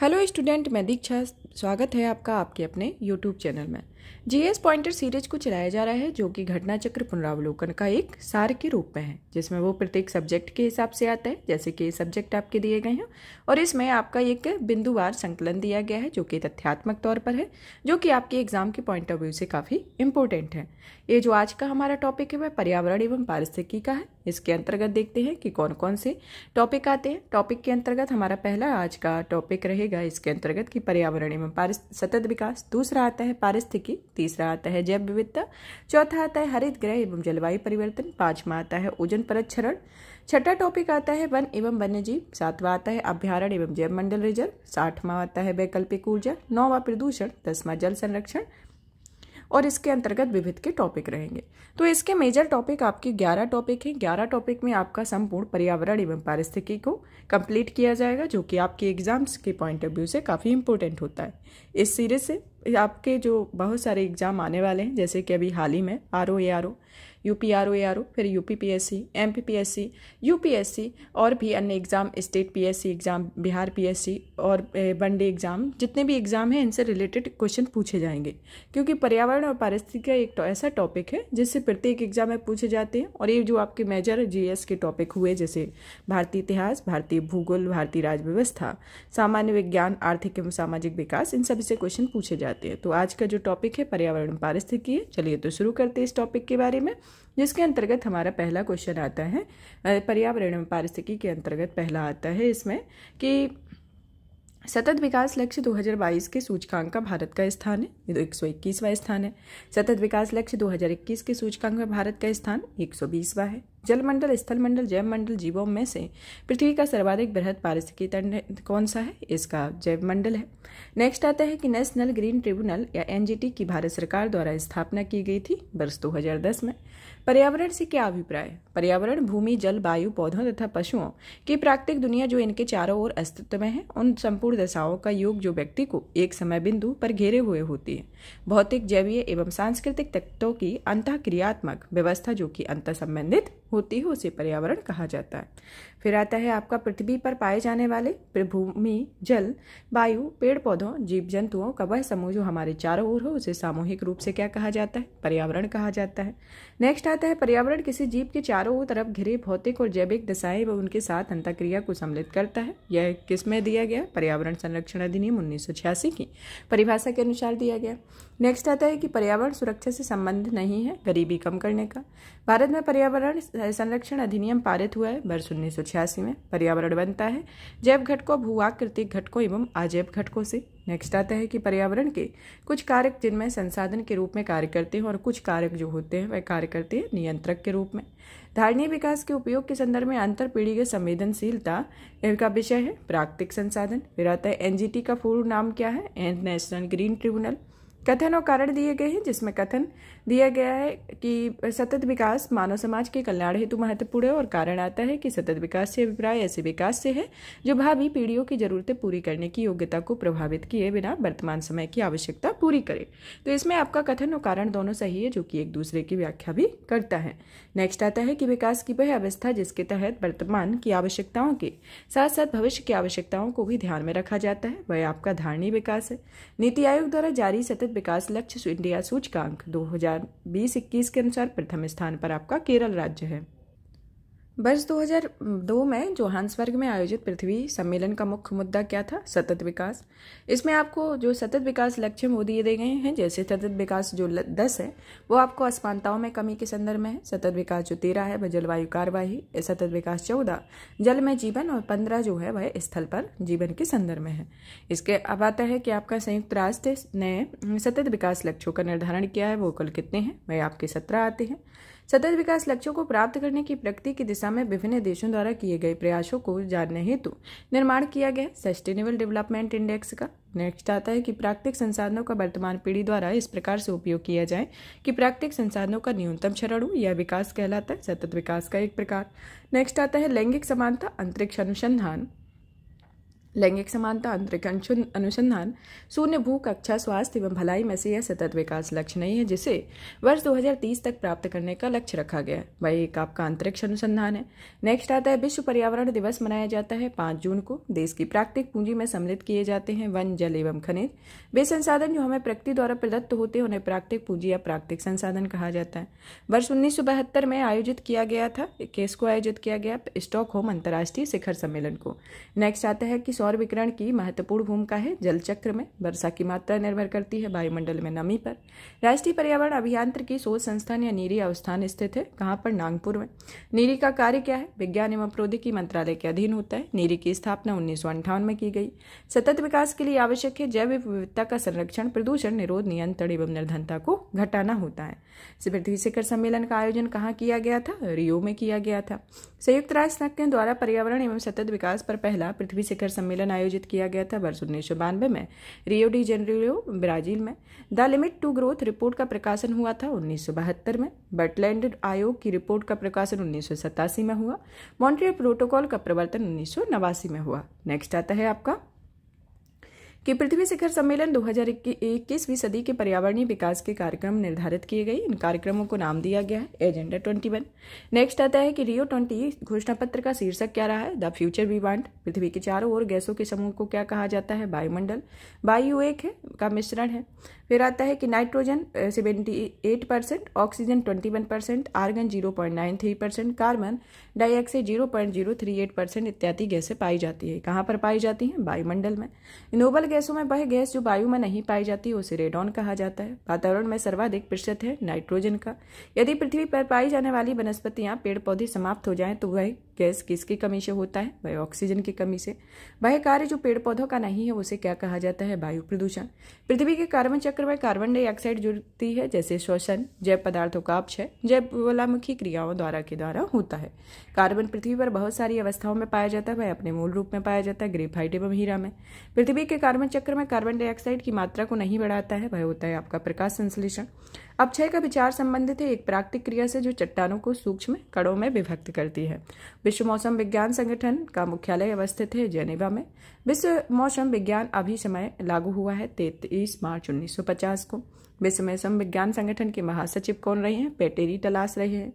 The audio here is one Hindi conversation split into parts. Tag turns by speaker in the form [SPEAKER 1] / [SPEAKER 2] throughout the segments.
[SPEAKER 1] हेलो स्टूडेंट मैं दीक्षा स्वागत है आपका आपके अपने यूट्यूब चैनल में जीएस पॉइंटर सीरीज को चलाया जा रहा है जो कि घटना चक्र पुनरावलोकन का एक सार के रूप में है जिसमें वो प्रत्येक सब्जेक्ट के हिसाब से आता है जैसे कि सब्जेक्ट आपके दिए गए हैं और इसमें आपका एक बिंदुवार संकलन दिया गया है जो कि तथ्यात्मक तौर पर है जो कि आपके एग्जाम के पॉइंट ऑफ व्यू से काफ़ी इंपॉर्टेंट है ये जो आज का हमारा टॉपिक है वह पर्यावरण एवं पारिस्थितिकी का है इसके अंतर्गत देखते हैं कि कौन कौन से टॉपिक आते हैं टॉपिक के अंतर्गत हमारा पहला आज का टॉपिक रहेगा इसके अंतर्गत कि पर्यावरण एवं सतत विकास दूसरा आता है पारिस्थितिकी की तीसरा आता है जैव विविधता चौथा आता है हरित ग्रह एवं जलवायु परिवर्तन पांचवा आता है ओजन परत छठा टॉपिक आता है वन एवं वन्यजीव सातवां आता है अभ्यारण एवं जैव मंडल रिजर्व साठवां आता है वैकल्पिक ऊर्जा नौवा प्रदूषण दसवां जल संरक्षण और इसके अंतर्गत विविध के टॉपिक रहेंगे तो इसके मेजर टॉपिक आपके 11 टॉपिक हैं 11 टॉपिक में आपका संपूर्ण पर्यावरण एवं पारिस्थितिकी को कंप्लीट किया जाएगा जो कि आपके एग्जाम्स के पॉइंट ऑफ व्यू से काफ़ी इंपॉर्टेंट होता है इस सीरीज से आपके जो बहुत सारे एग्जाम आने वाले हैं जैसे कि अभी हाल ही में R O A R O U P R O R O फिर U P P S C M P P S C U P S C और भी अन्य exam state P S C exam Bihar P S C और वनडे एग्ज़ाम जितने भी एग्ज़ाम हैं इनसे रिलेटेड क्वेश्चन पूछे जाएंगे क्योंकि पर्यावरण और पारिस्थिति का एक तो ऐसा टॉपिक है जिससे प्रत्येक एग्ज़ाम में पूछे जाते हैं और ये जो आपके मेजर जी एस के टॉपिक हुए जैसे भारतीय इतिहास भारतीय भूगोल भारतीय राजव्यवस्था सामान्य विज्ञान आर्थिक एवं सामाजिक विकास इन सभी से क्वेश्चन पूछे जाते हैं तो आज का जो टॉपिक है पर्यावरण है चलिए तो शुरू करते हैं इस टॉपिक के बारे में जिसके अंतर्गत हमारा पहला क्वेश्चन आता है पर्यावरण एवं पारिस्थिकी के अंतर्गत पहला आता है इसमें कि सतत विकास लक्ष्य 2022 के सूचकांक का भारत का स्थान है तो एक सौ इक्कीसवा स्थान है सतत विकास लक्ष्य 2021 के सूचकांक में भारत का स्थान एक सौ बीसवा है जलमंडल स्थलमंडल जैवमंडल जीवों में से पृथ्वी का सर्वाधिक बृहद पारिस्थितिकी तंड कौन सा है इसका जैवमंडल है नेक्स्ट आता है कि नेशनल ग्रीन ट्रिब्यूनल या एनजीटी की भारत सरकार द्वारा स्थापना की गई थी वर्ष 2010 में पर्यावरण से क्या अभिप्राय पर्यावरण भूमि जल वायु पौधों तथा पशुओं की प्राकृतिक दुनिया जो इनके चारों ओर अस्तित्व में है उन संपूर्ण दशाओं का योग जो व्यक्ति को एक समय बिंदु पर घेरे हुए होती है भौतिक जैवीय एवं सांस्कृतिक तत्वों की अंत क्रियात्मक व्यवस्था जो कि अंत संबंधित होती है उसे पर्यावरण कहा जाता है फिर आता है आपका पृथ्वी पर पाए जाने वाले भूमि जल वायु पेड़ पौधों जीव जंतुओं का वह समूह जो हमारे चारों ओर हो उसे सामूहिक रूप से क्या कहा जाता है पर्यावरण कहा जाता है नेक्स्ट आता है पर्यावरण किसी जीव के चारों तरफ घिरे भौतिक और जैविक दशाएं व उनके साथ अंतक्रिया को सम्मिलित करता है यह किस में दिया गया पर्यावरण संरक्षण अधिनियम उन्नीस की परिभाषा के अनुसार दिया गया नेक्स्ट आता है कि पर्यावरण सुरक्षा से संबंध नहीं है गरीबी कम करने का भारत में पर्यावरण संरक्षण अधिनियम पारित हुआ है वर्ष उन्नीस छियासी में पर्यावरण बनता है जैव घटकों भूआकृतिक घटकों एवं अजैव घटकों से नेक्स्ट आता है कि पर्यावरण के कुछ कारक जिनमें संसाधन के रूप में कार्य करते हैं और कुछ कारक जो होते हैं वह कार्य करते हैं नियंत्रक के रूप में धारणीय विकास के उपयोग के संदर्भ में अंतर पीढ़ी के संवेदनशीलता का विषय है प्राकृतिक संसाधन फिर आता है एनजीटी का पूर्ण नाम क्या है एंड नेशनल ग्रीन ट्रिब्यूनल कथन और कारण दिए गए हैं जिसमें कथन दिया गया है कि सतत विकास मानव समाज के कल्याण हेतु महत्वपूर्ण है और कारण आता है कि सतत विकास से अभिप्राय ऐसे विकास से है जो भावी पीढ़ियों की जरूरतें पूरी करने की योग्यता को प्रभावित किए बिना वर्तमान समय की आवश्यकता पूरी करे तो इसमें आपका कथन और कारण दोनों सही है जो कि एक दूसरे की व्याख्या भी करता है नेक्स्ट आता है कि विकास की वह अवस्था जिसके तहत वर्तमान की आवश्यकताओं के साथ साथ भविष्य की आवश्यकताओं को भी ध्यान में रखा जाता है वह आपका धारणीय विकास है नीति आयोग द्वारा जारी सतत विकास लक्ष्य इंडिया सूचकांक दो हजार बीस इक्कीस के अनुसार प्रथम स्थान पर आपका केरल राज्य है वर्ष 2002 में जोहान्सबर्ग में आयोजित पृथ्वी सम्मेलन का मुख्य मुद्दा क्या था सतत विकास इसमें आपको जो सतत विकास लक्ष्य वो दिए दे गए हैं जैसे सतत विकास जो दस है वो आपको असमानताओं में कमी के संदर्भ में है सतत विकास जो तेरह है वह जलवायु कार्यवाही सतत विकास चौदह जल में जीवन और पंद्रह जो है वह स्थल पर जीवन के संदर्भ में है इसके अब आता है कि आपका संयुक्त राष्ट्र ने सतत विकास लक्ष्यों का निर्धारण किया है वो कल कितने हैं वह आपके सत्रह आते हैं सतत विकास लक्ष्यों को प्राप्त करने की प्रगति की दिशा में विभिन्न देशों द्वारा किए गए प्रयासों को जानने हेतु निर्माण किया गया सस्टेनेबल डेवलपमेंट इंडेक्स का नेक्स्ट आता है कि प्राकृतिक संसाधनों का वर्तमान पीढ़ी द्वारा इस प्रकार से उपयोग किया जाए कि प्राकृतिक संसाधनों का न्यूनतम क्षरण हो यह विकास कहलाता है सतत विकास का एक प्रकार नेक्स्ट आता है लैंगिक समानता अंतरिक्ष अनुसंधान लैंगिक समानता आंतरिक अनुसंधान शून्य भूख अच्छा स्वास्थ्य एवं भलाई में से यह सतत विकास लक्ष्य नहीं है जिसे वर्ष 2030 तक प्राप्त करने का लक्ष्य रखा गया है वही एक आपका अंतरिक्ष अनुसंधान है नेक्स्ट आता है विश्व पर्यावरण दिवस मनाया जाता है पाँच जून को देश की प्राकृतिक पूंजी में सम्मिलित किए जाते हैं वन जल एवं खनिज वे संसाधन जो हमें प्रकृति द्वारा प्रदत्त होते हैं उन्हें प्राकृतिक पूंजी या प्राकृतिक संसाधन कहा जाता है वर्ष उन्नीस में आयोजित किया गया था केस को आयोजित किया गया स्टॉकहोम अंतर्राष्ट्रीय शिखर सम्मेलन को नेक्स्ट आता है कि सौर विकिरण की महत्वपूर्ण भूमिका है जल चक्र में वर्षा की मात्रा निर्भर करती है वायुमंडल में नमी पर राष्ट्रीय पर्यावरण अभियांत्रिकी शोध संस्थान या नीरी अवस्थान स्थित है कहाँ पर नागपुर में नीरी का कार्य क्या है विज्ञान एवं प्रौद्योगिकी मंत्रालय के अधीन होता है नीरी की स्थापना उन्नीस में की गई सतत विकास के लिए आवश्यक है जैव विविधता का संरक्षण प्रदूषण निरोध नियंत्रण एवं निर्धनता को घटाना होता है पृथ्वी शिखर सम्मेलन का आयोजन कहाँ किया गया था रियो में किया गया था संयुक्त राष्ट्र संघ द्वारा पर्यावरण एवं सतत विकास पर पहला पृथ्वी शिखर सम्मेलन सम्मेलन आयोजित किया गया था वर्ष उन्नीस में रियो डी जेनरियो ब्राजील में the limit to growth report का प्रकाशन हुआ था उन्नीस सौ बहत्तर में बटलैंड आयोग की रिपोर्ट का प्रकाशन उन्नीस सौ सतासी में हुआ मॉन्ट्रियल प्रोटोकॉल का प्रवर्तन उन्नीस सौ नवासी में हुआ नेक्स्ट आता है आपका कि पृथ्वी शिखर सम्मेलन दो इक्कीसवीं सदी के पर्यावरणीय विकास के कार्यक्रम निर्धारित किए गए इन कार्यक्रमों को नाम दिया गया है एजेंडा वन नेक्स्ट आता है कि रियो ट्वेंटी घोषणा पत्र का शीर्षक क्या रहा है द फ्यूचर वी वांट पृथ्वी के चारों ओर गैसों के समूह को क्या कहा जाता है वायुमंडल वायु एक है का मिश्रण है फिर आता है कि nitrogen seventy eight percent oxygen twenty one percent argon zero point nine three percent carbon dioxide zero point zero three eight percent इत्यादि गैसें पाई जाती है कहाँ पर पाई जाती हैं वायुमंडल में नोबल गैसों में वह गैस जो वायु में नहीं पाई जाती उसे रेडॉन कहा जाता है वातावरण में सर्वाधिक प्रतिशत है नाइट्रोजन का यदि पृथ्वी पर पाई जाने वाली वनस्पतियाँ पेड़ पौधे समाप्त हो जाएं तो वह गैस किसकी कमी से होता है वह ऑक्सीजन की कमी से वह कार्य जो पेड़ पौधों का नहीं है उसे क्या कहा जाता है वायु प्रदूषण पृथ्वी के कार्बन चक्र में कार्बन डाइऑक्साइड जुड़ती है जैसे श्वसन जैव पदार्थों का अपक्षय जैव ज्वालामुखी क्रियाओं द्वारा के द्वारा होता है कार्बन पृथ्वी पर बहुत सारी अवस्थाओं में पाया जाता है वह अपने मूल रूप में पाया जाता है ग्रेफाइट एवं हीरा में पृथ्वी के कार्बन चक्र में कार्बन डाइऑक्साइड की मात्रा को नहीं बढ़ाता है वह होता है आपका प्रकाश संश्लेषण अपक्षय का विचार संबंधित है एक प्राकृतिक क्रिया से जो चट्टानों को सूक्ष्म कड़ों में विभक्त करती है विश्व मौसम विज्ञान संगठन का मुख्यालय अवस्थित है जेनेवा में विश्व मौसम विज्ञान अभी समय लागू हुआ है तैतीस मार्च उन्नीस को विश्व मौसम विज्ञान संगठन के महासचिव कौन रहे हैं पेटेरी टलास रहे हैं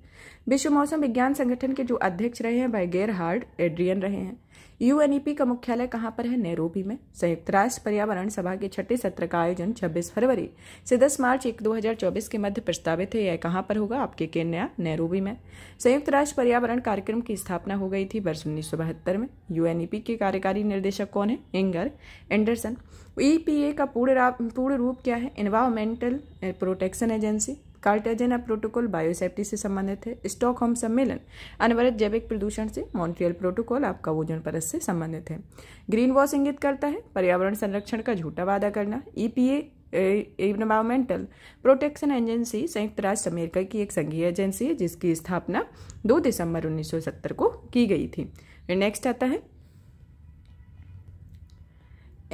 [SPEAKER 1] विश्व मौसम विज्ञान संगठन के जो अध्यक्ष रहे हैं वह गेर हार्ड एड्रियन रहे हैं यूएनईपी का मुख्यालय कहाँ पर है नेरोबी में संयुक्त राष्ट्र पर्यावरण सभा के छठे सत्र का आयोजन 26 फरवरी से 10 मार्च एक 2024 के मध्य प्रस्तावित है यह कहाँ पर होगा आपके केन्या नेरोबी में संयुक्त राष्ट्र पर्यावरण कार्यक्रम की स्थापना हो गई थी वर्ष उन्नीस में यूएनईपी के कार्यकारी निर्देशक कौन है एंगर एंडरसन ईपीए का पूर्ण पूर्ण रूप क्या है environmental protection agency Cartagena protocol biosafety से संबंधित है स्टॉक होम सम्मेलन अनवरत जैविक प्रदूषण से मॉन्ट्रियल प्रोटोकॉल आपका ओजोन परत से संबंधित है ग्रीन वॉश इंगित करता है पर्यावरण संरक्षण का झूठा वादा करना ईपीए इन्वायरमेंटल प्रोटेक्शन एजेंसी संयुक्त राष्ट्र अमेरिका की एक संघीय एजेंसी है जिसकी स्थापना 2 दिसंबर 1970 को की गई थी नेक्स्ट आता है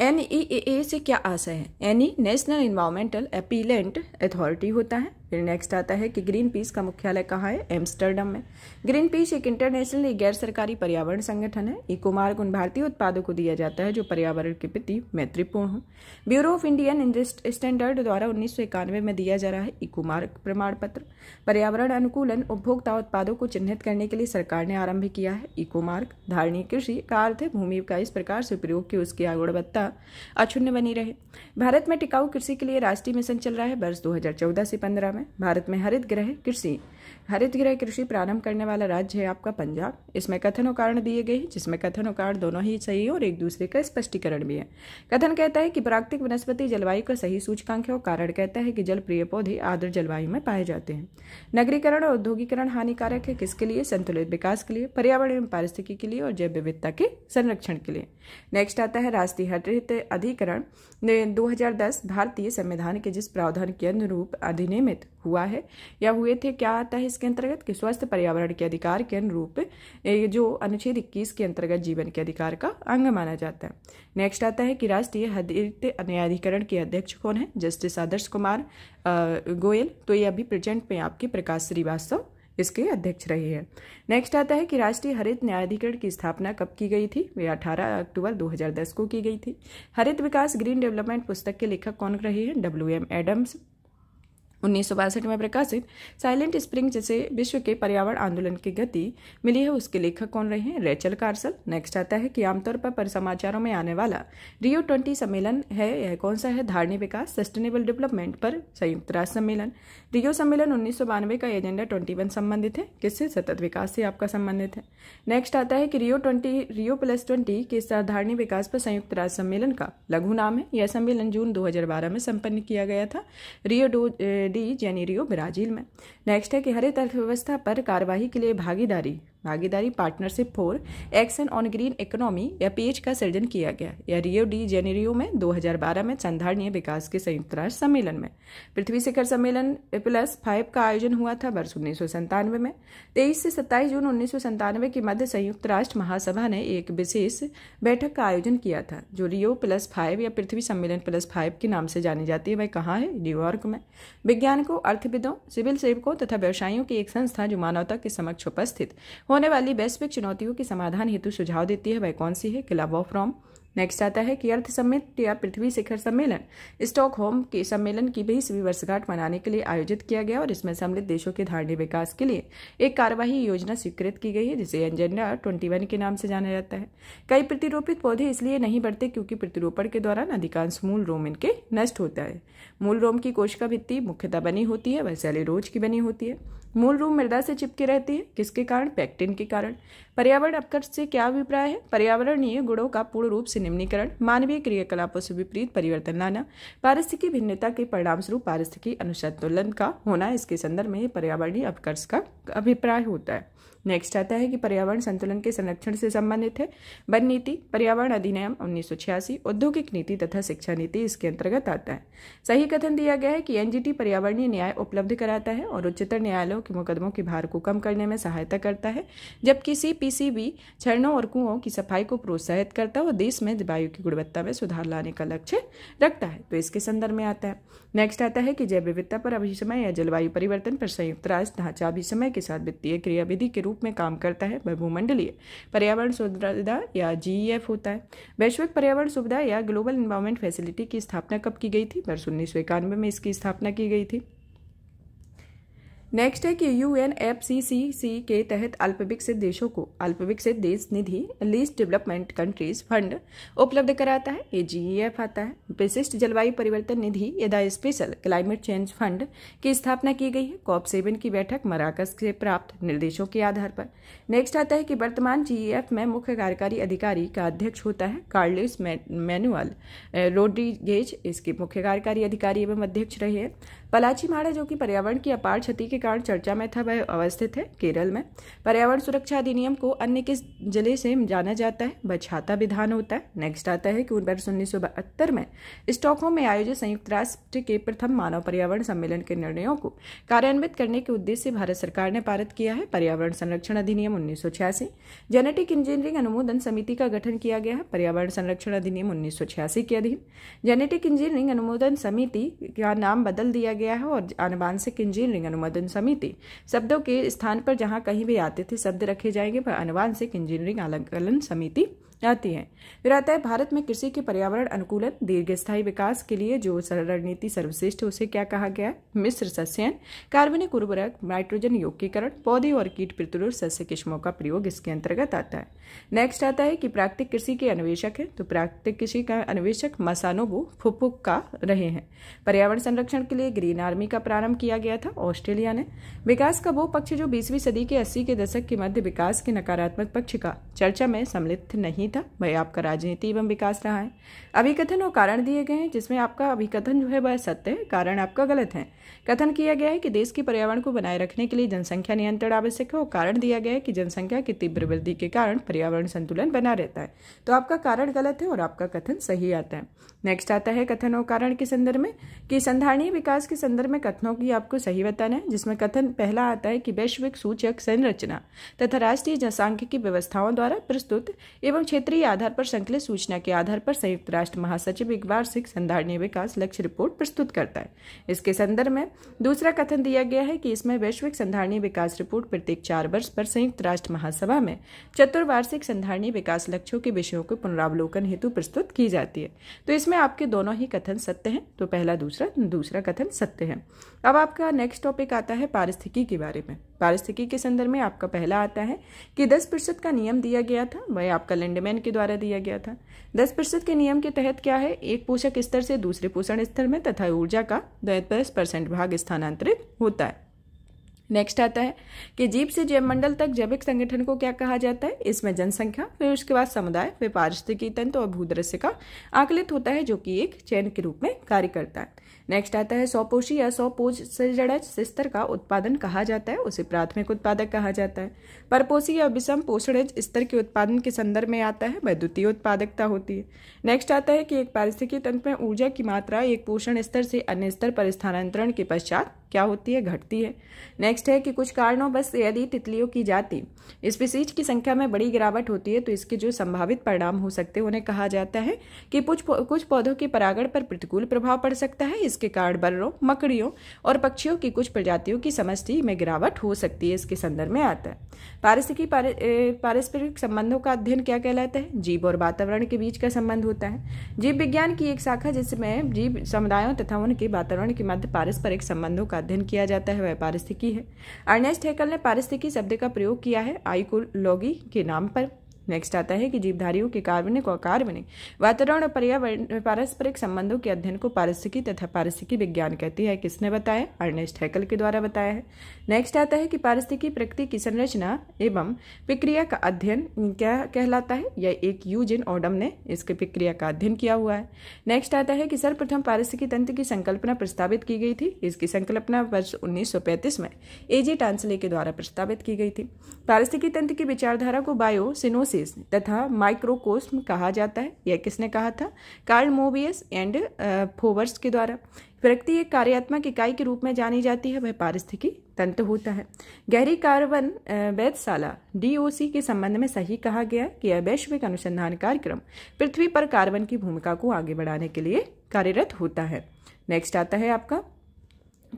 [SPEAKER 1] एनईए e से क्या आशा है any national environmental appellate authority होता है फिर नेक्स्ट आता है कि ग्रीन पीस का मुख्यालय कहाँ है एम्स्टर्डम में ग्रीन पीस एक इंटरनेशनल गैर सरकारी पर्यावरण संगठन है इको मार्क उन भारतीय उत्पादों को दिया जाता है जो पर्यावरण के प्रति मैत्रीपूर्ण हो ब्यूरो ऑफ इंडियन स्टैंडर्ड द्वारा उन्नीस में दिया जा रहा है इको मार्क प्रमाण पत्र पर्यावरण अनुकूलन उपभोक्ता उत्पादों को चिन्हित करने के लिए सरकार ने आरंभ किया है इको मार्क धारणीय कृषि का अर्थ भूमि का इस प्रकार से प्रयोग की उसकी गुणवत्ता अक्षुण्य बनी रहे भारत में टिकाऊ कृषि के लिए राष्ट्रीय मिशन चल रहा है वर्ष दो से पंद्रह में है भारत में हरित ग्रह कृषि हरित ग्रह कृषि प्रारंभ करने वाला राज्य है आपका पंजाब इसमें कथन और कारण दिए गए हैं जिसमें कथन और कारण दोनों ही सही है और एक दूसरे का स्पष्टीकरण भी है कथन कहता है कि प्राकृतिक वनस्पति जलवायु का सही सूचकांक है और कारण कहता है कि जल प्रिय पौधे आर्द्र जलवायु में पाए जाते हैं नगरीकरण और औद्योगिकरण हानिकारक है किसके लिए संतुलित विकास के लिए पर्यावरण एवं पारिस्थिति के लिए और जैव विविधता के संरक्षण के लिए नेक्स्ट आता है राष्ट्रीय हरित अधिकरण ने 2010 भारतीय संविधान के जिस प्रावधान के अनुरूप अधिनियमित हुआ है या हुए थे क्या आता है इसके अंतर्गत कि स्वस्थ पर्यावरण के अधिकार के अनुरूप जो अनुच्छेद इक्कीस के अंतर्गत जीवन के अधिकार का अंग माना जाता है नेक्स्ट आता है कि राष्ट्रीय हरित न्यायाधिकरण के अध्यक्ष कौन है जस्टिस आदर्श कुमार गोयल तो ये अभी प्रेजेंट में आपके प्रकाश श्रीवास्तव इसके अध्यक्ष रहे हैं नेक्स्ट आता है कि राष्ट्रीय हरित न्यायाधिकरण की स्थापना कब की गई थी वे 18 अक्टूबर 2010 को की गई थी हरित विकास ग्रीन डेवलपमेंट पुस्तक के लेखक कौन रहे हैं डब्ल्यू एम एडम्स उन्नीस में प्रकाशित साइलेंट स्प्रिंग जैसे विश्व के पर्यावरण आंदोलन की गति मिली है उसके लेखक कौन रहे हैं रेचल कार्सल नेक्स्ट आता है कि आमतौर पर, पर समाचारों में आने वाला रियो ट्वेंटी सम्मेलन है यह कौन सा है धारणी विकास सस्टेनेबल डेवलपमेंट पर संयुक्त राष्ट्र सम्मेलन रियो सम्मेलन उन्नीस का एजेंडा ट्वेंटी संबंधित है किससे सतत विकास से आपका संबंधित है नेक्स्ट आता है कि Rio twenty Rio plus twenty के साधारणी विकास पर संयुक्त राष्ट्र सम्मेलन का लघु नाम है यह सम्मेलन जून दो में संपन्न किया गया था रियो डी जेनेरियो ब्राजील में नेक्स्ट है कि हरित अर्थव्यवस्था पर कार्रवाई के लिए भागीदारी भागीदारी partnership for action on green economy या पेज का सृजन किया गया या रियो डी जेनेरियो में 2012 में संधारणीय विकास के संयुक्त राष्ट्र सम्मेलन में पृथ्वी शिखर सम्मेलन प्लस फाइव का आयोजन हुआ था वर्ष उन्नीस में तेईस से सत्ताईस जून उन्नीस के मध्य संयुक्त राष्ट्र महासभा ने एक विशेष बैठक का आयोजन किया था जो रियो प्लस फाइव या पृथ्वी सम्मेलन प्लस फाइव के नाम से जानी जाती है वह कहाँ है न्यूयॉर्क में विज्ञानिकों अर्थविदों सिविल सेवकों तथा व्यवसायियों की एक संस्था जो मानवता के समक्ष उपस्थित होने वाली वैश्विक चुनौतियों के समाधान हेतु सुझाव देती है वह कौन सी है क्लब ऑफ रोम नेक्स्ट आता है कि अर्थ समिट या पृथ्वी शिखर सम्मेलन होम के सम्मेलन की बीसवीं वर्षगांठ मनाने के लिए आयोजित किया गया और इसमें सम्मिलित देशों के धारणी विकास के लिए एक कार्यवाही योजना स्वीकृत की गई है जिसे एंजेंडा ट्वेंटी वन के नाम से जाना जाता है कई प्रतिरोपित पौधे इसलिए नहीं बढ़ते क्योंकि प्रतिरोपण के दौरान अधिकांश मूल रोम इनके नष्ट होता है मूल रोम की कोशिका भित्ति मुख्यतः बनी होती है वह रोज की बनी होती है मूल रूप मृदा से चिपके रहती है किसके कारण पैक्टिन के कारण पर्यावरण अपकर्ष से क्या अभिप्राय है पर्यावरणीय गुणों का पूर्ण रूप से निम्नीकरण मानवीय क्रियाकलापों से विपरीत परिवर्तन लाना पारिस्थितिकी भिन्नता के परिणाम स्वरूप पारिस्थितिकी अनुसंतुलन का होना इसके संदर्भ में पर्यावरणीय अपकर्ष का अभिप्राय होता है नेक्स्ट आता है कि पर्यावरण संतुलन के संरक्षण से संबंधित है वन नीति पर्यावरण अधिनियम उन्नीस औद्योगिक नीति तथा शिक्षा नीति इसके अंतर्गत आता है सही कथन दिया गया है कि एनजीटी पर्यावरणीय न्याय उपलब्ध कराता है और उच्चतर न्यायालयों के मुकदमों के भार को कम करने में सहायता करता है जबकि सीपीसीबी झरनों और कुओं की सफाई को प्रोत्साहित करता है और देश में वायु की गुणवत्ता में सुधार लाने का लक्ष्य रखता है तो इसके संदर्भ में आता है नेक्स्ट आता है कि जैव विविधता पर अभिसमय या जलवायु परिवर्तन पर संयुक्त राष्ट्र ढांचा अभिसमय के साथ वित्तीय क्रियाविधि के रूप रूप में काम करता है वह भूमंडलीय पर्यावरण सुविधा या जीईएफ e होता है वैश्विक पर्यावरण सुविधा या ग्लोबल इन्वायरमेंट फैसिलिटी की स्थापना कब की गई थी वर्ष उन्नीस में इसकी स्थापना की गई थी नेक्स्ट है कि U N F C C C के तहत अल्प विकसित देशों को अल्प विकसित देश निधि लीस्ट डेवलपमेंट कंट्रीज फंड उपलब्ध कराता है ये जी एफ e आता है विशिष्ट जलवायु परिवर्तन निधि यदा स्पेशल क्लाइमेट चेंज फंड की स्थापना की गई है कॉप सेवन की बैठक मराकस से प्राप्त निर्देशों के आधार पर नेक्स्ट आता है कि वर्तमान जी एफ e में मुख्य कार्यकारी अधिकारी का अध्यक्ष होता है कार्लिस मैनुअल रोड्रीगेज इसके मुख्य कार्यकारी अधिकारी एवं अध्यक्ष रहे हैं पलाची माड़ा जो कि पर्यावरण की अपार क्षति के कारण चर्चा में था वह अवस्थित है केरल में पर्यावरण सुरक्षा अधिनियम को अन्य किस जिले से जाना जाता है बछाता विधान होता है नेक्स्ट आता है कि वर्ष उन्नीस में स्टॉकहोम में आयोजित संयुक्त राष्ट्र के प्रथम मानव पर्यावरण सम्मेलन के निर्णयों को कार्यान्वित करने के उद्देश्य भारत सरकार ने पारित किया है पर्यावरण संरक्षण अधिनियम उन्नीस जेनेटिक इंजीनियरिंग अनुमोदन समिति का गठन किया गया है पर्यावरण संरक्षण अधिनियम उन्नीस के अधीन जेनेटिक इंजीनियरिंग अनुमोदन समिति का नाम बदल दिया गया गया है और अनुवांशिक इंजीनियरिंग अनुमोदन समिति शब्दों के स्थान पर जहाँ कहीं भी आते थे शब्द रखे जाएंगे पर अनुवांशिक इंजीनियरिंग अलंकलन समिति आती है फिर आता है भारत में कृषि के पर्यावरण अनुकूलन दीर्घस्थायी विकास के लिए जो रणनीति सर्वश्रेष्ठ उसे क्या कहा गया है मिश्र सस्यन कार्बनिक उर्वरक नाइट्रोजन योगीकरण पौधे और कीट प्रतिरोध सस्य किस्मों का प्रयोग इसके अंतर्गत आता है नेक्स्ट आता है कि प्राकृतिक कृषि के अन्वेषक है तो प्राकृतिक कृषि का अन्वेषक वो फुपुक का रहे हैं पर्यावरण संरक्षण के लिए ग्रीन आर्मी का प्रारंभ किया गया था ऑस्ट्रेलिया ने विकास का वो पक्ष जो बीसवीं सदी के अस्सी के दशक के मध्य विकास के नकारात्मक पक्ष का चर्चा में सम्मिलित नहीं था वह आपका राजनीति एवं विकास रहा है अभिकथन और कारण दिए गए हैं जिसमें आपका अभिकथन जो है वह सत्य है कारण आपका गलत है कथन किया गया है कि देश के पर्यावरण को बनाए रखने के लिए जनसंख्या नियंत्रण आवश्यक है और कारण दिया गया है कि जनसंख्या की तीव्र वृद्धि के कारण पर्यावरण संतुलन बना रहता है तो आपका कारण गलत है और आपका कथन सही आता है नेक्स्ट आता है कथन और कारण के संदर्भ में कि संधारणीय विकास के संदर्भ में कथनों की आपको सही बताना है जिसमें कथन पहला आता है कि वैश्विक सूचक संरचना तथा राष्ट्रीय जनसांख्यिकी व्यवस्थाओं द्वारा प्रस्तुत एवं क्षेत्रीय आधार पर संकलित सूचना के आधार पर संयुक्त राष्ट्र महासचिव एक वार्षिक संधारणीय विकास लक्ष्य रिपोर्ट प्रस्तुत करता है इसके संदर्भ में दूसरा कथन दिया गया है कि इसमें वैश्विक संधारणी विकास रिपोर्ट प्रत्येक चार वर्ष पर संयुक्त राष्ट्र महासभा में चतुर्वार्षिक संधारणी विकास लक्ष्यों के विषयों को पुनरावलोकन हेतु प्रस्तुत की जाती है तो इसमें आपके दोनों ही कथन सत्य हैं तो पहला दूसरा दूसरा कथन सत्य है अब आपका नेक्स्ट टॉपिक आता है पारिस्थिकी के बारे में पारिस्थिकी के संदर्भ में आपका पहला आता है कि 10 प्रतिशत का नियम दिया गया था वह आपका लैंडमैन के द्वारा दिया गया था 10 प्रतिशत के नियम के तहत क्या है एक पोषक स्तर से दूसरे पोषण स्तर में तथा ऊर्जा का दस परसेंट भाग स्थानांतरित होता है नेक्स्ट आता है कि जीव से जैव मंडल तक जैविक संगठन को क्या कहा जाता है इसमें जनसंख्या फिर उसके बाद समुदाय फिर पारिस्थितिकी तंत्र और भूदृश्य का आकलित होता है जो कि एक चयन के रूप में कार्य करता है नेक्स्ट आता है सौपोषी या सौपोज जड़ा स्तर का उत्पादन कहा जाता है उसे प्राथमिक उत्पादक कहा जाता है परपोषी या विषम पोषणज स्तर के उत्पादन के संदर्भ में आता है वह द्वितीय उत्पादकता होती है नेक्स्ट आता है कि एक पारिस्थितिकी तंत्र में ऊर्जा की मात्रा एक पोषण स्तर से अन्य स्तर पर स्थानांतरण के पश्चात क्या होती है घटती है नेक्स्ट है कि कुछ कारणों बस यदि तितलियों की जाति स्पीसीज की संख्या में बड़ी गिरावट होती है तो इसके जो संभावित परिणाम हो सकते हैं उन्हें कहा जाता है कि कुछ कुछ पौधों के परागण पर प्रतिकूल प्रभाव पड़ सकता है इसके कारण बर्रों मकड़ियों और पक्षियों की कुछ प्रजातियों की समस्ती में गिरावट हो सकती है इसके संदर्भ में आता है पारिस्थिकी पारस्परिक संबंधों का अध्ययन क्या कहलाता है जीव और वातावरण के बीच का संबंध होता है जीव विज्ञान की एक शाखा जिसमें जीव समुदायों तथा उनके वातावरण के मध्य पारस्परिक संबंधों का अध्ययन किया जाता है वह पारिस्थिकी है अर्नेस्ट हेकल ने पारिस्थिकी शब्द का प्रयोग किया है आइकोलॉगी के नाम पर नेक्स्ट आता है कि जीवधारियों के कार्बनिक और कार्बनिक वातावरण और पर्यावरण पारस्परिक संबंधों के अध्ययन को पारिस्थिकी तथा पारिस्थिकी विज्ञान कहती है किसने बताया अर्नेस्ट हैकल के द्वारा बताया है नेक्स्ट आता है कि पारिस्थिकी प्रकृति की संरचना एवं प्रक्रिया का अध्ययन क्या कहलाता है यह एक यूजिन ओडम ने इसके प्रक्रिया का अध्ययन किया हुआ है नेक्स्ट आता है कि सर्वप्रथम पारिस्थिकी तंत्र की संकल्पना प्रस्तावित की गई थी इसकी संकल्पना वर्ष उन्नीस में एजी टांसले के द्वारा प्रस्तावित की गई थी पारिस्थिकी तंत्र की विचारधारा को बायो सिनोस मोबियसिस तथा माइक्रोकोस्म कहा जाता है यह किसने कहा था कार्ल मोबियस एंड फोवर्स के द्वारा प्रकृति एक कार्यात्मक इकाई के रूप में जानी जाती है वह पारिस्थितिकी तंत्र होता है गहरी कार्बन uh, वैधशाला डीओसी के संबंध में सही कहा गया कि यह वैश्विक अनुसंधान कार्यक्रम पृथ्वी पर कार्बन की भूमिका को आगे बढ़ाने के लिए कार्यरत होता है नेक्स्ट आता है आपका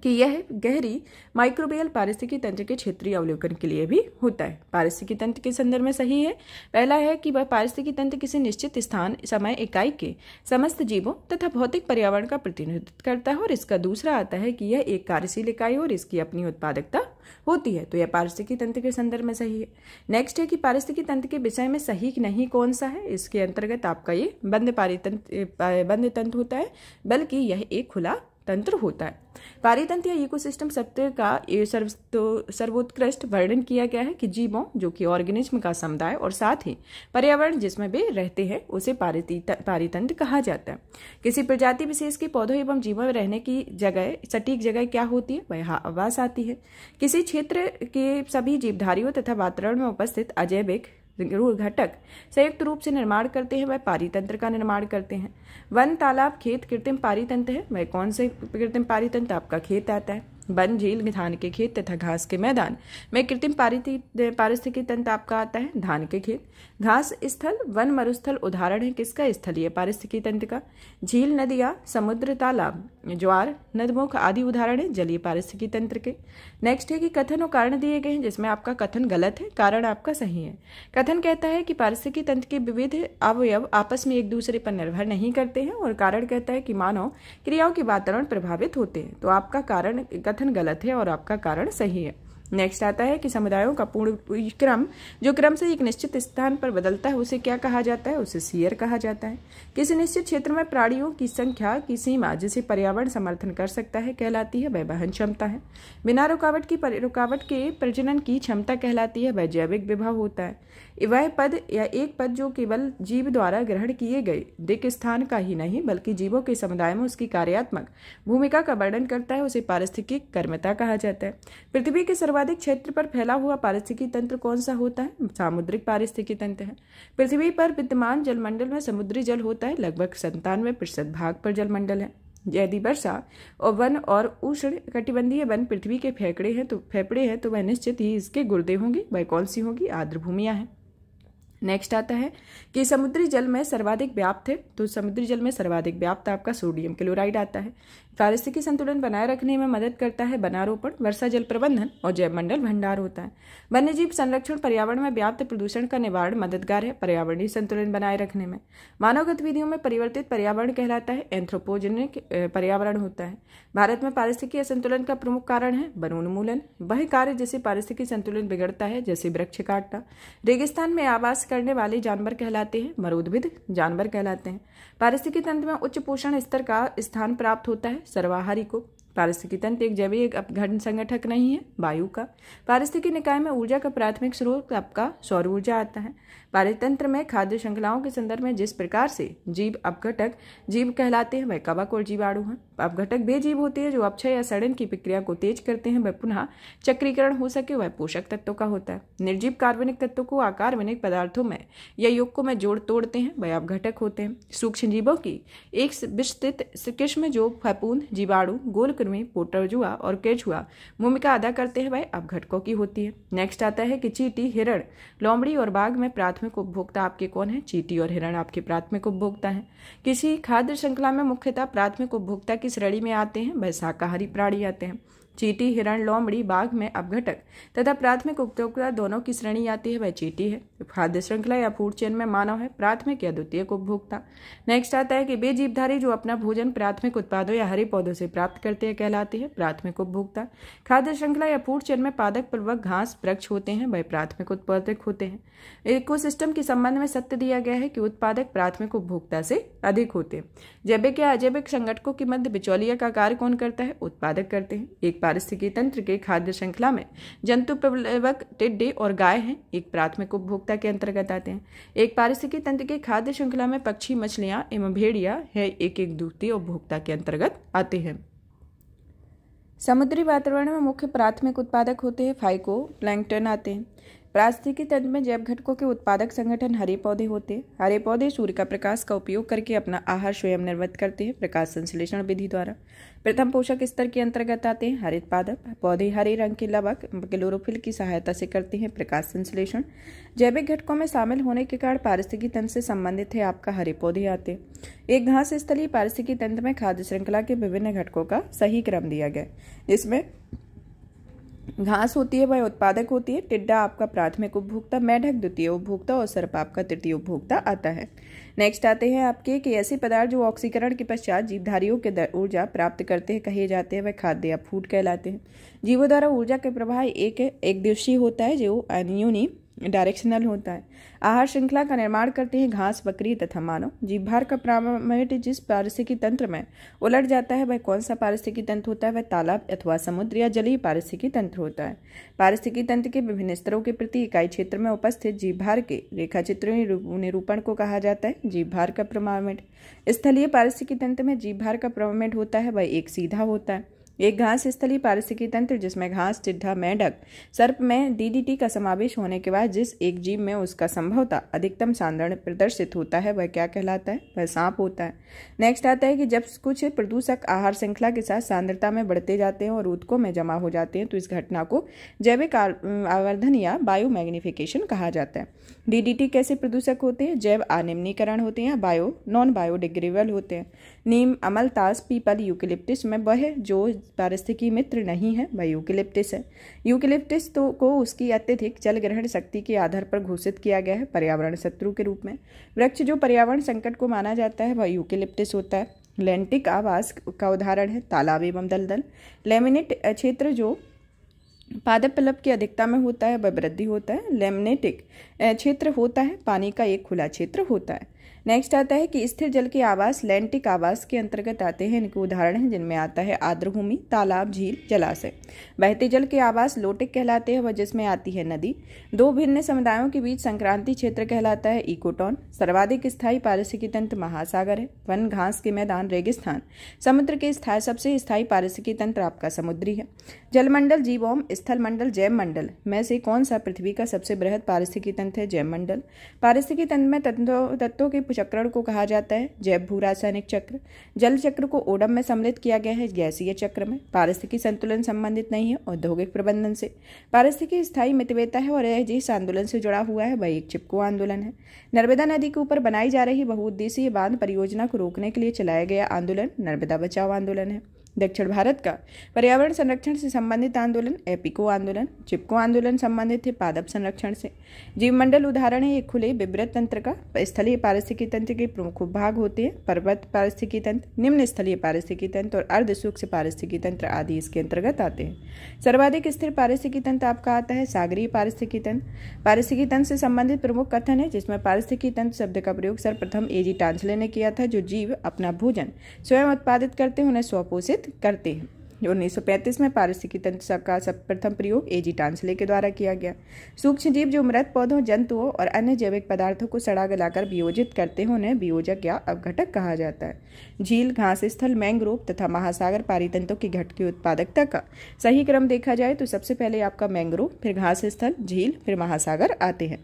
[SPEAKER 1] कि यह गहरी माइक्रोबियल पारिस्थितिकी तंत्र के क्षेत्रीय अवलोकन के लिए भी होता है पारिस्थितिकी तंत्र के संदर्भ में सही है पहला है कि वह पारिस्थितिकी तंत्र किसी निश्चित स्थान समय इकाई के समस्त जीवों तथा भौतिक पर्यावरण का प्रतिनिधित्व करता है और इसका दूसरा आता है कि यह एक कार्यशील इकाई और इसकी अपनी उत्पादकता होती है तो यह पारिस्थितिकी तंत्र के संदर्भ में सही है नेक्स्ट है कि पारिस्थितिकी तंत्र के विषय में सही नहीं कौन सा है इसके अंतर्गत आपका ये बंद पारितंत्र बंद तंत्र होता है बल्कि यह एक खुला तंत्र होता है पारितंत्र या इकोसिस्टम सत्य का ये सर्व तो सर्वोत्कृष्ट वर्णन किया गया है कि जीवों जो कि ऑर्गेनिज्म का समुदाय और साथ ही पर्यावरण जिसमें भी रहते हैं उसे पारितंत्र कहा जाता है किसी प्रजाति विशेष के पौधों एवं जीवों में रहने की जगह सटीक जगह क्या होती है वह आवास आती है किसी क्षेत्र के सभी जीवधारियों तथा वातावरण में उपस्थित अजैविक जरूर घटक संयुक्त रूप से निर्माण करते हैं वह पारितंत्र का निर्माण करते हैं वन तालाब खेत कृत्रिम पारितंत्र है वह कौन से कृत्रिम पारितंत्र आपका खेत आता है वन झील धान के खेत तथा घास के मैदान में कृत्रिम पारिस्थितिकी तंत्र आपका आता है धान के खेत घास स्थल वन मरुस्थल उदाहरण है किसका स्थलीय पारिस्थितिकी तंत्र का झील नदियाँ समुद्र तालाब ज्वार नदमुख आदि उदाहरण है जलीय पारिस्थितिकी तंत्र के नेक्स्ट है कि कथन और कारण दिए गए हैं जिसमें आपका कथन गलत है कारण आपका सही है कथन कहता है कि पारिस्थितिकी तंत्र के विविध अवयव आपस में एक दूसरे पर निर्भर नहीं करते हैं और कारण कहता है कि मानव क्रियाओं के वातावरण प्रभावित होते हैं तो आपका कारण कथन गलत है और आपका कारण सही है नेक्स्ट आता है कि समुदायों का पूर्ण क्रम जो क्रम से एक निश्चित स्थान पर बदलता है उसे क्या कहा जाता है उसे सीयर कहा जाता है किसी निश्चित क्षेत्र में प्राणियों की संख्या की सीमा जिसे पर्यावरण समर्थन कर सकता है कहलाती है वह वहन क्षमता है बिना रुकावट की रुकावट के प्रजनन की क्षमता कहलाती है वह जैविक विभाव होता है वह पद या एक पद जो केवल जीव द्वारा ग्रहण किए गए दिक स्थान का ही नहीं बल्कि जीवों के समुदाय में उसकी कार्यात्मक भूमिका का वर्णन करता है उसे पारिस्थितिक कर्मता कहा जाता है पृथ्वी के सर्वाधिक क्षेत्र पर फैला हुआ पारिस्थितिकी तंत्र कौन सा होता है सामुद्रिक पारिस्थितिकी तंत्र है पृथ्वी पर विद्यमान जलमंडल में समुद्री जल होता है लगभग संतानवे प्रतिशत भाग पर जलमंडल है यदि वर्षा और वन और उष्ण कटिबंधीय वन पृथ्वी के फेफड़े हैं तो फेफड़े हैं तो वह निश्चित ही इसके गुर्दे होंगे वह कौन सी होंगी आर्द्र भूमिया है नेक्स्ट आता है कि समुद्री जल में सर्वाधिक व्याप्त है तो समुद्री जल में सर्वाधिक व्याप्त आपका सोडियम क्लोराइड आता है पारिस्थितिकी संतुलन बनाए रखने में मदद करता है बनारोपण वर्षा जल प्रबंधन और जैव मंडल भंडार होता है वन्यजीव संरक्षण पर्यावरण में व्याप्त प्रदूषण का निवारण मददगार है पर्यावरणीय संतुलन बनाए रखने में मानव गतिविधियों में परिवर्तित पर्यावरण कहलाता है एंथ्रोपोजेनिक पर्यावरण होता है भारत में पारिस्थितिकी असंतुलन का प्रमुख कारण है वनोन्मूलन वह कार्य जैसे पारिस्थितिकी संतुलन बिगड़ता है जैसे वृक्ष काटना रेगिस्तान में आवास करने वाले जानवर कहलाते हैं मरुद्भिद जानवर कहलाते हैं पारिस्थितिकी तंत्र में उच्च पोषण स्तर का स्थान प्राप्त होता है सर्वाहारी को पारिस्थितिक तंत्र एक जैविक अपघटन संगठक नहीं है वायु का पारिस्थितिकी निकाय में ऊर्जा का प्राथमिक स्रोत आपका सौर ऊर्जा आता है पारितंत्र में खाद्य श्रृंखलाओं के संदर्भ में जिस प्रकार से जीव अपघटक जीव कहलाते हैं वह कवक और जीवाणु हैं अपघटक वे जीव होते हैं जो अपक्षय या सड़न की प्रक्रिया को तेज करते हैं वह पुनः चक्रीकरण हो सके वह पोषक तत्वों का होता है निर्जीव कार्बनिक तत्वों को आकार्बनिक पदार्थों में या युगकों में जोड़ तोड़ते हैं वह अपघटक होते हैं सूक्ष्म जीवों की एक विस्तृत किस्म जो फपून जीवाणु गोलकृमी पोटरजुआ और केचुआ भूमिका अदा करते हैं वह अपघटकों की होती है नेक्स्ट आता है कि चीटी हिरण लोमड़ी और बाघ में प्राथमिक प्राथमिक उपभोक्ता आपके कौन है चीटी और हिरण आपके प्राथमिक उपभोक्ता हैं किसी खाद्य श्रृंखला में मुख्यतः प्राथमिक उपभोक्ता की श्रेणी में आते हैं वह शाकाहारी प्राणी आते हैं चीटी हिरण लोमड़ी बाघ में अपघटक तथा प्राथमिक उपभोक्ता दोनों की श्रेणी आती है वह चीटी है खाद्य श्रृंखला या फूड चेन में मानव है प्राथमिक या द्वितीय उपभोक्ता नेक्स्ट आता है कि वे जीवधारी जो अपना भोजन प्राथमिक उत्पादों या हरे पौधों से प्राप्त करते हैं कहलाती है प्राथमिक उपभोक्ता खाद्य श्रृंखला या फूड चेन में पादक पूर्वक घास वृक्ष होते हैं वह प्राथमिक उत्पादक होते हैं इकोसिस्टम के संबंध में सत्य दिया गया है कि उत्पादक प्राथमिक उपभोक्ता से अधिक होते हैं जैविक या अजैविक संगठकों के मध्य बिचौलिया का कार्य कौन करता है उत्पादक करते हैं एक पारिस्थितिकी तंत्र के खाद्य श्रृंखला में जंतु प्रवक टिड्डी और गाय हैं एक प्राथमिक उपभोक्ता के अंतर्गत आते हैं एक पारिस्थितिकी तंत्र के खाद्य श्रृंखला में पक्षी मछलियाँ एवं भेड़िया है एक एक द्वितीय उपभोक्ता के अंतर्गत आते हैं समुद्री वातावरण में मुख्य प्राथमिक उत्पादक होते हैं फाइको प्लैंगटन आते हैं पारिस्थितिकी तंत्र में जैव घटकों के उत्पादक संगठन हरे पौधे होते हैं हरे पौधे सूर्य का प्रकाश का उपयोग करके अपना आहार स्वयं निर्मित करते हैं प्रकाश संश्लेषण विधि द्वारा प्रथम पोषक स्तर के अंतर्गत आते हैं हरित पादप पौधे हरे रंग के लवक क्लोरोफिल की सहायता से करते हैं प्रकाश संश्लेषण जैविक घटकों में शामिल होने के कारण पारिस्थितिकी तंत्र से संबंधित है आपका हरे पौधे आते हैं एक घास स्थलीय पारिस्थितिकी तंत्र में खाद्य श्रृंखला के विभिन्न घटकों का सही क्रम दिया गया जिसमें घास होती है वह उत्पादक होती है टिड्डा आपका प्राथमिक उपभोक्ता मैढक द्वितीय उपभोक्ता और सर्प आपका तृतीय उपभोक्ता आता है नेक्स्ट आते हैं आपके कि ऐसे पदार्थ जो ऑक्सीकरण के पश्चात जीवधारियों के ऊर्जा प्राप्त करते हैं कहे जाते हैं वह खाद्य या फूड कहलाते हैं जीवों द्वारा ऊर्जा के प्रवाह एक एक दिवसीय होता है जो अन्यूनी डायरेक्शनल होता है आहार श्रृंखला का निर्माण करते हैं घास बकरी तथा मानव जीवभार का प्रारंभ जिस पारिस्थिकी तंत्र में उलट जाता है वह कौन सा पारिस्थिकी तंत्र होता है वह तालाब अथवा समुद्र या जलीय पारिस्थिकी तंत्र होता है पारिस्थिकी तंत्र के विभिन्न स्तरों के प्रति इकाई क्षेत्र में उपस्थित जीवभार के रेखाचित्रीय निरूपण को कहा जाता है जीवभार का प्रमाण स्थलीय पारिस्थिकी तंत्र में जीवभार का प्रमामेट होता है वह एक सीधा होता है एक घास स्थली पारिस्थितिकी तंत्र जिसमें घास टिड्ढा मेढक सर्प में डीडीटी का समावेश होने के बाद जिस एक जीव में उसका संभवता अधिकतम सांद्रण प्रदर्शित होता है वह क्या कहलाता है वह सांप होता है नेक्स्ट आता है कि जब कुछ प्रदूषक आहार श्रृंखला के साथ सांद्रता में बढ़ते जाते हैं और ऊतकों में जमा हो जाते हैं तो इस घटना को जैविक आवर्धन या बायोमैग्निफिकेशन कहा जाता है डीडीटी कैसे प्रदूषक होते हैं जैव आनिम्नीकरण होते हैं बायो नॉन बायोडिग्रेबल होते हैं नीम अमल ताज पीपल यूकिलिप्टिस में वह जो पारिस्थितिकी मित्र नहीं है वह यूकिलिप्टिस है यूकिलिप्टिस तो को उसकी अत्यधिक जल ग्रहण शक्ति के आधार पर घोषित किया गया है पर्यावरण शत्रु के रूप में वृक्ष जो पर्यावरण संकट को माना जाता है वह यूकिलिप्टिस होता है लेंटिक आवास का उदाहरण है तालाब एवं दलदल लेमिनेट क्षेत्र जो पादप पल्लव की अधिकता में होता है वृद्धि होता है लेमनेटिक क्षेत्र होता है पानी का एक खुला क्षेत्र होता है नेक्स्ट आता है कि स्थिर जल के आवास लैंटिक आवास के अंतर्गत आते हैं इनके उदाहरण हैं जिनमें आता है आर्द्रभूमि तालाब झील जलाशय बहते जल के आवास लोटिक कहलाते हैं व जिसमें आती है नदी दो भिन्न समुदायों के बीच संक्रांति क्षेत्र कहलाता है इकोटॉन सर्वाधिक स्थायी पारिस्थिकी तंत्र महासागर है वन घास के मैदान रेगिस्तान समुद्र के स्थायी सबसे स्थायी पारिस्थिकी तंत्र आपका समुद्री है जलमंडल जीवोम स्थल मंडल जैव मंडल में से कौन सा पृथ्वी का सबसे बृहद पारिस्थिकी तंत्र है जैव मंडल पारिस्थिकी तंत्र में तत्वों तत्वों के चक्रण को कहा जाता है जैव भू रासायनिक चक्र जल चक्र को ओडम में सम्मिलित किया गया है गैसीय चक्र में पारिस्थितिकी संतुलन संबंधित नहीं है औद्योगिक प्रबंधन से पारिस्थितिकी स्थायी मितवेता है और यह जिस आंदोलन से जुड़ा हुआ है वह एक चिपको आंदोलन है नर्मदा नदी के ऊपर बनाई जा रही बहुउद्देशीय बांध परियोजना को रोकने के लिए चलाया गया आंदोलन नर्मदा बचाओ आंदोलन है दक्षिण भारत का पर्यावरण संरक्षण से संबंधित आंदोलन एपिको आंदोलन चिपको आंदोलन संबंधित है पादप संरक्षण से जीवमंडल उदाहरण है ये खुले विवृत तंत्र का स्थलीय पारिस्थितिकी तंत्र के प्रमुख भाग होते हैं पर्वत पारिस्थितिकी तंत्र निम्न स्थलीय पारिस्थितिकी तंत्र और अर्ध सूक्ष्म पारिस्थितिकी तंत्र आदि इसके अंतर्गत आते हैं सर्वाधिक स्थिर पारिस्थितिकी तंत्र आपका आता है सागरीय पारिस्थितिकी तंत्र पारिस्थितिकी तंत्र से संबंधित प्रमुख कथन है जिसमें पारिस्थितिकी तंत्र शब्द का प्रयोग सर्वप्रथम एजी टांसले ने किया था जो जीव अपना भोजन स्वयं उत्पादित करते हैं उन्हें स्वपोषित करते हैं उन्नीस सौ में पारिस्थिकी तंत्र का सर्वप्रथम प्रयोग एजी टांसले के द्वारा किया गया सूक्ष्म जीव जो मृत पौधों जंतुओं और अन्य जैविक पदार्थों को सड़ा गलाकर वियोजित करते हैं उन्हें वियोजक या अवघटक कहा जाता है झील घास स्थल मैंग्रोव तथा महासागर पारितंत्रों की घट की उत्पादकता का सही क्रम देखा जाए तो सबसे पहले आपका मैंग्रोव फिर घास स्थल झील फिर महासागर आते हैं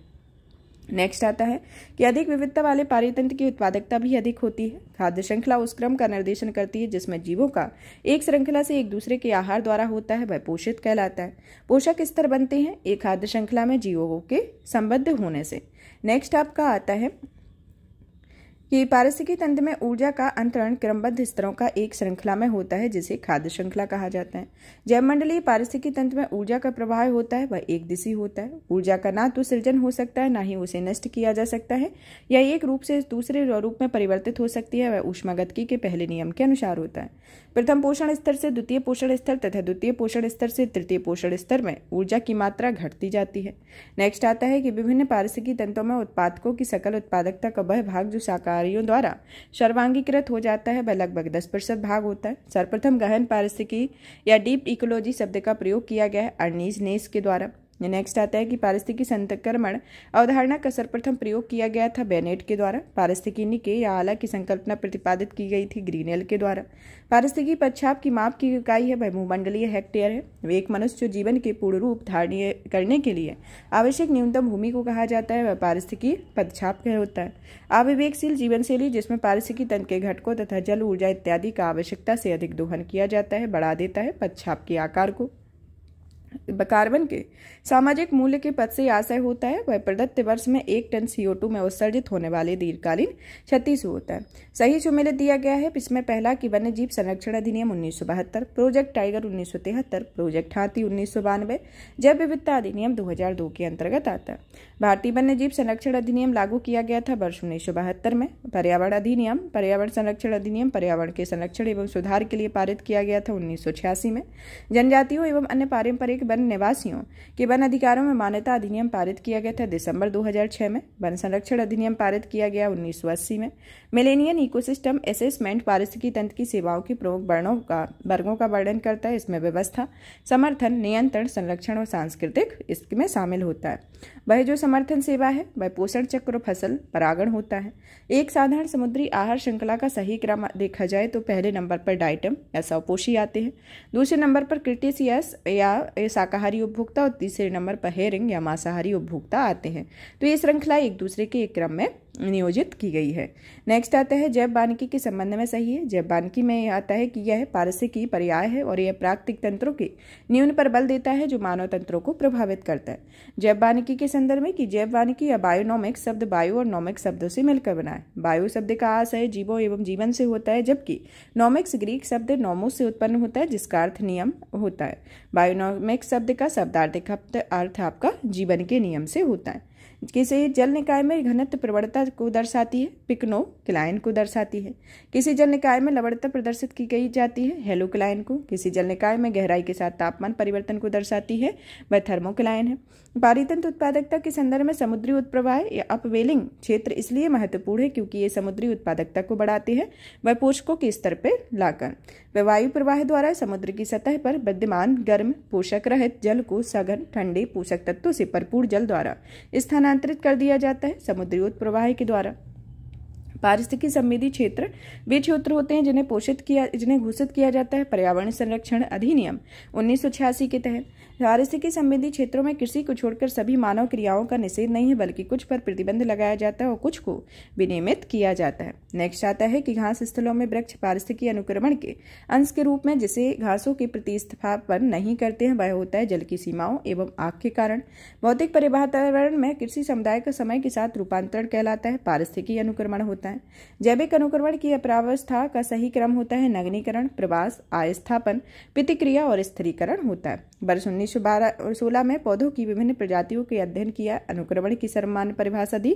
[SPEAKER 1] नेक्स्ट आता है कि अधिक विविधता वाले पारितंत्र की उत्पादकता भी अधिक होती है खाद्य श्रृंखला उस क्रम का निर्देशन करती है जिसमें जीवों का एक श्रृंखला से एक दूसरे के आहार द्वारा होता है वह पोषित कहलाता है पोषक स्तर बनते हैं एक खाद्य श्रृंखला में जीवों के संबद्ध होने से नेक्स्ट आपका आता है कि पारिस्थिकी तंत्र में ऊर्जा का अंतरण क्रमबद्ध स्तरों का एक श्रृंखला में होता है जिसे खाद्य श्रृंखला कहा जाता है जयमंडलीय पारिस्थिकी तंत्र में ऊर्जा का प्रवाह होता है वह एक दिशी होता है ऊर्जा का ना तो सृजन हो सकता है ना ही उसे नष्ट किया जा सकता है या एक रूप से दूसरे रूप में परिवर्तित हो सकती है वह ऊष्मागतकी के पहले नियम के अनुसार होता है प्रथम पोषण स्तर से द्वितीय पोषण स्तर तथा द्वितीय पोषण स्तर से तृतीय पोषण स्तर में ऊर्जा की मात्रा घटती जाती है नेक्स्ट आता है कि विभिन्न पारिस्थिकी तंत्रों में उत्पादकों की सकल उत्पादकता का वह भाग जो साकार कर्मचारियों द्वारा सर्वांगीकृत हो जाता है वह लगभग दस प्रतिशत भाग होता है सर्वप्रथम गहन पारिस्थिति या डीप इकोलॉजी शब्द का प्रयोग किया गया है अर्नीज नेस के द्वारा नेक्स्ट आता है कि पारिस्थिकी संतक्रमण अवधारणा का सर्वप्रथम प्रयोग किया गया था बेनेट के द्वारा पारिस्थिकी के या आला की संकल्पना प्रतिपादित की गई थी ग्रीनेल के द्वारा पारिस्थिकी पच्छाप की माप की इकाई है वह भूमंडलीय हेक्टेयर है वे एक मनुष्य जो जीवन के पूर्ण रूप धारणीय करने के लिए आवश्यक न्यूनतम भूमि को कहा जाता है वह पारिस्थिकी पदछाप का होता है अविवेकशील जीवन शैली जिसमें पारिस्थिकी तंत्र के घटकों तथा जल ऊर्जा इत्यादि का आवश्यकता से अधिक दोहन किया जाता है बढ़ा देता है पदछाप के आकार को कार्बन के सामाजिक मूल्य के पद से आशय होता है वह प्रदत्त वर्ष में एक टन सीओ टू में उत्सर्जित होने वाले दीर्घकालीन क्षति से होता है सही सुमेलित दिया गया है इसमें पहला कि वन्य जीव संरक्षण अधिनियम उन्नीस प्रोजेक्ट टाइगर उन्नीस प्रोजेक्ट हाथी उन्नीस सौ बानवे जैव विविधता अधिनियम दो के अंतर्गत आता है भारतीय वन्य जीव संरक्षण अधिनियम लागू किया गया था वर्ष उन्नीस में पर्यावरण अधिनियम पर्यावरण संरक्षण अधिनियम पर्यावरण के संरक्षण एवं सुधार के लिए पारित किया गया था उन्नीस में जनजातियों एवं अन्य पारंपरिक के वन निवासियों के वन अधिकारों में मान्यता अधिनियम पारित किया गया था दिसंबर 2006 में वन संरक्षण अधिनियम पारित किया गया उन्नीस में मिलेनियन इकोसिस्टम असेसमेंट पारिस्थिकी तंत्र की सेवाओं के प्रमुख वर्णों का वर्गों का वर्णन करता है इसमें व्यवस्था समर्थन नियंत्रण संरक्षण और सांस्कृतिक इसमें शामिल होता है वह जो समर्थन सेवा है वह पोषण चक्र फसल परागण होता है एक साधारण समुद्री आहार श्रृंखला का सही क्रम देखा जाए तो पहले नंबर पर डाइटम या सवपोशी आते हैं दूसरे नंबर पर क्रिटिसियस या शाकाहारी उपभोक्ता और तीसरे नंबर पर हेरिंग या मांसाहारी उपभोक्ता आते हैं तो ये श्रृंखला एक दूसरे के एक क्रम में नियोजित की गई है नेक्स्ट आता है जैव बानकी के संबंध में सही है जैव बानकी में आता है कि यह पारसिकी की पर्याय है और यह प्राकृतिक तंत्रों के न्यून पर बल देता है जो मानव तंत्रों को प्रभावित करता है जैव वानिकी के संदर्भ में कि जैव वानिकी या बायोनॉमिक शब्द बायो और नॉमिक शब्दों से मिलकर बना है बायो शब्द का आशय जीवों एवं जीवन से होता है जबकि नॉमिक्स ग्रीक शब्द नोमो से उत्पन्न होता है जिसका अर्थ नियम होता है बायोनॉमिक शब्द का शब्दार्थिक अर्थ आपका जीवन के नियम से होता है किसी जल निकाय में घनत्व प्रवणता को दर्शाती है पिकनो क्लाइन को दर्शाती है किसी जल निकाय में लवणता प्रदर्शित की गई जाती है हेलो क्लाइन को किसी जल निकाय में गहराई के साथ तापमान परिवर्तन को दर्शाती है वह थर्मो क्लाइन है पारितंत्र उत्पादकता के संदर्भ में समुद्री उत्प्रवाह या अपवेलिंग क्षेत्र इसलिए महत्वपूर्ण है क्योंकि ये समुद्री उत्पादकता को बढ़ाते हैं व पोषकों के स्तर पर लाकर वह वायु प्रवाह द्वारा समुद्र की सतह पर विद्यमान गर्म पोषक रहित जल को सघन ठंडे पोषक तत्वों से भरपूर जल द्वारा स्थानांतरित कर दिया जाता है समुद्री उत्प्रवाह के द्वारा पारिस्थितिकी संवेदी क्षेत्र वे क्षेत्र होते हैं जिन्हें पोषित किया जिन्हें घोषित किया जाता है पर्यावरण संरक्षण अधिनियम उन्नीस के तहत पारिस्थितिकी संबंधी क्षेत्रों में कृषि को छोड़कर सभी मानव क्रियाओं का निषेध नहीं है बल्कि कुछ पर प्रतिबंध लगाया जाता है और कुछ को विनियमित किया जाता है नेक्स्ट आता है कि घास स्थलों में वृक्ष पारिस्थितिकी अनुक्रमण के अंश के रूप में जिसे घासों के प्रतिस्थापन नहीं करते हैं वह होता है जल की सीमाओं एवं आग के कारण भौतिक परिवातावरण में कृषि समुदाय का समय के साथ रूपांतरण कहलाता है पारिस्थितिकी अनुक्रमण होता है जैविक अनुक्रमण की अपरावस्था का सही क्रम होता है नग्नीकरण प्रवास आयस्थापन प्रतिक्रिया और स्थिरीकरण होता है वर्ष उन्नीस उन्नीस सौ में पौधों की विभिन्न प्रजातियों के अध्ययन किया अनुक्रमण की सर्वमान्य परिभाषा दी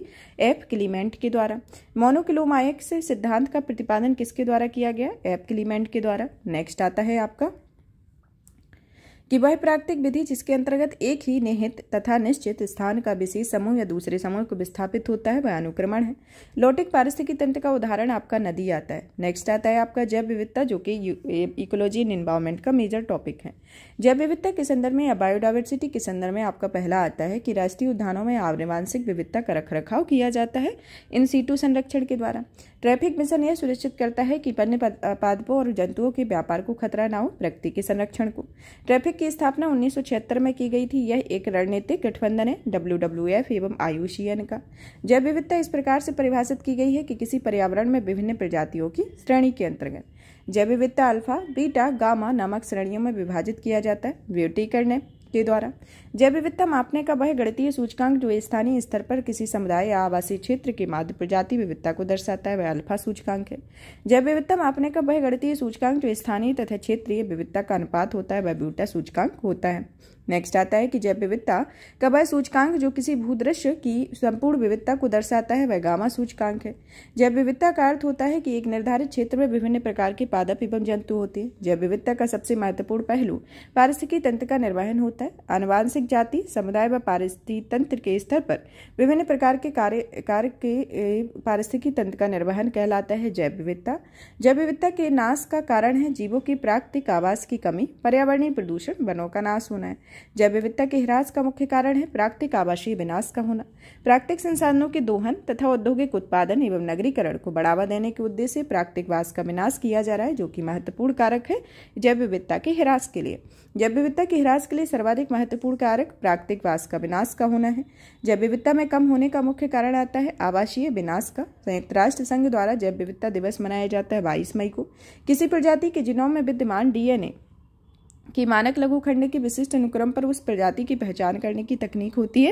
[SPEAKER 1] एफ क्लीमेंट के द्वारा मोनोक्लोमाइक्स सिद्धांत का प्रतिपादन किसके द्वारा किया गया एफ क्लीमेंट के द्वारा नेक्स्ट आता है आपका कि वह प्राकृतिक विधि जिसके अंतर्गत एक ही निहित तथा निश्चित स्थान का विशेष समूह या दूसरे समूह को विस्थापित होता है वह अनुक्रमण है लोटिक पारिस्थितिकी तंत्र का उदाहरण आपका नदी आता है नेक्स्ट आता है आपका जैव विविधता जो कि इकोलॉजी एंड इन्वायरमेंट का मेजर टॉपिक है जैव विविधता के संदर्भ में या बायोडाइवर्सिटी के संदर्भ में आपका पहला आता है कि राष्ट्रीय उद्यानों में आनुवांशिक विविधता का रख किया जाता है इन सीटू संरक्षण के द्वारा ट्रैफिक मिशन यह सुनिश्चित करता है कि वन्य पादपों और जंतुओं के व्यापार को खतरा ना हो प्रकृति के संरक्षण को ट्रैफिक की स्थापना उन्नीस में की गई थी यह एक रणनीतिक गठबंधन है डब्ल्यू डब्ल्यू एफ एवं आयुषीएन का जैव विविधता इस प्रकार से परिभाषित की गई है कि किसी पर्यावरण में विभिन्न प्रजातियों की श्रेणी के अंतर्गत जैव विविधता अल्फा बीटा गामा नामक श्रेणियों में विभाजित किया जाता है ब्यूटीकरण के द्वारा जैव विविधता मापने का वह गणितीय सूचकांक जो स्थानीय स्तर पर किसी समुदाय या आवासीय क्षेत्र के माध्य प्रजाति विविधता को दर्शाता है वह अल्फा सूचकांक है जैव विविधता मापने का वह गणितीय सूचकांक जो स्थानीय तथा क्षेत्रीय विविधता का अनुपात होता है वह ब्यूटा सूचकांक होता है नेक्स्ट आता है कि जैव विविधता का वह सूचकांक जो किसी भूदृश्य की संपूर्ण विविधता को दर्शाता है वह गामा सूचकांक है जैव विविधता का अर्थ होता है कि एक निर्धारित क्षेत्र में विभिन्न प्रकार के पादप एवं जंतु होते हैं जैव विविधता का सबसे महत्वपूर्ण पहलू पारिस्थितिकी तंत्र का निर्वहन होता है अनुवांशिक जाति समुदाय व पारिस्थिति तंत्र के स्तर पर विभिन्न प्रकार के कार्य कार्य के पारिस्थितिकी तंत्र का निर्वहन कहलाता है जैव विविधता जैव विविधता के नाश का कारण है जीवों की प्राकृतिक आवास की कमी पर्यावरणीय प्रदूषण वनों का नाश होना है जैव विविधता के हिरास का मुख्य कारण है प्राकृतिक आवासीय विनाश का होना प्राकृतिक संसाधनों के दोहन तथा औद्योगिक उत्पादन एवं नगरीकरण को बढ़ावा देने के उद्देश्य प्राकृतिक वास का विनाश किया जा रहा है जो कि महत्वपूर्ण कारक है जैव विविधता के हिरास के लिए जैव विविधता के हिरास के लिए सर्वाधिक महत्वपूर्ण कारक प्राकृतिक वास का विनाश का होना है जैव विविधता में कम होने का मुख्य कारण आता है आवासीय विनाश का संयुक्त राष्ट्र संघ द्वारा जैव विविधता दिवस मनाया जाता है बाईस मई को किसी प्रजाति के जिनों में विद्यमान डीएनए कि मानक लघु खंड के विशिष्ट अनुक्रम पर उस प्रजाति की पहचान करने की तकनीक होती है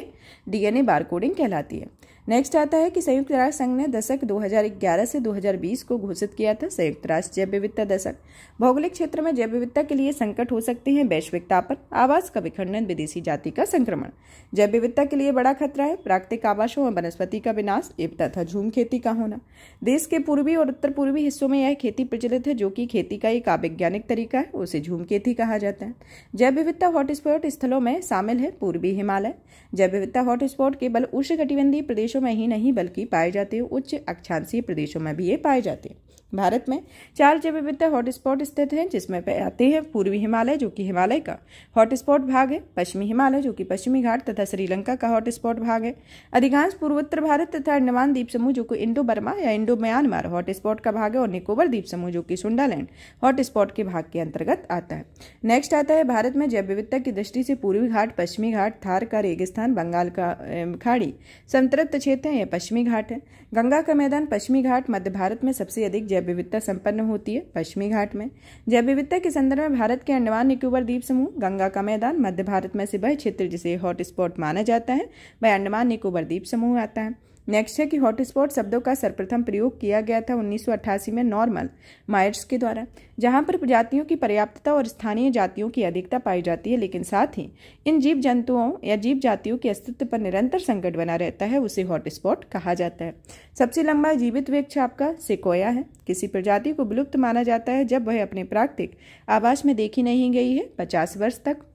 [SPEAKER 1] डीएनए बारकोडिंग कहलाती है नेक्स्ट आता है कि संयुक्त राष्ट्र संघ ने दशक 2011 से 2020 को घोषित किया था संयुक्त राष्ट्र जैव विविधता दशक भौगोलिक क्षेत्र में जैव विविधता के लिए संकट हो सकते हैं वैश्विक तापन आवास का विखंडन विदेशी जाति का संक्रमण जैव विविधता के लिए बड़ा खतरा है प्राकृतिक आवासों और वनस्पति का विनाश एवं तथा झूम खेती का होना देश के पूर्वी और उत्तर पूर्वी हिस्सों में यह खेती प्रचलित है जो कि खेती का एक आवैज्ञानिक तरीका है उसे झूम खेती कहा जाता है जैव विविधता हॉटस्पॉट स्थलों में शामिल है पूर्वी हिमालय जैव विविधता हॉटस्पॉट केवल उष्ण प्रदेश प्रदेशों में ही नहीं बल्कि पाए जाते उच्च अक्षांशीय प्रदेशों में भी ये पाए जाते हैं भारत में चार जैव विविधता हॉटस्पॉट स्थित हैं जिसमें आते हैं पूर्वी हिमालय जो कि हिमालय का हॉटस्पॉट भाग है पश्चिमी हिमालय जो कि पश्चिमी घाट तथा श्रीलंका का हॉटस्पॉट भाग है अधिकांश पूर्वोत्तर भारत तथा अंडमान द्वीप समूह जो कि इंडो बर्मा या इंडो म्यांमार हॉटस्पॉट का भाग है और निकोबर द्वीप समूह जो कि सुंडालैंड हॉटस्पॉट के भाग के अंतर्गत आता है नेक्स्ट आता है भारत में जैव विविधता की दृष्टि से पूर्वी घाट पश्चिमी घाट थार का रेगिस्तान बंगाल का खाड़ी संतृप्त क्षेत्र है यह पश्चिमी घाट है गंगा का मैदान पश्चिमी घाट मध्य भारत में सबसे अधिक जैव जैव विविधता संपन्न होती है पश्चिमी घाट में जैव विविधता के संदर्भ में भारत के अंडमान निकोबार द्वीप समूह गंगा का मैदान मध्य भारत में से वह क्षेत्र जिसे हॉटस्पॉट माना जाता है वह अंडमान निकोबार द्वीप समूह आता है नेक्स्ट है कि हॉटस्पॉट शब्दों का सर्वप्रथम प्रयोग किया गया था 1988 में नॉर्मल मायर्स के द्वारा जहां पर प्रजातियों की पर्याप्तता और स्थानीय जातियों की अधिकता पाई जाती है लेकिन साथ ही इन जीव जंतुओं या जीव जातियों के अस्तित्व पर निरंतर संकट बना रहता है उसे हॉटस्पॉट कहा जाता है सबसे लंबा जीवित वृक्ष आपका सिकोया है किसी प्रजाति को विलुप्त माना जाता है जब वह अपने प्राकृतिक आवास में देखी नहीं गई है पचास वर्ष तक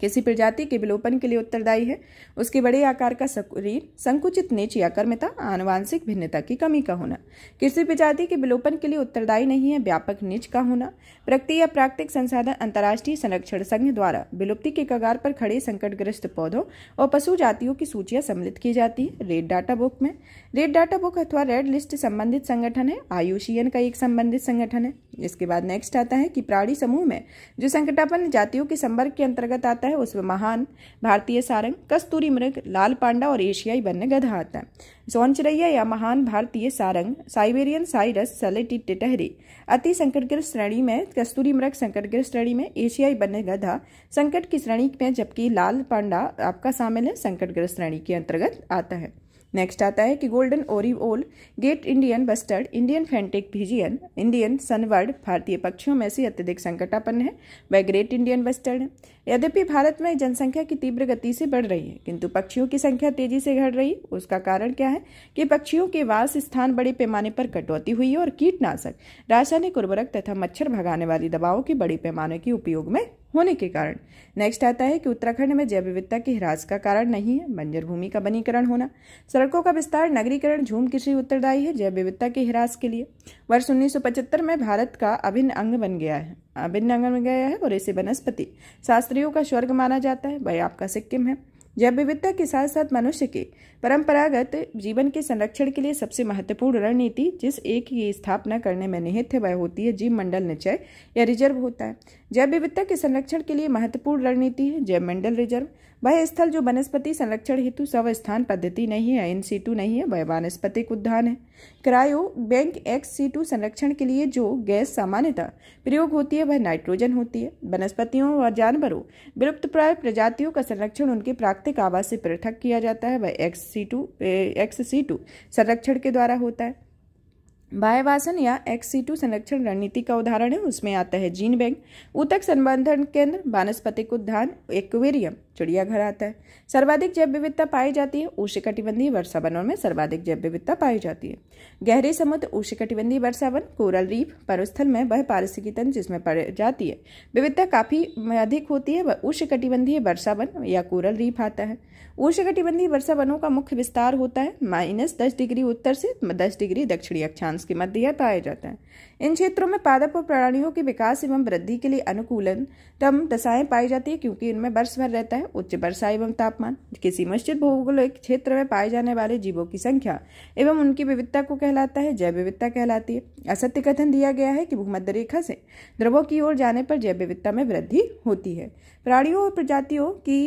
[SPEAKER 1] किसी प्रजाति के विलोपन के लिए उत्तरदायी है उसके बड़े आकार का शरीर संकुचित नीच या कर्मता आनुवांशिक भिन्नता की कमी का होना किसी प्रजाति के विलोपन के लिए उत्तरदायी नहीं है व्यापक नीच का होना प्रकृति या प्राकृतिक संसाधन अंतर्राष्ट्रीय संरक्षण संघ द्वारा विलुप्ति के कगार पर खड़े संकटग्रस्त पौधों और पशु जातियों की सूचियां सम्मिलित की जाती है रेड डाटा बुक में रेड डाटा बुक अथवा रेड लिस्ट संबंधित संगठन है आयुषीएन का एक संबंधित संगठन है इसके बाद नेक्स्ट आता है कि प्राणी समूह में जो संकटापन्न जातियों के संपर्क के अंतर्गत आता है उसमें महान भारतीय सारंग कस्तूरी मृग लाल पांडा और एशियाई वन्य गधा आता है जोनचरैया या महान भारतीय सारंग साइबेरियन साइरस सलेटी टिटहरी अति संकटग्रस्त श्रेणी में कस्तूरी मृग संकटग्रस्त श्रेणी में एशियाई वन्य गधा संकट की श्रेणी में जबकि लाल पांडा आपका शामिल है संकटग्रस्त श्रेणी के अंतर्गत आता है नेक्स्ट आता है कि golden oriole great Indian bustard Indian fantail pigeon Indian sunbird भारतीय पक्षियों में से अत्यधिक संकटापन्न है वह ग्रेट इंडियन बस्टर्ड है यद्यपि भारत में जनसंख्या की तीव्र गति से बढ़ रही है किंतु पक्षियों की संख्या तेजी से घट रही उसका कारण क्या है कि पक्षियों के वास स्थान बड़े पैमाने पर कटौती हुई है और कीटनाशक रासायनिक उर्वरक तथा मच्छर भगाने वाली दवाओं के बड़े पैमाने के उपयोग में होने के कारण नेक्स्ट आता है कि उत्तराखंड में जैव विविधता की हिरास का कारण नहीं है बंजर भूमि का वनीकरण होना सड़कों का विस्तार नगरीकरण झूम कृषि उत्तरदायी है जैव विविधता की हिरास के लिए वर्ष उन्नीस में भारत का अभिन्न अंग बन गया है अभिन्न अंग बन गया है और इसे वनस्पति शास्त्रियों का स्वर्ग माना जाता है वह आपका सिक्किम है जैव विविधता के साथ साथ मनुष्य के परंपरागत जीवन के संरक्षण के लिए सबसे महत्वपूर्ण रणनीति जिस एक की स्थापना करने में निहित है वह होती है जीव मंडल निचय या रिजर्व होता है जैव विविधता के संरक्षण के लिए महत्वपूर्ण रणनीति है जैव मंडल रिजर्व वह स्थल जो वनस्पति संरक्षण हेतु स्थान पद्धति नहीं है इन सीटू नहीं है वह वनस्पतिक उद्यान है क्रायो बैंक एक्स सीटू संरक्षण के लिए जो गैस सामान्यतः प्रयोग होती है वह नाइट्रोजन होती है वनस्पतियों और जानवरों विलुप्त प्राय प्रजातियों का संरक्षण उनके प्राकृतिक आवास से पृथक किया जाता है वह एक्स सीटू एक्स सीटू संरक्षण के द्वारा होता है बायवासन या एक्स सी टू संरक्षण रणनीति का उदाहरण है उसमें आता है जीन बैंक ऊतक संबंधन केंद्र वानस्पतिक उद्यान एक्वेरियम चिड़ियाघर आता है सर्वाधिक जैव विविधता पाई जाती है उष्णकटिबंधीय वर्षावनों में सर्वाधिक जैव विविधता पाई जाती है गहरे समुद्र उष्णकटिबंधीय वर्षावन कोरल रीफ परस्थल में वह पारिस्थिकी तंत्र जिसमें पड़ जाती है विविधता काफी अधिक होती है वह उष्णकटिबंधीय वर्षावन या कोरल रीफ आता है उष्णकटिबंधीय वर्षावनों का मुख्य विस्तार होता है माइनस दस डिग्री उत्तर से दस डिग्री दक्षिणी अक्षांश चांस के मध्य पाया तो जाता है इन क्षेत्रों में पादप और प्राणियों के विकास एवं वृद्धि के लिए अनुकूलन तम दशाएं पाई जाती है क्योंकि इनमें वर्ष भर रहता है उच्च वर्षा एवं तापमान किसी मस्जिद भौगोलिक क्षेत्र में पाए जाने वाले जीवों की संख्या एवं उनकी विविधता को कहलाता है जैव विविधता कहलाती है असत्य कथन दिया गया है कि भूमध्य रेखा से द्रवों की ओर जाने पर जैव विविधता में वृद्धि होती है प्राणियों और प्रजातियों की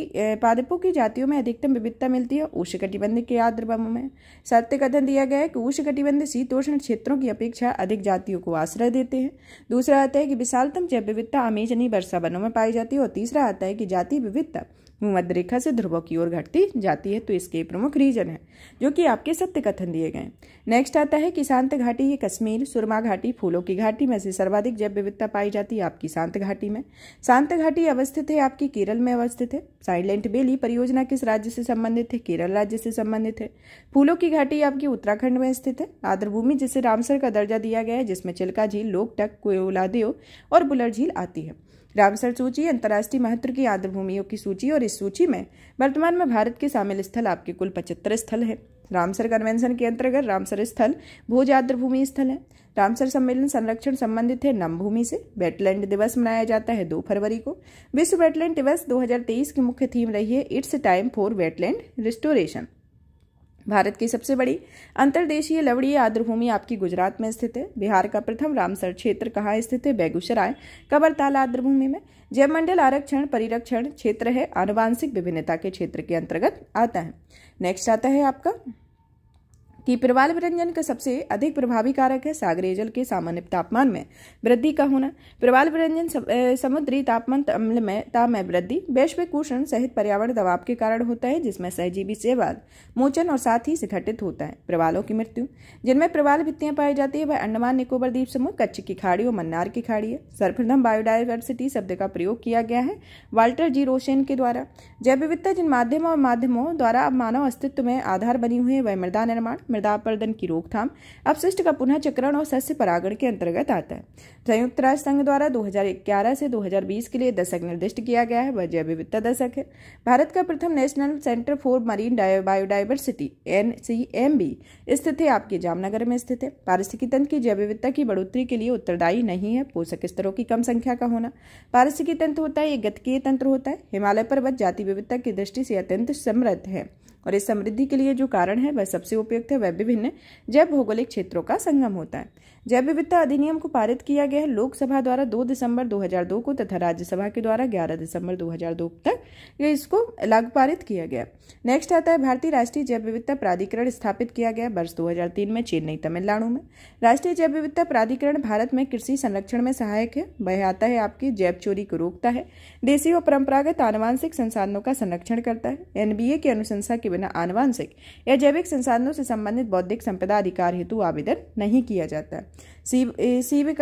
[SPEAKER 1] पादपों की जातियों में अधिकतम विविधता मिलती है उष्ण कटिबंध के आद्रभम में सत्य कथन दिया गया है कि उष्ण कटिबंध शीतोष्ण क्षेत्रों की अपेक्षा अधिक जातियों को आश्रय देते हैं दूसरा आता है कि विशालतम जैव विविधता अमेजनी वर्षा वनों में पाई जाती है और तीसरा आता है कि जाति विविधता भूमध्य रेखा से ध्रुवों की ओर घटती जाती है तो इसके प्रमुख रीजन है जो कि आपके सत्य कथन दिए गए नेक्स्ट आता है कि शांत घाटी ये कश्मीर सुरमा घाटी फूलों की घाटी में से सर्वाधिक जैव विविधता पाई जाती है आपकी शांत घाटी में शांत घाटी अवस्थित है आपकी केरल में अवस्थित है साइलेंट बेली परियोजना किस राज्य से संबंधित है केरल राज्य से संबंधित है फूलों की घाटी आपकी उत्तराखंड में स्थित है आर्द्रभूमि जिसे रामसर का दर्जा दिया गया है जिसमें चिल्का झील लोकटक कोयोलादेव और बुलर झील आती है रामसर सूची अंतर्राष्ट्रीय महत्व की याद भूमियों की सूची और इस सूची में वर्तमान में भारत के शामिल स्थल आपके कुल पचहत्तर स्थल है रामसर कन्वेंशन के अंतर्गत रामसर स्थल भोज आर्द्रभूमि स्थल है रामसर सम्मेलन संरक्षण संबंधित है नम भूमि से वेटलैंड दिवस मनाया जाता है दो फरवरी को विश्व वेटलैंड दिवस 2023 की मुख्य थीम रही है it's time for wetland restoration Bharat की सबसे बड़ी अंतर्देशीय लवणीय आर्द्रभूमि आपकी गुजरात में स्थित है बिहार का प्रथम रामसर क्षेत्र कहाँ स्थित है बेगूसराय कबरताल आर्द्रभूमि में जयमंडल आरक्षण परिरक्षण क्षेत्र है आनुवांशिक विभिन्नता के क्षेत्र के अंतर्गत आता है नेक्स्ट आता है आपका कि प्रवाल व्यंजन का सबसे अधिक प्रभावी कारक है सागरीय जल के सामान्य तापमान में वृद्धि का होना प्रवाल व्यंजन समुद्री तापमान में ताप में वृद्धि वैश्विक उष्ण सहित पर्यावरण दबाव के कारण होता है जिसमें सहजीवी सेवाल मोचन और साथ ही संघटित होता है प्रवालों की मृत्यु जिनमें प्रवाल भित्तियां पाई जाती है वह अंडमान निकोबर द्वीप समूह कच्छ की खाड़ी और मन्नार की खाड़ी है सर्वप्रथम बायोडाइवर्सिटी शब्द का प्रयोग किया गया है वाल्टर जी रोशेन के द्वारा जैव विविधता जिन माध्यमों और माध्यमों द्वारा अब मानव अस्तित्व में आधार बनी हुई है वह मृदा निर्माण मृदा अपरदन की रोकथाम अपशिष्ट का पुनः चक्रण और सस्य परागण के अंतर्गत आता है संयुक्त राष्ट्र संघ द्वारा 2011 से 2020 के लिए दशक निर्दिष्ट किया गया है वह जैव विविधता दशक है भारत का प्रथम national centre for marine biodiversity एन स्थित है आपके जामनगर में स्थित है पारिस्थिकी तंत्र की जैव विविधता की बढ़ोतरी के लिए उत्तरदायी नहीं है पोषक स्तरों की कम संख्या का होना पारिस्थिकी तंत्र होता है ये गतकीय तंत्र होता है हिमालय पर्वत जाति विविधता की दृष्टि से अत्यंत समृद्ध है और इस समृद्धि के लिए जो कारण है वह सबसे उपयुक्त है वह विभिन्न जैव भौगोलिक क्षेत्रों का संगम होता है जैव विविधता अधिनियम को पारित किया गया है लोकसभा द्वारा 2 दिसंबर 2002 को तथा राज्यसभा के द्वारा 11 दिसंबर 2002 तक ये इसको लागू पारित किया गया नेक्स्ट आता है भारतीय राष्ट्रीय जैव विविधता प्राधिकरण स्थापित किया गया वर्ष 2003 में चेन्नई तमिलनाडु में राष्ट्रीय जैव विविधता प्राधिकरण भारत में कृषि संरक्षण में सहायक है वह आता है आपकी जैव चोरी को रोकता है देशी और परंपरागत आनुवांशिक संसाधनों का संरक्षण करता है एनबीए की अनुशंसा के बिना आनुवांशिक या जैविक संसाधनों से संबंधित बौद्धिक संपदा अधिकार हेतु आवेदन नहीं किया जाता सीविक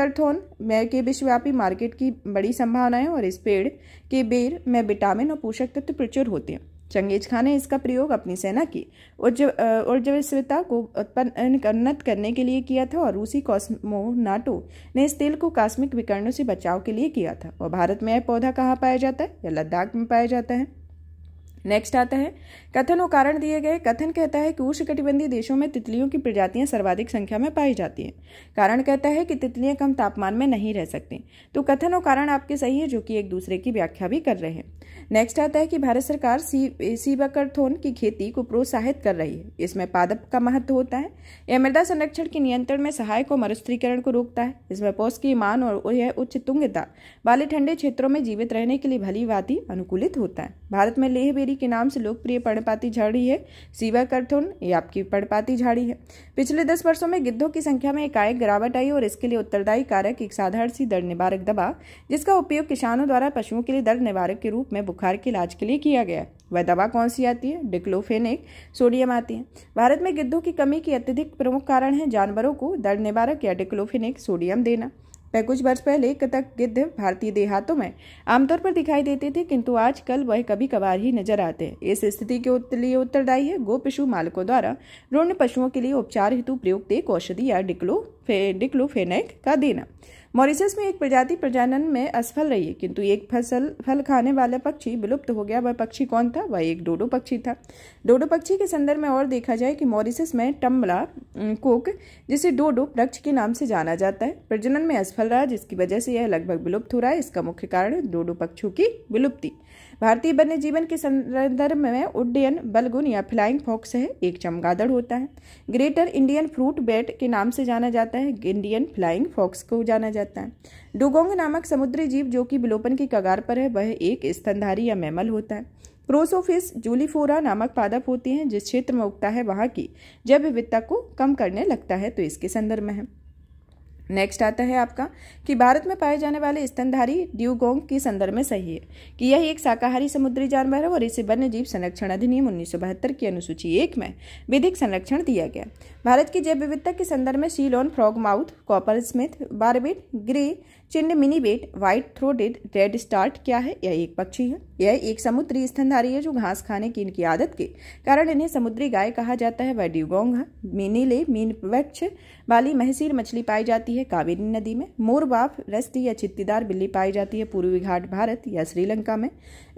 [SPEAKER 1] मै के विश्वव्यापी मार्केट की बड़ी संभावनाएं और इस पेड़ के बेर में विटामिन और पोषक तत्व प्रचुर होते हैं चंगेज खान ने इसका प्रयोग अपनी सेना की ऊर्जस्विता को उत्पन्न उन्नत करने के लिए किया था और रूसी कॉस्मोनाटो ने इस तेल को कास्मिक विकरणों से बचाव के लिए किया था और भारत में यह पौधा कहाँ पाया जाता है या लद्दाख में पाया जाता है नेक्स्ट आता है कथन और कारण दिए गए कथन कहता है कि उष्णकटिबंधीय देशों में तितलियों की प्रजातियां सर्वाधिक संख्या में पाई जाती हैं कारण कहता है कि तितलियां कम तापमान में नहीं रह सकती तो कथन और कारण आपके सही है जो कि एक दूसरे की व्याख्या भी कर रहे हैं नेक्स्ट आता है कि भारत सरकार सी सीबाकरथोन की खेती को प्रोत्साहित कर रही है इसमें पादप का महत्व होता है यह मृदा संरक्षण के नियंत्रण में सहायक और मरुस्त्रीकरण को रोकता है इसमें पोष की मान और यह उच्च तुंगता वाले ठंडे क्षेत्रों में जीवित रहने के लिए भली भांति अनुकूलित होता है भारत में लेह बेरी के नाम से लोकप्रिय पड़े पर्णपाती झाड़ी है सीवा कर्थुन ये आपकी पर्णपाती झाड़ी है पिछले दस वर्षों में गिद्धों की संख्या में एकाएक गिरावट आई और इसके लिए उत्तरदायी कारक एक साधारण सी दर्द निवारक दवा जिसका उपयोग किसानों द्वारा पशुओं के लिए दर्द निवारक के रूप में बुखार के इलाज के लिए किया गया वह दवा कौन सी आती है डिक्लोफेनिक सोडियम आती है भारत में गिद्धों की कमी के अत्यधिक प्रमुख कारण है जानवरों को दर्द निवारक या डिक्लोफेनिक सोडियम देना वह कुछ वर्ष पहले कथक गिद्ध भारतीय देहातों में आमतौर पर दिखाई देते थे किंतु आजकल वह कभी कभार ही नजर आते हैं इस स्थिति के लिए उत्तरदायी है गो पशु मालिकों द्वारा रुण पशुओं के लिए उपचार हेतु प्रयुक्त एक औषधि या डिक्लो फे, डिक्लोफेनेक का देना मॉरिसस में एक प्रजाति प्रजनन में असफल रही है किंतु एक फसल फल खाने वाला पक्षी विलुप्त हो गया वह पक्षी कौन था वह एक डोडो पक्षी था डोडो पक्षी के संदर्भ में और देखा जाए कि मॉरिसस में टम्बला कोक जिसे डोडो वृक्ष के नाम से जाना जाता है प्रजनन में असफल रहा जिसकी वजह से यह लगभग विलुप्त हो रहा है इसका मुख्य कारण डोडो पक्षियों की विलुप्ति भारतीय वन्य जीवन के संदर्भ में उड्डयन बलगुन या फ्लाइंग फॉक्स है एक चमगादड़ होता है ग्रेटर इंडियन फ्रूट बेट के नाम से जाना जाता है इंडियन फ्लाइंग फॉक्स को जाना जाता है डुगोंग नामक समुद्री जीव जो कि विलोपन की कगार पर है वह एक स्तनधारी या मैमल होता है क्रोसोफिस जूलीफोरा नामक पादप होती हैं जिस क्षेत्र में उगता है वहाँ की जैव विविधता को कम करने लगता है तो इसके संदर्भ में है नेक्स्ट आता है आपका कि भारत में पाए जाने वाले स्तनधारी ड्यूगोंग के संदर्भ में सही है कि यह एक शाकाहारी समुद्री जानवर है और इसे वन्य जीव संरक्षण अधिनियम उन्नीस की अनुसूची एक में विधिक संरक्षण दिया गया भारत की जैव विविधता के संदर्भ में Ceylon frogmouth coppersmith barbet grey chinned minivet white throated redstart क्या है यह एक पक्षी है यह एक समुद्री स्तनधारी है जो घास खाने की इनकी आदत के कारण इन्हें समुद्री गाय कहा जाता है वह डिबोंग है मीन वृक्ष वाली महसीर मछली पाई जाती है कावेरी नदी में मोरबाफ रस्ती या चित्तीदार बिल्ली पाई जाती है पूर्वी घाट भारत या श्रीलंका में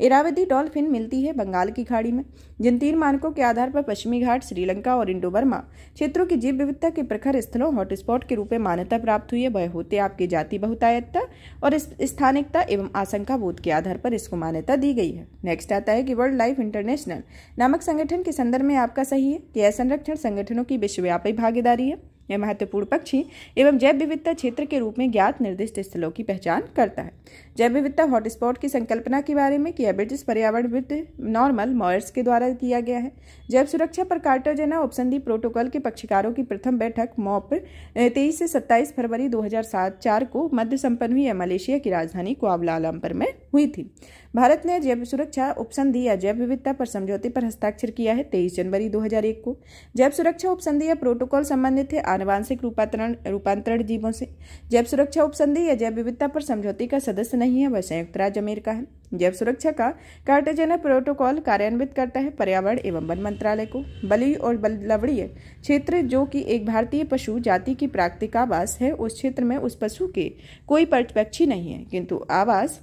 [SPEAKER 1] इरावती डॉल्फिन मिलती है बंगाल की खाड़ी में जिन तीन मानकों के आधार पर पश्चिमी घाट श्रीलंका और इंडो बर्मा क्षेत्रों की जीव विविधता के प्रखर स्थलों हॉटस्पॉट के रूप में मान्यता प्राप्त हुई है वह होते आपकी जाति बहुतायतता और स्थानिकता एवं आशंका बोध के आधार पर इसको मान्यता दी गई है नेक्स्ट आता है कि वर्ल्ड लाइफ इंटरनेशनल नामक संगठन के संदर्भ में आपका सही है कि यह संरक्षण संगठनों की विश्वव्यापी भागीदारी है यह महत्वपूर्ण पक्षी एवं जैव विविधता क्षेत्र के रूप में ज्ञात निर्दिष्ट स्थलों की पहचान करता है जैव विविधता हॉटस्पॉट की संकल्पना के बारे में किया ब्रिटिश पर्यावरणविद नॉर्मल मॉयर्स के द्वारा किया गया है जैव सुरक्षा पर कार्टोजेना उपसंधि प्रोटोकॉल के पक्षकारों की प्रथम बैठक मॉप तेईस से सत्ताईस फरवरी दो हजार को मध्य संपन्न हुई मलेशिया की राजधानी कोआलालंपर में हुई थी भारत ने जैव सुरक्षा उपसंधि या जैव विविधता पर समझौते पर हस्ताक्षर किया है तेईस जनवरी 2001 को जैव सुरक्षा उपसंधि या प्रोटोकॉल संबंधित है आनुवांशिक रूपांतरण रूपांतरण जीवों से जैव सुरक्षा उपसंधि या जैव विविधता पर समझौते का सदस्य नहीं है वह संयुक्त राज्य अमेरिका है जैव सुरक्षा का कार्टेजना प्रोटोकॉल कार्यान्वित करता है पर्यावरण एवं वन मंत्रालय को बलि और लवड़ीय क्षेत्र जो कि एक भारतीय पशु जाति की प्राकृतिक आवास है उस क्षेत्र में उस पशु के कोई पक्षी नहीं है किंतु आवास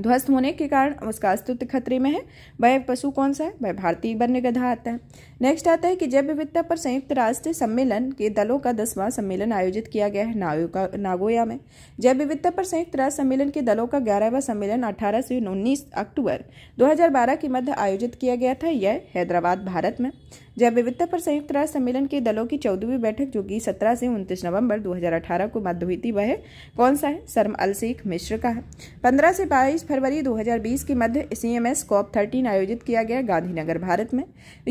[SPEAKER 1] ध्वस्त होने के कारण उसका अस्तित्व खतरे में है वह पशु कौन सा है वह भारतीय वन्य गधा आता है नेक्स्ट आता है कि जैव विविधता पर संयुक्त राष्ट्र सम्मेलन के दलों का दसवां सम्मेलन आयोजित किया गया है नागोया में जैव विविधता पर संयुक्त राष्ट्र सम्मेलन के दलों का ग्यारहवा सम्मेलन 18 से 19 अक्टूबर 2012 के मध्य आयोजित किया गया था यह हैदराबाद भारत में जैव विविधता पर संयुक्त राष्ट्र सम्मेलन के दलों की चौदहवीं बैठक जो कि सत्रह से उनतीस नवम्बर दो को मध्य हुई थी वह कौन सा है सरम शेख मिश्र का है पंद्रह से बाईस फरवरी दो के मध्य C M S COP thirteen आयोजित किया गया गांधीनगर भारत में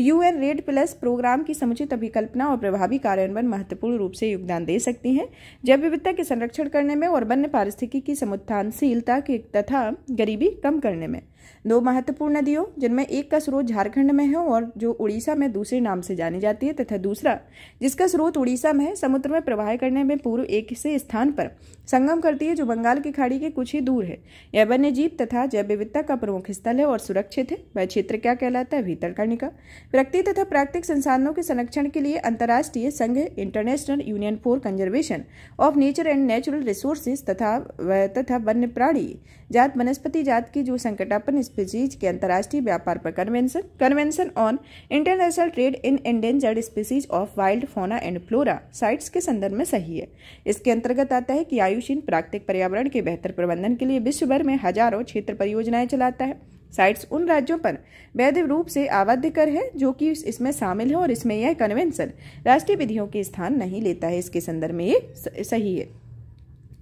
[SPEAKER 1] UN red grade plus programme की समुचित अभिकल्पना और प्रभावी कार्यान्वयन महत्वपूर्ण रूप से योगदान दे सकती हैं जैव विविधता के संरक्षण करने में और वन्य पारिस्थितिकी की समुत्थानशीलता की तथा गरीबी कम करने में दो महत्वपूर्ण नदियों जिनमें एक का स्रोत झारखंड में है और जो उड़ीसा में दूसरे नाम से जानी जाती है तथा दूसरा जिसका स्रोत उड़ीसा में है समुद्र में प्रवाह करने में पूर्व एक से स्थान पर संगम करती है जो बंगाल की खाड़ी के कुछ ही दूर है यह वन्य जीव तथा जैव विविधता का प्रमुख स्थल है और सुरक्षित है वह क्षेत्र क्या कहलाता है भीतरकर्णिका व्यक्ति तथा प्राकृतिक संसाधनों के संरक्षण के लिए अंतर्राष्ट्रीय संघ international union for conservation of nature and natural resources तथा तथा वन्य प्राणी जात वनस्पति जात की जो संकटापन स्पीसीज के अंतर्राष्ट्रीय व्यापार पर convention convention on international trade in endangered species of wild fauna and flora CITES के संदर्भ में सही है इसके अंतर्गत आता है कि आयुषीन प्राकृतिक पर्यावरण के बेहतर प्रबंधन के लिए विश्व भर में हजारों क्षेत्र परियोजनाएं चलाता है साइट्स उन राज्यों पर वैध रूप से आबद्ध कर है जो कि इसमें शामिल है और इसमें यह कन्वेंशन राष्ट्रीय विधियों के स्थान नहीं लेता है इसके संदर्भ में ये सही है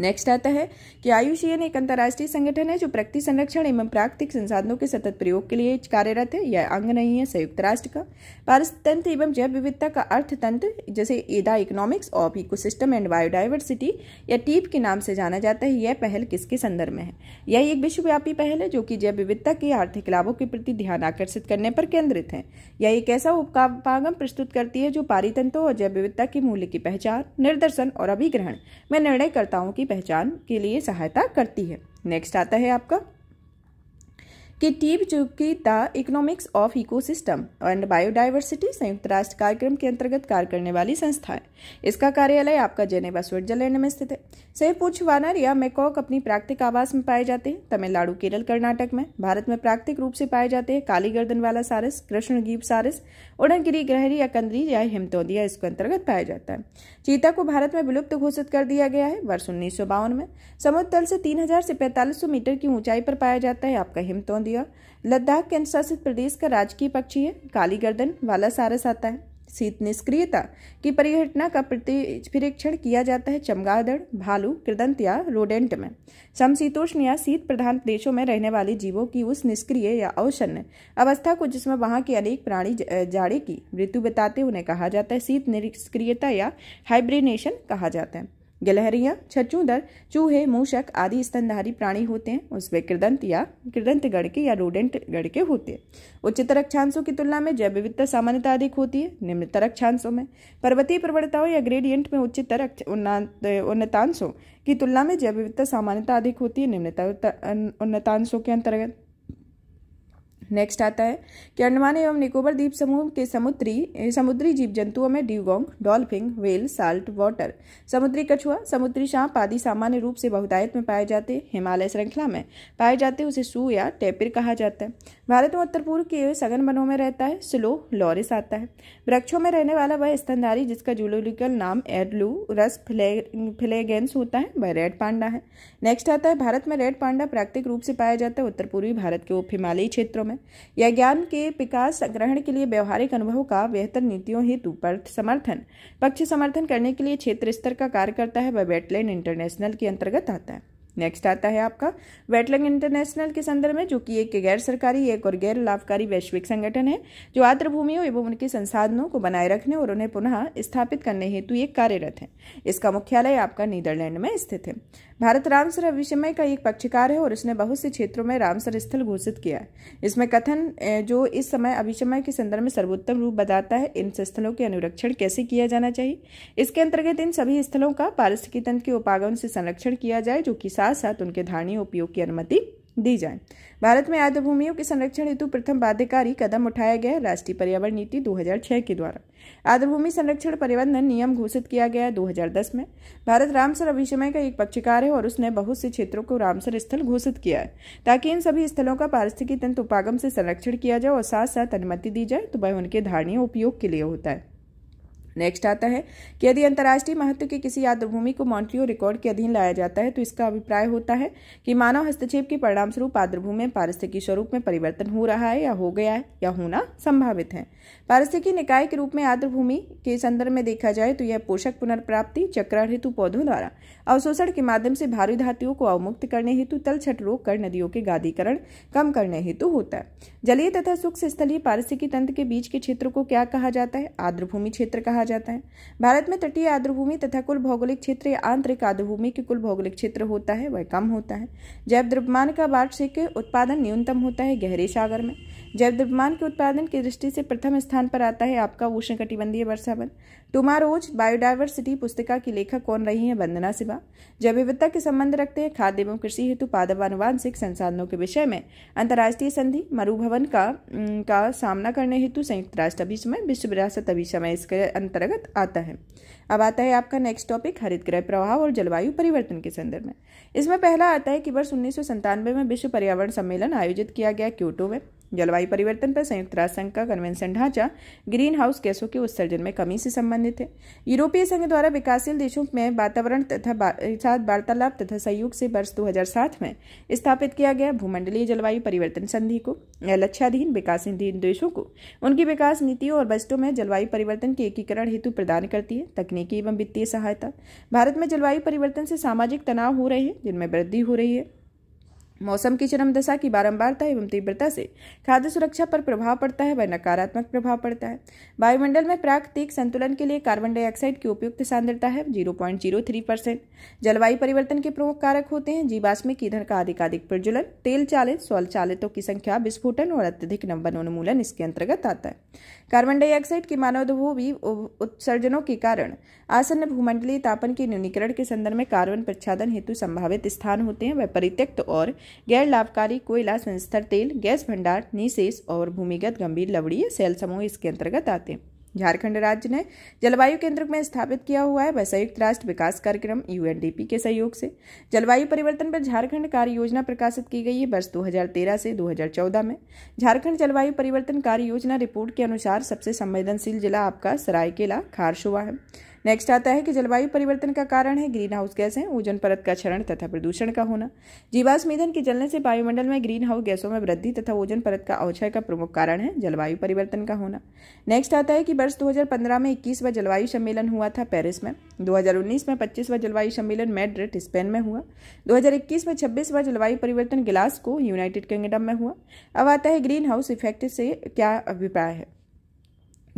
[SPEAKER 1] नेक्स्ट आता है कि आयुषीएन एक अंतर्राष्ट्रीय संगठन है जो प्रकृति संरक्षण एवं प्राकृतिक संसाधनों के सतत प्रयोग के लिए कार्यरत है यह अंग नहीं है संयुक्त राष्ट्र का पारिस्थितंत्र एवं जैव विविधता का अर्थतंत्र जैसे एदा economics of ecosystem and biodiversity या टीप के नाम से जाना जाता है यह पहल किसके संदर्भ में है यह एक विश्वव्यापी पहल है जो कि जैव विविधता के आर्थिक लाभों के प्रति ध्यान आकर्षित करने पर केंद्रित है यह एक ऐसा उपागम प्रस्तुत करती है जो पारितंत्रों और जैव विविधता के मूल्य की पहचान निर्दर्शन और अभिग्रहण में निर्णयकर्ताओं की पहचान के लिए सहायता करती है नेक्स्ट आता है आपका कि टीम चुकी the economics of ecosystem and biodiversity संयुक्त राष्ट्र कार्यक्रम के अंतर्गत कार्य करने वाली संस्था है इसका कार्यालय आपका जेनेवा स्विट्जरलैंड में स्थित है पूछ वानर या मेकॉक अपनी प्राकृतिक आवास में पाए जाते हैं तमिलनाडु केरल कर्नाटक में भारत में प्राकृतिक रूप से पाए जाते हैं काली गर्दन वाला सारस गीप सारस उड़नगिरी गहरी या कंदरी या हिमतोदिया इसके अंतर्गत पाया जाता है चीता को भारत में विलुप्त घोषित कर दिया गया है वर्ष उन्नीस में समुद्र तल से तीन से पैंतालीस मीटर की ऊंचाई पर पाया जाता है आपका हिमतोंदिया दिया लद्दाख शासित प्रदेश का राजकीय पक्षी है काली गर्दन वाला सारस आता है शीत निष्क्रियता की परिघटना का प्रतिपरीक्षण किया जाता है चमगादड़ भालू कृदंत या रोडेंट में समशीतोष्ण या शीत प्रधान देशों में रहने वाले जीवों की उस निष्क्रिय या अवसन्न अवस्था को जिसमें वहां के अनेक प्राणी जाड़े की मृत्यु बताते उन्हें कहा जाता है शीत निष्क्रियता या हाइब्रिनेशन कहा जाता है गिलहरियाँ छछूदर चूहे मूषक आदि स्तनधारी प्राणी होते हैं उसमें कृदंत या कृदंत गण के या रोडेंट गण के होते हैं उच्चतर तरक्षांशों की तुलना में जैव विविधता सामान्यता अधिक होती है निम्न तरक्षांशों में पर्वतीय प्रवणताओं या ग्रेडियंट में उच्चतर उन्नतांशों की तुलना में जैव विविधता सामान्यता अधिक होती है निम्नतर उन्नतांशों के अंतर्गत नेक्स्ट आता है कि अंडमान एवं निकोबर द्वीप समूह के समुद्री समुद्री जीव जंतुओं में dugong dolphin whale salt water समुद्री कछुआ समुद्री सांप आदि सामान्य रूप से बहुतायत में पाए जाते हिमालय श्रृंखला में पाए जाते उसे सू या टेपिर कहा जाता है भारत में उत्तर पूर्व के सघन वनों में रहता है स्लो लॉरिस आता है वृक्षों में रहने वाला वह स्तनधारी जिसका जूलोलिकल नाम एडलू रस फ्लेगेंस होता है वह रेड पांडा है नेक्स्ट आता है भारत में रेड पांडा प्राकृतिक रूप से पाया जाता है उत्तर पूर्वी भारत के उप हिमालयी क्षेत्रों में या ज्ञान के विकास संग्रहण के लिए व्यवहारिक अनुभव का बेहतर नीतियों हेतु समर्थन पक्ष समर्थन करने के लिए क्षेत्र स्तर का कार्य करता है वह वेटलैंड इंटरनेशनल के अंतर्गत आता है नेक्स्ट आता है आपका वेटलैंड इंटरनेशनल के संदर्भ में जो कि एक गैर सरकारी एक और गैर लाभकारी वैश्विक संगठन है जो आर्द्रभूमियों एवं उनके संसाधनों को बनाए रखने और उन्हें पुनः स्थापित करने हेतु एक कार्यरत है इसका मुख्यालय आपका नीदरलैंड में स्थित है भारत रामसर अभिषमय का एक पक्षकार है और इसने बहुत से क्षेत्रों में रामसर स्थल घोषित किया है इसमें कथन जो इस समय अभिषमय के संदर्भ में सर्वोत्तम रूप बताता है इन स्थलों के अनुरक्षण कैसे किया जाना चाहिए इसके अंतर्गत इन सभी स्थलों का पारिस्थिकी तंत्र के उपागम से संरक्षण किया जाए जो कि साथ साथ उनके धारणीय उपयोग की अनुमति दी जाए भारत में आर्द्र भूमियों के संरक्षण हेतु प्रथम बाध्यकारी कदम उठाया गया राष्ट्रीय पर्यावरण नीति 2006 के द्वारा आर्द्र भूमि संरक्षण परिवर्तन नियम घोषित किया गया 2010 में भारत रामसर अभिषमय का एक पक्षकार है और उसने बहुत से क्षेत्रों को रामसर स्थल घोषित किया है ताकि इन सभी स्थलों का पारिस्थितिक तंत्र उपागम से संरक्षण किया जाए और साथ साथ अनुमति दी जाए तो वह उनके धारणीय उपयोग के लिए होता है नेक्स्ट आता है कि यदि अंतर्राष्ट्रीय महत्व की किसी आर्द्रभूमि को मॉन्ट्रियो रिकॉर्ड के अधीन लाया जाता है तो इसका अभिप्राय होता है कि मानव हस्तक्षेप के परिणाम स्वरूप आद्र में पारिस्थिकी स्वरूप में परिवर्तन हो रहा है या हो गया है या होना संभावित है पारिस्थितिकी निकाय के रूप में आर्द्रभूमि के संदर्भ में देखा जाए तो यह पोषक पुनर्प्राप्ति चक्र हेतु पौधों द्वारा अवशोषण के माध्यम से भारी धातुओं को अवमुक्त करने हेतु तल तलछट रोक कर नदियों के गादीकरण कम करने हेतु होता है जलीय तथा सूक्ष्म स्थलीय पारिस्थिकी तंत्र के बीच के क्षेत्र को क्या कहा जाता है आर्द्र भूमि क्षेत्र कहा जाता है भारत में तटीय आर्द्रभूमि तथा कुल भौगोलिक क्षेत्र या आंतरिक आर्द्रभूमि के कुल भौगोलिक क्षेत्र होता है वह कम होता है जैव द्रव्यमान का वार्षिक उत्पादन न्यूनतम होता है गहरे सागर में जैव द्रव्यमान के उत्पादन की दृष्टि से प्रथम स्थान पर आता है आपका उष्ण कटिबंधीय वर्षावन टुमारोज बायोडाइवर्सिटी पुस्तिका की लेखक कौन रही है वंदना सिवा जैव विविधता के संबंध रखते हैं खाद्य एवं कृषि हेतु पादवानुवांशिक संसाधनों के विषय में अंतर्राष्ट्रीय संधि मरुभवन का का सामना करने हेतु संयुक्त राष्ट्र समय विश्व विरासत समय इसके अंतर्गत आता है अब आता है आपका नेक्स्ट टॉपिक हरित ग्रह प्रभाव और जलवायु परिवर्तन के संदर्भ में इसमें पहला आता है कि वर्ष उन्नीस में विश्व पर्यावरण सम्मेलन आयोजित किया गया क्योटो में जलवायु परिवर्तन पर संयुक्त राष्ट्र संघ का कन्वेंशन ढांचा ग्रीन हाउस गैसों के उत्सर्जन में कमी से संबंधित है यूरोपीय संघ द्वारा विकासशील देशों में वातावरण तथा साथ वार्तालाप तथा सहयोग से वर्ष 2007 में स्थापित किया गया भूमंडलीय जलवायु परिवर्तन संधि को लक्ष्याधीन विकासधीन देशों को उनकी विकास नीतियों और बजटों में जलवायु परिवर्तन के एकीकरण हेतु प्रदान करती है तकनीक तकनीकी एवं वित्तीय सहायता भारत में जलवायु परिवर्तन से सामाजिक तनाव हो रहे हैं जिनमें वृद्धि हो रही है मौसम की चरम दशा की बारंबारता एवं तीव्रता से खाद्य सुरक्षा पर प्रभाव पड़ता है व नकारात्मक प्रभाव पड़ता है वायुमंडल में प्राकृतिक संतुलन के लिए कार्बन डाइऑक्साइड की उपयुक्त सांद्रता है zero zero point three percent जलवायु परिवर्तन के प्रमुख कारक होते हैं जीवाश्मिक ईंधन का अधिकाधिक प्रज्वलन तेल चालित स्वल चालितों की संख्या विस्फोटन और अत्यधिक उन्मूलन इसके अंतर्गत आता है कार्बन डाइऑक्साइड की मानवधभूमि उत्सर्जनों के कारण आसन्न भूमंडलीय तापन के न्यूनीकरण के संदर्भ में कार्बन प्रच्छादन हेतु संभावित स्थान होते हैं वह परित्यक्त और गैर लाभकारी कोयला संस्थर तेल गैस भंडार निशेष और भूमिगत गंभीर लवड़ीय सेल समूह इसके अंतर्गत आते हैं झारखंड राज्य ने जलवायु केंद्र में स्थापित किया हुआ है वह संयुक्त राष्ट्र विकास कार्यक्रम यूएनडीपी के सहयोग से जलवायु परिवर्तन पर झारखंड कार्य योजना प्रकाशित की गई है वर्ष 2013 से 2014 में झारखंड जलवायु परिवर्तन कार्य योजना रिपोर्ट के अनुसार सबसे संवेदनशील जिला आपका सरायकेला खारशुआ है नेक्स्ट आता है कि जलवायु परिवर्तन का कारण है ग्रीन हाउस गैसें ओजन परत का क्षरण तथा प्रदूषण का होना जीवाश्म ईंधन के जलने से वायुमंडल में ग्रीन हाउस गैसों में वृद्धि तथा ओजन परत का अवक्षय का प्रमुख कारण है जलवायु परिवर्तन का होना नेक्स्ट आता है कि वर्ष 2015 में 21वां जलवायु सम्मेलन हुआ था पेरिस में 2019 में 25वां जलवायु सम्मेलन मेड्रिड स्पेन में हुआ 2021 में 26वां जलवायु परिवर्तन गिलास को यूनाइटेड किंगडम में हुआ अब आता है ग्रीन हाउस इफेक्ट से क्या अभिप्राय है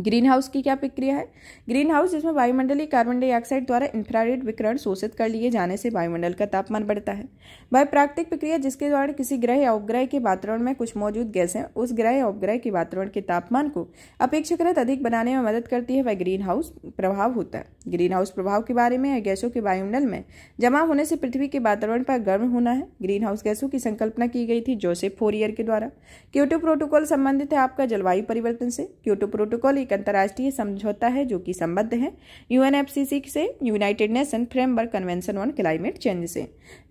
[SPEAKER 1] ग्रीन हाउस की क्या प्रक्रिया है ग्रीन हाउस जिसमें वायुमंडलीय कार्बन डाइऑक्साइड द्वारा इंफ्रारेड विकरण शोषित कर लिए जाने से वायुमंडल का तापमान बढ़ता है वह प्राकृतिक प्रक्रिया जिसके द्वारा किसी ग्रह या उपग्रह के वातावरण में कुछ मौजूद गैसें उस ग्रह या उपग्रह के वातावरण के तापमान को अपेक्षाकृत अधिक बनाने में मदद करती है वह ग्रीन हाउस प्रभाव होता है ग्रीन हाउस प्रभाव के बारे में गैसों के वायुमंडल में जमा होने से पृथ्वी के वातावरण पर गर्म होना है ग्रीन हाउस गैसों की संकल्पना की गई थी जोसेफ फोरियर के द्वारा क्योटो प्रोटोकॉल संबंधित है आपका जलवायु परिवर्तन से क्योटो प्रोटोकॉल एक अंतर्राष्ट्रीय समझौता है जो कि संबद्ध है यूएनएफसीसी से United Nation framework convention on climate change से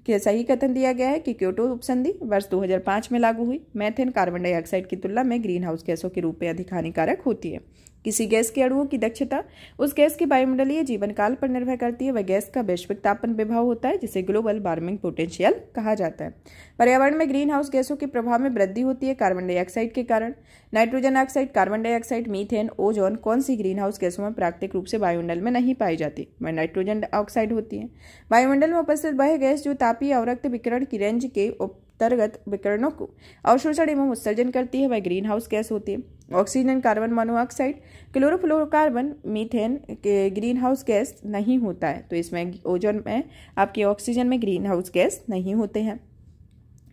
[SPEAKER 1] के सही कथन दिया गया है कि क्योटो उपसंधि वर्ष 2005 में लागू हुई मैथेन कार्बन डाइऑक्साइड की तुलना में ग्रीन हाउस गैसों के रूप में अधिक हानिकारक होती है किसी गैस के अणुओं की दक्षता उस गैस के वायुमंडलीय जीवन काल पर निर्भर करती है वह गैस का वैश्विक तापन विभाव होता है जिसे ग्लोबल वार्मिंग पोटेंशियल कहा जाता है पर्यावरण में ग्रीन हाउस गैसों के प्रभाव में वृद्धि होती है कार्बन डाइऑक्साइड के कारण nitrogen oxide carbon dioxide methane ozone कौन सी ग्रीन हाउस गैसों में प्राकृतिक रूप से वायुमंडल में नहीं पाई जाती वह नाइट्रोजन ऑक्साइड होती है वायुमंडल में उपस्थित वह गैस जो तापीय अवरक्त विकरण की रेंज के अंतर्गत विकरणों को अवशोषण एवं उत्सर्जन करती है वह ग्रीन हाउस गैस होती है oxygen carbon monoxide chlorofluorocarbon methane के ग्रीन हाउस गैस नहीं होता है तो इसमें ओजोन में आपके ऑक्सीजन में ग्रीन हाउस गैस नहीं होते हैं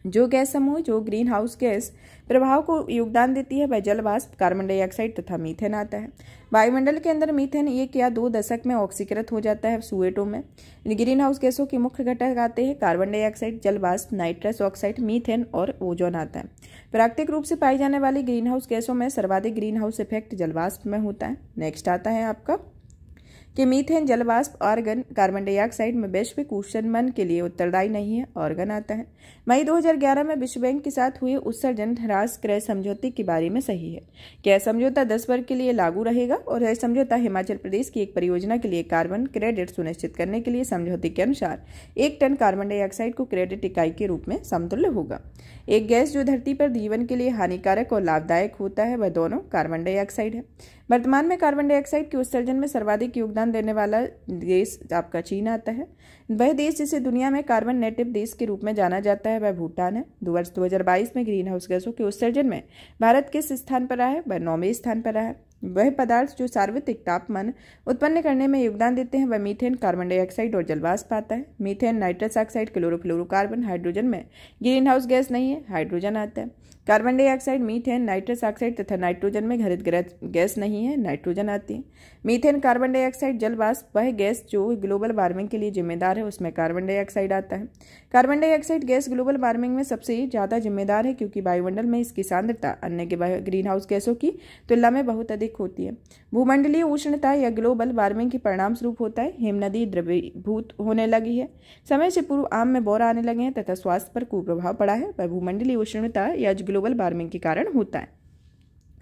[SPEAKER 1] जो गैस समूह जो ग्रीन हाउस गैस प्रभाव को योगदान देती है वह जलवाष्प कार्बन डाइऑक्साइड तथा मीथेन आता है वायुमंडल के अंदर मीथेन एक या दो दशक में ऑक्सीकृत हो जाता है सुएटो में ग्रीन हाउस गैसों के मुख्य घटक आते हैं कार्बन डाइऑक्साइड जलवाष्प नाइट्रस ऑक्साइड मीथेन और ओजोन आता है प्राकृतिक रूप से पाई जाने वाली ग्रीन हाउस गैसों में सर्वाधिक ग्रीन हाउस इफेक्ट जलवाष्प में होता है नेक्स्ट आता है आपका कि मीथेन जलवाष्प ऑर्गन कार्बन डाइऑक्साइड में वैश्विक उष्णमन के लिए उत्तरदायी नहीं है ऑर्गन आता है मई 2011 में विश्व बैंक के साथ हुए उत्सर्जन ह्रास क्रय समझौते के बारे में सही है क्या समझौता दस वर्ग के लिए लागू रहेगा और यह समझौता हिमाचल प्रदेश की एक परियोजना के लिए कार्बन क्रेडिट सुनिश्चित करने के लिए समझौते के अनुसार एक टन कार्बन डाइऑक्साइड को क्रेडिट इकाई के रूप में समतुल्य होगा एक गैस जो धरती पर जीवन के लिए हानिकारक और लाभदायक होता है वह दोनों कार्बन डाइऑक्साइड है वर्तमान में कार्बन डाइऑक्साइड के उत्सर्जन में सर्वाधिक योगदान देने वाला देश आपका चीन आता है वह देश जिसे दुनिया में कार्बन नेटिव देश के रूप में जाना जाता है वह भूटान है दो वर्ष दो में ग्रीन हाउस गैसों के उत्सर्जन में भारत किस स्थान पर रहा है वह नौवें स्थान पर रहा है वह पदार्थ जो सार्वत्रिक तापमान उत्पन्न करने में योगदान देते हैं वह मीथेन कार्बन डाइऑक्साइड और जलवाष्प आता है methane nitrous oxide chlorofluorocarbon hydrogen में ग्रीन हाउस गैस नहीं है हाइड्रोजन आता है carbon dioxide methane nitrous oxide तथा नाइट्रोजन में घरित गैस नहीं है नाइट्रोजन आती है मीथेन कार्बन डाइऑक्साइड जलवाष्प वह गैस जो ग्लोबल वार्मिंग के लिए जिम्मेदार है उसमें कार्बन डाइऑक्साइड आता है carbon dioxide gas global warming में सबसे ज़्यादा जिम्मेदार है क्योंकि वायुमंडल में इसकी सांद्रता अन्य ग्रीन हाउस गैसों की तुलना में बहुत अधिक अधिक होती है भूमंडलीय उष्णता या ग्लोबल वार्मिंग के परिणाम स्वरूप होता है हिमनदी द्रवीभूत होने लगी है समय से पूर्व आम में बौर आने लगे हैं तथा स्वास्थ्य पर कुप्रभाव पड़ा है पर भूमंडलीय उष्णता या ग्लोबल वार्मिंग के कारण होता है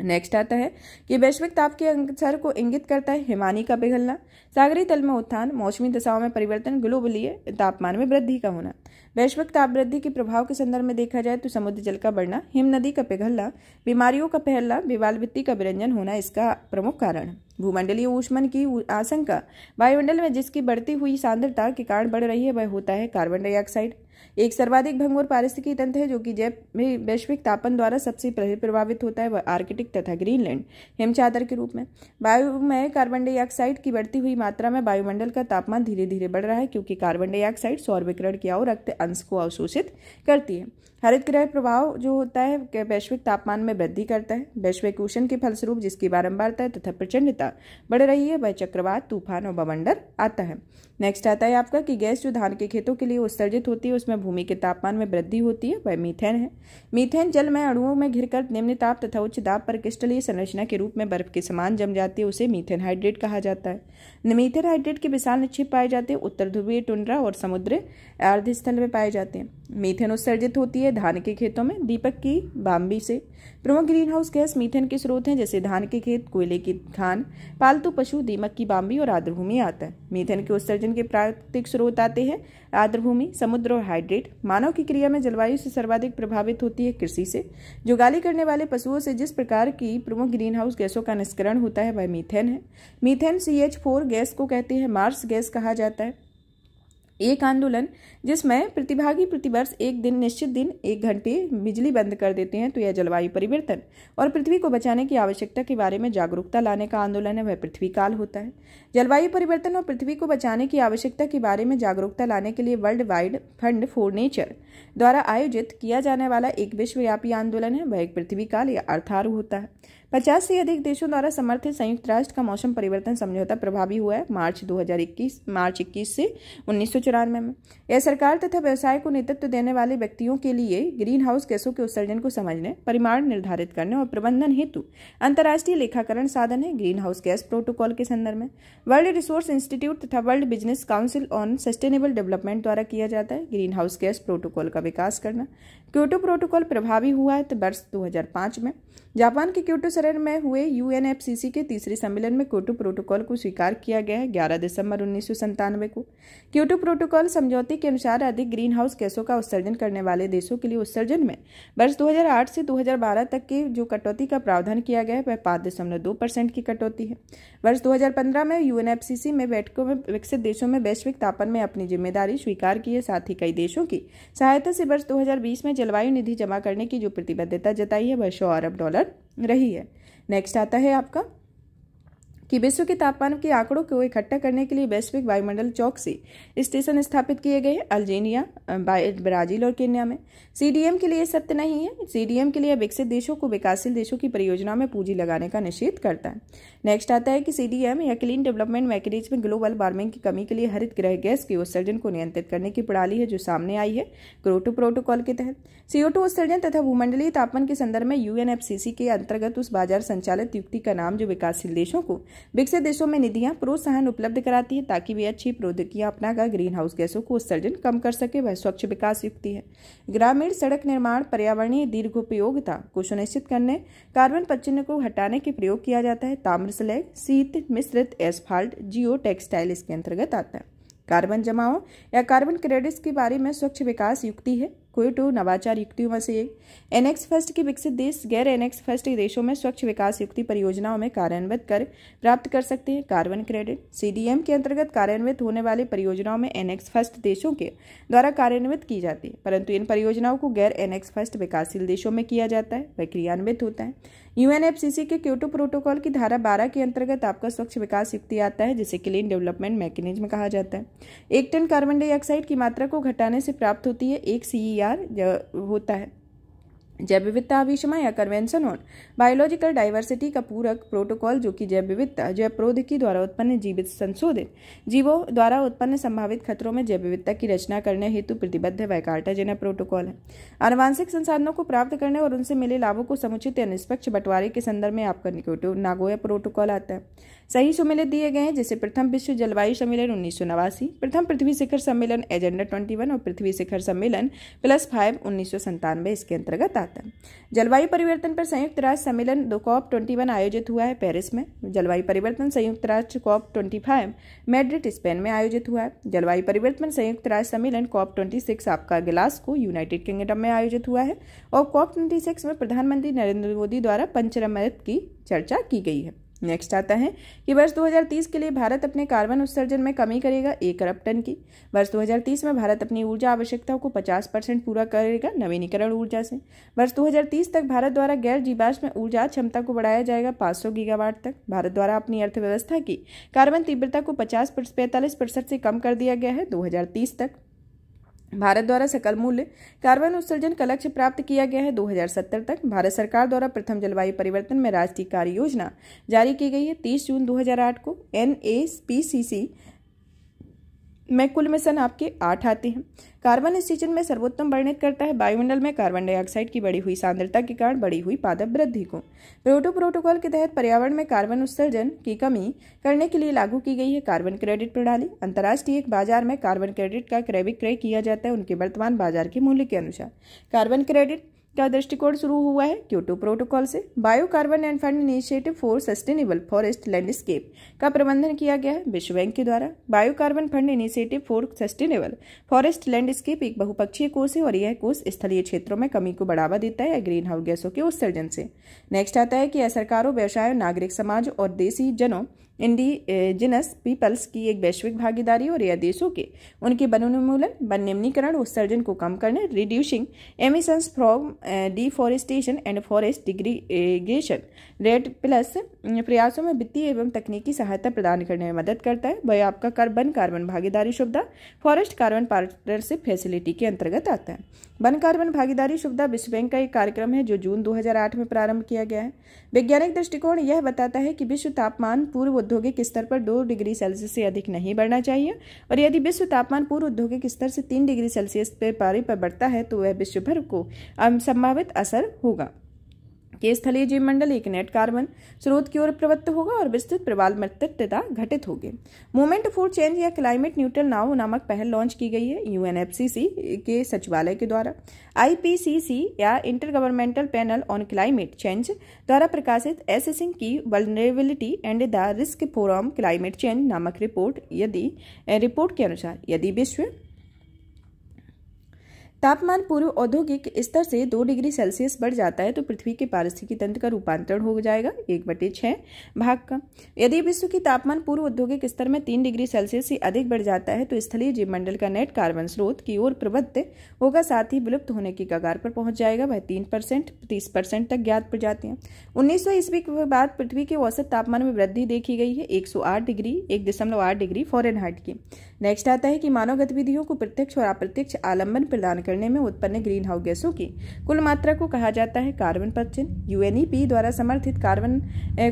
[SPEAKER 1] नेक्स्ट आता है कि वैश्विक ताप के अंसर को इंगित करता है हिमानी का पिघलना सागरी तल में उत्थान मौसमी दशाओं में परिवर्तन ग्लोबली तापमान में वृद्धि का होना वैश्विक तापवृद्धि के प्रभाव के संदर्भ में देखा जाए तो समुद्र जल का बढ़ना हिम नदी का पिघलना बीमारियों का फैलना विवाल वित्ती का विरंजन होना इसका प्रमुख कारण भूमंडलीय ऊष्मन की आशंका वायुमंडल में जिसकी बढ़ती हुई सांद्रता के कारण बढ़ रही है वह होता है कार्बन डाइऑक्साइड एक सर्वाधिक भंगुर पारिस्थितिकी तंत्र है जो कि जैव वैश्विक तापन द्वारा सबसे प्रभावित होता है वह आर्कटिक तथा ग्रीनलैंड हिमचादर के रूप में वायुमय कार्बन डाइऑक्साइड की बढ़ती हुई मात्रा में वायुमंडल का तापमान धीरे धीरे बढ़ रहा है क्योंकि कार्बन डाइऑक्साइड सौर विकरण की और रक्त अंश को अवशोषित करती है हरित ग्रह प्रभाव जो होता है वैश्विक तापमान में वृद्धि करता है वैश्विक उष्ण के फलस्वरूप जिसकी बारंबारता तथा प्रचंडता बढ़ रही है वह चक्रवात तूफान और बवंडर आता है नेक्स्ट आता है आपका कि गैस जो धान के खेतों के लिए उत्सर्जित होती है उसमें भूमि के तापमान में वृद्धि होती है वह मीथेन है मीथेन जल में अणुओं में घिरकर निम्न ताप तथा उच्च दाब पर क्रिस्टलीय संरचना के रूप में बर्फ के समान जम जाती है उसे मीथेन हाइड्रेट कहा जाता है मीथेन हाइड्रेट के विशाल निक्षेप पाए जाते हैं उत्तर ध्रुवीय टुंड्रा और समुद्र अर्धस्थल में पाए जाते हैं मीथेन उत्सर्जित होती है धान के खेतों में दीपक की बाम्बी से प्रमुख ग्रीन हाउस गैस मीथेन के स्रोत हैं जैसे धान के खेत कोयले की खान पालतू पशु दीमक की बाम्बी और आर्द्रभूमि आता है मीथेन के उत्सर्जन के प्राकृतिक स्रोत आते हैं आर्द्रभूमि समुद्र और हाइड्रेट मानव की क्रिया में जलवायु से सर्वाधिक प्रभावित होती है कृषि से जुगाली करने वाले पशुओं से जिस प्रकार की प्रमुख ग्रीन हाउस गैसों का निष्करण होता है वह मीथेन है मीथेन सी गैस को कहते हैं मार्स गैस कहा जाता है एक आंदोलन जिसमें प्रतिभागी प्रतिवर्ष एक दिन निश्चित दिन एक घंटे बिजली बंद कर देते हैं तो यह जलवायु परिवर्तन और पृथ्वी को बचाने की आवश्यकता के बारे में जागरूकता लाने का आंदोलन है वह पृथ्वी काल होता है जलवायु परिवर्तन और पृथ्वी को बचाने की आवश्यकता के बारे में जागरूकता लाने के लिए world wide fund for nature द्वारा आयोजित किया जाने वाला एक विश्वव्यापी आंदोलन है वह एक पृथ्वी काल या अर्थारू होता है पचास से अधिक देशों द्वारा समर्थित संयुक्त राष्ट्र का मौसम परिवर्तन समझौता प्रभावी हुआ है मार्च 2021 मार्च 21 से उन्नीस में यह सरकार तथा व्यवसाय को नेतृत्व तो देने वाले व्यक्तियों के लिए ग्रीन हाउस गैसों के उत्सर्जन को समझने परिमाण निर्धारित करने और प्रबंधन हेतु अंतर्राष्ट्रीय लेखाकरण साधन है ग्रीन हाउस गैस प्रोटोकॉल के संदर्भ में वर्ल्ड रिसोर्स इंस्टीट्यूट तथा world business council on sustainable development द्वारा किया जाता है ग्रीन हाउस गैस प्रोटोकॉल का विकास करना क्योटो प्रोटोकॉल प्रभावी हुआ है तो वर्ष दो में जापान के क्योटो शरण में हुए यू के तीसरे सम्मेलन में क्योटो प्रोटोकॉल को स्वीकार किया गया है ग्यारह दिसंबर उन्नीस को क्योटो प्रोटोकॉल समझौते के अनुसार चार अधिक ग्रीन हाउस गैसों का उत्सर्जन करने वाले देशों के लिए उत्सर्जन में वर्ष 2008 से 2012 तक के जो कटौती का प्रावधान किया गया है वह पाँच दशमलव दो परसेंट की कटौती है वर्ष 2015 में यू में बैठकों में विकसित देशों में वैश्विक तापन में अपनी जिम्मेदारी स्वीकार की है साथ ही कई देशों की सहायता से वर्ष दो में जलवायु निधि जमा करने की जो प्रतिबद्धता जताई है वह सौ अरब डॉलर रही है नेक्स्ट आता है आपका कि विश्व के तापमान के आंकड़ों को इकट्ठा करने के लिए वैश्विक वायुमंडल चौकसी स्टेशन स्थापित किए गए अल्जीनिया ब्राजील और केन्या में सीडीएम के लिए सत्य नहीं है सीडीएम के लिए विकसित देशों को विकासशील देशों की परियोजनाओं में पूंजी लगाने का निषेध करता है नेक्स्ट आता है कि सीडीएम या clean development mechanism global warming की कमी के लिए हरित ग्रह गैस के उत्सर्जन को नियंत्रित करने की प्रणाली है जो सामने आई है क्रोटो प्रोटोकॉल के तहत सीओ उत्सर्जन तथा भूमंडलीय तापमान के संदर्भ में यूएनएफसीसी के अंतर्गत उस बाजार संचालित युक्ति का नाम जो विकासशील देशों को विकसित देशों में निधियां प्रोत्साहन उपलब्ध कराती है ताकि वे अच्छी प्रौद्योगिकियां अपनाकर ग्रीन हाउस गैसों को उत्सर्जन कम कर सके वह स्वच्छ विकास युक्ति है ग्रामीण सड़क निर्माण पर्यावरणीय दीर्घ उपयोगिता को सुनिश्चित करने कार्बन पच्चीन को हटाने के प्रयोग किया जाता है ताम्रसलय शीत मिश्रित एसफाल्ट जियो टेक्सटाइल इसके अंतर्गत आता है कार्बन जमाओं या कार्बन क्रेडिट्स के बारे में स्वच्छ विकास युक्ति है टू नवाचार युक्तियों में से एक एनएक्स फर्स्ट के विकसित देश गैर एनएक्स फर्स्ट देशों में स्वच्छ विकास युक्ति परियोजनाओं में कार्यान्वित कर प्राप्त कर सकते हैं कार्बन क्रेडिट सीडीएम के अंतर्गत कार्यान्वित होने वाली परियोजनाओं में एनएक्स फर्स्ट देशों के द्वारा कार्यान्वित की जाती है परंतु इन परियोजनाओं को गैर एनएक्स फर्स्ट विकासशील देशों में किया जाता है वह क्रियान्वित होता है यूएनएफसीसी के क्यूटो प्रोटोकॉल की धारा बारह के अंतर्गत आपका स्वच्छ विकास युक्ति आता है जिसे क्लीन डेवलपमेंट मैकेनिज्म कहा जाता है एक टन कार्बन डाइऑक्साइड की मात्रा को घटाने से प्राप्त होती है एक सीईआर तैयार होता है जैव विविधता अभिषमा या कन्वेंशन ऑन बायोलॉजिकल डाइवर्सिटी का पूरक प्रोटोकॉल जो कि जैव विविधता जैव प्रौद्योगिकी द्वारा उत्पन्न जीवित संशोधित जीवों द्वारा उत्पन्न संभावित खतरों में जैव विविधता की रचना करने हेतु प्रतिबद्ध वैकार्टा जना प्रोटोकॉल है अनुवांशिक संसाधनों को प्राप्त करने और उनसे मिले लाभों को समुचित या निष्पक्ष बंटवारे के संदर्भ में आपका निकोटो नागोया प्रोटोकॉल आता है सही सम्मेलन दिए गए हैं जैसे प्रथम विश्व जलवायु सम्मेलन उन्नीस प्रथम पृथ्वी शिखर सम्मेलन एजेंडा वन और पृथ्वी शिखर सम्मेलन प्लस फाइव उन्नीस इसके अंतर्गत आता है जलवायु परिवर्तन पर संयुक्त राष्ट्र सम्मेलन दो कॉप ट्वेंटी आयोजित हुआ है पेरिस में जलवायु परिवर्तन संयुक्त राष्ट्र कॉप ट्वेंटी मैड्रिड स्पेन में आयोजित हुआ है जलवायु परिवर्तन संयुक्त राष्ट्र सम्मेलन कॉप ट्वेंटी आपका गिलास को यूनाइटेड किंगडम में आयोजित हुआ है और कॉप ट्वेंटी में प्रधानमंत्री नरेंद्र मोदी द्वारा पंचरमृत की चर्चा की गई है नेक्स्ट आता है कि वर्ष 2030 के लिए भारत अपने कार्बन उत्सर्जन में कमी करेगा एक अरब टन की वर्ष 2030 में भारत अपनी ऊर्जा आवश्यकताओं को 50 परसेंट पूरा करेगा नवीनीकरण ऊर्जा से वर्ष 2030 तक भारत द्वारा गैर जीवाश्म ऊर्जा क्षमता को बढ़ाया जाएगा 500 गीगावाट तक भारत द्वारा अपनी अर्थव्यवस्था की कार्बन तीव्रता को पचास पैंतालीस प्रतिशत से कम कर दिया गया है दो तक भारत द्वारा सकल मूल्य कार्बन उत्सर्जन का लक्ष्य प्राप्त किया गया है 2070 तक भारत सरकार द्वारा प्रथम जलवायु परिवर्तन में राष्ट्रीय कार्य योजना जारी की गई है 30 जून 2008 को एन में कुल मिशन आपके आठ आते हैं कार्बन इस सीजन में सर्वोत्तम वर्णित करता है वायुमंडल में कार्बन डाइऑक्साइड की बढ़ी हुई सांद्रता के कारण बढ़ी हुई पादप वृद्धि को प्रोटो प्रोटोकॉल के तहत पर्यावरण में कार्बन उत्सर्जन की कमी करने के लिए लागू की गई है कार्बन क्रेडिट प्रणाली अंतर्राष्ट्रीय बाजार में कार्बन क्रेडिट का क्रय विक्रय किया जाता है उनके वर्तमान बाजार के मूल्य के अनुसार कार्बन क्रेडिट का दृष्टिकोण शुरू हुआ है क्योटो प्रोटोकॉल से bio carbon and fund initiative for sustainable forest landscape का प्रबंधन किया गया है विश्व बैंक के द्वारा bio carbon fund initiative for sustainable forest landscape एक बहुपक्षीय कोर्स है और यह कोर्स स्थलीय क्षेत्रों में कमी को बढ़ावा देता है ग्रीन हाउस गैसों के उत्सर्जन से नेक्स्ट आता है कि यह सरकारों व्यवसायों नागरिक समाज और देशी जनों इंडिजिनस पीपल्स की एक वैश्विक भागीदारी और यह देशों के उनके वनोन्मूलन वन्यमनीकरण उत्सर्जन को कम करने reducing emissions from deforestation and forest degradation red plus प्रयासों में वित्तीय एवं तकनीकी सहायता प्रदान करने में मदद करता है वह आपका कार्बन कार्बन भागीदारी सुविधा फॉरेस्ट कार्बन पार्टनरशिप फैसिलिटी के अंतर्गत आता है वन कार्बन भागीदारी सुविधा विश्व बैंक का एक कार्यक्रम है जो जून दो में प्रारंभ किया गया है वैज्ञानिक दृष्टिकोण यह बताता है कि विश्व तापमान पूर्व औद्योगिक स्तर पर दो डिग्री सेल्सियस से अधिक नहीं बढ़ना चाहिए और यदि विश्व तापमान पूर्व औद्योगिक स्तर से तीन डिग्री सेल्सियस पर पारी पर बढ़ता है तो वह विश्वभर को संभावित असर होगा के स्थलीय जीव मंडल एक नेट कार्बन स्रोत की ओर प्रवृत्त होगा और विस्तृत प्रवाल मृतकता घटित होगी मूवमेंट फॉर चेंज या क्लाइमेट न्यूट्रल नाव नामक पहल लॉन्च की गई है यूएनएफसीसी के सचिवालय के द्वारा आईपीसीसी या inter governmental panel on climate change द्वारा प्रकाशित assessing key vulnerability and the risk from climate change नामक रिपोर्ट यदि रिपोर्ट के अनुसार यदि विश्व तापमान पूर्व औद्योगिक स्तर से दो डिग्री सेल्सियस बढ़ जाता है तो पृथ्वी के पारिस्थितिकी तंत्र का रूपांतरण हो जाएगा एक बटे छः भाग का यदि विश्व की तापमान पूर्व औद्योगिक स्तर में तीन डिग्री सेल्सियस से अधिक बढ़ जाता है तो स्थलीय जीव मंडल का नेट कार्बन स्रोत की ओर प्रबद्ध होगा साथ ही विलुप्त होने की कगार पर पहुंच जाएगा वह तीन परसेंट तीस परसेंट तक ज्ञात प्रजातियां उन्नीस सौ ईस्वी के बाद पृथ्वी के औसत तापमान में वृद्धि देखी गई है एक सौ आठ डिग्री एक दशमलव आठ डिग्री फॉरनहाइट की नेक्स्ट आता है कि मानव गतिविधियों को प्रत्यक्ष और अप्रत्यक्ष आलम्बन प्रदान करने में उत्पन्न ग्रीन हाउस गैसों की कुल मात्रा को कहा जाता है कार्बन पच्चीन यूएनईपी द्वारा समर्थित कार्बन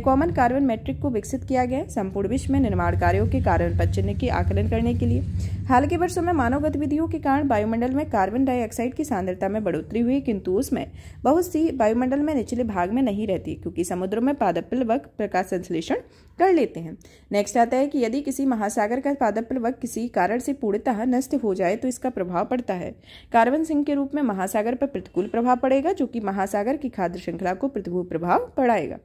[SPEAKER 1] कॉमन कार्बन मैट्रिक को विकसित किया गया संपूर्ण विश्व में निर्माण कार्यों के कार्बन पच्चीन के आकलन करने के लिए हाल के वर्षों में मानव गतिविधियों के कारण वायुमंडल में कार्बन डाइऑक्साइड की सांद्रता में बढ़ोतरी हुई किंतु उसमें बहुत सी वायुमंडल में निचले भाग में नहीं रहती क्योंकि समुद्रों में पादपिल वक्त प्रकाश संश्लेषण कर लेते हैं नेक्स्ट आता है कि यदि किसी महासागर का पादप प्लवक किसी कारण से पूर्णतः नष्ट हो जाए तो इसका प्रभाव पड़ता है कार्बन सिंह के रूप में महासागर पर प्रतिकूल प्रभाव पड़ेगा जो कि महासागर की खाद्य श्रृंखला को प्रतिकूल प्रभाव पड़ाएगा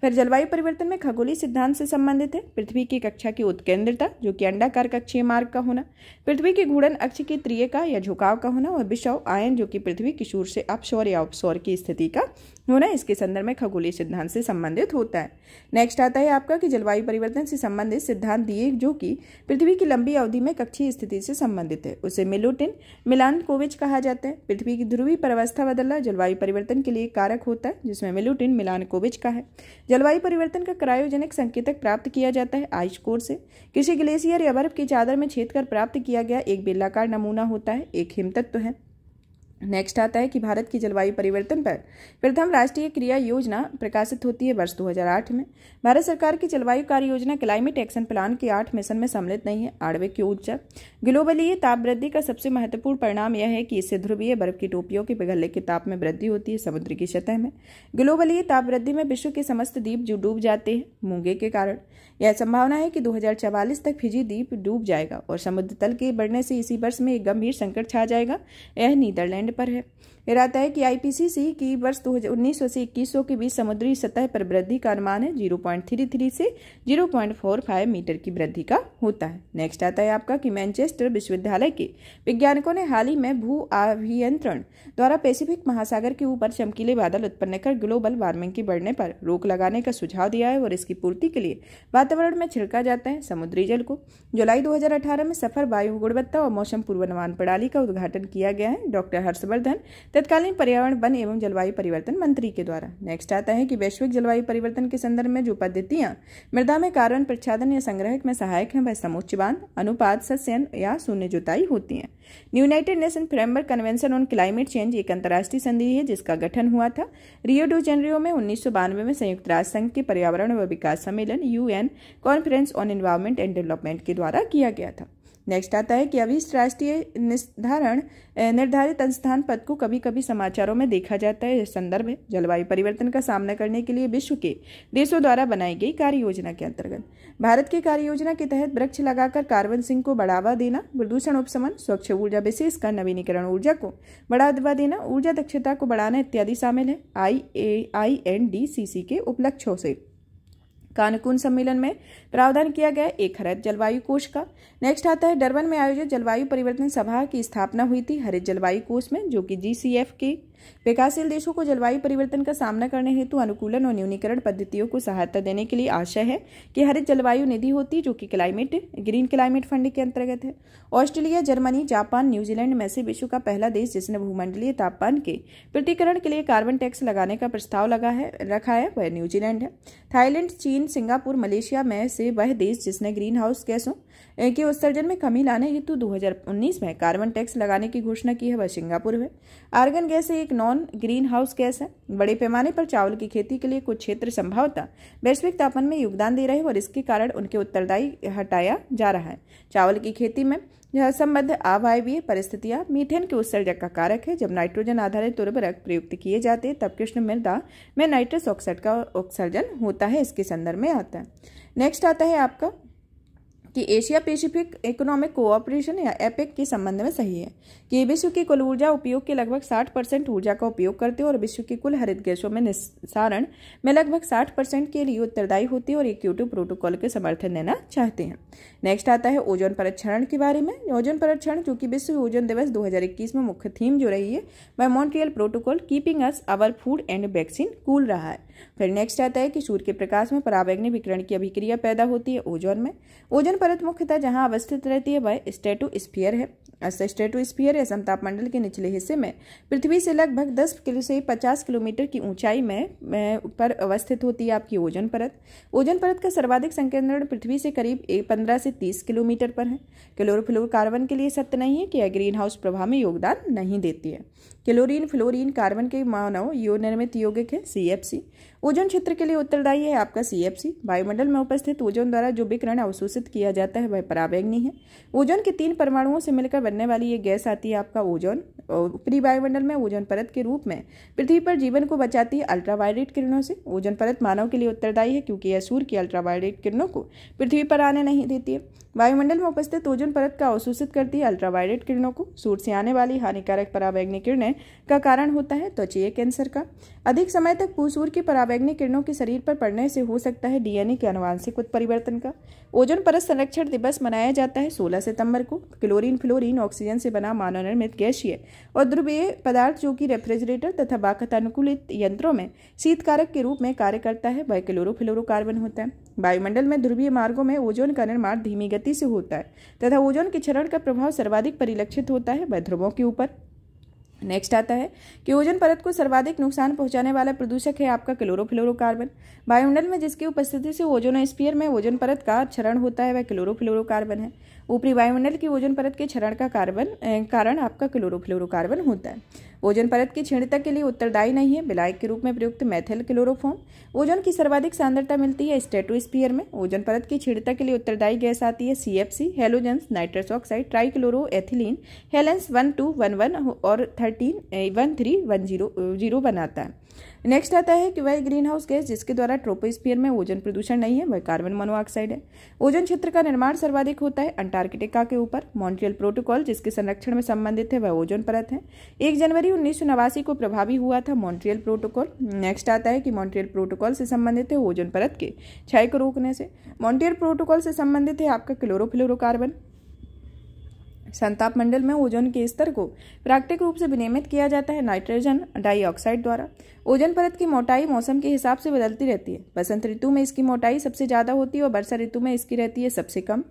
[SPEAKER 1] फिर जलवायु परिवर्तन में खगोलीय सिद्धांत से संबंधित है पृथ्वी की कक्षा की उत्केंद्रता जो कि अंडाकार कक्षीय मार्ग का होना पृथ्वी के घूर्णन अक्ष के त्रिय का या झुकाव का होना और विषव आयन जो कि पृथ्वी किशोर से अपशौर या उपशौर की स्थिति का होना इसके संदर्भ में खगोलीय सिद्धांत से संबंधित होता है नेक्स्ट आता है आपका कि जलवायु परिवर्तन से संबंधित सिद्धांत दिए जो कि पृथ्वी की लंबी अवधि में कक्षीय स्थिति से संबंधित है उसे मिलोटिन मिलान कोविच कहा जाता है पृथ्वी की ध्रुवीय पर अवस्था बदलना जलवायु परिवर्तन के लिए कारक होता है जिसमें मिलोटिन मिलान कोविच का है जलवायु परिवर्तन का क्रायोजेनिक संकेतक प्राप्त किया जाता है आइस कोर से किसी ग्लेशियर या बर्फ की चादर में छेद प्राप्त किया गया एक बेलाकार नमूना होता है एक हिमतत्व है नेक्स्ट आता है कि भारत की जलवायु परिवर्तन पर प्रथम राष्ट्रीय क्रिया योजना प्रकाशित होती है वर्ष 2008 में भारत सरकार की जलवायु कार्य योजना क्लाइमेट एक्शन प्लान के आठ मिशन में सम्मिलित नहीं है आड़वे की ऊर्जा ग्लोबली ताप वृद्धि का सबसे महत्वपूर्ण परिणाम यह है कि इससे ध्रुवीय बर्फ की टोपियों के पिघलने के ताप में वृद्धि होती है समुद्र की सतह में ग्लोबली ताप वृद्धि में विश्व के समस्त द्वीप जो डूब जाते हैं मूंगे के कारण यह संभावना है कि 2044 तक फिजी द्वीप डूब जाएगा और समुद्र तल के बढ़ने से इसी वर्ष में एक गंभीर संकट छा जाएगा यह नीदरलैंड पर है मेरा है कि आईपीसीसी की वर्ष दो हज़ार उन्नीस से इक्कीस के बीच समुद्री सतह पर वृद्धि का अनुमान है जीरो थ्री थ्री से जीरो फोर फाइव मीटर की वृद्धि का होता है नेक्स्ट आता है आपका कि मैनचेस्टर विश्वविद्यालय के वैज्ञानिकों ने हाल ही में भू अभियंत्रण द्वारा पैसिफिक महासागर के ऊपर चमकीले बादल उत्पन्न कर ग्लोबल वार्मिंग के बढ़ने पर रोक लगाने का सुझाव दिया है और इसकी पूर्ति के लिए वातावरण में छिड़का जाता है समुद्री जल को जुलाई 2018 में सफर वायु गुणवत्ता और मौसम पूर्वानुमान प्रणाली का उद्घाटन किया गया है डॉक्टर हर्षवर्धन तत्कालीन पर्यावरण वन एवं जलवायु परिवर्तन मंत्री के द्वारा नेक्स्ट आता है कि वैश्विक जलवायु परिवर्तन के संदर्भ में जो पद्धतियां मृदा में कार्बन प्रच्छादन या संग्रहक में सहायक हैं वह समुच्च बांध अनुपात सस्यन या शून्य जुताई होती हैं United Nation framework convention on climate change एक अंतर्राष्ट्रीय संधि है जिसका गठन हुआ था रियो डो जेनरियो में उन्नीस में संयुक्त राष्ट्र संघ के पर्यावरण व विकास सम्मेलन UN conference on environment and development के द्वारा किया गया था नेक्स्ट आता है कि अभी राष्ट्रीय निर्धारण निर्धारित संस्थान पद को कभी कभी समाचारों में देखा जाता है संदर्भ है जलवायु परिवर्तन का सामना करने के लिए विश्व के देशों द्वारा बनाई गई कार्य योजना के अंतर्गत भारत की कार्य योजना के तहत वृक्ष लगाकर कार्बन सिंह को बढ़ावा देना प्रदूषण उपशमन स्वच्छ ऊर्जा विशेषकर नवीनीकरण ऊर्जा को बढ़ावा देना ऊर्जा दक्षता को बढ़ाना इत्यादि शामिल है आई ए I N D C C के उपलक्ष्यों से कानकुन सम्मेलन में प्रावधान किया गया एक हरित जलवायु कोष का नेक्स्ट आता है डरबन में आयोजित जलवायु परिवर्तन सभा की स्थापना हुई थी हरित जलवायु कोष में जो कि जीसीएफ के विकासशील देशों को जलवायु परिवर्तन का सामना करने हेतु अनुकूलन और न्यूनीकरण पद्धतियों को सहायता देने के लिए आशय है कि हरित जलवायु निधि होती जो कि क्लाइमेट ग्रीन क्लाइमेट फंड के अंतर्गत है ऑस्ट्रेलिया जर्मनी जापान न्यूजीलैंड में से विश्व का पहला देश जिसने भूमंडलीय तापमान के प्रतिकरण के लिए कार्बन टैक्स लगाने का प्रस्ताव लगा है रखा है वह न्यूजीलैंड है थाईलैंड चीन चीन सिंगापुर मलेशिया में से वह देश जिसने ग्रीन हाउस गैसों के उत्सर्जन में कमी लाने हेतु 2019 में कार्बन टैक्स लगाने की घोषणा की है वह सिंगापुर है आर्गन गैस एक नॉन ग्रीन हाउस गैस है बड़े पैमाने पर चावल की खेती के लिए कुछ क्षेत्र संभवतः वैश्विक तापमान में योगदान दे रहे और इसके कारण उनके उत्तरदायी हटाया जा रहा है चावल की खेती में यह संबद्ध अवायवीय परिस्थितियां मीथेन के उत्सर्जक का कारक है जब नाइट्रोजन आधारित उर्वरक प्रयुक्त किए जाते हैं तब कृष्ण मृदा में नाइट्रस ऑक्साइड का उत्सर्जन होता है इसके संदर्भ में आता है नेक्स्ट आता है आपका कि एशिया पेसिफिक इकोनॉमिक कोऑपरेशन या एपेक के संबंध में सही है कि विश्व की कुल ऊर्जा उपयोग के लगभग 60 परसेंट ऊर्जा का उपयोग करते हैं और विश्व की कुल हरित गैसों में निस्सारण में लगभग 60 परसेंट के लिए उत्तरदायी होती है और एक क्यूटो प्रोटोकॉल के समर्थन देना चाहते हैं नेक्स्ट आता है ओजोन परीक्षण के बारे में ओजोन परीक्षण जो कि विश्व ओजोन दिवस दो में मुख्य थीम जो रही है वह Montreal protocol keeping us our food and vaccine cool रहा है फिर नेक्स्ट आता है कि सूर्य के प्रकाश में परावैग्नि विकरण की अभिक्रिया पैदा होती है ओजोन में ओजोन परत मुख्यतः जहां अवस्थित रहती है वह स्टेटो स्फीयर है ऐसा स्टेटो स्फीयर असम तापमंडल के निचले हिस्से में पृथ्वी से लगभग 10 किलो से 50 किलोमीटर की ऊंचाई में पर अवस्थित होती है आपकी ओजन परत ओजन परत का सर्वाधिक संकेंद्रण पृथ्वी से करीब 15 से 30 किलोमीटर पर है कार्बन के लिए सत्य नहीं है कि यह ग्रीन हाउस प्रभाव में योगदान नहीं देती है क्लोरीन फ्लोरीन कार्बन के मानव यो निर्मित यौगिक है सी ओजोन क्षेत्र के लिए उत्तरदायी है आपका सीएफसी वायुमंडल में उपस्थित ओजोन द्वारा जो विकरण अवशोषित किया जाता है वह परावैग्नि है ओजोन के तीन परमाणुओं से मिलकर बनने वाली ये गैस आती है आपका ओजोन और ऊपरी वायुमंडल में ओजोन परत के रूप में पृथ्वी पर जीवन को बचाती है अल्ट्रावायलेट किरणों से ओजोन परत मानव के लिए उत्तरदायी है क्योंकि यह सूर्य की अल्ट्रावायलेट किरणों को पृथ्वी पर आने नहीं देती है वायुमंडल में उपस्थित ओजोन परत का अवशोषित करती है अल्ट्रावायलेट किरणों को सूर्य से आने वाली हानिकारक परावैग्निक किरणें का कारण होता है त्वचीय तो कैंसर का अधिक समय तक पूसूर की परावैग्निक किरणों के शरीर पर पड़ने से हो सकता है डीएनए के अनुवांशिक उत्परिवर्तन का ओजोन परत संरक्षण दिवस मनाया जाता है सोलह सितंबर को क्लोरीन फ्लोरिन ऑक्सीजन से बना मानव निर्मित गैसीय और ध्रुवीय पदार्थ जो कि रेफ्रिजरेटर तथा वाकतानुकूलित यंत्रों में शीतकारक के रूप में कार्य करता है वह क्लोरोफ्लोरोकार्बन होता है वायुमंडल में ध्रुवीय मार्गों में ओजोन का निर्माण धीमी गति गति से होता है तथा ओजोन के क्षरण का प्रभाव सर्वाधिक परिलक्षित होता है वैध्रुवों के ऊपर नेक्स्ट आता है कि ओजन परत को सर्वाधिक नुकसान पहुंचाने वाला प्रदूषक है आपका क्लोरोफ्लोरोकार्बन वायुमंडल में जिसकी उपस्थिति से ओजोन में ओजन परत का क्षरण होता है वह क्लोरोफ्लोरोकार्बन है ऊपरी वायुमंडल की ओजन परत के क्षरण का कार्बन कारण आपका क्लोरोफ्लोरोकार्बन होता है ओजन परत की क्षीणता के लिए उत्तरदायी नहीं है विलायक के रूप में प्रयुक्त मैथिल क्लोरोफॉर्म ओजन की सर्वाधिक सांद्रता मिलती है स्टेटोस्पियर में ओजन परत की क्षीणता के लिए उत्तरदायी गैस आती है C halogens nitrous oxide trichloroethylene halons one two one one और thirteen one three one zero zero बनाता है नेक्स्ट आता है कि वह ग्रीन हाउस गैस जिसके द्वारा ट्रोपोस्फीयर में ओजन प्रदूषण नहीं है वह कार्बन मोनोऑक्साइड है ओजन क्षेत्र का निर्माण सर्वाधिक होता है अंटार्कटिका के ऊपर मॉन्ट्रियल प्रोटोकॉल जिसके संरक्षण में संबंधित है वह ओजन परत है एक जनवरी उन्नीस को प्रभावी हुआ था मॉन्ट्रियल प्रोटोकॉल नेक्स्ट आता है कि मॉन्ट्रियल प्रोटोकॉल से संबंधित है ओजन परत के क्षय को रोकने से मॉन्ट्रियल प्रोटोकॉल से संबंधित है आपका क्लोरोफ्लोरोकार्बन संताप मंडल में ओजोन के स्तर को प्राकृतिक रूप से विनियमित किया जाता है नाइट्रोजन डाइऑक्साइड द्वारा ओजन परत की मोटाई मौसम के हिसाब से बदलती रहती है बसंत ऋतु में इसकी मोटाई सबसे ज़्यादा होती है और वर्षा ऋतु में इसकी रहती है सबसे कम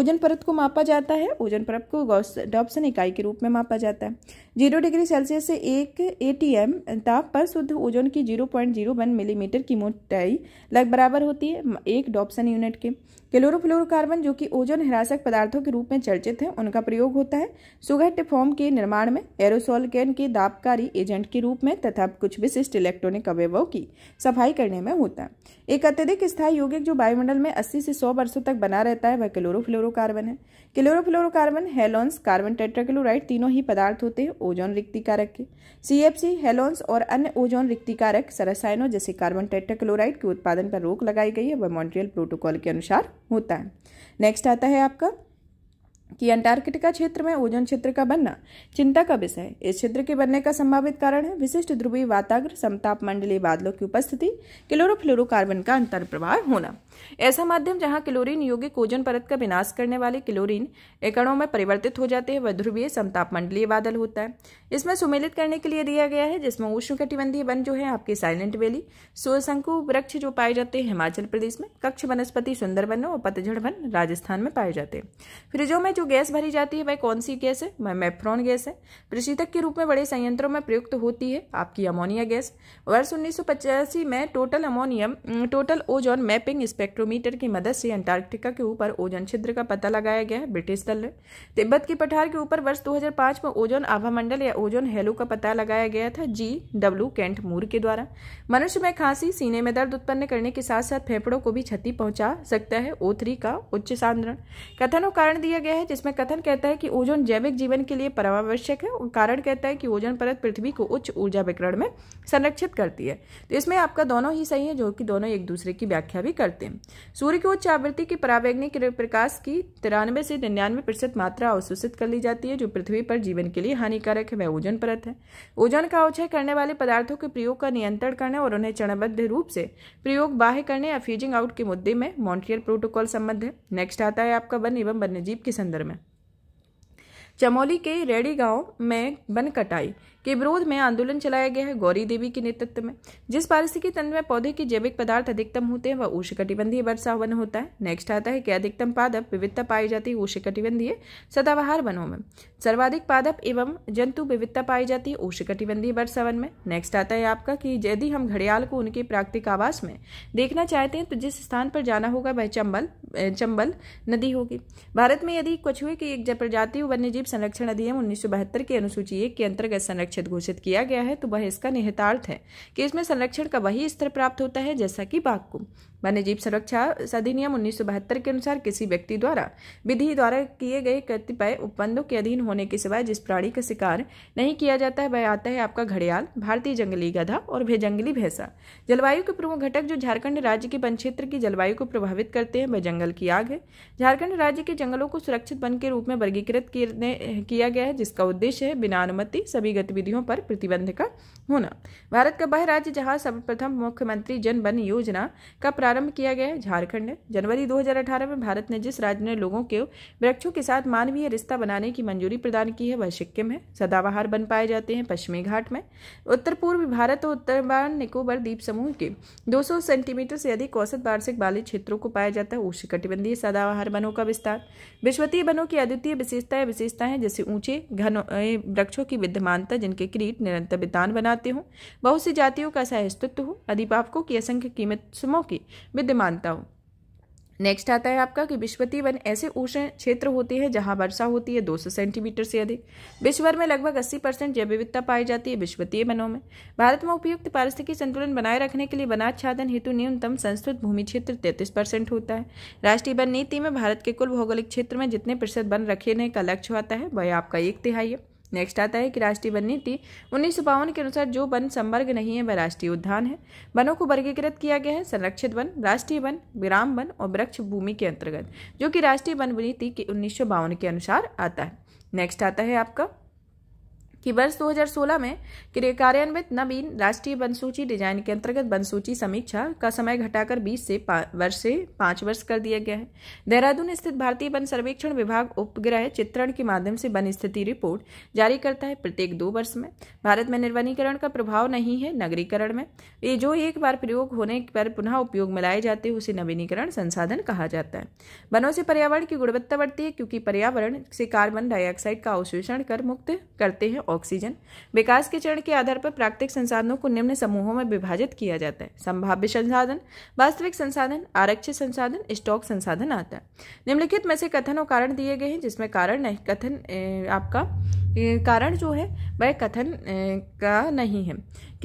[SPEAKER 1] ओजन परत को मापा जाता है ओजन परत को डॉप्सन इकाई के रूप में मापा जाता है जीरो डिग्री सेल्सियस से एक ए ताप पर शुद्ध ओजन की zero point zero one millimetre की मोटाई लग बराबर होती है एक डॉप्सन यूनिट के क्लोरोफ्लोरोकार्बन जो कि ओजन हिरासक पदार्थों के रूप में चर्चित है उनका प्रयोग होता है सुगहट टिफॉर्म के निर्माण में एरोसोलकेन के दाबकारी एजेंट के रूप में तथा कुछ विशिष्ट इलेक्ट्रॉनिक अवयवों की सफाई करने में होता है एक अत्यधिक स्थायी यौगिक जो वायुमंडल में 80 से 100 वर्षों तक बना रहता है वह क्लोरोफ्लोरोकार्बन है क्लोरोफ्लोरोकार्बन हेलोन्स कार्बन टेट्राक्लोराइड तीनों ही पदार्थ होते हैं ओजोन रिक्तिकारक के सी हेलोन्स और अन्य ओजोन रिक्तिकारक सरसायनों जैसे कार्बन टेट्राक्लोराइड के उत्पादन पर रोक लगाई गई है वह मॉन्ट्रियल प्रोटोकॉल के अनुसार होता है नेक्स्ट आता है आपका कि अंटार्कटिका क्षेत्र में ओजोन क्षेत्र का बनना चिंता का विषय है इस क्षेत्र के बनने का संभावित कारण है विशिष्ट ध्रुवीय वाताग्र समताप मंडलीय बादलों की उपस्थिति क्लोरोफ्लोरोकार्बन का अंतर प्रवाह होना ऐसा माध्यम जहां क्लोरीन यौगिक ओजोन परत का विनाश करने वाले क्लोरीन एकड़ों में परिवर्तित हो जाते हैं वह ध्रुवीय समताप मंडलीय बादल होता है इसमें सुमेलित करने के लिए दिया गया है जिसमें उष्णकटिबंधीय वन जो है आपके साइलेंट वैली सोशंकु वृक्ष जो पाए जाते हैं हिमाचल प्रदेश में कक्ष वनस्पति सुंदर वन और पतझड़ वन राजस्थान में पाए जाते हैं फ्रिजों में में जो गैस भरी जाती है वह कौन सी गैस है वह मेफ्रॉन गैस है प्रशीतक के रूप में बड़े संयंत्रों में प्रयुक्त होती है आपकी अमोनिया गैस वर्ष उन्नीस में total ammonium total ozone mapping spectrometer की मदद से अंटार्कटिका के ऊपर ओजोन छिद्र का पता लगाया गया है ब्रिटिश दल ने तिब्बत के पठार के ऊपर वर्ष दो में ओजोन आभामंडल या ओजोन हेलो का पता लगाया गया था जी डब्ल्यू कैंट मूर के द्वारा मनुष्य में खांसी सीने में दर्द उत्पन्न करने के साथ साथ फेफड़ों को भी क्षति पहुंचा सकता है ओथरी का उच्च सांद्रण कथनों कारण दिया गया है है जिसमें कथन कहता है कि ओजोन जैविक जीवन के लिए परमावश्यक है और कारण कहता है कि ओजोन परत पृथ्वी को उच्च ऊर्जा विकरण में संरक्षित करती है तो इसमें आपका दोनों ही सही है जो कि दोनों एक दूसरे की व्याख्या भी करते हैं सूर्य की उच्च आवृत्ति की परावैज्ञानिक प्रकाश की तिरानवे से निन्यानवे प्रतिशत मात्रा अवशोषित कर ली जाती है जो पृथ्वी पर जीवन के लिए हानिकारक है वह ओजन परत है ओजन का अवक्षय करने वाले पदार्थों के प्रयोग का नियंत्रण करने और उन्हें चरणबद्ध रूप से प्रयोग बाह्य करने या फ्यूजिंग आउट के मुद्दे में मॉन्ट्रियल प्रोटोकॉल संबंध है नेक्स्ट आता है आपका वन एवं वन्यजीव के संदर्भ अंदर में चमोली के रेड़ी गांव में बन कटाई के विरोध में आंदोलन चलाया गया है गौरी देवी के नेतृत्व में जिस पारिस्थिति तंत्र में पौधे के जैविक पदार्थ अधिकतम होते हैं वह उष्णकटिबंधीय वर्षा वन होता है नेक्स्ट आता है कि अधिकतम पादप विविधता पाई जाती है उष्णकटिबंधीय सदाबहार वनों में सर्वाधिक पादप एवं जंतु विविधता पाई जाती है उष्णकटिबंधीय वर्षा वन में नेक्स्ट आता है आपका कि यदि हम घड़ियाल को उनके प्राकृतिक आवास में देखना चाहते हैं तो जिस स्थान पर जाना होगा वह चंबल चंबल नदी होगी भारत में यदि कछुए की एक प्रजाति वन्यजीव संरक्षण अधिनियम उन्नीस के अनुसूची एक के अंतर्गत संरक्षण संरक्षित घोषित किया गया है तो वह इसका निहितार्थ है कि इसमें संरक्षण का वही स्तर प्राप्त होता है जैसा कि बाघ को वन्य जीव संरक्षा अधिनियम उन्नीस के अनुसार किसी व्यक्ति द्वारा विधि द्वारा किए गए कतिपय उपबंधों के अधीन होने के सिवाय जिस प्राणी का शिकार नहीं किया जाता है वह आता है आपका घड़ियाल भारतीय जंगली गधा और भे जंगली भैंसा जलवायु के प्रमुख घटक जो झारखंड राज्य के वन क्षेत्र की जलवायु को प्रभावित करते हैं वह जंगल की आग है झारखंड राज्य के जंगलों को सुरक्षित वन के रूप में वर्गीकृत किया गया है जिसका उद्देश्य है बिना अनुमति सभी गतिविधियों पर प्रतिबंध का होना भारत का वह राज्य जहाँ सर्वप्रथम मुख्यमंत्री जन वन योजना का प्रारंभ किया गया है झारखंड है जनवरी 2018 में भारत ने जिस राज्य ने लोगों के वृक्षों के साथ मानवीय रिश्ता बनाने की मंजूरी प्रदान की है वह सिक्किम है सदाबहार बन पाए जाते हैं पश्चिमी घाट में उत्तर पूर्व भारत और उत्तरबान निकोबर द्वीप समूह के 200 सेंटीमीटर से अधिक औसत वार्षिक बाले क्षेत्रों को पाया जाता है उष्णकटिबंधीय सदाबहार वनों का विस्तार विश्वतीय वनों की अद्वितीय विशेषताएं विशेषताएं है जैसे ऊंचे घन वृक्षों की विद्यमानता जिनके क्रीट निरंतर वितान बनाते हों बहुत सी जातियों का सहअस्तित्व हो अधिपावकों की असंख्य कीमत सुमों की विद्यमानता हो नेक्स्ट आता है आपका कि विश्वती वन ऐसे उष्ण क्षेत्र होते हैं जहां वर्षा होती है 200 सेंटीमीटर से अधिक विश्व में लगभग 80 परसेंट जैव विविधता पाई जाती है विश्वतीय वनों में भारत में उपयुक्त पारिस्थितिक संतुलन बनाए रखने के लिए वनाच्छादन हेतु न्यूनतम संस्कृत भूमि क्षेत्र तैंतीस परसेंट होता है राष्ट्रीय वन नीति में भारत के कुल भौगोलिक क्षेत्र में जितने प्रतिशत वन रखने का लक्ष्य होता है वह आपका एक तिहाई है नेक्स्ट आता है कि राष्ट्रीय वन नीति उन्नीस के अनुसार जो वन संवर्ग नहीं है वह राष्ट्रीय उद्यान है वनों को वर्गीकृत किया गया है संरक्षित वन राष्ट्रीय वन विराम वन और वृक्ष भूमि के अंतर्गत जो कि राष्ट्रीय वन नीति के उन्नीस के अनुसार आता है नेक्स्ट आता है आपका कि वर्ष 2016 में कार्यान्वित नवीन राष्ट्रीय बनसूची डिजाइन के अंतर्गत बनसूची समीक्षा का समय घटाकर 20 से वर्ष से पांच वर्ष कर दिया गया है देहरादून स्थित भारतीय वन सर्वेक्षण विभाग उपग्रह चित्रण के माध्यम से वन स्थिति रिपोर्ट जारी करता है प्रत्येक दो वर्ष में भारत में निर्वनीकरण का प्रभाव नहीं है नगरीकरण में ये जो एक बार प्रयोग होने पर पुनः उपयोग में लाए जाते हैं उसे नवीनीकरण संसाधन कहा जाता है वनों से पर्यावरण की गुणवत्ता बढ़ती है क्योंकि पर्यावरण से कार्बन डाइऑक्साइड का अवशोषण कर मुक्त करते हैं और ऑक्सीजन विकास के चरण के आधार पर प्राकृतिक संसाधनों को निम्न समूहों में विभाजित किया जाता है संभाव्य संसाधन वास्तविक संसाधन आरक्षित संसाधन स्टॉक संसाधन आता है निम्नलिखित में से कथन और कारण दिए गए हैं जिसमें कारण नहीं कथन आपका कारण जो है वह कथन का नहीं है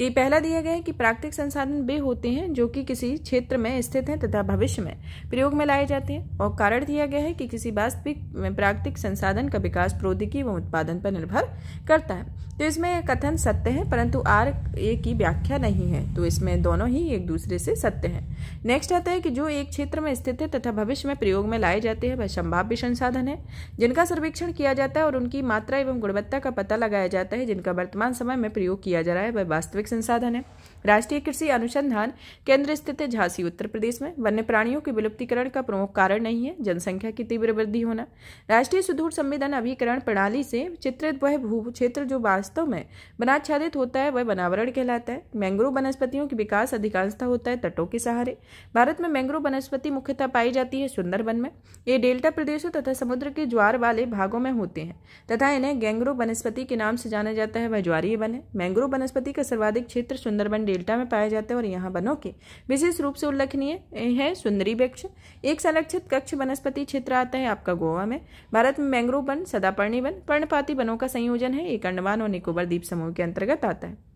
[SPEAKER 1] कि पहला दिया गया है कि प्राकृतिक संसाधन वे होते हैं जो कि किसी क्षेत्र में स्थित हैं तथा भविष्य में प्रयोग में लाए जाते हैं और कारण दिया गया है कि किसी वास्तविक प्राकृतिक संसाधन का विकास प्रौद्योगिकी व उत्पादन पर निर्भर करता है तो इसमें कथन सत्य है परंतु आर ए की व्याख्या नहीं है तो इसमें दोनों ही एक दूसरे से सत्य है नेक्स्ट आता है कि जो एक क्षेत्र में स्थित है तथा भविष्य में प्रयोग में लाए जाते हैं वह संभाव्य संसाधन है जिनका सर्वेक्षण किया जाता है और उनकी मात्रा एवं गुणवत्ता का पता लगाया जाता है जिनका वर्तमान समय में प्रयोग किया जा रहा है वह वास्तविक संसाधन है राष्ट्रीय कृषि अनुसंधान केंद्र स्थित झांसी उत्तर प्रदेश में वन्य प्राणियों के विलुप्तिकरण का प्रमुख कारण नहीं है जनसंख्या की तीव्र वृद्धि होना राष्ट्रीय सुदूर संवेदन अभिकरण प्रणाली से चित्रित वह भू क्षेत्र जो वास्तव में वनाच्छादित होता है वह वनावरण कहलाता है मैंग्रोव वनस्पतियों के विकास अधिकांशतः होता है तटों के सहारे भारत में मैंग्रोव वनस्पति मुख्यतः पाई जाती है सुंदरबन में ये डेल्टा प्रदेशों तथा समुद्र के ज्वार वाले भागों में होते हैं तथा इन्हें गैंग्रो वनस्पति के नाम से जाना जाता है वह ज्वारीय वन है मैंग्रोव वनस्पति का सर्वाधिक क्षेत्र सुंदरबन डेल्टा में पाए जाते हैं और यहाँ बनो के विशेष रूप से उल्लेखनीय है सुंदरी वृक्ष एक संरक्षित कक्ष वनस्पति क्षेत्र आता है आपका गोवा में भारत में मैंग्रोव वन सदापर्णी वन पर्णपाती वनों का संयोजन है एक अंडमान और निकोबर द्वीप समूह के अंतर्गत आता है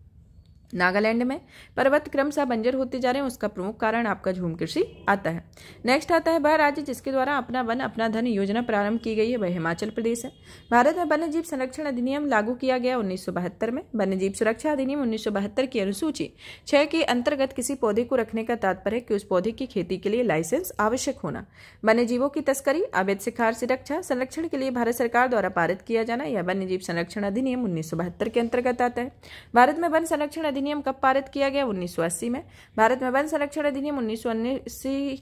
[SPEAKER 1] नागालैंड में पर्वत क्रम सा बंजर होते जा रहे हैं उसका प्रमुख कारण आपका झूम कृषि आता है नेक्स्ट आता है वह राज्य जिसके द्वारा अपना वन अपना धन योजना प्रारंभ की गई है वह हिमाचल प्रदेश है भारत में वन्यजीव संरक्षण अधिनियम लागू किया गया उन्नीस में वन्यजीव सुरक्षा अधिनियम उन्नीस की अनुसूची छह के अंतर्गत किसी पौधे को रखने का तात्पर्य कि उस पौधे की खेती के लिए लाइसेंस आवश्यक होना वन्यजीवों की तस्करी अवैध शिखार से रक्षा संरक्षण के लिए भारत सरकार द्वारा पारित किया जाना यह वन्यजीव संरक्षण अधिनियम उन्नीस के अंतर्गत आता है भारत में वन संरक्षण अधिनियम कब पारित किया गया उन्नीस में भारत में वन संरक्षण अधिनियम उन्नीस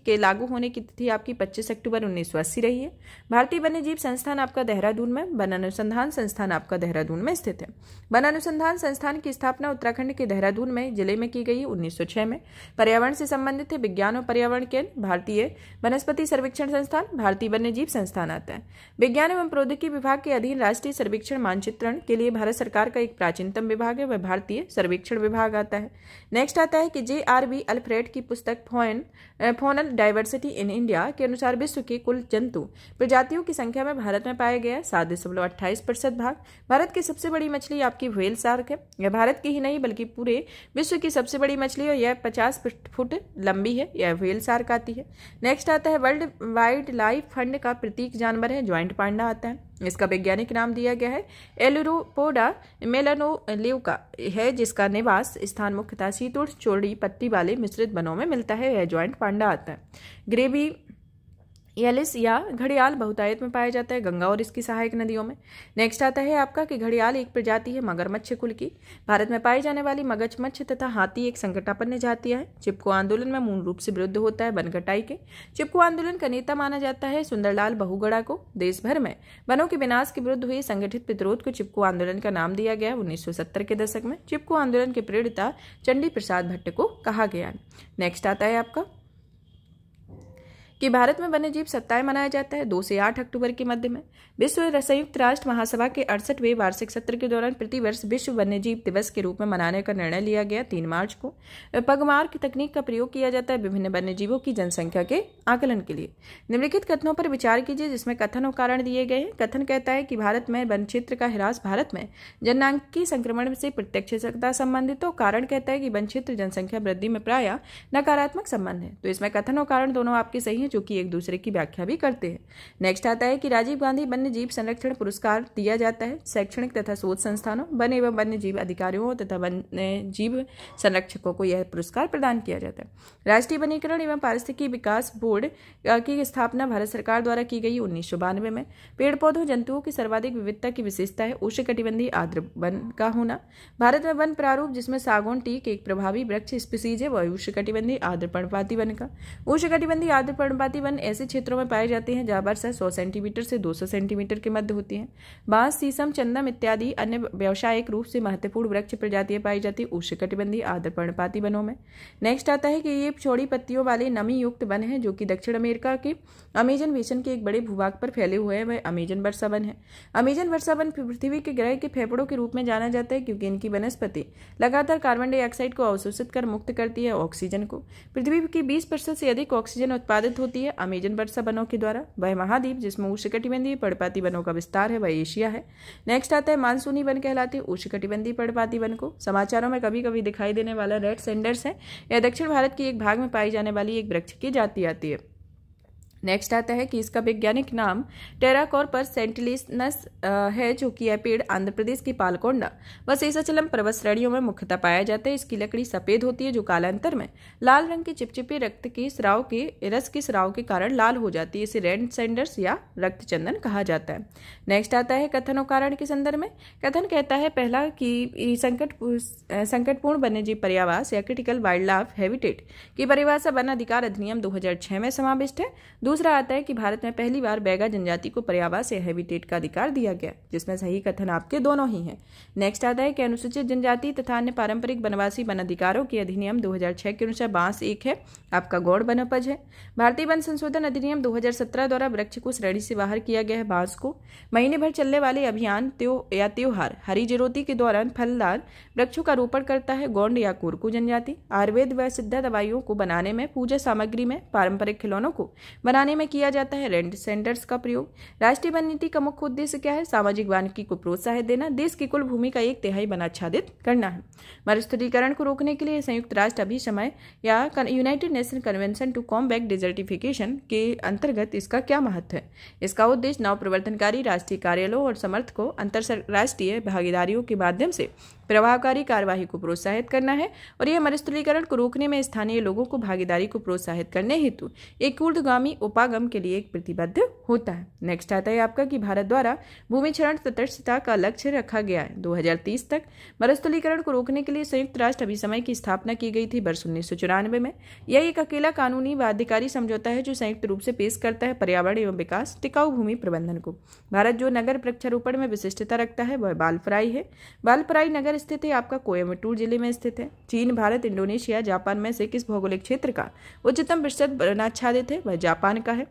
[SPEAKER 1] के लागू होने की तिथि आपकी 25 अक्टूबर उन्नीस रही है भारतीय वन्य जीव संस्थान आपका देहरादून में वन अनुसंधान संस्थान आपका देहरादून में स्थित है वन अनुसंधान संस्थान की स्थापना उत्तराखंड के देहरादून में जिले में की गई उन्नीस में पर्यावरण से संबंधित है विज्ञान और पर्यावरण केंद्र भारतीय वनस्पति सर्वेक्षण संस्थान भारतीय वन्य जीव संस्थान आता है विज्ञान एवं प्रौद्योगिकी विभाग के अधीन राष्ट्रीय सर्वेक्षण मानचित्रण के लिए भारत सरकार का एक प्राचीनतम विभाग है वह भारतीय सर्वेक्षण विभाग आता है नेक्स्ट आता है कि जे आर बी अल्फ्रेड की पुस्तक fauna faunal diversity in India के अनुसार विश्व की कुल जंतु प्रजातियों की संख्या में भारत में पाया गया सात दशमलव अट्ठाईस प्रतिशत भाग भारत की सबसे बड़ी मछली आपकी व्हेल सार्क है यह भारत की ही नहीं बल्कि पूरे विश्व की सबसे बड़ी मछली है यह पचास फुट लंबी है यह व्हेल सार्क आती है नेक्स्ट आता है वर्ल्ड वाइल्ड लाइफ फंड का प्रतीक जानवर है ज्वाइंट पांडा आता है इसका वैज्ञानिक नाम दिया गया है एलुरोपोडा का है जिसका निवास स्थान मुख्यतः शीतोड़ चोड़ी पत्ती वाले मिश्रित बनों में मिलता है यह ज्वाइंट पांडा आता है ग्रेवी एलिस या घड़ियाल बहुतायत में पाया जाता है गंगा और इसकी सहायक नदियों में नेक्स्ट आता है आपका कि घड़ियाल एक प्रजाति है मगरमच्छ कुल की भारत में पाई जाने वाली मगरमच्छ तथा हाथी एक संकटापन्न जाति है चिपको आंदोलन में मूल रूप से विरुद्ध होता है बनकटाई के चिपको आंदोलन का नेता माना जाता है सुंदरलाल बहुगड़ा को देश भर में वनों के विनाश के विरुद्ध हुए संगठित प्रतिरोध को चिपको आंदोलन का नाम दिया गया उन्नीस के दशक में चिपको आंदोलन के प्रेरिता चंडी प्रसाद भट्ट को कहा गया नेक्स्ट आता है आपका कि भारत में वन्य जीव सप्ताह मनाया जाता है दो से आठ अक्टूबर के मध्य में विश्व संयुक्त राष्ट्र महासभा के अड़सठवें वार्षिक सत्र के दौरान प्रतिवर्ष विश्व वन्यजीव दिवस के रूप में मनाने का निर्णय लिया गया तीन मार्च को पगमार की तकनीक का प्रयोग किया जाता है विभिन्न जीवों की जनसंख्या के आकलन के लिए निम्नलिखित कथनों पर विचार कीजिए जिसमें कथन और कारण दिए गए हैं कथन कहता है कि भारत में वन क्षेत्र का हिरास भारत में जननांकी संक्रमण से प्रत्यक्षता संबंधित हो कारण कहता है कि वन क्षेत्र जनसंख्या वृद्धि में प्राय नकारात्मक संबंध है तो इसमें कथन और कारण दोनों आपके सही हैं जो कि एक दूसरे की व्याख्या भी करते हैं नेक्स्ट आता है कि राजीव गांधी वन्य जीव संरक्षण पुरस्कार दिया जाता है शैक्षणिक तथा शोध संस्थानों वन एवं वन्य जीव अधिकारियों तथा वन्य जीव संरक्षकों को यह पुरस्कार प्रदान किया जाता है राष्ट्रीय वनीकरण एवं पारिस्थितिकी विकास बोर्ड की स्थापना भारत सरकार द्वारा की गई उन्नीस में पेड़ पौधों जंतुओं की सर्वाधिक विविधता की विशेषता है उष्णकटिबंधीय आर्द्र वन का होना भारत में वन प्रारूप जिसमें सागौन टीक एक प्रभावी वृक्ष स्पीसीज है वह उष्णकटिबंधीय आर्द्र पर्णपाती वन का उष्णकटिबंधीय आर्द्र पर्णपाती वन ऐसे क्षेत्रों में पाए जाते हैं जहाँ वर्षा सौ सेंटीमीटर से 200 सेंटीमीटर के मध्य होती है बांस सीसम चंदम इत्यादि अन्य व्यावसायिक रूप से महत्वपूर्ण वृक्ष प्रजातियां पाई जाती है उष्ण कटिबंधी आदर पर्णपाती वनों में नेक्स्ट आता है कि ये छोड़ी पत्तियों वाले नमी युक्त वन है जो कि दक्षिण अमेरिका के अमेजन बेसन के एक बड़े भूभाग पर फैले हुए हैं वह अमेजन वर्षा वन है अमेजन वर्षा वन पृथ्वी के ग्रह के फेफड़ों के रूप में जाना जाता है क्योंकि इनकी वनस्पति लगातार कार्बन डाइऑक्साइड को अवशोषित कर मुक्त करती है ऑक्सीजन को पृथ्वी की बीस से अधिक ऑक्सीजन उत्पादित होती है अमेजन वर्षा बनों के द्वारा वह महाद्वीप जिसमें उष्णकटिबंधीय पर्णपाती वनों का विस्तार है वह एशिया है नेक्स्ट आता है मानसूनी वन कहलाते उष्णकटिबंधीय पर्णपाती वन को समाचारों में कभी कभी दिखाई देने वाला रेड सेंडर्स है यह दक्षिण भारत के एक भाग में पाई जाने वाली एक वृक्ष की जाति आती है नेक्स्ट आता है कि इसका वैज्ञानिक नाम टेराकोर पर सेंटिलिसनस है जो कि यह पेड़ आंध्र प्रदेश की पालकोंडा व शेषाचलम पर्वत श्रेणियों में मुख्यतः पाया जाता है इसकी लकड़ी सफेद होती है जो कालांतर में लाल रंग की चिपचिपी रक्त की स्राव के रस के स्राव के कारण लाल हो जाती है इसे रेड सेंडर्स या रक्त चंदन कहा जाता है नेक्स्ट आता है कथन कथनोकारण के संदर्भ में कथन कहता है पहला कि संकट संकटपूर्ण वन्यजीव पर्यावास या क्रिटिकल वाइल्ड लाइफ हैबिटेट की परिभाषा वन अधिकार अधिनियम दो में समाविष्ट है दूसरा आता है कि भारत में पहली बार बैगा जनजाति को पर्यावास या हैबिटेट का अधिकार दिया गया जिसमें सही कथन आपके दोनों ही हैं नेक्स्ट आता है कि अनुसूचित जनजाति तथा अन्य पारंपरिक वनवासी वन अधिकारों के अधिनियम 2006 के अनुसार बांस एक है आपका गौड़ वनोपज है भारतीय वन संशोधन अधिनियम दो द्वारा वृक्ष को श्रेणी से बाहर किया गया है बांस को महीने भर चलने वाले अभियान त्यो या त्योहार हरी जरोती के दौरान फलदार वृक्षों का रोपण करता है गौंड या कुरकू जनजाति आयुर्वेद व सिद्धा दवाइयों को बनाने में पूजा सामग्री में पारंपरिक खिलौनों को बनाने बनाने में किया जाता है रेंट सेंडर्स का प्रयोग राष्ट्रीय वन नीति का मुख्य उद्देश्य क्या है सामाजिक वानिकी को प्रोत्साहित देना देश की कुल भूमि का एक तिहाई बनाच्छादित करना है मरुस्थलीकरण को रोकने के लिए संयुक्त राष्ट्र अभी समय या united nation convention to combat desertification के अंतर्गत इसका क्या महत्व है इसका उद्देश्य नव प्रवर्तनकारी राष्ट्रीय कार्यालयों और समर्थ को अंतर राष्ट्रीय भागीदारियों के माध्यम से प्रभावकारी कार्यवाही को प्रोत्साहित करना है और यह मरुस्थलीकरण को रोकने में स्थानीय लोगों को भागीदारी को प्रोत्साहित करने हेतु एक ऊर्धगामी उपागम के लिए एक प्रतिबद्ध होता है नेक्स्ट आता है आपका कि भारत द्वारा भूमि क्षरण तटस्थता का लक्ष्य रखा गया है 2030 तक मरुस्थलीकरण को रोकने के लिए संयुक्त राष्ट्र अभिसमय की स्थापना की गई थी वर्ष उन्नीस में यह एक अकेला कानूनी व अधिकारी समझौता है जो संयुक्त रूप से पेश करता है पर्यावरण एवं विकास टिकाऊ भूमि प्रबंधन को भारत जो नगर वृक्षारोपण में विशिष्टता रखता है वह बालफराई है बालफराई नगर नगर स्थित है आपका कोयम्बटूर जिले में स्थित है चीन भारत इंडोनेशिया जापान में से किस भौगोलिक क्षेत्र का उच्चतम प्रतिशत वनाच्छादित है वह जापान का है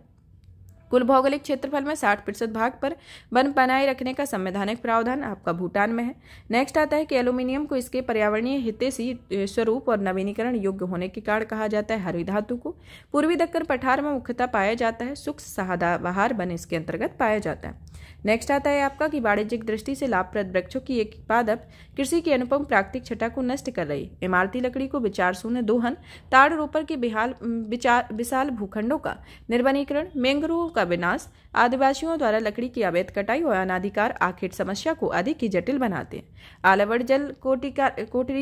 [SPEAKER 1] कुल भौगोलिक क्षेत्रफल में 60 प्रतिशत भाग पर वन बनाए रखने का संवैधानिक प्रावधान आपका भूटान में है नेक्स्ट आता है कि एल्यूमिनियम को इसके पर्यावरणीय हितेशी स्वरूप और नवीनीकरण योग्य होने के कारण कहा जाता है हरी धातु को पूर्वी दक्कन पठार में मुख्यतः पाया जाता है शुक्र सहादावाहार वन इसके अंतर्गत पाया जाता है नेक्स्ट आता है आपका कि वाणिज्यिक दृष्टि से लाभप्रद वृक्षों की एक पादप कृषि की अनुपम प्राकृतिक छटा को नष्ट कर रही इमारती लकड़ी को विचार शून्य दोहन ताड़ रोपर के बिहाल विशाल भूखंडों का निर्वनीकरण मैंग्रोव का विनाश आदिवासियों द्वारा लकड़ी की अवैध कटाई और अनाधिकार आखिर समस्या को अधिक ही जटिल बनाते हैं आलावड़ जल कोटिका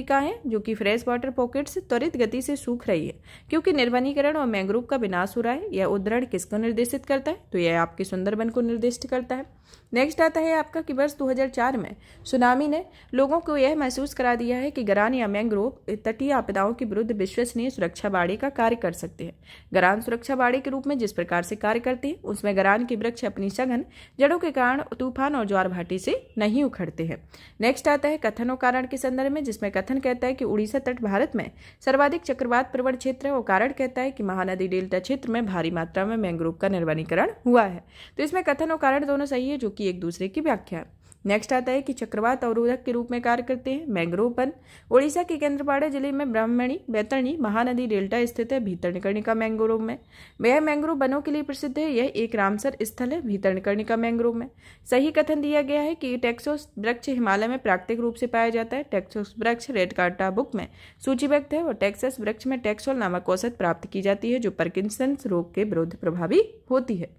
[SPEAKER 1] का है जो कि फ्रेश वाटर पॉकेट्स त्वरित गति से सूख रही है क्योंकि निर्वनीकरण और मैंग्रोव का विनाश हो रहा है यह उद्धरण किसको निर्देशित करता है तो यह आपके सुंदरबन को निर्दिष्ट करता है नेक्स्ट आता है आपका कि वर्ष 2004 में सुनामी ने लोगों को यह महसूस करा दिया है कि गरान या मैंग्रोव तटीय आपदाओं के विरुद्ध विश्वसनीय सुरक्षा बाड़े का कार्य कर सकते हैं गरान सुरक्षा बाड़े के रूप में जिस प्रकार से कार्य करते हैं उसमें गरान के वृक्ष अपनी सघन जड़ों के कारण तूफान और ज्वार भाटी से नहीं उखड़ते हैं नेक्स्ट आता है कथन और कारण के संदर्भ में जिसमें कथन कहता है कि उड़ीसा तट भारत में सर्वाधिक चक्रवात प्रवण क्षेत्र है और कारण कहता है कि महानदी डेल्टा क्षेत्र में भारी मात्रा में मैंग्रोव का निर्वनीकरण हुआ है तो इसमें कथन और कारण दोनों सही है जो कि एक दूसरे की व्याख्या है नेक्स्ट आता है कि चक्रवात अवरोधक के रूप में कार्य करते हैं मैंग्रोव वन ओडिशा के केंद्रपाड़ा जिले में ब्राह्मणी बैतरणी महानदी डेल्टा स्थित है भीतरकर्णिका मैंग्रोव में वह मैंग्रोव वनों के लिए प्रसिद्ध है यह एक रामसर स्थल है भीतरकर्णिका मैंग्रोव में सही कथन दिया गया है कि टेक्सोस वृक्ष हिमालय में प्राकृतिक रूप से पाया जाता है टेक्सोस वृक्ष रेड कार्टा बुक में सूचीबद्ध है और टेक्सस वृक्ष में टेक्सोल नामक औसत प्राप्त की जाती है जो परकिंसंस रोग के विरुद्ध प्रभावी होती है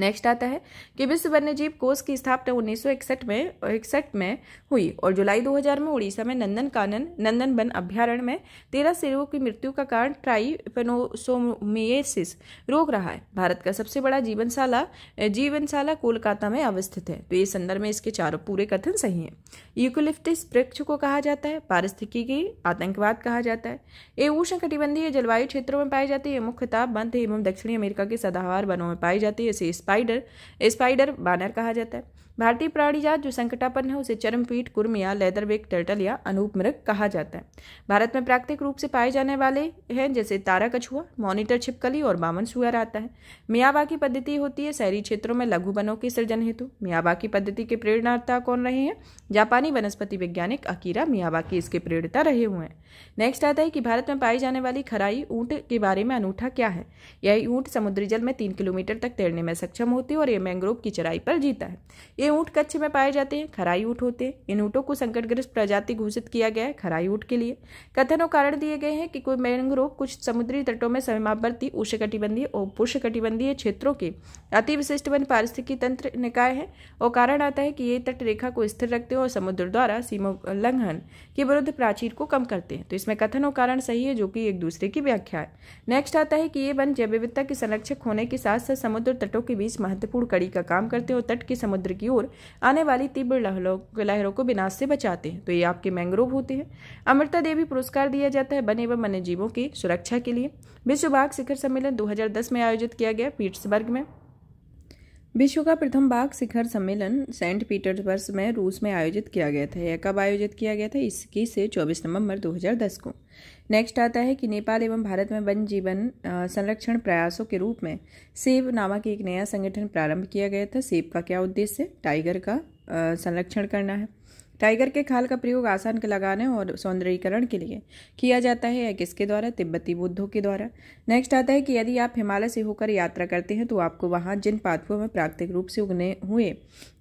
[SPEAKER 1] नेक्स्ट आता है कि विश्व वन्यजीव कोष की स्थापना उन्नीस में इकसठ में हुई और जुलाई 2000 में उड़ीसा में नंदन कानन नंदन वन अभ्यारण्य में तेरह शेरों की मृत्यु का कारण ट्राइपेनोसोमियसिस रोग रहा है भारत का सबसे बड़ा जीवनशाला जीवनशाला कोलकाता में अवस्थित है तो ये संदर्भ में इसके चारों पूरे कथन सही है यूकोलिफ्टिस वृक्ष को कहा जाता है पारिस्थितिकी आतंकवाद कहा जाता है ये उष्ण कटिबंधीय जलवायु क्षेत्रों में पाई जाती है मुख्यतः मध्य एवं दक्षिणी अमेरिका के सदाहवार वनों में पाई जाती है स्पाइडर स्पाइडर बानर कहा जाता है भारतीय प्राणी जात जो संकटापन्न है उसे चरमपीठ कुर्मिया बेग टर्टल या अनूप मृग कहा जाता है भारत में प्राकृतिक रूप से पाए जाने वाले हैं जैसे तारा कछुआ मॉनिटर छिपकली और बामन सुअर आता है मियाबा की पद्धति होती है शहरी क्षेत्रों में लघु वनों के सृजन हेतु मियाबा की पद्धति के प्रेरणाता कौन रहे हैं जापानी वनस्पति वैज्ञानिक अकीरा मियाबा के इसके प्रेरणता रहे हुए हैं नेक्स्ट आता है कि भारत में पाई जाने वाली खराई ऊँट के बारे में अनूठा क्या है यह ऊंट समुद्री जल में तीन किलोमीटर तक तैरने में सक्षम होती है और यह मैंग्रोव की चराई पर जीता है ये ऊँट कच्छ में पाए जाते हैं खराई ऊँट होते हैं इन ऊँटों को संकटग्रस्त प्रजाति घोषित किया गया है खराई ऊँट के लिए कथनों कारण दिए गए हैं कि कोई मैंग्रोव कुछ समुद्री तटों में समावर्ती कटिबंधीय और कटिबंधीय क्षेत्रों के अति विशिष्ट वन पारिस्थितिकी तंत्र निकाय है और कारण आता है कि ये तट रेखा को स्थिर रखते हैं और समुद्र द्वारा सीमोल्लंघन के विरुद्ध प्राचीर को कम करते हैं तो इसमें कथन और कारण सही है जो कि एक दूसरे की व्याख्या है नेक्स्ट आता है कि ये वन जैव विविधता के संरक्षक होने के साथ साथ समुद्र तटों के बीच महत्वपूर्ण कड़ी का काम करते हैं और तट के समुद्र की ओर आने वाली तीव्र लहरों को विनाश से बचाते हैं तो ये आपके मैंग्रोव होते हैं अमृता देवी पुरस्कार दिया जाता है वन एवं वन्य जीवों की सुरक्षा के लिए विश्व बाघ शिखर सम्मेलन 2010 में आयोजित किया गया पीट्सबर्ग में विश्व का प्रथम बाघ शिखर सम्मेलन सेंट पीटर्सबर्ग में रूस में आयोजित किया गया था यह कब आयोजित किया गया था इसकी से 24 नवंबर 2010 को नेक्स्ट आता है कि नेपाल एवं भारत में वन जीवन संरक्षण प्रयासों के रूप में सेब नामक एक नया संगठन प्रारंभ किया गया था सेब का क्या उद्देश्य है टाइगर का संरक्षण करना है टाइगर के खाल का प्रयोग आसान के लगाने और सौंदर्यीकरण के लिए किया जाता है या किसके द्वारा तिब्बती बुद्धों के द्वारा नेक्स्ट आता है कि यदि आप हिमालय से होकर यात्रा करते हैं तो आपको वहाँ जिन पादपों में प्राकृतिक रूप से उगने हुए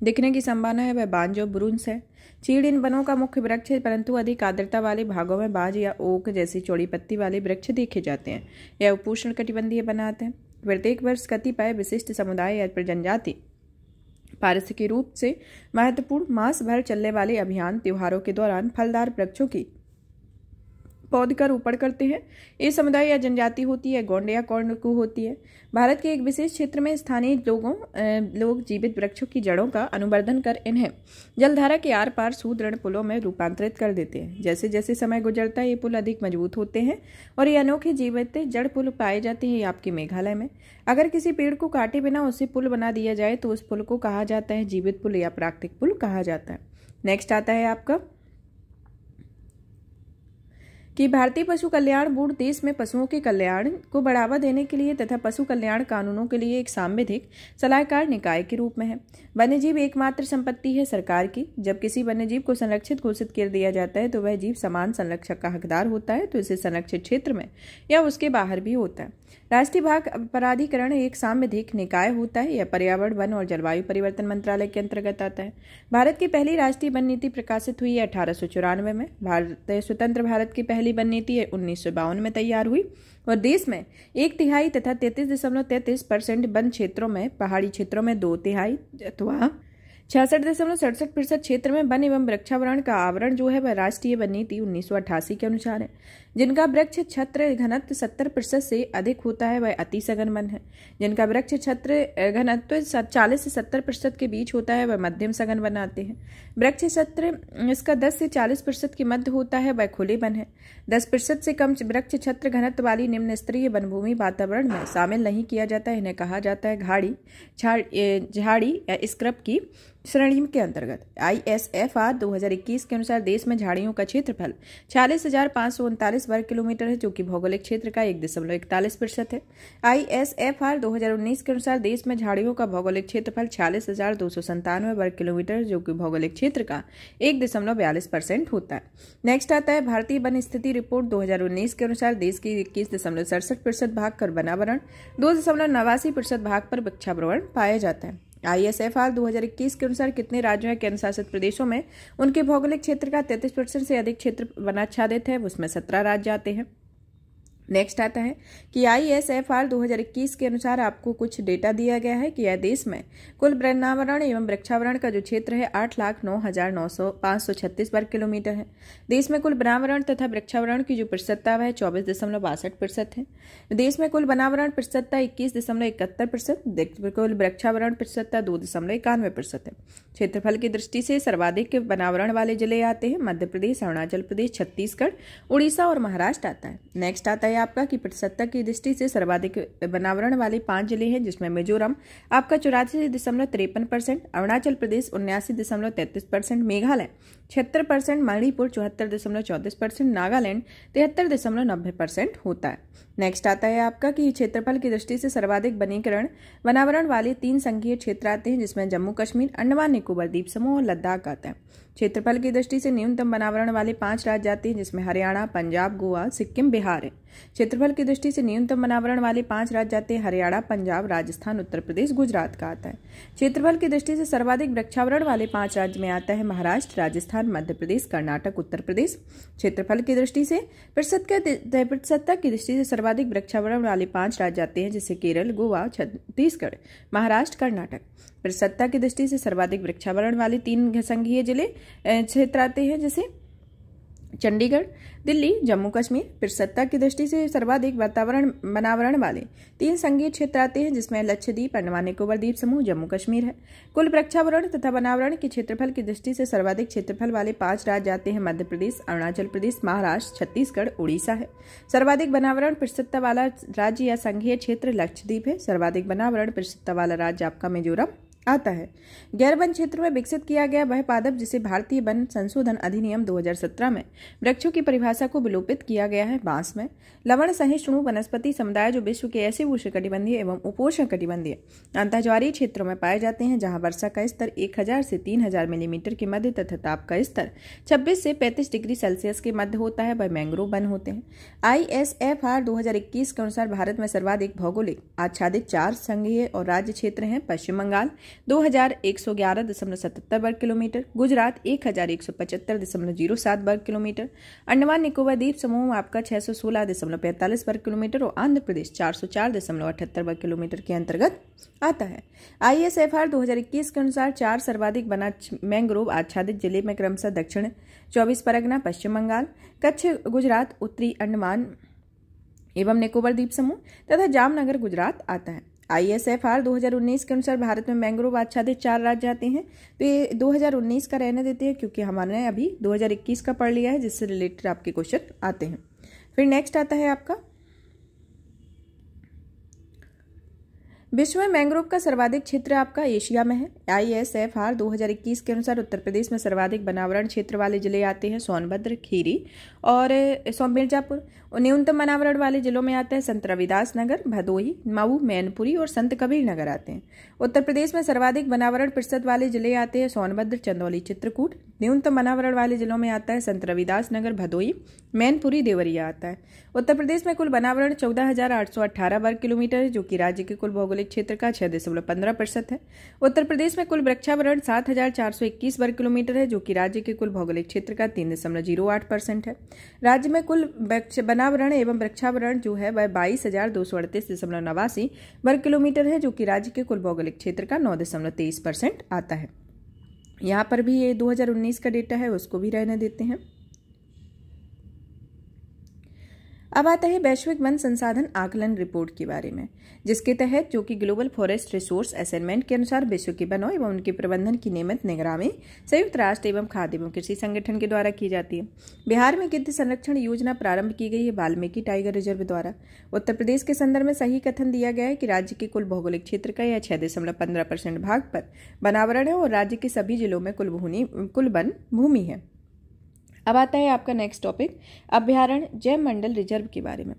[SPEAKER 1] दिखने की संभावना है वह बांज और ब्रूंस है चीड़ इन वनों का मुख्य वृक्ष है परंतु अधिक आर्द्रता वाले भागों में बाज या ओक जैसी चौड़ी पत्ती वाले वृक्ष देखे जाते हैं यह उपोषण कटिबंधीय बनाते हैं प्रत्येक वर्ष कतिपय विशिष्ट समुदाय या जनजाति पारिस्थितिकी रूप से महत्वपूर्ण मास भर चलने वाले अभियान त्योहारों के दौरान फलदार वृक्षों की पौध का रोपण करते हैं ये समुदाय या जनजाति होती है गोंडे या कौंडकू होती है भारत के एक विशेष क्षेत्र में स्थानीय लोगों लोग जीवित वृक्षों की जड़ों का अनुवर्धन कर इन्हें जलधारा के आर पार सुदृढ़ पुलों में रूपांतरित कर देते हैं जैसे जैसे समय गुजरता है ये पुल अधिक मजबूत होते हैं और ये अनोखे जीवित जड़ पुल पाए जाते हैं आपके मेघालय में अगर किसी पेड़ को काटे बिना उसे पुल बना दिया जाए तो उस पुल को कहा जाता है जीवित पुल या प्राकृतिक पुल कहा जाता है नेक्स्ट आता है आपका कि भारतीय पशु कल्याण बोर्ड देश में पशुओं के कल्याण को बढ़ावा देने के लिए तथा पशु कल्याण कानूनों के लिए एक सांविधिक सलाहकार निकाय के रूप में है वन्यजीव एकमात्र संपत्ति है सरकार की जब किसी वन्यजीव को संरक्षित घोषित कर दिया जाता है तो वह जीव समान संरक्षक का हकदार होता है तो इसे संरक्षित क्षेत्र में या उसके बाहर भी होता है राष्ट्रीय भाग अपराधिकरण एक साम्य निकाय होता है यह पर्यावरण वन और जलवायु परिवर्तन मंत्रालय के अंतर्गत आता है भारत की पहली राष्ट्रीय वन नीति प्रकाशित हुई है अठारह सौ चौरानवे में भारत स्वतंत्र भारत की पहली वन नीति उन्नीस सौ बावन में तैयार हुई और देश में एक तिहाई तथा तैतीस दशमलव तैतीस परसेंट वन क्षेत्रों में पहाड़ी क्षेत्रों में दो तिहाई अथवा छियासठ दशमलव सड़सठ प्रतिशत क्षेत्र में वन एवं वृक्षावरण का आवरण जो है वह राष्ट्रीय वन नीति उन्नीस के अनुसार है जिनका वृक्ष छत्र घनत्व सत्तर प्रतिशत से अधिक होता है वह अति सघन वन है जिनका वृक्ष छत्र घनत्व चालीस से सत्तर प्रतिशत के बीच होता है वह मध्यम सघन वन आते हैं वृक्ष छत्र इसका दस से चालीस प्रतिशत के मध्य होता है वह खुले वन है दस प्रतिशत से कम वृक्ष छत्र घनत्व वाली निम्न स्तरीय वनभूमि वातावरण में शामिल नहीं किया जाता है इन्हें कहा जाता है घाड़ी झाड़ी स्क्रब की श्रेणी के अंतर्गत आई एस एफ आर दो हजार इक्कीस के अनुसार देश में झाड़ियों का क्षेत्रफल छियालीस हजार पांच सौ उनतालीस सैंतालीस वर्ग किलोमीटर है जो कि भौगोलिक क्षेत्र का एक दशमलव इकतालीस प्रतिशत है आई एस एफ आर दो हजार उन्नीस के अनुसार देश में झाड़ियों का भौगोलिक क्षेत्रफल छियालीस हजार दो सौ संतानवे वर्ग किलोमीटर जो कि भौगोलिक क्षेत्र का एक दशमलव बयालीस परसेंट होता है नेक्स्ट आता है भारतीय वन स्थिति रिपोर्ट दो हजार उन्नीस के अनुसार देश की इक्कीस दशमलव सड़सठ प्रतिशत भाग कर बनावरण दो दशमलव नवासी प्रतिशत भाग पर वृक्षावरण पाया जाता है आईएसएफआर 2021 के अनुसार कितने राज्यों या केंद्र शासित प्रदेशों में उनके भौगोलिक क्षेत्र का 33 प्रतिशत से अधिक क्षेत्र वनाच्छादित है उसमें 17 राज्य आते हैं नेक्स्ट आता है कि आई एस एफ आर दो के अनुसार आपको कुछ डेटा दिया गया है कि यह देश में कुल पर्यावरण एवं वृक्षावरण का जो क्षेत्र है आठ लाख नौ हजार नौ सौ पांच सौ छत्तीस वर्ग किलोमीटर है देश में कुल बनावरण तथा वृक्षावरण की जो प्रतिशतता है चौबीस दशमलव बासठ प्रतिशत है देश में कुल बनावरण प्रतिशतता इक्कीस दशमलव इकहत्तर प्रतिशत कुल वृक्षावरण प्रतिशतता दो दशमलव इक्यानवे प्रतिशत है क्षेत्रफल की दृष्टि से सर्वाधिक बनावरण वाले जिले आते हैं मध्य प्रदेश अरुणाचल प्रदेश छत्तीसगढ़ उड़ीसा और महाराष्ट्र आता है नेक्स्ट आता है है आपका कि प्रतिशतता की दृष्टि से सर्वाधिक बनावरण वाले पांच जिले हैं जिसमें मिजोरम आपका चौरासी दशमलव तिरपन परसेंट अरुणाचल प्रदेश उन्यासी दशमलव तैतीस परसेंट मेघालय छिहत्तर परसेंट मणिपुर चौहत्तर दशमलव चौतीस परसेंट नागालैंड तिहत्तर दशमलव नब्बे परसेंट होता है नेक्स्ट आता है आपका कि क्षेत्रफल की दृष्टि से सर्वाधिक वनीकरण वनावरण वाले तीन संघीय क्षेत्र आते हैं जिसमें जम्मू कश्मीर अंडमान निकोबर द्वीप समूह और लद्दाख आता है क्षेत्रफल की दृष्टि से न्यूनतम वनावरण वाले पांच राज्य आते हैं जिसमें हरियाणा पंजाब गोवा सिक्किम बिहार है क्षेत्रफल की दृष्टि से न्यूनतम वनावरण वाले पांच राज्य आते हैं हरियाणा पंजाब राजस्थान उत्तर प्रदेश गुजरात का आता है क्षेत्रफल की दृष्टि से सर्वाधिक वृक्षावरण वाले पांच राज्य में आता है महाराष्ट्र राजस्थान मध्य प्रदेश कर्नाटक उत्तर प्रदेश क्षेत्रफल की दृष्टि से प्रतिशत की दृष्टि से सर्वाधिक सर्वाधिक वृक्षावरण वाले पांच राज्य आते हैं जैसे केरल गोवा छत्तीसगढ़ महाराष्ट्र कर्नाटक फिर सत्ता की दृष्टि से सर्वाधिक वृक्षावरण वाले तीन संघीय जिले क्षेत्र आते हैं जैसे चंडीगढ़ दिल्ली जम्मू कश्मीर फिर सत्ता की दृष्टि से सर्वाधिक वातावरण बनावरण वाले तीन संघीय क्षेत्र आते हैं जिसमें लक्षद्वीप अंडमान निकोबर द्वीप समूह जम्मू कश्मीर है कुल प्रक्षावरण तथा बनावरण के क्षेत्रफल की दृष्टि से सर्वाधिक क्षेत्रफल वाले पांच राज्य आते हैं मध्य प्रदेश अरुणाचल प्रदेश महाराष्ट्र छत्तीसगढ़ उड़ीसा है सर्वाधिक बनावरण प्रसत्ता वाला राज्य या संघीय क्षेत्र लक्षद्वीप है सर्वाधिक बनावरण प्रसत्ता वाला राज्य आपका मिजोरम आता है गैर वन क्षेत्र में विकसित किया गया वह पादप जिसे भारतीय वन संशोधन अधिनियम 2017 में वृक्षों की परिभाषा को विलोपित किया गया है बांस में लवण सहिष्णु वनस्पति समुदाय जो विश्व के ऐसे कटिबंधीय एवं उपोषण कटिबंधीय अंतजारी क्षेत्रों में पाए जाते हैं जहां वर्षा का स्तर एक से तीन मिलीमीटर के मध्य तथा ताप का स्तर छब्बीस से पैंतीस डिग्री सेल्सियस के मध्य होता है वह मैंग्रोव वन होते हैं आई एस एफ आर दो के अनुसार भारत में सर्वाधिक भौगोलिक आच्छादित चार संघीय और राज्य क्षेत्र हैं पश्चिम बंगाल दो हजार एक सौ ग्यारह दशमलव सतहत्तर वर्ग किलोमीटर गुजरात एक हजार एक सौ पचहत्तर दशमलव जीरो सात वर्ग किलोमीटर अंडमान निकोबार द्वीप समूह आपका छह सौ सोलह दशमलव पैंतालीस वर्ग किलोमीटर और आंध्र प्रदेश चार सौ चार दशमलव अठहत्तर वर्ग किलोमीटर के अंतर्गत आता है आई एस एफ आर दो हजार इक्कीस के अनुसार चार सर्वाधिक बना मैंग्रोव आच्छादित जिले में क्रमशः दक्षिण चौबीस परगना पश्चिम बंगाल कच्छ गुजरात उत्तरी अंडमान एवं निकोबर द्वीप समूह तथा जामनगर गुजरात आता है आईएसएफआर 2019 के अनुसार भारत में मैंग्रोव आच्छादित चार राज्य आते हैं तो ये 2019 का रहने देते हैं क्योंकि हमारे अभी 2021 का पढ़ लिया है जिससे रिलेटेड आपके क्वेश्चन आते हैं फिर नेक्स्ट आता है आपका विश्व में मैंग्रोव का सर्वाधिक क्षेत्र आपका एशिया में है आईएसएफआर 2021 के अनुसार उत्तर प्रदेश में सर्वाधिक बनावरण क्षेत्र वाले जिले आते हैं सोनभद्र खीरी और मिर्जापुर और न्यूनतम अनावरण वाले जिलों में आता है संत रविदास नगर भदोही मऊ मैनपुरी और संत कबीर नगर आते हैं उत्तर प्रदेश में सर्वाधिक बनावरण प्रतिशत वाले जिले आते हैं सोनभद्र चंदौली चित्रकूट न्यूनतम अनावरण वाले जिलों में आता है संत रविदास नगर भदोई मैनपुरी देवरिया आता है उत्तर प्रदेश में कुल बनावरण चौदह हजार आठ सौ अट्ठारह वर्ग किलोमीटर है जो कि राज्य के कुल भौगोलिक क्षेत्र का छह दशमलव है उत्तर प्रदेश में कुल वृक्षावरण सात हजार चार सौ इक्कीस वर्ग किलोमीटर है जो कि राज्य के कुल भौगोलिक क्षेत्र का तीन दशमलव जीरो आठ परसेंट है राज्य में कुल वनावरण एवं वृक्षावरण जो है वह बाईस हजार दो सौ अड़तीस दशमलव नवासी वर्ग किलोमीटर है जो कि राज्य के कुल भौगोलिक क्षेत्र का नौ दशमलव तेईस परसेंट आता है यहाँ पर भी ये 2019 का डेटा है उसको भी रहने देते हैं अब आता है वैश्विक वन संसाधन आकलन रिपोर्ट के बारे में जिसके तहत जो कि ग्लोबल फॉरेस्ट रिसोर्स असाइनमेंट के अनुसार विश्व के वनों एवं उनके प्रबंधन की नियमित निगरानी संयुक्त राष्ट्र एवं खाद्य एवं कृषि संगठन के द्वारा की जाती है बिहार में गिद्ध संरक्षण योजना प्रारंभ की गई है वाल्मीकि टाइगर रिजर्व द्वारा उत्तर प्रदेश के संदर्भ में सही कथन दिया गया है कि राज्य के कुल भौगोलिक क्षेत्र का यह छह दशमलव परसेंट भाग पर वनावरण है और राज्य के सभी जिलों में कुल भूमि कुल वन भूमि है अब आता है आपका नेक्स्ट टॉपिक अभ्यारण जय मंडल रिजर्व के बारे में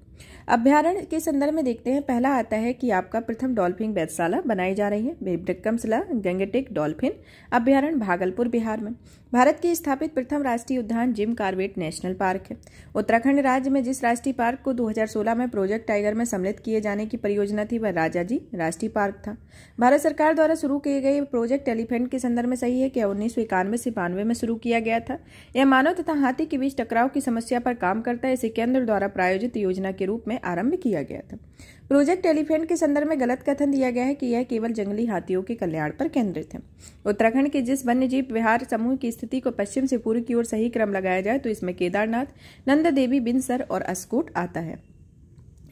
[SPEAKER 1] अभ्यारण के संदर्भ में देखते हैं पहला आता है कि आपका प्रथम डॉल्फिन वैधशाला बनाई जा रही है बेबडक्कम गंगटेक डॉल्फिन अभ्यारण भागलपुर बिहार में भारत की स्थापित प्रथम राष्ट्रीय उद्यान जिम कार्बेट नेशनल पार्क है उत्तराखंड राज्य में जिस राष्ट्रीय पार्क को 2016 में प्रोजेक्ट टाइगर में सम्मिलित किए जाने की परियोजना थी वह राजाजी राष्ट्रीय पार्क था भारत सरकार द्वारा शुरू किए गए प्रोजेक्ट एलिफेंट के संदर्भ में सही है कि उन्नीस सौ बानवे में शुरू किया गया था यह मानव तथा हाथी के बीच टकराव की समस्या पर काम करता है इसे केंद्र द्वारा प्रायोजित योजना के रूप में आरंभ किया गया था प्रोजेक्ट एलिफेंट के संदर्भ में गलत कथन दिया गया है कि यह केवल जंगली हाथियों के कल्याण पर केंद्रित है उत्तराखंड के जिस वन्यजीव विहार समूह की स्थिति को पश्चिम से पूर्व की ओर सही क्रम लगाया जाए तो इसमें केदारनाथ नंद देवी बिनसर और अस्कूट आता है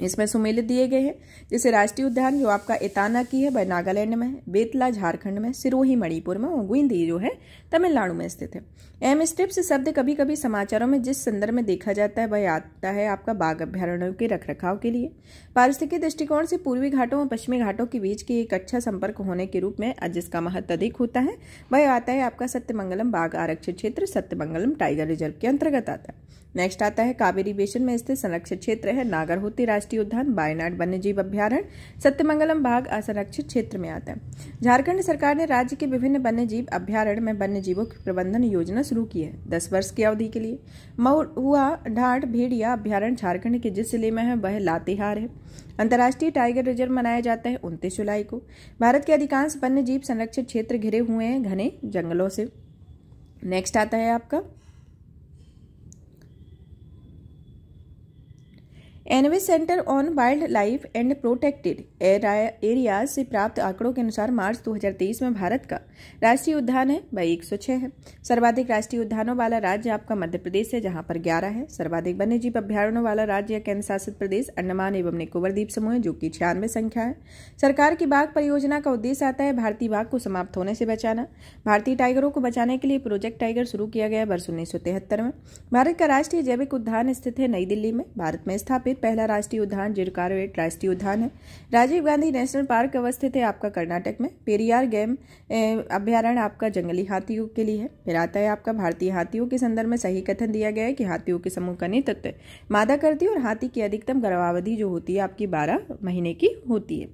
[SPEAKER 1] इसमें सुमेलित दिए गए हैं जैसे राष्ट्रीय उद्यान जो आपका इताना की है वह नागालैंड में बेतला झारखंड में सिरोही मणिपुर में और गुंदी जो है तमिलनाडु में स्थित है एम स्ट्रिप्स शब्द कभी कभी समाचारों में जिस संदर्भ में देखा जाता है वह आता है आपका बाघ अभ्यारण्यों के रखरखाव के लिए पारिस्थितिकी दृष्टिकोण से पूर्वी घाटों और पश्चिमी घाटों के बीच के एक अच्छा संपर्क होने के रूप में जिसका महत्व अधिक होता है वह आता है आपका सत्यमंगलम बाघ आरक्षित क्षेत्र सत्यमंगलम टाइगर रिजर्व के अंतर्गत आता है नेक्स्ट आता है कावेरी बेसन में स्थित संरक्षित क्षेत्र है नागरहोती राष्ट्रीय उद्यान बायनाड वन्यजीव अभ्यारण सत्यमंगलम बाघ असंरक्षित क्षेत्र में आता है झारखंड सरकार ने राज्य के विभिन्न वन्यजीव अभ्यारण्य में वन्यजीवों की प्रबंधन योजना शुरू की है दस वर्ष की अवधि के लिए महुआ ढाट भेड़िया अभ्यारण्य झारखंड के जिस जिले में है वह लातेहार है अंतर्राष्ट्रीय टाइगर रिजर्व मनाया जाता है उनतीस जुलाई को भारत के अधिकांश वन्य जीव संरक्षित क्षेत्र घिरे हुए हैं घने जंगलों से नेक्स्ट आता है आपका ENVIS centre on wildlife and protected area से प्राप्त आंकड़ों के अनुसार मार्च 2023 में भारत का राष्ट्रीय उद्यान है वह एक है सर्वाधिक राष्ट्रीय उद्यानों वाला राज्य आपका मध्य प्रदेश है जहां पर 11 है सर्वाधिक वन्यजीव अभ्यारण्यों वाला राज्य या केंद्र शासित प्रदेश अंडमान एवं निकोबर द्वीप समूह जो कि छियानवे संख्या है सरकार की बाघ परियोजना का उद्देश्य आता है भारतीय बाघ को समाप्त होने से बचाना भारतीय टाइगरों को बचाने के लिए प्रोजेक्ट टाइगर शुरू किया गया वर्ष उन्नीस में भारत का राष्ट्रीय जैविक उद्यान स्थित है नई दिल्ली में भारत में स्थापित पहला राष्ट्रीय उद्यान जिरकारेट राष्ट्रीय उद्यान है राजीव गांधी नेशनल पार्क अवस्थित है आपका कर्नाटक में पेरियार गेम अभ्यारण्य आपका जंगली हाथियों के लिए है फिर आता है आपका भारतीय हाथियों के संदर्भ में सही कथन दिया गया है कि हाथियों के समूह का नेतृत्व मादा करती है और हाथी की अधिकतम गर्भावधि जो होती है आपकी बारह महीने की होती है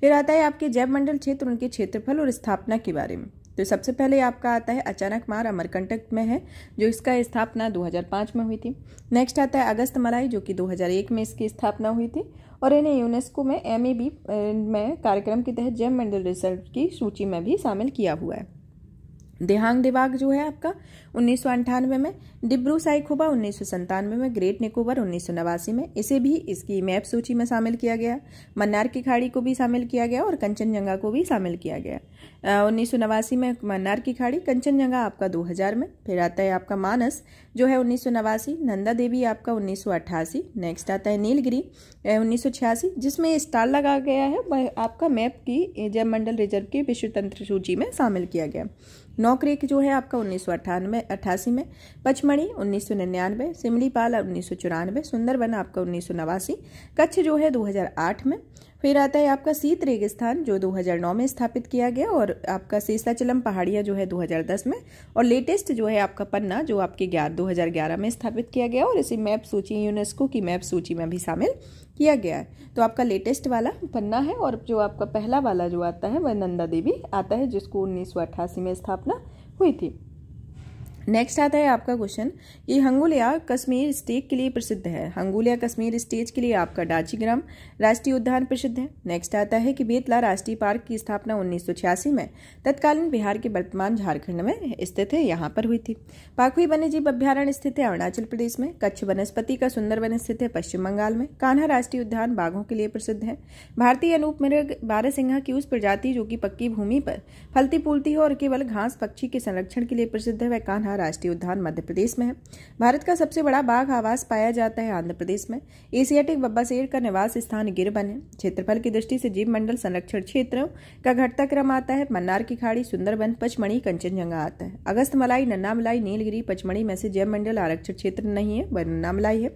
[SPEAKER 1] फिर आता है आपके जैव मंडल क्षेत्र उनके क्षेत्रफल और स्थापना के बारे में तो सबसे पहले आपका आता है अचानक मार अमरकंटक में है जो इसका स्थापना 2005 में हुई थी नेक्स्ट आता है अगस्त मलाई जो कि 2001 में इसकी स्थापना हुई थी और इन्हें यूनेस्को में एम में कार्यक्रम के तहत जेम मंडल रिसर्च की सूची में भी शामिल किया हुआ है देहांग दिवाग जो है आपका उन्नीस में डिब्रू साइखोबा उन्नीस में ग्रेट निकोबर उन्नीस में इसे भी इसकी मैप सूची में शामिल किया गया मन्नार की खाड़ी को भी शामिल किया गया और कंचनजंगा को भी शामिल किया गया उन्नीस में मन्नार की खाड़ी कंचनजंगा आपका 2000 में फिर आता है आपका मानस जो है उन्नीस नंदा देवी आपका उन्नीस नेक्स्ट आता है नीलगिरी उन्नीस जिसमें स्टार लगा गया है वह आपका मैप की जयमंडल रिजर्व की विश्व तंत्र सूची में शामिल किया गया नौकरी जो है आपका उन्नीस सौ अट्ठानवे अट्ठासी में पचमढ़ी उन्नीस सौ निन्यानवे सिमलीपाल उन्नीस सौ चौरानवे सुंदरबन आपका उन्नीस सौ नवासी कच्छ जो है 2008 में फिर आता है आपका सीत रेगिस्तान जो 2009 में स्थापित किया गया और आपका सीसाचलम पहाड़ियाँ जो है 2010 में और लेटेस्ट जो है आपका पन्ना जो आपके ग्यारह दो में स्थापित किया गया और इसी मैप सूची यूनेस्को की मैप सूची में भी शामिल किया गया है तो आपका लेटेस्ट वाला पन्ना है और जो आपका पहला वाला जो आता है वह नंदा देवी आता है जिसको उन्नीस में स्थापना हुई थी नेक्स्ट आता है आपका क्वेश्चन कि हंगुलिया कश्मीर स्टेट के लिए प्रसिद्ध है हंगुलिया कश्मीर स्टेट के लिए आपका डाचीग्राम राष्ट्रीय उद्यान प्रसिद्ध है नेक्स्ट आता है कि बेतला राष्ट्रीय पार्क की स्थापना उन्नीस में तत्कालीन बिहार के वर्तमान झारखंड में स्थित है यहाँ पर हुई थी वन्य वन्यजीव अभ्यारण्य स्थित है अरुणाचल प्रदेश में कच्छ वनस्पति का सुंदर वन स्थित है पश्चिम बंगाल में कान्हा राष्ट्रीय उद्यान बाघों के लिए प्रसिद्ध है भारतीय अनूप मृग बारह की उस प्रजाति जो की पक्की भूमि पर फलती फूलती है और केवल घास पक्षी के संरक्षण के लिए प्रसिद्ध है वह कान्हा राष्ट्रीय उद्यान मध्य प्रदेश में है भारत का सबसे बड़ा बाघ आवास पाया जाता है आंध्र प्रदेश में एशियाटिक बब्बा शेर का निवास स्थान गिरबन है क्षेत्रफल की दृष्टि से जीव मंडल संरक्षण क्षेत्र का घटता क्रम आता है मन्नार की खाड़ी सुंदरबन पचमणी कंचनजंगा आता है अगस्त मलाई नन्नामलाई नीलगिरी पचमणी में से जैव मंडल आरक्षित क्षेत्र नहीं है वह नन्नामलाई है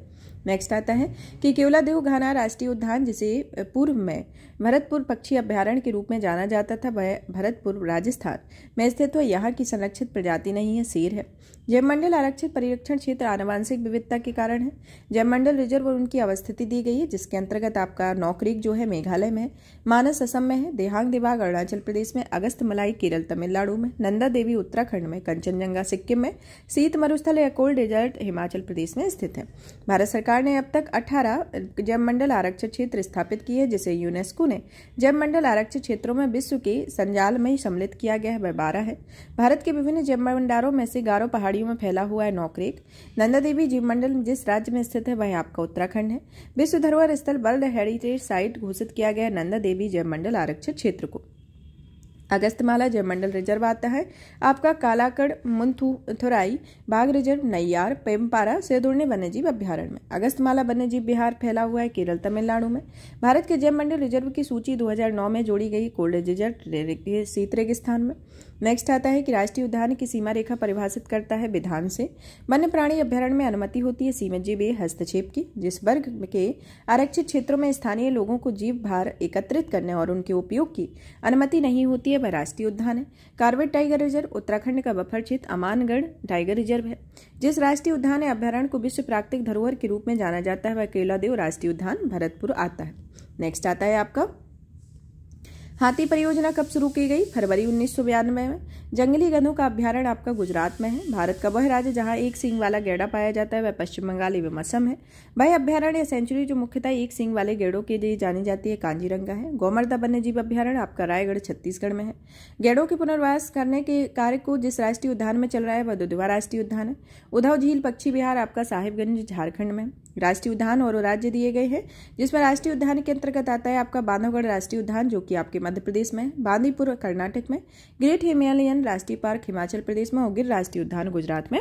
[SPEAKER 1] नेक्स्ट आता है कि देव घाना राष्ट्रीय उद्यान जिसे पूर्व में भरतपुर पक्षी अभ्यारण्य के रूप में जाना जाता था वह भरतपुर राजस्थान में स्थित तो यहाँ की संरक्षित प्रजाति नहीं है शेर है जयमंडल आरक्षित परिरक्षण क्षेत्र आनुवांशिक विविधता के कारण है जयमंडल रिजर्व और उनकी अवस्थिति दी गई है जिसके अंतर्गत आपका नौकरी जो है मेघालय में मानस असम में है देहांग दिवाग अरुणाचल प्रदेश में अगस्त मलाई केरल तमिलनाडु में नंदा देवी उत्तराखंड में कंचनजंगा सिक्किम में शीत मरुस्थल या कोल्ड डेजर्ट हिमाचल प्रदेश में स्थित है भारत सरकार ने अब तक अठारह जयमंडल आरक्षित क्षेत्र स्थापित किए जिसे यूनेस्को वस्तु ने मंडल आरक्षित क्षेत्रों में विश्व के संजाल में सम्मिलित किया गया है बारह है भारत के विभिन्न जैव भंडारों में से गारो पहाड़ियों में फैला हुआ है नौकरेक नंदा देवी जीव मंडल जिस राज्य में स्थित है वह आपका उत्तराखंड है विश्व धरोहर स्थल वर्ल्ड हेरिटेज साइट घोषित किया गया नंदा देवी जैव मंडल आरक्षित क्षेत्र को अगस्तमाला जयमंडल रिजर्व आता है आपका कालाकड़ मुंथुथुराई बाघ रिजर्व नैयार पेमपारा सेदुर्णी वन्यजीव अभ्यारण्य में अगस्तमाला वन्यजीव बिहार फैला हुआ है केरल तमिलनाडु में भारत के जयमंडल रिजर्व की सूची 2009 में जोड़ी गई कोल्ड रिजर्व शीत रेगिस्तान में नेक्स्ट आता है कि राष्ट्रीय उद्यान की सीमा रेखा परिभाषित करता है विधान से वन्य प्राणी अभ्यारण में अनुमति होती है सीमा जीव हस्तक्षेप की जिस वर्ग के आरक्षित क्षेत्रों में स्थानीय लोगों को जीव भार एकत्रित करने और उनके उपयोग की अनुमति नहीं होती है वह राष्ट्रीय उद्यान है कार्बेट टाइगर रिजर्व उत्तराखंड का बफर क्षेत्र अमानगढ़ टाइगर रिजर्व है जिस राष्ट्रीय उद्यान अभ्यारण को विश्व प्राकृतिक धरोहर के रूप में जाना जाता है वह केलादेव राष्ट्रीय उद्यान भरतपुर आता है नेक्स्ट आता है आपका हाथी परियोजना कब शुरू की गई फरवरी उन्नीस में जंगली गनों का अभ्यारण आपका गुजरात में है भारत का वह राज्य जहां एक सिंग वाला गेड़ा पाया जाता है वह पश्चिम बंगाल एवं असम है वह अभ्यारण्य सेंचुरी जो मुख्यतः एक सिंग वाले गेड़ों के लिए जानी जाती है कांजीरंगा है गौमर्दा वन्यजीव अभ्यारण्य आपका रायगढ़ छत्तीसगढ़ में है गेड़ों के पुनर्वास करने के कार्य को जिस राष्ट्रीय उद्यान में चल रहा है वह दुधवा राष्ट्रीय उद्यान है उधव झील पक्षी विहार आपका साहिबगंज झारखंड में राष्ट्रीय उद्यान और राज्य दिए गए हैं जिसमें राष्ट्रीय उद्यान के अंतर्गत आता है आपका बांधवगढ़ राष्ट्रीय उद्यान जो कि आपके मध्य प्रदेश में बांदीपुर कर्नाटक में ग्रेट हिमालयन राष्ट्रीय पार्क हिमाचल प्रदेश में और गिर राष्ट्रीय उद्यान गुजरात में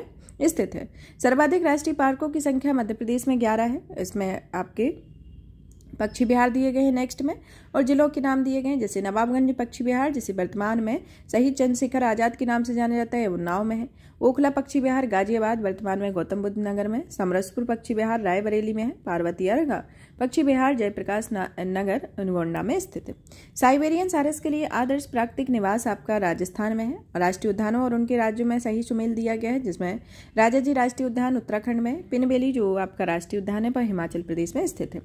[SPEAKER 1] स्थित है सर्वाधिक राष्ट्रीय पार्कों की संख्या मध्य प्रदेश में ग्यारह है इसमें आपके पक्षी बिहार दिए गए हैं नेक्स्ट में और जिलों के नाम दिए गए जैसे नवाबगंज पक्षी विहार जिसे वर्तमान में शहीद चंद्रशेखर आजाद के नाम से जाना जाता है उन्नाव में है ओखला पक्षी विहार गाजियाबाद वर्तमान में गौतम बुद्ध नगर में समरसपुर पक्षी विहार रायबरेली में है पार्वती अर्घा पक्षी विहार जयप्रकाश नगर गोंडा में स्थित है साइबेरियन सारस के लिए आदर्श प्राकृतिक निवास आपका राजस्थान में है राष्ट्रीय उद्यानों और उनके राज्यों में सही सुमेल दिया गया है जिसमें राजा जी राष्ट्रीय उद्यान उत्तराखंड में पिनबेली जो आपका राष्ट्रीय उद्यान है पर हिमाचल प्रदेश में स्थित है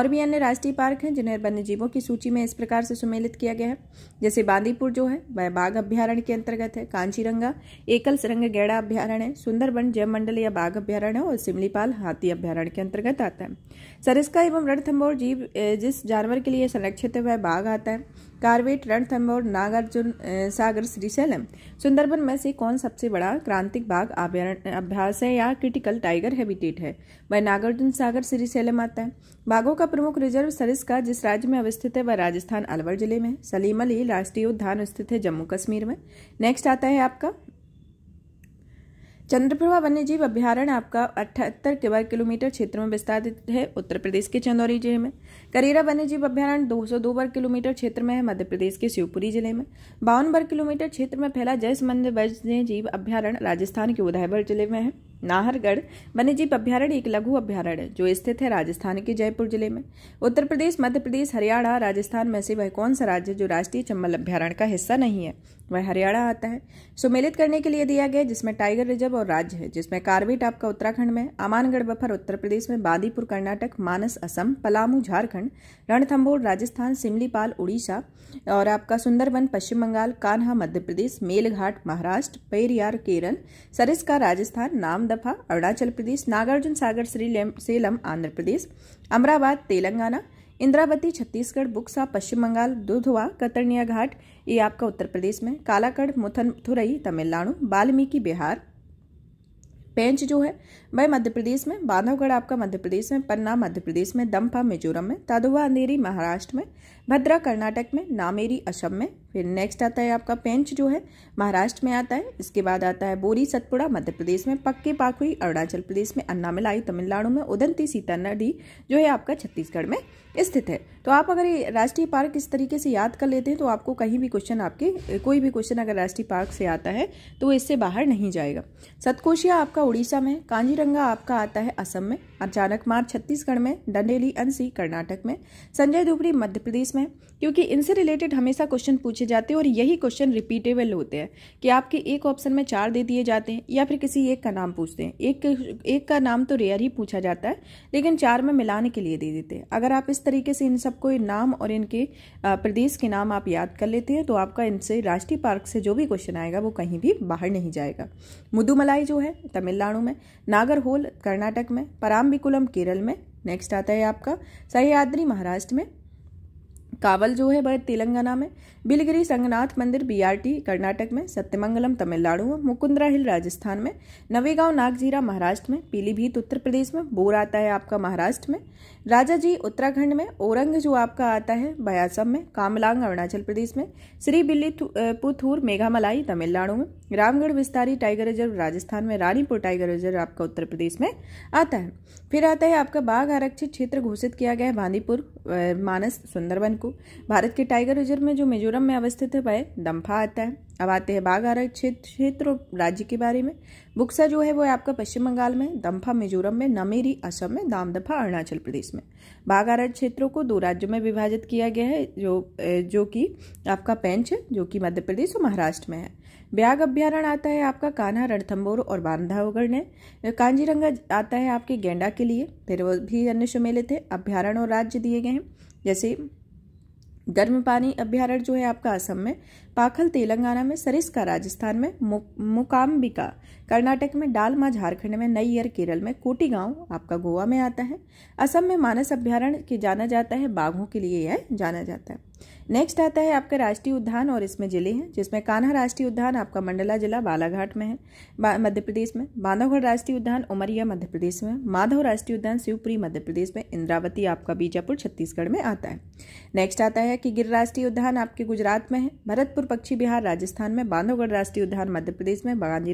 [SPEAKER 1] और भी अन्य राष्ट्रीय पार्क हैं जिन्हें वन्य जीवों की सूची में इस प्रकार से सुमेलित किया गया है जैसे बांदीपुर जो है वह बाघ अभ्यारण्य के अंतर्गत है कांचीरंगा एकल सरंग गैड़ा अभ्यारण्य है सुंदरबन जयमंडल या बाघ अभ्यारण्य और सिमलीपाल हाथी अभ्यारण्य के अंतर्गत आता है सरिस्का एवं रणथम्बोर जीव जिस जानवर के लिए संरक्षित है वह बाघ आता है कार्वेट रणथम्बोर नागार्जुन सागर श्रीशैलम सुंदरबन में से कौन सबसे बड़ा क्रांतिक बाघ अभ्यास है या क्रिटिकल टाइगर हैबिटेट है वह नागार्जुन सागर श्रीशैलम आता है बाघों का प्रमुख रिजर्व सरिस्का जिस राज्य में अवस्थित है वह राजस्थान अलवर जिले में सलीम अली राष्ट्रीय उद्यान स्थित है जम्मू कश्मीर में नेक्स्ट आता है आपका चंद्रप्रभा वन्यजीव अभ्यारण्य आपका अठहत्तर के वर्ग किलोमीटर क्षेत्र में विस्तारित है उत्तर प्रदेश के चंदौरी जिले में करेरा वन्यजीव अभ्यारण्य दो वर्ग किलोमीटर क्षेत्र में है मध्य प्रदेश के शिवपुरी जिले में बावन वर्ग किलोमीटर क्षेत्र में फैला जयसमंद वन्य जीव अभ्यारण्य राजस्थान के उदयपुर जिले में है नाहरगढ़ वन्यजीव अभ्यारण्य एक लघु अभ्यारण्य जो स्थित है राजस्थान के जयपुर जिले में उत्तर प्रदेश मध्य प्रदेश हरियाणा राजस्थान में से वह कौन सा राज्य जो राष्ट्रीय चंबल अभ्यारण्य का हिस्सा नहीं है वह हरियाणा आता है सुमेलित करने के लिए दिया गया जिसमें टाइगर रिजर्व और राज्य है जिसमें कार्बेट आपका उत्तराखंड में अमानगढ़ बफर उत्तर प्रदेश में बांदीपुर कर्नाटक मानस असम पलामू झारखंड रणथम्बोर राजस्थान सिमलीपाल उड़ीसा और आपका सुंदरवन पश्चिम बंगाल कान्हा मध्य प्रदेश मेलघाट महाराष्ट्र पेरियार केरल सरिस्का राजस्थान नाम दफा अरुणाचल प्रदेश नागार्जुन सागर श्री सेलम आंध्र प्रदेश अमराबाद तेलंगाना इंद्रावती छत्तीसगढ़ बुक्सा पश्चिम बंगाल दुधवा कतरनिया घाट ये आपका उत्तर प्रदेश में कालाकड़ मुथन थुरई तमिलनाडु बाल्मीकि बिहार पेंच जो है वह मध्य प्रदेश में बांधवगढ़ आपका मध्य प्रदेश में पन्ना मध्य प्रदेश में दम्फा मिजोरम में तादुवा अंधेरी महाराष्ट्र में भद्रा कर्नाटक में नामेरी असम में फिर नेक्स्ट आता है आपका पेंच जो है महाराष्ट्र में आता है इसके बाद आता है बोरी सतपुड़ा मध्य प्रदेश में पक्के पाखुई अरुणाचल प्रदेश में अन्नामिलाई तमिलनाडु में उदंती सीता नदी जो है आपका छत्तीसगढ़ में स्थित है तो आप अगर राष्ट्रीय पार्क इस तरीके से याद कर लेते हैं तो आपको कहीं भी क्वेश्चन आपके कोई भी क्वेश्चन अगर राष्ट्रीय पार्क से आता है तो वो इससे बाहर नहीं जाएगा सतकोशिया आपका उड़ीसा में कांजीरंगा आपका आता है असम में अचानक मार छत्तीसगढ़ में डंडेली अंसी कर्नाटक में संजय धुबरी मध्य प्रदेश में क्योंकि इनसे रिलेटेड हमेशा क्वेश्चन पूछे जाते हैं और यही क्वेश्चन रिपीटेबल होते हैं कि आपके एक ऑप्शन में चार दे दिए जाते हैं या फिर किसी एक का नाम पूछते हैं एक एक का नाम तो रेयर ही पूछा जाता है लेकिन चार में मिलाने के लिए दे देते हैं अगर आप इस तरीके से इन सब सबको नाम और इनके प्रदेश के नाम आप याद कर लेते हैं तो आपका इनसे राष्ट्रीय पार्क से जो भी क्वेश्चन आएगा वो कहीं भी बाहर नहीं जाएगा मुदुमलाई जो है तमिलनाडु में नागरहोल कर्नाटक में पराम्बिकुलम केरल में नेक्स्ट आता है आपका सहयाद्री महाराष्ट्र में कावल जो है बड़े तेलंगाना में बिलगिरी संगनाथ मंदिर बीआरटी कर्नाटक में सत्यमंगलम तमिलनाडु में मुकुंद्रा हिल राजस्थान में नवेगांव नागजीरा महाराष्ट्र में पीलीभीत उत्तर प्रदेश में बोर आता है आपका महाराष्ट्र में राजा जी उत्तराखंड में औरंग जो आपका आता है बयासम में कामलांग अरुणाचल प्रदेश में श्री बिल्ली पुथूर मेघामलाई तमिलनाडु में रामगढ़ विस्तारी टाइगर रिजर्व राजस्थान में रानीपुर टाइगर रिजर्व आपका उत्तर प्रदेश में आता है फिर आता है आपका बाघ आरक्षित क्षेत्र घोषित किया गया है बांदीपुर मानस सुंदरबन को भारत के टाइगर रिजर्व में जो मिजोरम में अवस्थित है वह दम्फा आता है अब आते हैं बाघ आरक्षित क्षेत्र राज्य के बारे में बुक्सा जो है वो है आपका पश्चिम बंगाल में दम्फा मिजोरम में नमेरी असम में दामदफा अरुणाचल प्रदेश में बाघ आरक्षित क्षेत्रों को दो राज्यों में विभाजित किया गया है जो जो कि आपका पेंच है जो कि मध्य प्रदेश और महाराष्ट्र में है ब्याग अभ्यारण आता है आपका कान्हा रणथम्बोर और बांधावगढ़ ने कांजीरंगा आता है आपके गेंडा के लिए फिर वो भी अन्य शुमेले थे अभ्यारण और राज्य दिए गए हैं जैसे गर्म पानी अभ्यारण जो है आपका असम में पाखल तेलंगाना में सरिस्का राजस्थान में मु, मुकाम्बिका कर्नाटक में डालमा झारखंड में नैयर केरल में कोटी गांव आपका गोवा में आता है असम में मानस अभ्यारण के जाना जाता है बाघों के लिए यह जाना जाता है नेक्स्ट आता है आपका राष्ट्रीय उद्यान और इसमें जिले हैं जिसमें कान्हा राष्ट्रीय उद्यान आपका मंडला जिला बालाघाट में है मध्य प्रदेश में बांधवगढ़ राष्ट्रीय उद्यान उमरिया मध्य प्रदेश में माधव राष्ट्रीय उद्यान शिवपुरी मध्य प्रदेश में इंद्रावती आपका बीजापुर छत्तीसगढ़ में आता है नेक्स्ट आता है कि गिर राष्ट्रीय उद्यान आपके गुजरात में है भरतपुर पक्षी बिहार राजस्थान में बांधवगढ़ राष्ट्रीय उद्यान मध्य प्रदेश में बागानी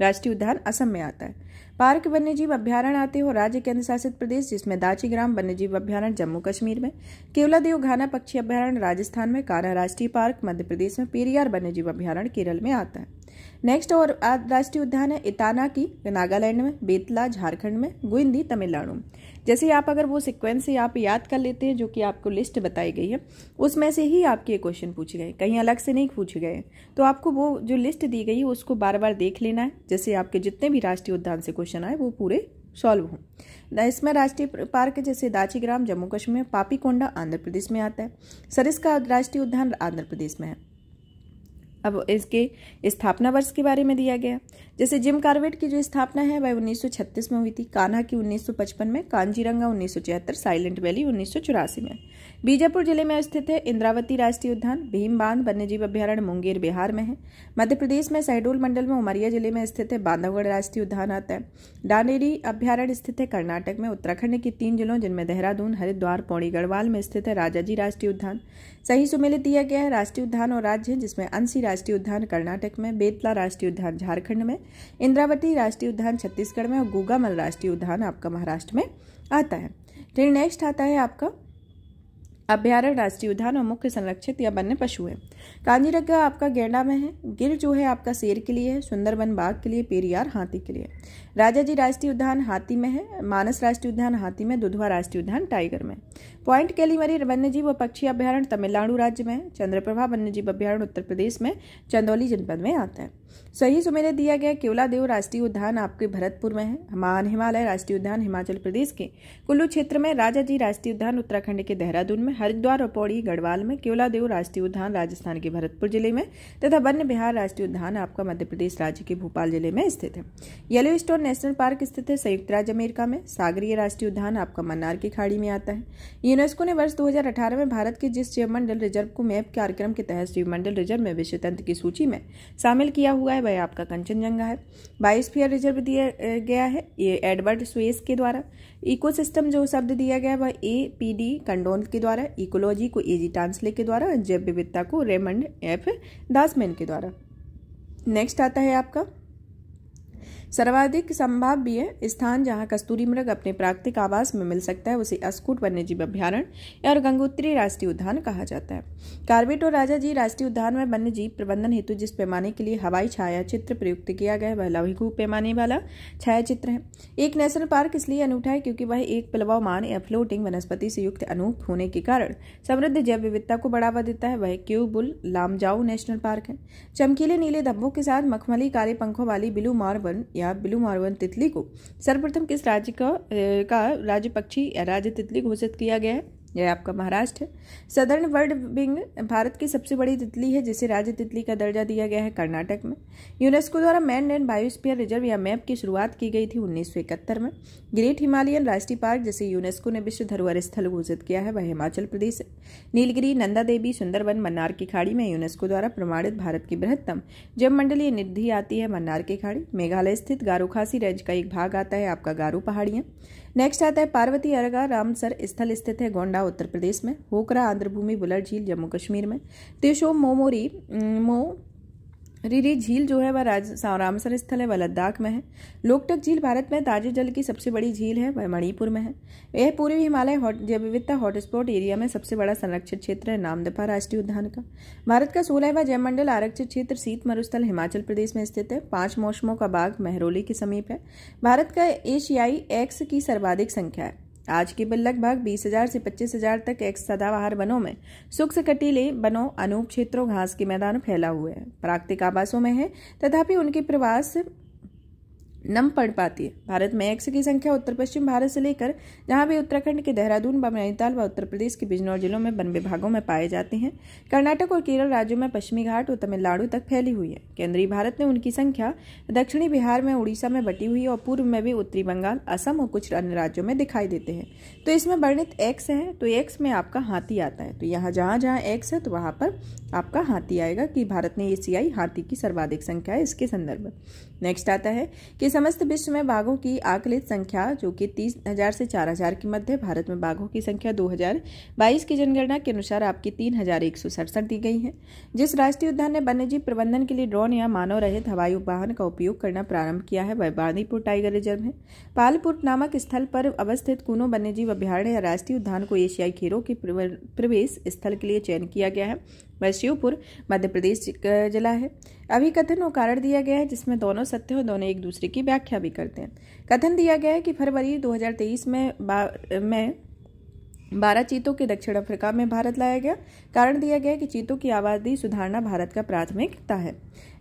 [SPEAKER 1] राष्ट्रीय उद्यान असम में आता है पार्क वन्यजीव अभ्यारण आते हो राज्य केंद्र शासित प्रदेश जिसमें दाची ग्राम वन्यजीव अभ्यारण जम्मू कश्मीर में केवला देव घाना पक्षी अभ्यारण राजस्थान में कान्हा राष्ट्रीय पार्क मध्य प्रदेश में पेरियार वन्यजीव अभ्यारण केरल में आता है नेक्स्ट और राष्ट्रीय उद्यान है इताना की नागालैंड में बेतला झारखंड में गुइंदी तमिलनाडु जैसे आप अगर वो सिक्वेंस से आप याद कर लेते हैं जो कि आपको लिस्ट बताई गई है उसमें से ही आपके क्वेश्चन पूछे गए कहीं अलग से नहीं पूछे गए तो आपको वो जो लिस्ट दी गई है उसको बार बार देख लेना है जैसे आपके जितने भी राष्ट्रीय उद्यान से क्वेश्चन आए वो पूरे सॉल्व हों इसमें राष्ट्रीय पार्क जैसे दाचीग्राम जम्मू कश्मीर पापीकोंडा आंध्र प्रदेश में आता है सरिस्का राष्ट्रीय उद्यान आंध्र प्रदेश में है अब इसके स्थापना वर्ष के बारे में दिया गया जैसे जिम कार्वेट की जो स्थापना है वह 1936 में हुई थी कान्हा की 1955 में कांजीरंगा 1974 साइलेंट वैली उन्नीस में बीजापुर जिले में स्थित है इंद्रावती राष्ट्रीय उद्यान भीम बांध वन्यजीव अभ्यारण्य मुंगेर बिहार में है मध्य प्रदेश में शहडोल मंडल में उमरिया जिले में स्थित है बांधवगढ़ राष्ट्रीय उद्यान आता है डानेरी अभ्यारण्य स्थित है कर्नाटक में उत्तराखंड के तीन जिलों जिनमें देहरादून हरिद्वार पौड़ी गढ़वाल में स्थित है राजाजी राष्ट्रीय उद्यान सही सुमेलित दिया गया है राष्ट्रीय उद्यान और राज्य है जिसमें अंसी राष्ट्रीय उद्यान कर्नाटक में बेतला राष्ट्रीय उद्यान झारखंड में इंद्रावती राष्ट्रीय उद्यान छत्तीसगढ़ में और गुगामल राष्ट्रीय उद्यान आपका महाराष्ट्र में आता है फिर नेक्स्ट आता है आपका अभ्यारण्य राष्ट्रीय उद्यान और मुख्य संरक्षित या वन्य पशु है कांजीरंगा आपका गेंडा में है गिर जो है आपका शेर के लिए है सुंदरबन बाघ के लिए पेरियार हाथी के लिए राजा जी राष्ट्रीय उद्यान हाथी में है मानस राष्ट्रीय उद्यान हाथी में दुधवा राष्ट्रीय उद्यान टाइगर में पॉइंट केलीमरी वन्यजीव व पक्षी अभ्यारण तमिलनाडु राज्य में चंद्रप्रभा वन्यजीव अभ्यारण उत्तर प्रदेश में चंदौली जनपद में आता है सही सुमेरे दिया गया केवला देव राष्ट्रीय उद्यान आपके भरतपुर में है मान हिमालय राष्ट्रीय उद्यान हिमाचल प्रदेश के कुल्लू क्षेत्र में राजा जी राष्ट्रीय उद्यान उत्तराखंड के देहरादून में हरिद्वार और पौड़ी गढ़वाल में केवला देव राष्ट्रीय उद्यान राजस्थान के भरतपुर जिले में तथा वन्य बिहार राष्ट्रीय उद्यान आपका मध्य प्रदेश राज्य के भोपाल जिले में स्थित है येलो स्टोन नेशनल पार्क स्थित है संयुक्त राज्य अमेरिका में सागरीय राष्ट्रीय उद्यान आपका मन्नार की खाड़ी में आता है यूनेस्को ने वर्ष 2018 में भारत के जिस जीवमंडल रिजर्व को मैप कार्यक्रम के तहत जीवमंडल रिजर्व में विश्व तंत्र की सूची में शामिल किया हुआ है वह आपका कंचनजंगा है बायोस्फीयर रिजर्व दिया गया है ये एडवर्ड स्वेस के द्वारा इको जो शब्द दिया गया वह ए पी डी कंडोन के द्वारा इकोलॉजी को एजी टांसले के द्वारा जैव विविधता को रेमंड एफ दासमैन के द्वारा नेक्स्ट आता है आपका सर्वाधिक संभाव्य स्थान जहां कस्तूरी मृग अपने प्राकृतिक आवास में मिल सकता है उसे अस्कुट वन्यजीव अभ्यारण्य और गंगोत्री राष्ट्रीय उद्यान कहा जाता है कार्बेट और राजा जी राष्ट्रीय उद्यान में वन्यजीव प्रबंधन हेतु जिस पैमाने के लिए हवाई छाया चित्र प्रयुक्त किया गया है वह लघु पैमाने वाला छाया चित्र है एक नेशनल पार्क इसलिए अनूठा है क्योंकि वह एक पिलवामान या फ्लोटिंग वनस्पति से युक्त अनूप होने के कारण समृद्ध जैव विविधता को बढ़ावा देता है वह क्यूबुल लामजाऊ नेशनल पार्क है चमकीले नीले धब्बों के साथ मखमली काले पंखों वाली बिलू मार्बन या ब्लू मार्वन तितली को सर्वप्रथम किस राज्य का, का राज्य पक्षी या राज्य तितली घोषित किया गया है यह आपका महाराष्ट्र है सदर्न वर्ल्ड बिंग भारत की सबसे बड़ी तितली है जिसे राज्य तितली का दर्जा दिया गया है कर्नाटक में यूनेस्को द्वारा मैन लैंड बायोस्फीयर रिजर्व या मैप की शुरुआत की गई थी उन्नीस में ग्रेट हिमालयन राष्ट्रीय पार्क जिसे यूनेस्को ने विश्व धरोहर स्थल घोषित किया है वह हिमाचल प्रदेश नीलगिरी नंदा देवी सुंदरवन मन्नार की खाड़ी में यूनेस्को द्वारा प्रमाणित भारत की बृहत्तम मंडलीय निधि आती है मन्नार की खाड़ी मेघालय स्थित गारो खासी रेंज का एक भाग आता है आपका गारो पहाड़ियाँ नेक्स्ट आता है पार्वती अरगा रामसर स्थल स्थित है गोंडा उत्तर प्रदेश में होकरा आंध्र भूमि बुलर झील जम्मू कश्मीर में त्रिशो मोमोरी मो रिरी झील जो है वह रामसर स्थल है वह लद्दाख में है लोकटक झील भारत में ताजे जल की सबसे बड़ी झील है वह मणिपुर में है यह पूर्वी हिमालय हॉट जैव विविधता हॉटस्पॉट एरिया में सबसे बड़ा संरक्षित क्षेत्र है नामदफा राष्ट्रीय उद्यान का भारत का सोलहवा जयमंडल आरक्षित क्षेत्र शीत मरुस्थल हिमाचल प्रदेश में स्थित है पांच मौसमों का बाघ मेहरोली के समीप है भारत का एशियाई एक्स की सर्वाधिक संख्या है आज के बल लगभग बीस हजार से पच्चीस हजार तक एक सदाबहार वनों में शुष्क कटीले वनों अनूप क्षेत्रों घास के मैदान फैला हुए हैं प्राकृतिक आवासों में है तथापि उनके प्रवास नम पड़ पाती है भारत में एक्स की संख्या उत्तर पश्चिम भारत से लेकर जहां भी उत्तराखंड के देहरादून व नैनीताल व उत्तर प्रदेश के बिजनौर जिलों में वन विभागों में पाए जाते हैं कर्नाटक और केरल राज्यों में पश्चिमी घाट और तमिलनाडु तक फैली हुई है केंद्रीय भारत में उनकी संख्या दक्षिणी बिहार में उड़ीसा में बटी हुई और पूर्व में भी उत्तरी बंगाल असम और कुछ अन्य राज्यों में दिखाई देते हैं तो इसमें वर्णित एक्स है तो एक्स में आपका हाथी आता है तो यहाँ जहाँ जहाँ एक्स है तो वहाँ पर आपका हाथी आएगा कि भारत ने एशियाई हाथी की सर्वाधिक संख्या है इसके संदर्भ नेक्स्ट आता है कि समस्त विश्व में बाघों की आकलित संख्या जो कि तीस हजार से चार हजार के मध्य भारत में बाघों की संख्या दो हजार बाईस की जनगणना के अनुसार आपकी तीन हजार एक सौ सड़सठ दी गई है जिस राष्ट्रीय उद्यान ने वन्यजीव प्रबंधन के लिए ड्रोन या मानव रहित हवाई वाहन का उपयोग करना प्रारंभ किया है वह बांदीपुर टाइगर रिजर्व है पालपुर नामक स्थल पर अवस्थित कूनो वन्यजीव अभ्यारण्य राष्ट्रीय उद्यान को एशियाई खेरों के प्रवेश स्थल के लिए चयन किया गया है वह शिवपुर मध्य प्रदेश जिला है अभी कथन और कारण दिया गया है जिसमें दोनों सत्य और दोनों एक दूसरे की व्याख्या भी करते हैं कथन दिया गया है कि फरवरी 2023 में बा, में बारह चीतों के दक्षिण अफ्रीका में भारत लाया गया कारण दिया गया कि चीतों की आबादी सुधारना भारत का प्राथमिकता है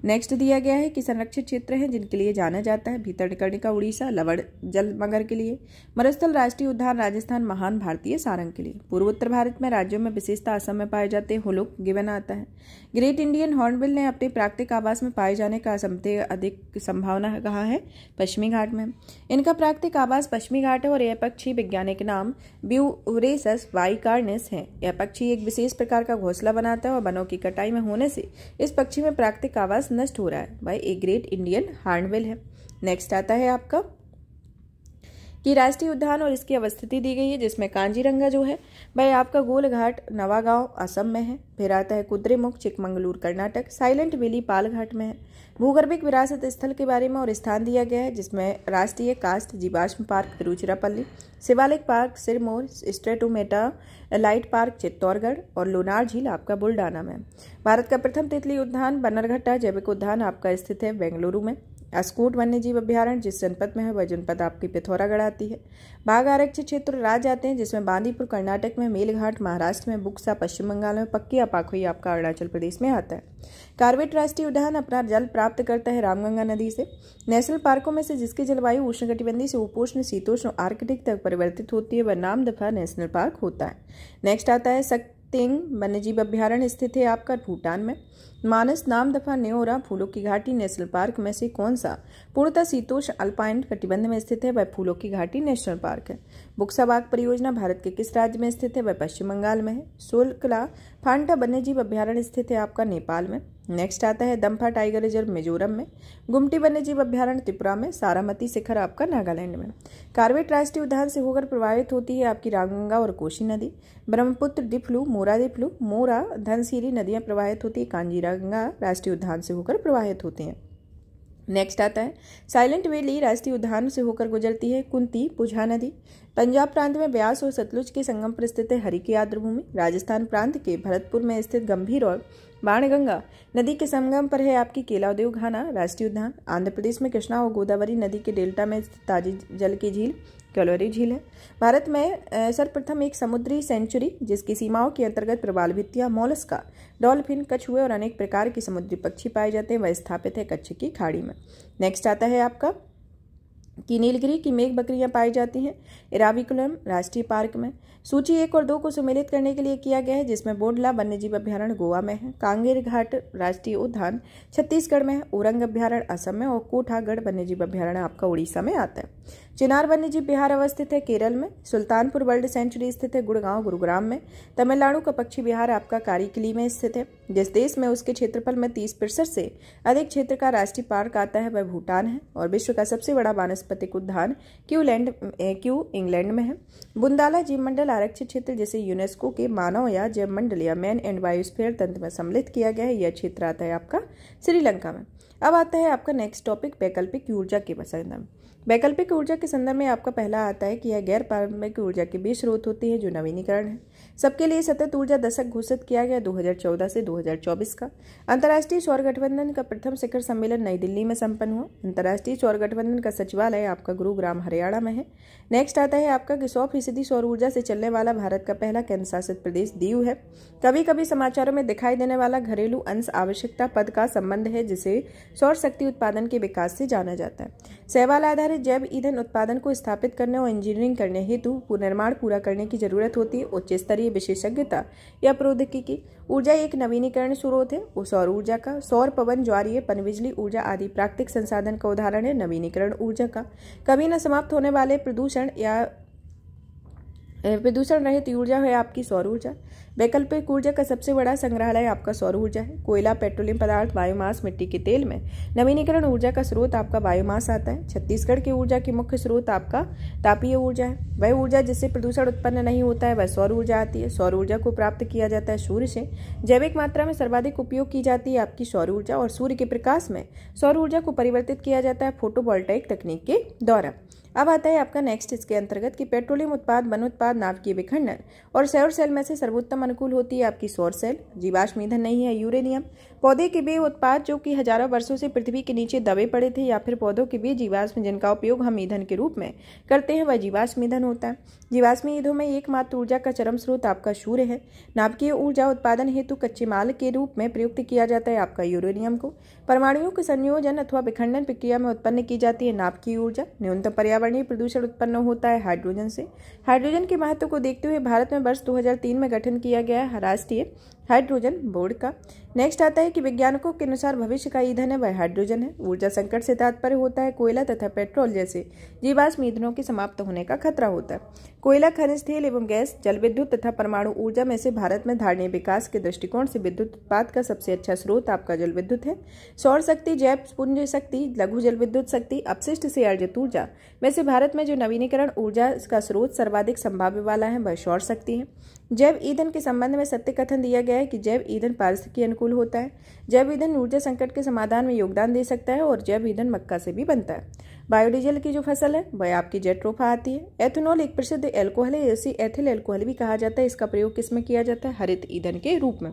[SPEAKER 1] नेक्स्ट दिया गया है कि संरक्षित क्षेत्र हैं जिनके लिए जाना जाता है भीतरकर्णिका उड़ीसा लवड़ जल मगर के लिए मरस्थल राष्ट्रीय उद्यान राजस्थान महान भारतीय सारंग के लिए पूर्वोत्तर भारत में राज्यों में विशेषता असम में पाए जाते होलोक गिवन आता है ग्रेट इंडियन हॉर्नबिल ने अपने प्राकृतिक आवास में पाए जाने का सबसे अधिक संभावना कहा है पश्चिमी घाट में इनका प्राकृतिक आवास पश्चिमी घाट है और यह पक्षी वैज्ञानिक नाम ब्यूरेसस वाइकार्निस है यह पक्षी एक विशेष प्रकार का घोंसला बनाता है और वनों की कटाई में होने से इस पक्षी में प्राकृतिक आवास नष्ट हो रहा है by a great Indian hornbill है नेक्स्ट आता है आपका की राष्ट्रीय उद्यान और इसकी अवस्थिति दी गई है जिसमें कांजीरंगा जो है वह आपका गोलघाट नवागांव असम में है फिर आता है कुद्रेमुख चिकमंगलूर कर्नाटक साइलेंट विली पालघाट में है भूगर्भिक विरासत स्थल के बारे में और स्थान दिया गया है जिसमें राष्ट्रीय कास्ट जीवाश्म park Tiruchirappalli Shivalik park Sirmour stromatolite park Chittorgarh और लोनार झील आपका बुल्डाना में भारत का प्रथम तितली उद्यान बनरघट्टा जैविक उद्यान आपका स्थित है बेंगलुरु में अस्कूट वन्य जीव अभ्यारण्य जिस जनपद में है वह जनपद आपकी पिथौरागढ़ आती है बाघ आरक्षित क्षेत्र राज्य आते हैं जिसमें बांदीपुर कर्नाटक में मेलघाट महाराष्ट्र में बुक्सा पश्चिम बंगाल में पक्की अपाखोई आपका अरुणाचल प्रदेश में आता है कार्बेट राष्ट्रीय उद्यान अपना जल प्राप्त करता है रामगंगा नदी से नेशनल पार्कों में से जिसकी जलवायु उष्णकटिबंधीय से उपोष्ण शीतोष्ण आर्कटिक तक परिवर्तित होती है वह नाम दफा नेशनल पार्क होता है नेक्स्ट आता है सक तिंग वन्यजीव अभ्यारण्य स्थित है आपका भूटान में मानस नाम दफा न्योरा फूलों की घाटी नेशनल पार्क में से कौन सा पूर्णतः शीतोष अल्पाइन कटिबंध में स्थित है वह फूलों की घाटी नेशनल पार्क है बुक्साबाग परियोजना भारत के किस राज्य में स्थित है वह पश्चिम बंगाल में है सोलकला फांटा वन्यजीव अभ्यारण्य स्थित है आपका नेपाल में नेक्स्ट आता है दम्फा टाइगर रिजर्व मिजोरम में गुमटी वन्यजीव अभ्यारण्य त्रिपुरा में सारामती शिखर आपका नागालैंड में कार्बेट राष्ट्रीय उद्यान से होकर प्रभावित होती है आपकी रामगंगा और कोशी नदी ब्रह्मपुत्र डिफ्लू मोरा डिफ्लू मोरा धनसीरी नदियां प्रवाहित होती है कांजीरा गंगा राष्ट्रीय उद्यान से होकर प्रवाहित होते हैं नेक्स्ट आता है साइलेंट वैली राष्ट्रीय उद्यान से होकर गुजरती है कुंती पुझा नदी पंजाब प्रांत में ब्यास और सतलुज के संगम पर स्थित है हरि की आर्द्रभूमि राजस्थान प्रांत के भरतपुर में स्थित गंभीर और बाणगंगा नदी के संगम पर है आपकी केलादेव घाना राष्ट्रीय उद्यान आंध्र प्रदेश में कृष्णा और गोदावरी नदी के डेल्टा में स्थित ताजी जल की झील कैलोरी झील है भारत में सर्वप्रथम एक समुद्री सेंचुरी जिसकी सीमाओं के अंतर्गत प्रबाल भित्तिया मोलस्का डॉल्फिन कछुए और अनेक प्रकार के समुद्री पक्षी पाए जाते हैं वह स्थापित है कच्छ की खाड़ी में नेक्स्ट आता है आपका कि नीलगिरी की मेघ बकरियां पाई जाती हैं इराविकुलम राष्ट्रीय पार्क में सूची एक और दो को सम्मिलित करने के लिए किया गया है जिसमें बोडला वन्यजीव अभ्यारण्य गोवा में है कांगेर घाट राष्ट्रीय उद्यान छत्तीसगढ़ में है उरंग अभ्यारण्य असम में और कोठागढ़ वन्यजीव अभ्यारण्य आपका उड़ीसा में आता है चिनार वन्यजीव बिहार अवस्थित है केरल में सुल्तानपुर वर्ल्ड सेंचुरी स्थित है गुड़गांव गुरुग्राम में तमिलनाडु का पक्षी बिहार आपका कारीकिली में स्थित है जिस देश में उसके क्षेत्रफल में तीस प्रतिशत से अधिक क्षेत्र का राष्ट्रीय पार्क आता है वह भूटान है और विश्व का सबसे बड़ा वानस्पतिक उद्यान क्यू क्यू इंग्लैंड में है बुंदाला मंडल आरक्षित क्षेत्र जिसे यूनेस्को के मानव या जैव मंडल या मैन एंड वायुस्फीयर तंत्र में सम्मिलित किया गया है यह क्षेत्र आता है आपका श्रीलंका में अब आता है आपका नेक्स्ट टॉपिक वैकल्पिक ऊर्जा के संदर्भ वैकल्पिक ऊर्जा के संदर्भ में आपका पहला आता है कि यह गैर पारंपरिक ऊर्जा के बीच स्रोत होती है जो नवीनीकरण है सबके लिए सतत ऊर्जा दशक घोषित किया गया 2014 से 2024 का अंतर्राष्ट्रीय सौर गठबंधन का प्रथम शिखर सम्मेलन नई दिल्ली में संपन्न हुआ अंतर्राष्ट्रीय सौर गठबंधन का सचिवालय आपका गुरुग्राम हरियाणा में है नेक्स्ट आता है आपका कि सौ फीसदी सौर ऊर्जा से चलने वाला भारत का पहला केंद्र शासित प्रदेश दीव है कभी कभी समाचारों में दिखाई देने वाला घरेलू अंश आवश्यकता पद का संबंध है जिसे सौर शक्ति उत्पादन के विकास से जाना जाता है सहवाल आधारित जैव ईंधन उत्पादन को स्थापित करने और इंजीनियरिंग करने हेतु पुनर्निर्माण पूरा करने की जरूरत होती है उच्च स्तरीय जलवायु विशेषज्ञता या प्रौद्योगिकी ऊर्जा एक नवीनीकरण स्रोत है वो सौर ऊर्जा का सौर पवन ज्वारीय पनबिजली ऊर्जा आदि प्राकृतिक संसाधन का उदाहरण है नवीनीकरण ऊर्जा का कभी न समाप्त होने वाले प्रदूषण या प्रदूषण रहित ऊर्जा है आपकी सौर ऊर्जा वैकल्पिक ऊर्जा का सबसे बड़ा संग्रहालय आपका सौर ऊर्जा है कोयला पेट्रोलियम पदार्थ बायोमास मिट्टी के तेल में नवीनीकरण ऊर्जा का स्रोत आपका बायोमास आता है छत्तीसगढ़ की ऊर्जा के मुख्य स्रोत आपका तापीय ऊर्जा है वह ऊर्जा जिससे प्रदूषण उत्पन्न नहीं होता है वह सौर ऊर्जा आती है सौर ऊर्जा को प्राप्त किया जाता है सूर्य से जैविक मात्रा में सर्वाधिक उपयोग की जाती है आपकी सौर ऊर्जा और सूर्य के प्रकाश में सौर ऊर्जा को परिवर्तित किया जाता है फोटोवोल्टाइक तकनीक के द्वारा अब आता है आपका नेक्स्ट इसके अंतर्गत कि पेट्रोलियम उत्पाद वन उत्पाद नावकीय विखंडन और सौर सेल में से सर्वोत्तम अनुकूल होती है आपकी सौर सेल जीवाश्म ईंधन नहीं है यूरेनियम पौधे के बे उत्पाद जो कि हजारों वर्षों से पृथ्वी के नीचे दबे पड़े थे या फिर पौधों के बे जीवाश्म जिनका उपयोग हम ईंधन के रूप में करते हैं वह जीवाश्म ईंधन होता है जीवाश्म ईंधों में एकमात्र ऊर्जा का चरम स्रोत आपका सूर्य है नाभिकीय ऊर्जा उत्पादन हेतु कच्चे माल के रूप में प्रयुक्त किया जाता है आपका यूरेनियम को परमाणुओं के संयोजन अथवा विखंडन प्रक्रिया में उत्पन्न की जाती है नाभिकीय ऊर्जा न्यूनतम पर्यावरण पर्यावरणीय प्रदूषण उत्पन्न होता है हाइड्रोजन से हाइड्रोजन के महत्व को देखते हुए भारत में वर्ष 2003 में गठन किया गया राष्ट्रीय हाइड्रोजन बोर्ड का नेक्स्ट आता है कि वैज्ञानिकों के अनुसार भविष्य का ईंधन है वह हाइड्रोजन है ऊर्जा संकट से तात्पर्य होता है कोयला तथा पेट्रोल जैसे जीवाश्म ईंधनों के समाप्त होने का खतरा होता है कोयला खनिज तेल एवं गैस जल विद्युत तथा परमाणु ऊर्जा में से भारत में धारणीय विकास के दृष्टिकोण से विद्युत उत्पाद का सबसे अच्छा स्रोत आपका जल विद्युत है सौर शक्ति जैव पुंज शक्ति लघु जल विद्युत शक्ति अपशिष्ट से अर्जित ऊर्जा वैसे भारत में जो नवीनीकरण ऊर्जा का स्रोत सर्वाधिक संभाव्य वाला है वह सौर शक्ति है जैव ईंधन के संबंध में सत्य कथन दिया गया है कि जैव ईंधन पारिस्थितिकी अनुकूल होता है जैव ईंधन ऊर्जा संकट के समाधान में योगदान दे सकता है और जैव ईंधन मक्का से भी बनता है बायोडीजल की जो फसल है वह आपकी जेट्रोफा आती है एथेनॉल एक प्रसिद्ध एल्कोहल है इसे एथिल एल्कोहल भी कहा जाता है इसका प्रयोग किसमें किया जाता है हरित ईंधन के रूप में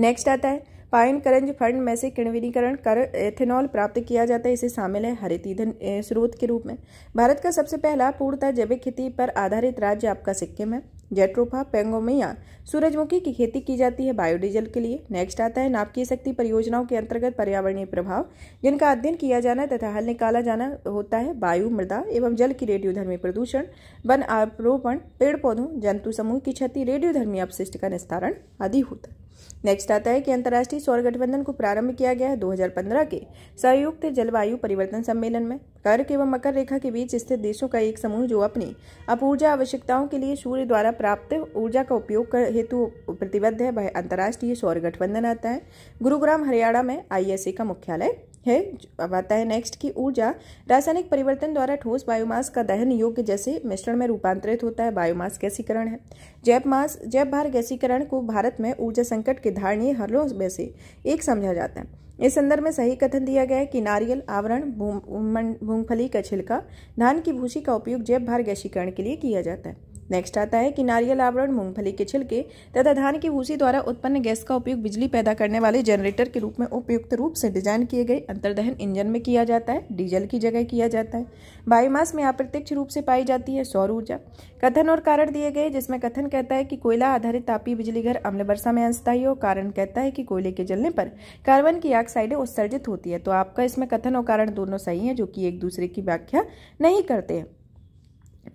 [SPEAKER 1] नेक्स्ट आता है पाइन करंज फंड में से किणवीनीकरण कर एथेनॉल प्राप्त किया जाता है इसे शामिल है हरित ईंधन स्रोत के रूप में भारत का सबसे पहला पूर्णतः जैविक खेती पर आधारित राज्य आपका सिक्किम है जेट्रोफा पेंगोमिया सूरजमुखी की खेती की जाती है बायोडीजल के लिए नेक्स्ट आता है नापकीय शक्ति परियोजनाओं के अंतर्गत पर्यावरणीय प्रभाव जिनका अध्ययन किया जाना तथा हल निकाला जाना होता है वायु मृदा एवं जल की रेडियोधर्मी प्रदूषण वन आरोपण पेड़ पौधों जंतु समूह की क्षति रेडियोधर्मी अपशिष्ट का निस्तारण आदि होता है नेक्स्ट आता है कि अंतर्राष्ट्रीय सौर गठबंधन को प्रारंभ किया गया है 2015 के संयुक्त जलवायु परिवर्तन सम्मेलन में कर्क एवं मकर रेखा के बीच स्थित देशों का एक समूह जो अपनी अपूर्जा आवश्यकताओं के लिए सूर्य द्वारा प्राप्त ऊर्जा का उपयोग कर हेतु प्रतिबद्ध है वह अंतर्राष्ट्रीय सौर गठबंधन आता है गुरुग्राम हरियाणा में आई का मुख्यालय है अब आता है नेक्स्ट की ऊर्जा रासायनिक परिवर्तन द्वारा ठोस बायोमास का दहन योग्य जैसे मिश्रण में रूपांतरित होता है बायोमास गैसीकरण है जैव मास जैव भार गैसीकरण को भारत में ऊर्जा संकट के धारणीय हलों में से एक समझा जाता है इस संदर्भ में सही कथन दिया गया है कि नारियल आवरण मूंगफली का छिलका धान की भूसी का उपयोग जैव भार गैसीकरण के लिए किया जाता है नेक्स्ट आता है कि नारियल आवरण मूंगफली के छिलके तथा धान की भूसी द्वारा उत्पन्न गैस का उपयोग बिजली पैदा करने वाले जनरेटर के रूप में उपयुक्त रूप से डिजाइन किए गए अंतर्दहन इंजन में किया जाता है डीजल की जगह किया जाता है बायोमास में अप्रत्यक्ष रूप से पाई जाती है सौर ऊर्जा कथन और कारण दिए गए जिसमें कथन कहता है कि कोयला आधारित तापी बिजली घर अम्ल वर्षा में अंशदायी और कारण कहता है कि कोयले के जलने पर कार्बन की ऑक्साइडें उत्सर्जित होती है तो आपका इसमें कथन और कारण दोनों सही है जो कि एक दूसरे की व्याख्या नहीं करते हैं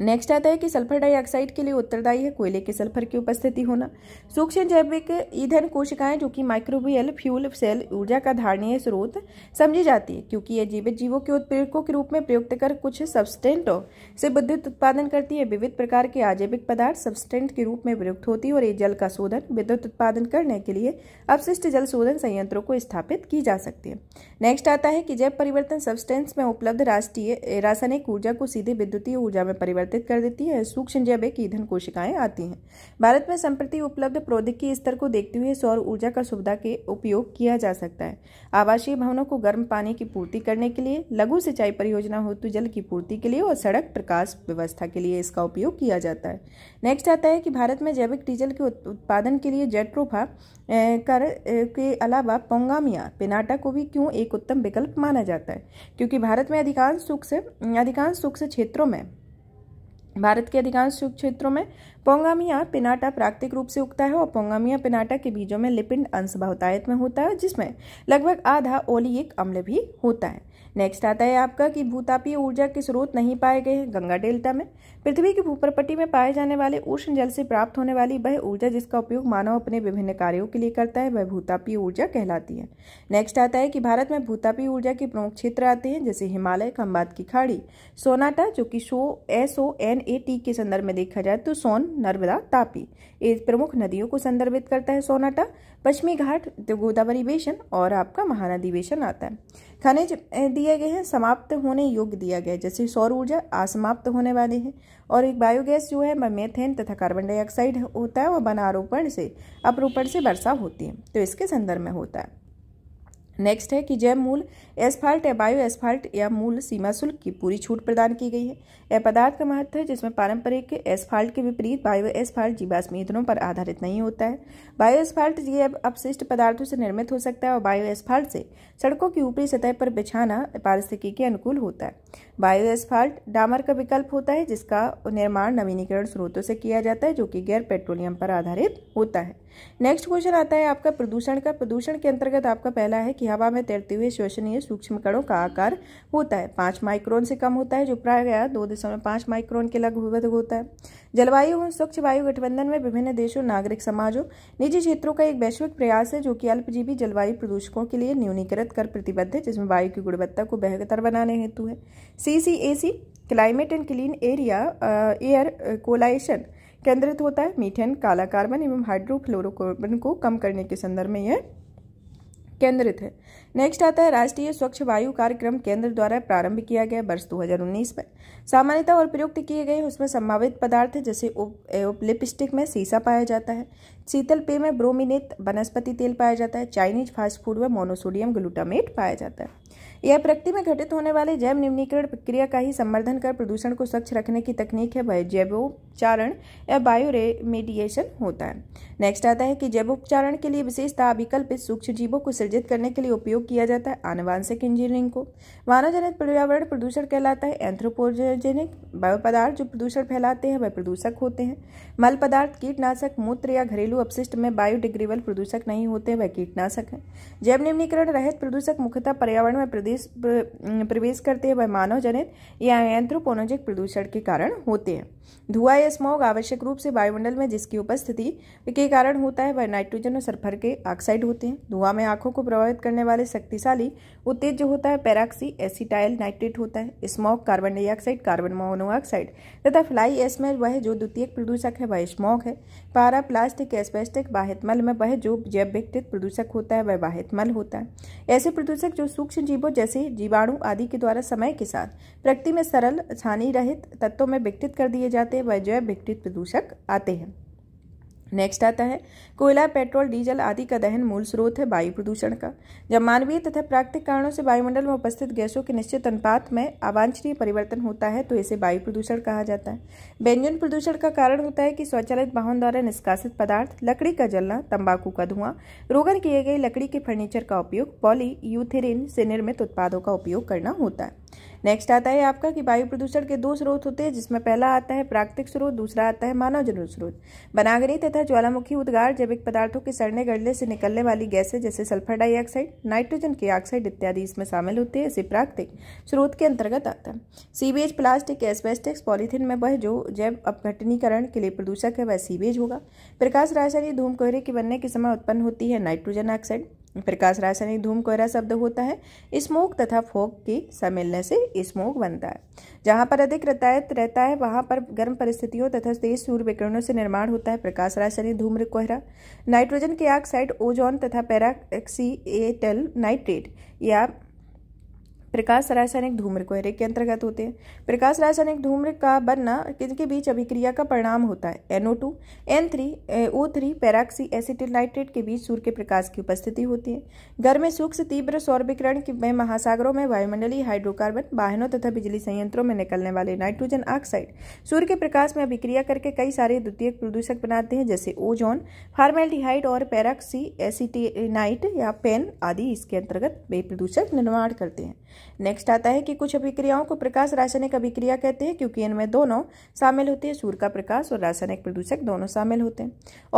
[SPEAKER 1] नेक्स्ट आता है कि सल्फर डाइऑक्साइड के लिए उत्तरदायी है कोयले के सल्फर की उपस्थिति होना सूक्ष्म जैविक ईंधन कोशिकाएं जो कि माइक्रोबियल फ्यूल सेल ऊर्जा का धारणीय स्रोत समझी जाती है क्योंकि यह जीवित जीवों के उत्प्रेरकों के रूप में प्रयुक्त कर कुछ सब्सटेंटों से विद्युत उत्पादन करती है विविध प्रकार के आजैविक पदार्थ सब्सटेंट के रूप में प्रयुक्त होती है और ये जल का शोधन विद्युत उत्पादन करने के लिए अपशिष्ट जल शोधन संयंत्रों को स्थापित की जा सकती है नेक्स्ट आता है कि जैव परिवर्तन सब्सटेंस में उपलब्ध राष्ट्रीय रासायनिक ऊर्जा को सीधे विद्युतीय ऊर्जा में परिवर्तन परिवर्तित कर देती है सूक्ष्म जैव एक ईंधन कोशिकाएं आती हैं भारत में संप्रति उपलब्ध प्रौद्योगिकी स्तर को देखते हुए सौर ऊर्जा का सुविधा के उपयोग किया जा सकता है आवासीय भवनों को गर्म पानी की पूर्ति करने के लिए लघु सिंचाई परियोजना हेतु जल की पूर्ति के लिए और सड़क प्रकाश व्यवस्था के लिए इसका उपयोग किया जाता है नेक्स्ट आता है कि भारत में जैविक डीजल के उत्पादन के लिए जेट्रोफा कर के अलावा पोंगामिया पिनाटा को भी क्यों एक उत्तम विकल्प माना जाता है क्योंकि भारत में अधिकांश सूक्ष्म अधिकांश सूक्ष्म क्षेत्रों में भारत के अधिकांश क्षेत्रों में पोंगामिया पिनाटा प्राकृतिक रूप से उगता है और पोंगामिया पिनाटा के बीजों में लिपिंड अंश बहुतायत में होता है जिसमें लगभग आधा ओलियिक अम्ल भी होता है नेक्स्ट आता है आपका कि भूतापीय ऊर्जा के स्रोत नहीं पाए गए हैं गंगा डेल्टा में पृथ्वी की भूपरपट्टी में पाए जाने वाले उष्ण जल से प्राप्त होने वाली वह ऊर्जा जिसका उपयोग मानव अपने विभिन्न कार्यों के लिए करता है वह भूतापीय ऊर्जा कहलाती है नेक्स्ट आता है कि भारत में भूतापीय ऊर्जा के प्रमुख क्षेत्र आते हैं जैसे हिमालय खम्बात की खाड़ी सोनाटा जो कि शो S O N A T के संदर्भ में देखा जाए तो सोन नर्मदा तापी ये प्रमुख नदियों को संदर्भित करता है सोनाटा पश्चिमी घाट गोदावरी बेसन और आपका महानदी बेसन आता है खनिज दिए गए हैं समाप्त होने योग्य दिया गया है जैसे सौर ऊर्जा असमाप्त होने वाली है और एक बायोगैस जो है मेथेन तथा कार्बन डाइऑक्साइड होता है वह बनारोपण से अपरूपण से वर्षा होती है तो इसके संदर्भ में होता है नेक्स्ट है कि जैव मूल एसफाल्ट या बायो एसफाल्ट या मूल सीमा शुल्क की पूरी छूट प्रदान की गई है यह पदार्थ का महत्व है जिसमें पारंपरिक एसफाल्ट के विपरीत बायो एसफाल्ट जीवाश्म ईंधनों पर आधारित नहीं होता है बायो एसफाल्ट जैव अपशिष्ट पदार्थों से निर्मित हो सकता है और बायो एसफाल्ट से सड़कों की ऊपरी सतह पर बिछाना पारिस्थितिकी के अनुकूल होता है बायो एसफाल्ट डामर का विकल्प होता है जिसका निर्माण नवीनीकरण स्रोतों से किया जाता है जो कि गैर पेट्रोलियम पर आधारित होता है नेक्स्ट क्वेश्चन आता है आपका प्रदूषण का प्रदूषण के अंतर्गत आपका पहला है कि हवा में तैरते हुए श्वसनीय सूक्ष्म कणों का आकार होता है पाँच माइक्रोन से कम होता है जो प्राय गया दो दशमलव पाँच माइक्रोन के लगभग होता है जलवायु एवं स्वच्छ वायु गठबंधन में विभिन्न देशों नागरिक समाजों निजी क्षेत्रों का एक वैश्विक प्रयास है जो कि अल्पजीवी जलवायु प्रदूषकों के लिए न्यूनीकृत कर प्रतिबद्ध है जिसमें वायु की गुणवत्ता को बेहतर बनाने हेतु है C C climate and clean area air coalition uh, केंद्रित होता है मीथेन काला कार्बन एवं हाइड्रोफ्लोरोकार्बन को कम करने के संदर्भ में यह केंद्रित है नेक्स्ट आता है राष्ट्रीय स्वच्छ वायु कार्यक्रम केंद्र द्वारा प्रारंभ किया गया वर्ष 2019 में सामान्यता और प्रयुक्त किए गए उसमें संभावित पदार्थ जैसे उप, लिपस्टिक में सीसा पाया जाता है शीतल पेय में ब्रोमिनेट वनस्पति तेल पाया जाता है चाइनीज फास्ट फूड में मोनोसोडियम ग्लूटामेट पाया जाता है यह प्रकृति में घटित होने वाले जैव निम्नीकरण प्रक्रिया का ही संवर्धन कर प्रदूषण को स्वच्छ रखने की तकनीक है जैवोपचारण या बायो रेमेडिएशन होता है नेक्स्ट आता है कि जैवोपचारण के लिए विशेषता अभिकल्पित सूक्ष्म जीवों को सृजित करने के लिए उपयोग किया जाता है आनुवांशिक इंजीनियरिंग को मानवजनित पर्यावरण प्रदूषण कहलाता है एंथ्रोपोजेनिक वायु पदार्थ जो प्रदूषण फैलाते हैं वह प्रदूषक होते हैं मल पदार्थ कीटनाशक मूत्र या घरेलू अपशिष्ट में बायोडिग्रेबल प्रदूषक नहीं होते वह कीटनाशक है जैव निम्नीकरण रहित प्रदूषक मुख्यतः पर्यावरण में प्रदेश प्रदेश प्रवेश करते हैं वह मानव जनित या एंथ्रोपोनोजिक प्रदूषण के कारण होते हैं धुआं या स्मॉग आवश्यक रूप से वायुमंडल में जिसकी उपस्थिति के कारण होता है वह नाइट्रोजन और सल्फर के ऑक्साइड होते हैं धुआं में आंखों को प्रभावित करने वाले शक्तिशाली उत्तेज जो होता है पैराक्सी एसिटाइल नाइट्रेट होता है smog carbon dioxide carbon monoxide तथा फ्लाई एसमेल वह जो द्वितीय प्रदूषक है वह स्मोक है पारा प्लास्टिक एस्पेस्टिक बाहितमल में वह जो जैव व्यक्तित प्रदूषक होता है वह बाहितमल होता है ऐसे प्रदूषक जो सूक्ष्म जीवों जैसे जीवाणु आदि के द्वारा समय के साथ प्रकृति में सरल छानी रहित तत्वों में विकटित कर दिए जाते हैं वह जो है विघटित प्रदूषक आते हैं नेक्स्ट आता है कोयला पेट्रोल डीजल आदि का दहन मूल स्रोत है वायु प्रदूषण का जब मानवीय तथा प्राकृतिक कारणों से वायुमंडल में उपस्थित गैसों के निश्चित अनुपात में अवांछनीय परिवर्तन होता है तो इसे वायु प्रदूषण कहा जाता है व्यंजन प्रदूषण का कारण होता है कि स्वचालित वाहन द्वारा निष्कासित पदार्थ लकड़ी का जलना तंबाकू का धुआं रोगन किए गए लकड़ी के फर्नीचर का उपयोग पॉली यूथेरिन से निर्मित उत्पादों का उपयोग करना होता है नेक्स्ट आता है आपका कि वायु प्रदूषण के दो स्रोत होते हैं जिसमें पहला आता है प्राकृतिक स्रोत दूसरा आता है मानव जनित स्रोत बनागरी तथा ज्वालामुखी उद्गार जैविक पदार्थों के सड़ने गड़ने से निकलने वाली गैसें जैसे सल्फर डाइऑक्साइड नाइट्रोजन के ऑक्साइड इत्यादि इसमें शामिल होते हैं इसे प्राकृतिक स्रोत के अंतर्गत आता है सीवेज प्लास्टिक एस्बेस्टिक्स पॉलीथिन में वह जो जैव अपघटनीकरण के लिए प्रदूषक है वह सीवेज होगा प्रकाश रासायनिक धूम कोहरे के बनने के समय उत्पन्न होती है नाइट्रोजन ऑक्साइड प्रकाश रासायनिक धूम कोहरा शब्द होता है स्मोक तथा फोक के सम्मिलने से स्मोक बनता है जहाँ पर अधिक रतायत रहता है वहाँ पर गर्म परिस्थितियों तथा तेज सूर्य विकिरणों से निर्माण होता है प्रकाश रासायनिक धूम्र कोहरा नाइट्रोजन के ऑक्साइड ओजोन तथा पैराक्सी नाइट्रेट या प्रकाश रासायनिक धूम्र कोहरे के अंतर्गत होते हैं प्रकाश रासायनिक धूम्र का बनना किनके बीच अभिक्रिया का परिणाम होता है NO two N three O three peroxy acetyl nitrate के बीच सूर्य के प्रकाश की उपस्थिति होती है घर में सूक्ष्म तीव्र सौर विकरण में महासागरों में वायुमंडलीय हाइड्रोकार्बन वाहनों तथा बिजली संयंत्रों में निकलने वाले नाइट्रोजन ऑक्साइड सूर्य के प्रकाश में अभिक्रिया करके कई सारे द्वितीय प्रदूषक बनाते हैं जैसे ओजोन फार्मेल्टीहाइड और पैराक्सी एसिटेनाइट या पेन e आदि इसके अंतर्गत वे प्रदूषक निर्माण करते हैं नेक्स्ट आता है कि कुछ अभिक्रियाओं को प्रकाश रासायनिक अभिक्रिया कहते हैं क्योंकि इनमें दोनों शामिल होते हैं सूर्य का प्रकाश और रासायनिक प्रदूषक दोनों शामिल होते हैं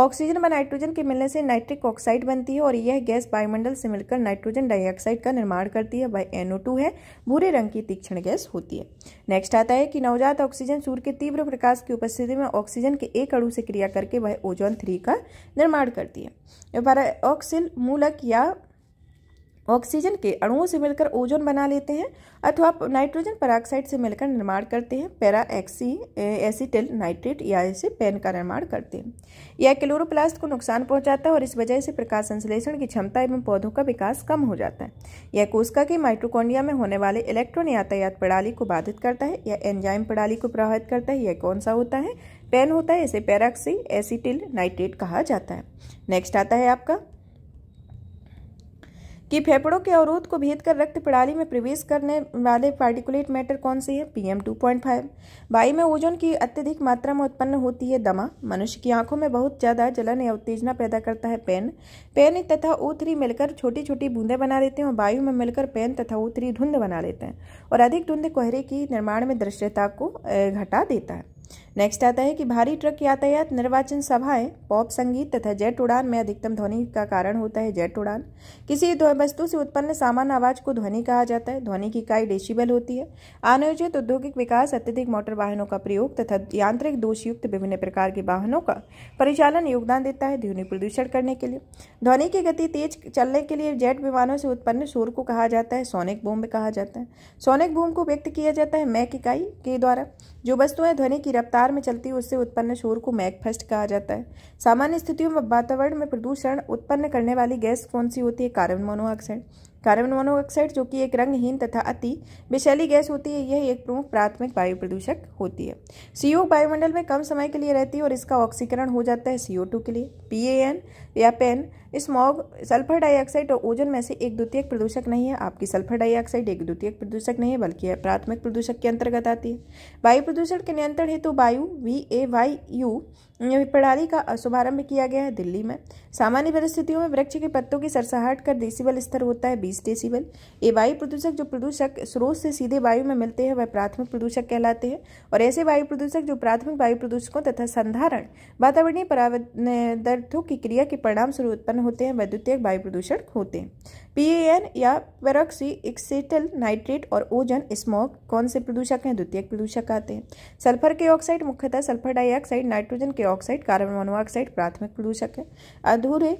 [SPEAKER 1] ऑक्सीजन व नाइट्रोजन के मिलने से नाइट्रिक ऑक्साइड बनती है और यह गैस वायुमंडल से मिलकर नाइट्रोजन डाइऑक्साइड का निर्माण करती है वह एनओ है भूरे रंग की तीक्ष्ण गैस होती है नेक्स्ट आता है कि नवजात ऑक्सीजन सूर्य के तीव्र प्रकाश की उपस्थिति में ऑक्सीजन के एक अणु से क्रिया करके वह ओजोन थ्री का निर्माण करती है ऑक्सिल मूलक या ऑक्सीजन के अणुओं से मिलकर ओजोन बना लेते हैं अथवा नाइट्रोजन पराक्साइड से मिलकर निर्माण करते हैं पैरा एक्सी एसिटिल नाइट्रेट या इसे पेन का निर्माण करते हैं यह क्लोरोप्लास्ट को नुकसान पहुंचाता है और इस वजह से प्रकाश संश्लेषण की क्षमता एवं पौधों का विकास कम हो जाता है यह कोशिका के माइट्रोकोन्डिया में होने वाले इलेक्ट्रॉन यातायात प्रणाली को बाधित करता है यह एंजाइम प्रणाली को प्रभावित करता है यह कौन सा होता है पेन होता है इसे पैराक्सी एसिटिल नाइट्रेट कहा जाता है नेक्स्ट आता है आपका कि फेफड़ों के अवरोध को भेद कर रक्त प्रणाली में प्रवेश करने वाले पार्टिकुलेट मैटर कौन से है पीएम 2.5 वायु में ओजोन की अत्यधिक मात्रा में उत्पन्न होती है दमा मनुष्य की आंखों में बहुत ज्यादा जलन या उत्तेजना पैदा करता है पेन पेन तथा ओ मिलकर छोटी छोटी बूंदें बना लेते हैं और वायु में मिलकर पेन तथा ओ धुंध बना लेते हैं और अधिक धुंध कोहरे की निर्माण में दृश्यता को घटा देता है नेक्स्ट आता है कि भारी ट्रक यातायात निर्वाचन सभाएं पॉप संगीत तथा जेट उड़ान में अधिकतम ध्वनि का कारण होता है जेट उड़ान किसी वस्तु से उत्पन्न सामान्य आवाज को ध्वनि कहा जाता है ध्वनि की इकाई डेसिबल होती है आनियोजित औद्योगिक विकास अत्यधिक मोटर वाहनों का प्रयोग तथा यांत्रिक दोषयुक्त विभिन्न प्रकार के वाहनों का परिचालन योगदान देता है ध्वनि प्रदूषण करने के लिए ध्वनि की गति तेज चलने के लिए जेट विमानों से उत्पन्न शोर को कहा जाता है सोनिक बूम कहा जाता है सोनिक बूम को व्यक्त किया जाता है मैक इकाई के द्वारा जो वस्तुएं ध्वनि की रफ्तार संसार में चलती है उससे उत्पन्न शोर को मैग फर्स्ट कहा जाता है सामान्य स्थितियों में वातावरण में प्रदूषण उत्पन्न करने वाली गैस कौन सी होती है कार्बन मोनोऑक्साइड कार्बन मोनोऑक्साइड जो कि एक रंगहीन तथा अति विशैली गैस होती है यह एक प्रमुख प्राथमिक वायु प्रदूषक होती है सीओ वायुमंडल में कम समय के लिए रहती है और इसका ऑक्सीकरण हो जाता है सीओ के लिए एन या पेन स्मॉग सल्फर डाइऑक्साइड और ओजन में से एक द्वितीय प्रदूषक नहीं है आपकी सल्फर डाइऑक्साइड एक द्वितीय प्रदूषक नहीं है बल्कि यह प्राथमिक प्रदूषक के अंतर्गत आती है वायु प्रदूषण के नियंत्रण हेतु वायु वी ए वाई यू प्रणाली का शुभारंभ किया गया है दिल्ली में सामान्य परिस्थितियों में वृक्ष के पत्तों की सरसाहट कर डेसीबल स्तर होता है 20 डेसीबल ये वायु प्रदूषक जो प्रदूषक स्रोत से सीधे वायु में मिलते हैं वह प्राथमिक प्रदूषक कहलाते हैं और ऐसे वायु प्रदूषक जो प्राथमिक वायु प्रदूषकों तथा संधारण वातावरणीय परावर्तों की क्रिया के परिणाम स्वरूप उत्पन्न होते हैं वैद्युतीय वायु प्रदूषण होते हैं पीएएन या पेरोक्सी एक्सेटल नाइट्रेट और ओजन स्मोक कौन से प्रदूषक हैं द्वितीय प्रदूषक आते हैं सल्फर के ऑक्साइड मुख्यतः सल्फर डाइऑक्साइड नाइट्रोजन के ऑक्साइड कार्बन मोनोऑक्साइड प्राथमिक प्रदूषक है अधूरे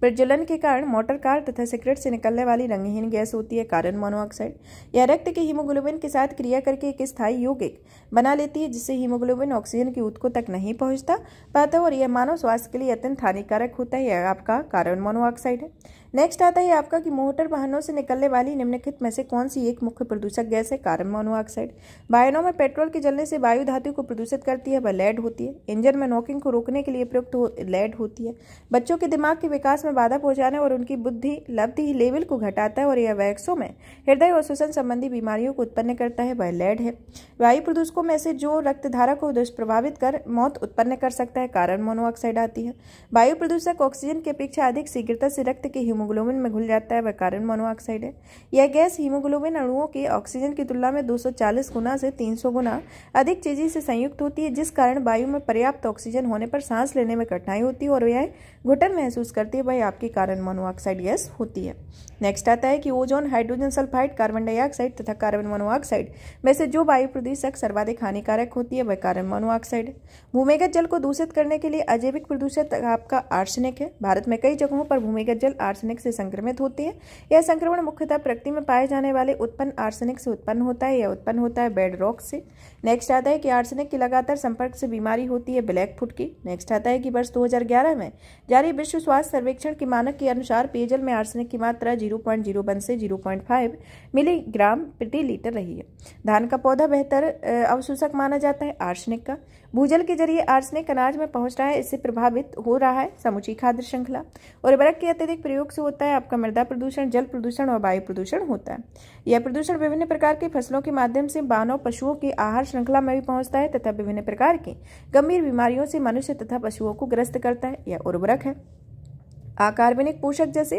[SPEAKER 1] प्रज्वलन के कारण मोटर कार तथा सिगरेट से निकलने वाली रंगहीन गैस होती है कार्बन मोनोऑक्साइड यह रक्त के हीमोग्लोबिन के साथ क्रिया करके एक स्थायी यौगिक बना लेती है जिससे हीमोग्लोबिन ऑक्सीजन की ऊतकों तक नहीं पहुंचता पाता और यह मानव स्वास्थ्य के लिए अत्यंत हानिकारक होता है यह आपका कार्बन मोनोऑक्साइड है नेक्स्ट आता है आपका कि मोटर वाहनों से निकलने वाली निम्नलिखित में से कौन सी एक मुख्य प्रदूषक गैस है कार्बन मोनोऑक्साइड वायनों में पेट्रोल के जलने से वायु धातु को प्रदूषित करती है वह लेड होती है इंजन में नोकिंग को रोकने के लिए प्रयुक्त हो, लेड होती है बच्चों के दिमाग के विकास में बाधा पहुंचाने और उनकी बुद्धि लब्धि लेवल को घटाता है और यह वैक्सों में हृदय और श्वसन संबंधी बीमारियों को उत्पन्न करता है वह लेड है वायु प्रदूषकों में से जो रक्तधारा को दुष्प्रभावित कर मौत उत्पन्न कर सकता है कार्बन मोनोऑक्साइड आती है वायु प्रदूषक ऑक्सीजन की अपेक्षा अधिक शीघ्रता से रक्त के ह्यूमो हीमोग्लोबिन में घुल जाता है वह कार्बन मोनोऑक्साइड है यह गैस हीमोग्लोबिन अणुओं के ऑक्सीजन की तुलना में 240 गुना से 300 गुना अधिक तेजी से संयुक्त होती है जिस कारण वायु में पर्याप्त ऑक्सीजन होने पर सांस लेने में कठिनाई होती है और यह घुटन महसूस करती है वह आपकी कार्बन मोनोऑक्साइड गैस होती है नेक्स्ट आता है कि ozone hydrogen sulphide carbon dioxide तथा कार्बन मोनोऑक्साइड में से जो वायु प्रदूषक सर्वाधिक हानिकारक होती है वह कार्बन मोनोऑक्साइड भूमिगत जल को दूषित करने के लिए अजैविक प्रदूषक आपका आर्सेनिक है भारत में कई जगहों पर भूमिगत जल आर्सेनिक से संक्रमित होती है यह संक्रमण मुख्यतः प्रकृति में पाए जाने वाले उत्पन्न आर्सेनिक से उत्पन्न होता है यह उत्पन्न होता है बेड रॉक से नेक्स्ट आता है कि आर्सेनिक की लगातार संपर्क से बीमारी होती है ब्लैक फुट की नेक्स्ट आता है कि वर्ष दो में जारी विश्व स्वास्थ्य सर्वेक्षण के मानक के अनुसार पेयजल में आर्सेनिक की मात्रा जीरो से जीरो मिलीग्राम प्रति लीटर रही है धान का पौधा बेहतर अवशोषक माना जाता है आर्सेनिक का भूजल के जरिए आर्सनिक अनाज में पहुंच रहा है इससे प्रभावित हो रहा है समुची खाद्य श्रृंखला उर्वरक के अत्यधिक प्रयोग से होता है आपका मृदा प्रदूषण जल प्रदूषण और वायु प्रदूषण होता है यह प्रदूषण विभिन्न प्रकार के फसलों के माध्यम से मानव पशुओं के आहार श्रृंखला में भी पहुंचता है तथा विभिन्न प्रकार की गंभीर बीमारियों से मनुष्य तथा पशुओं को ग्रस्त करता है यह उर्वरक है अकार्बनिक पोषक जैसे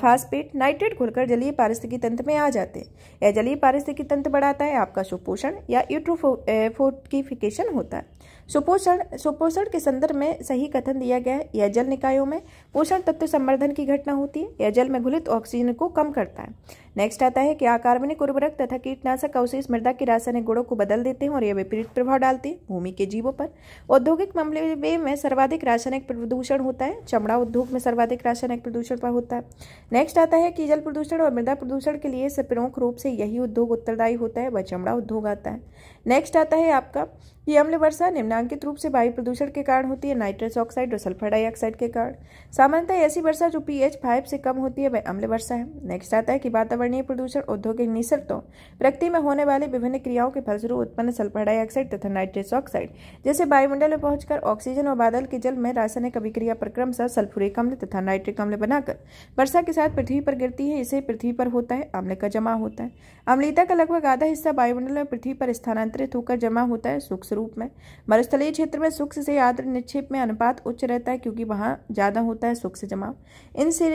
[SPEAKER 1] फास्फेट नाइट्रेट घुलकर जलीय पारिस्थितिकी तंत्र में आ जाते हैं यह जलीय पारिस्थितिकी तंत्र बढ़ाता है आपका सुपोषण या यूट्रोफोर्टिफिकेशन होता है सुपोषण सुपोषण के संदर्भ में सही कथन दिया गया है यह जल निकायों में पोषण तत्व संवर्धन की घटना होती है यह जल में घुलित ऑक्सीजन को कम करता है नेक्स्ट आता है कि अकार्बनिक उर्वरक तथा कीटनाशक अवशेष मृदा के रासायनिक गुणों को बदल देते हैं और यह विपरीत प्रभाव डालते हैं भूमि के जीवों पर औद्योगिक मामले में सर्वाधिक रासायनिक प्रदूषण होता है चमड़ा उद्योग में सर्वाधिक रासायनिक प्रदूषण पर होता है नेक्स्ट आता है कि जल प्रदूषण और मृदा प्रदूषण के लिए प्रमुख रूप से यही उद्योग उत्तरदायी होता है वह चमड़ा उद्योग आता है नेक्स्ट आता है आपका ये अम्ल वर्षा निम्नांकित रूप से वायु प्रदूषण के कारण होती है नाइट्रस ऑक्साइड और सल्फर डाइऑक्साइड के कारण सामान्यतः ऐसी वर्षा जो पीएच फाइव से कम होती है वह अम्ल वर्षा है नेक्स्ट आता है कि वातावरणीय प्रदूषण औद्योगिक निशर्तों प्रकृति में होने वाली विभिन्न क्रियाओं के फलस्वरूप उत्पन्न सल्फर डाइऑक्साइड तथा नाइट्रस ऑक्साइड जैसे वायुमंडल में पहुंचकर ऑक्सीजन और बादल के जल में रासायनिक अभिक्रिया पर सा सल्फुरिक अम्ल तथा नाइट्रिक अम्ल बनाकर वर्षा के साथ पृथ्वी पर गिरती है इसे पृथ्वी पर होता है अम्ल का जमा होता है अम्लीता का लगभग आधा हिस्सा वायुमंडल में पृथ्वी पर स्थानांतरित होकर जमा होता है सूक्ष्म रूप में मरुस्थलीय क्षेत्र में सूक्ष्म से आद्र निक्षेप में अनुपात उच्च रहता है क्योंकि वहाँ ज़्यादा होता है सूक्ष्म जमाव इन से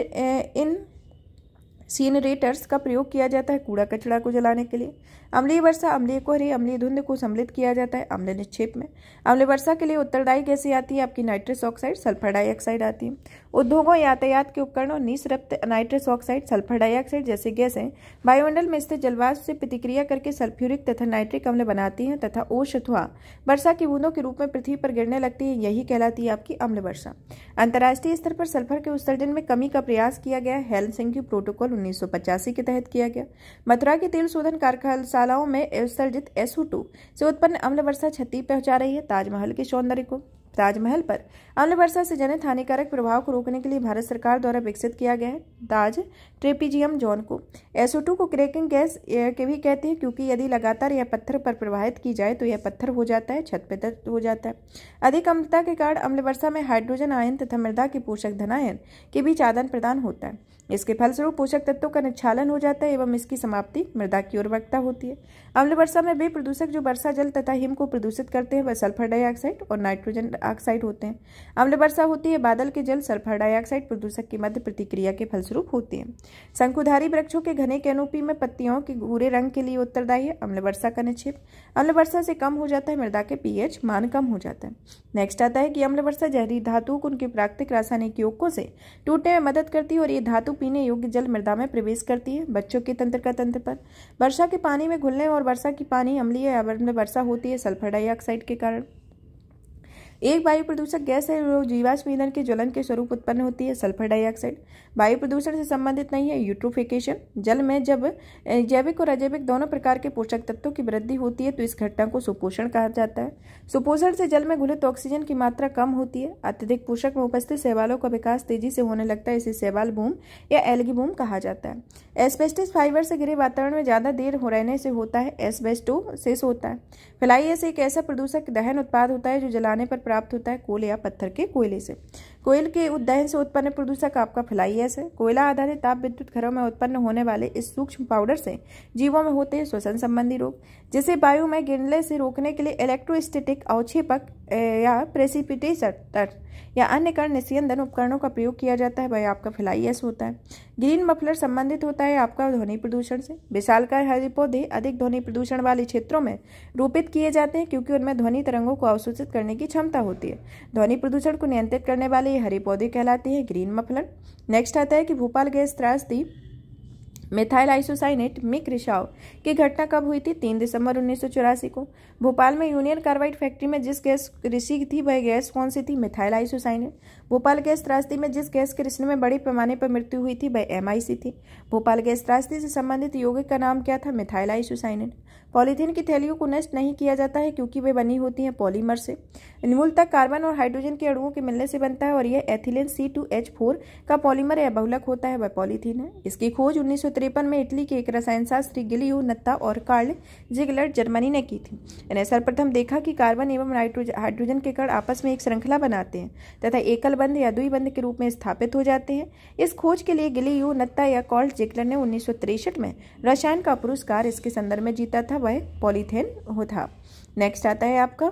[SPEAKER 1] इन सीनरेटर्स का प्रयोग किया जाता है कूड़ा कचड़ा को जलाने के लिए अम्लीय वर्षा अम्लीय कोहरे अम्लीय धुंध को सम्मिलित किया जाता है अम्ल निक्षेप में अम्ल वर्षा के लिए उत्तरदायी गैसें आती है आपकी नाइट्रस ऑक्साइड सल्फर डाइऑक्साइड आती है उद्योगों यातायात के उपकरणों निसरप्त नाइट्रस ऑक्साइड सल्फर डाइऑक्साइड जैसी गैसें वायुमंडल में स्थित जलवाष्प से प्रतिक्रिया करके सल्फ्यूरिक तथा नाइट्रिक अम्ल बनाती है तथा अथवा वर्षा की बूंदों के रूप में पृथ्वी पर गिरने लगती है यही कहलाती है आपकी अम्ल वर्षा अंतर्राष्ट्रीय स्तर पर सल्फर के उत्सर्जन में कमी का प्रयास किया गया हेल्थ प्रोटोकॉल उन्नीस के तहत किया गया मथुरा के तेल शोधन कारखाना ज्वालाओं में उत्सर्जित एसू टू से उत्पन्न अम्ल वर्षा क्षति पहुंचा रही है ताजमहल के सौंदर्य को ताजमहल पर अम्ल वर्षा से जनित हानिकारक प्रभाव को रोकने के लिए भारत सरकार द्वारा विकसित किया गया है ताज ट्रेपीजियम जोन को एसओ को क्रेकिंग गैस के भी कहते हैं क्योंकि यदि लगातार यह पत्थर पर प्रवाहित की जाए तो यह पत्थर हो जाता है छत पर हो जाता है अधिक अम्लता के कारण अम्ल वर्षा में हाइड्रोजन आयन तथा मृदा के पोषक धनायन के बीच आदान प्रदान होता है इसके फलस्वरूप पोषक तत्वों का निच्छालन हो जाता है एवं इसकी समाप्ति मृदा की उर्वरकता होती है अम्ल वर्षा में वे प्रदूषक जो वर्षा जल तथा हिम को प्रदूषित करते हैं वह सल्फर डाइऑक्साइड और नाइट्रोजन ऑक्साइड होते हैं अम्ल वर्षा होती है बादल के जल सल्फर डाइऑक्साइड प्रदूषक की मध्य प्रतिक्रिया के फलस्वरूप होते हैं शंकुधारी वृक्षों के घने कैनोपी में पत्तियों के घूरे रंग के लिए उत्तरदायी है अम्ल वर्षा का निक्षेप अम्ल वर्षा से कम हो जाता है मृदा के पीएच मान कम हो जाता है नेक्स्ट आता है कि अम्ल वर्षा जहरी धातु को उनके प्राकृतिक रासायनिक योगों से टूटने में मदद करती है और ये धातु पीने योग्य जल मृदा में प्रवेश करती है बच्चों के तंत्र का तंत्र पर वर्षा के पानी में घुलने और वर्षा की पानी अम्लीय अम्ल वर्षा होती है सल्फर डाइऑक्साइड के कारण एक वायु प्रदूषक गैस है जो जीवाश्म ईंधन के ज्वलन के स्वरूप उत्पन्न होती है सल्फर डाइऑक्साइड वायु प्रदूषण से संबंधित नहीं है यूट्रोफिकेशन जल में जब जैविक और अजैविक दोनों प्रकार के पोषक तत्वों की वृद्धि होती है तो इस घटना को सुपोषण कहा जाता है सुपोषण से जल में घुलित ऑक्सीजन की मात्रा कम होती है अत्यधिक पोषक में उपस्थित शैवालों का विकास तेजी से होने लगता है इसे शैवाल भूम या एलगी भूम कहा जाता है एस्बेस्टिस फाइबर से घिरे वातावरण में ज़्यादा देर हो रहने से होता है एस्बेस्टोसिस होता है फिलहाल से एक ऐसा प्रदूषक दहन उत्पाद होता है जो जलाने पर प्राप्त होता है कोल या पत्थर के कोयले से कोयल के उद्दहन से उत्पन्न प्रदूषक आपका फैलाई है कोयला आधारित ताप विद्युत घरों में उत्पन्न होने वाले इस सूक्ष्म पाउडर से जीवों में होते हैं श्वसन संबंधी रोग जिसे वायु में गिरने से रोकने के लिए इलेक्ट्रोस्टेटिक अवक्षेपक या प्रेसिपिटेटर या अन्य कर्ण निशियंधन उपकरणों का प्रयोग किया जाता है वह आपका फ्लाइएस होता है ग्रीन मफलर संबंधित होता है आपका ध्वनि प्रदूषण से विशालकाय हरे पौधे अधिक ध्वनि प्रदूषण वाले क्षेत्रों में रोपित किए जाते हैं क्योंकि उनमें ध्वनि तरंगों को अवशोषित करने की क्षमता होती है ध्वनि प्रदूषण को नियंत्रित करने वाले ये हरे पौधे कहलाते हैं ग्रीन मफलन नेक्स्ट आता है कि भोपाल गैस त्रासदी मिथाइल आइसोसाइनेट मिक रिशाव की घटना कब हुई थी तीन दिसंबर उन्नीस को भोपाल में यूनियन कार्बाइड फैक्ट्री में जिस गैस ऋषि थी वह गैस कौन सी थी मिथाइल आइसोसाइनेट भोपाल गैस त्रासदी में जिस गैस कृष्ण में बड़े पैमाने पर मृत्यु हुई थी वह एमआईसी थी भोपाल गैस त्रासदी से संबंधित योगिक का नाम क्या था मिथाइल आइसोसाइनेट पॉलीथीन की थैलियों को नष्ट नहीं किया जाता है क्योंकि वे बनी होती हैं पॉलीमर से मूलतः कार्बन और हाइड्रोजन के अणुओं के मिलने से बनता है और यह ethylene C two H four का पॉलीमर या बहुलक होता है वह पॉलीथीन है इसकी खोज उन्नीस में इटली के एक रसायनशास्त्री गिलियो नत्ता और कार्ल जिगलर जर्मनी ने की थी इन्हें सर्वप्रथम देखा कि कार्बन एवं हाइड्रोजन के कण आपस में एक श्रृंखला बनाते हैं तथा एकल बंध या दुई बंद के रूप में स्थापित हो जाते हैं इस खोज के लिए गिलियो नत्ता या कार्ल जिगलर ने उन्नीस में रसायन का पुरस्कार इसके संदर्भ में जीता था वह पॉलीथेन होता नेक्स्ट आता है आपका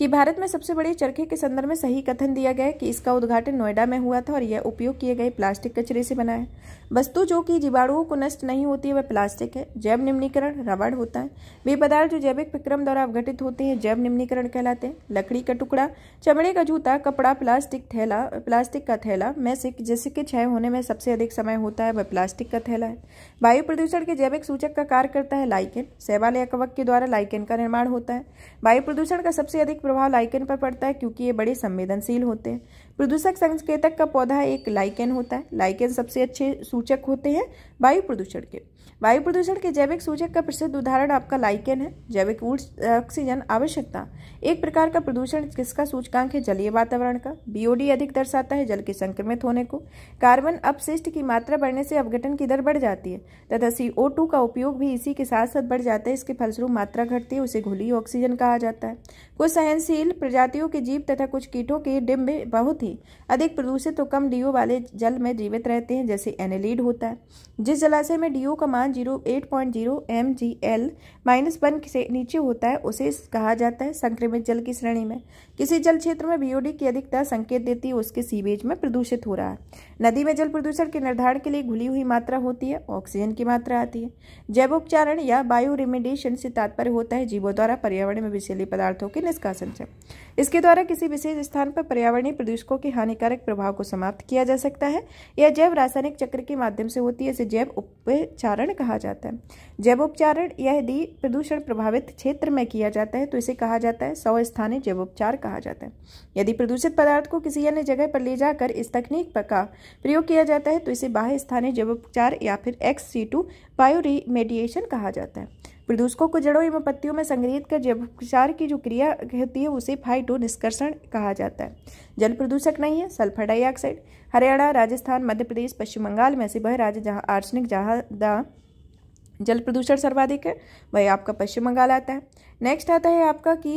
[SPEAKER 1] कि भारत में सबसे बड़े चरखे के संदर्भ में सही कथन दिया गया कि इसका उद्घाटन नोएडा में हुआ था और यह उपयोग किए गए प्लास्टिक कचरे से बना है वस्तु जो कि जीवाणुओं को नष्ट नहीं होती है वह प्लास्टिक है जैव निम्नीकरण रबड़ होता है वे पदार्थ जो जैविक विक्रम द्वारा अवघटित होते हैं जैव निम्नीकरण कहलाते हैं लकड़ी का टुकड़ा चमड़े का जूता कपड़ा प्लास्टिक थैला प्लास्टिक का थैला में से जिसके क्षय होने में सबसे अधिक समय होता है वह प्लास्टिक का थैला है वायु प्रदूषण के जैविक सूचक का कार्य करता है लाइकेन सेवाल या कवक के द्वारा लाइकेन का निर्माण होता है वायु प्रदूषण का सबसे अधिक प्रभाव लाइकन पर पड़ता है क्योंकि ये बड़े संवेदनशील होते हैं प्रदूषक संकेतक का पौधा एक लाइकन होता है लाइकन सबसे अच्छे सूचक होते हैं वायु प्रदूषण के वायु प्रदूषण के जैविक सूचक का प्रसिद्ध उदाहरण आपका लाइकेन है जैविक ऑक्सीजन आवश्यकता एक प्रकार का प्रदूषण किसका सूचकांक है जलीय वातावरण का बीओडी अधिक दर्शाता है जल के संक्रमित होने को कार्बन अपशिष्ट की मात्रा बढ़ने से अवघटन की दर बढ़ जाती है तथा सीओ टू का उपयोग भी इसी के साथ साथ बढ़ जाता है इसके फलस्वरूप मात्रा घटती है उसे घुली ऑक्सीजन कहा जाता है कुछ सहनशील प्रजातियों के जीव तथा कुछ कीटों के डिम्ब बहुत ही अधिक प्रदूषित तो कम डीओ वाले जल में जीवित रहते हैं जैसे एनेलिड होता है जिस जलाशय में डीओ का मान zero eight point zero M G L minus one से नीचे होता है उसे कहा जाता है संक्रमित जल की श्रेणी में किसी जल क्षेत्र में बीओडी की अधिकता संकेत देती है उसके सीवेज में प्रदूषित हो रहा है नदी में जल प्रदूषण के निर्धारण के लिए घुली हुई मात्रा होती है ऑक्सीजन की मात्रा आती है जैवोपचारण या बायो रेमिडेशन से तात्पर्य होता है जीवों द्वारा पर्यावरण में विषैले पदार्थों के निष्कासन से इसके द्वारा किसी विशेष स्थान पर पर्यावरणीय प्रदूषकों के हानिकारक प्रभाव को समाप्त किया जा सकता है यह जैव रासायनिक चक्र के माध्यम से होती है इसे जैव उपचारण कहा जाता है जैव उपचारण यदि प्रदूषण प्रभावित क्षेत्र में किया जाता है तो इसे कहा जाता है सौ स्थानीय जैवोपचार कहा कहा जाता है यदि प्रदूषित पदार्थ को किसी अन्य जगह पर ले जाकर इस तकनीक पर का प्रयोग किया जाता है तो इसे बाह्य स्थानीय जैवोपचार या फिर एक्स सी टू बायो कहा जाता है प्रदूषकों को जड़ों एवं पत्तियों में संग्रहित कर जैवोपचार की जो क्रिया होती है उसे फाइटो निष्कर्षण कहा जाता है जल प्रदूषक नहीं है सल्फर डाइऑक्साइड हरियाणा राजस्थान मध्य प्रदेश पश्चिम बंगाल में से वह राज्य जहाँ आर्सनिक जहाँ जल प्रदूषण सर्वाधिक है वही आपका पश्चिम बंगाल आता है नेक्स्ट आता है आपका कि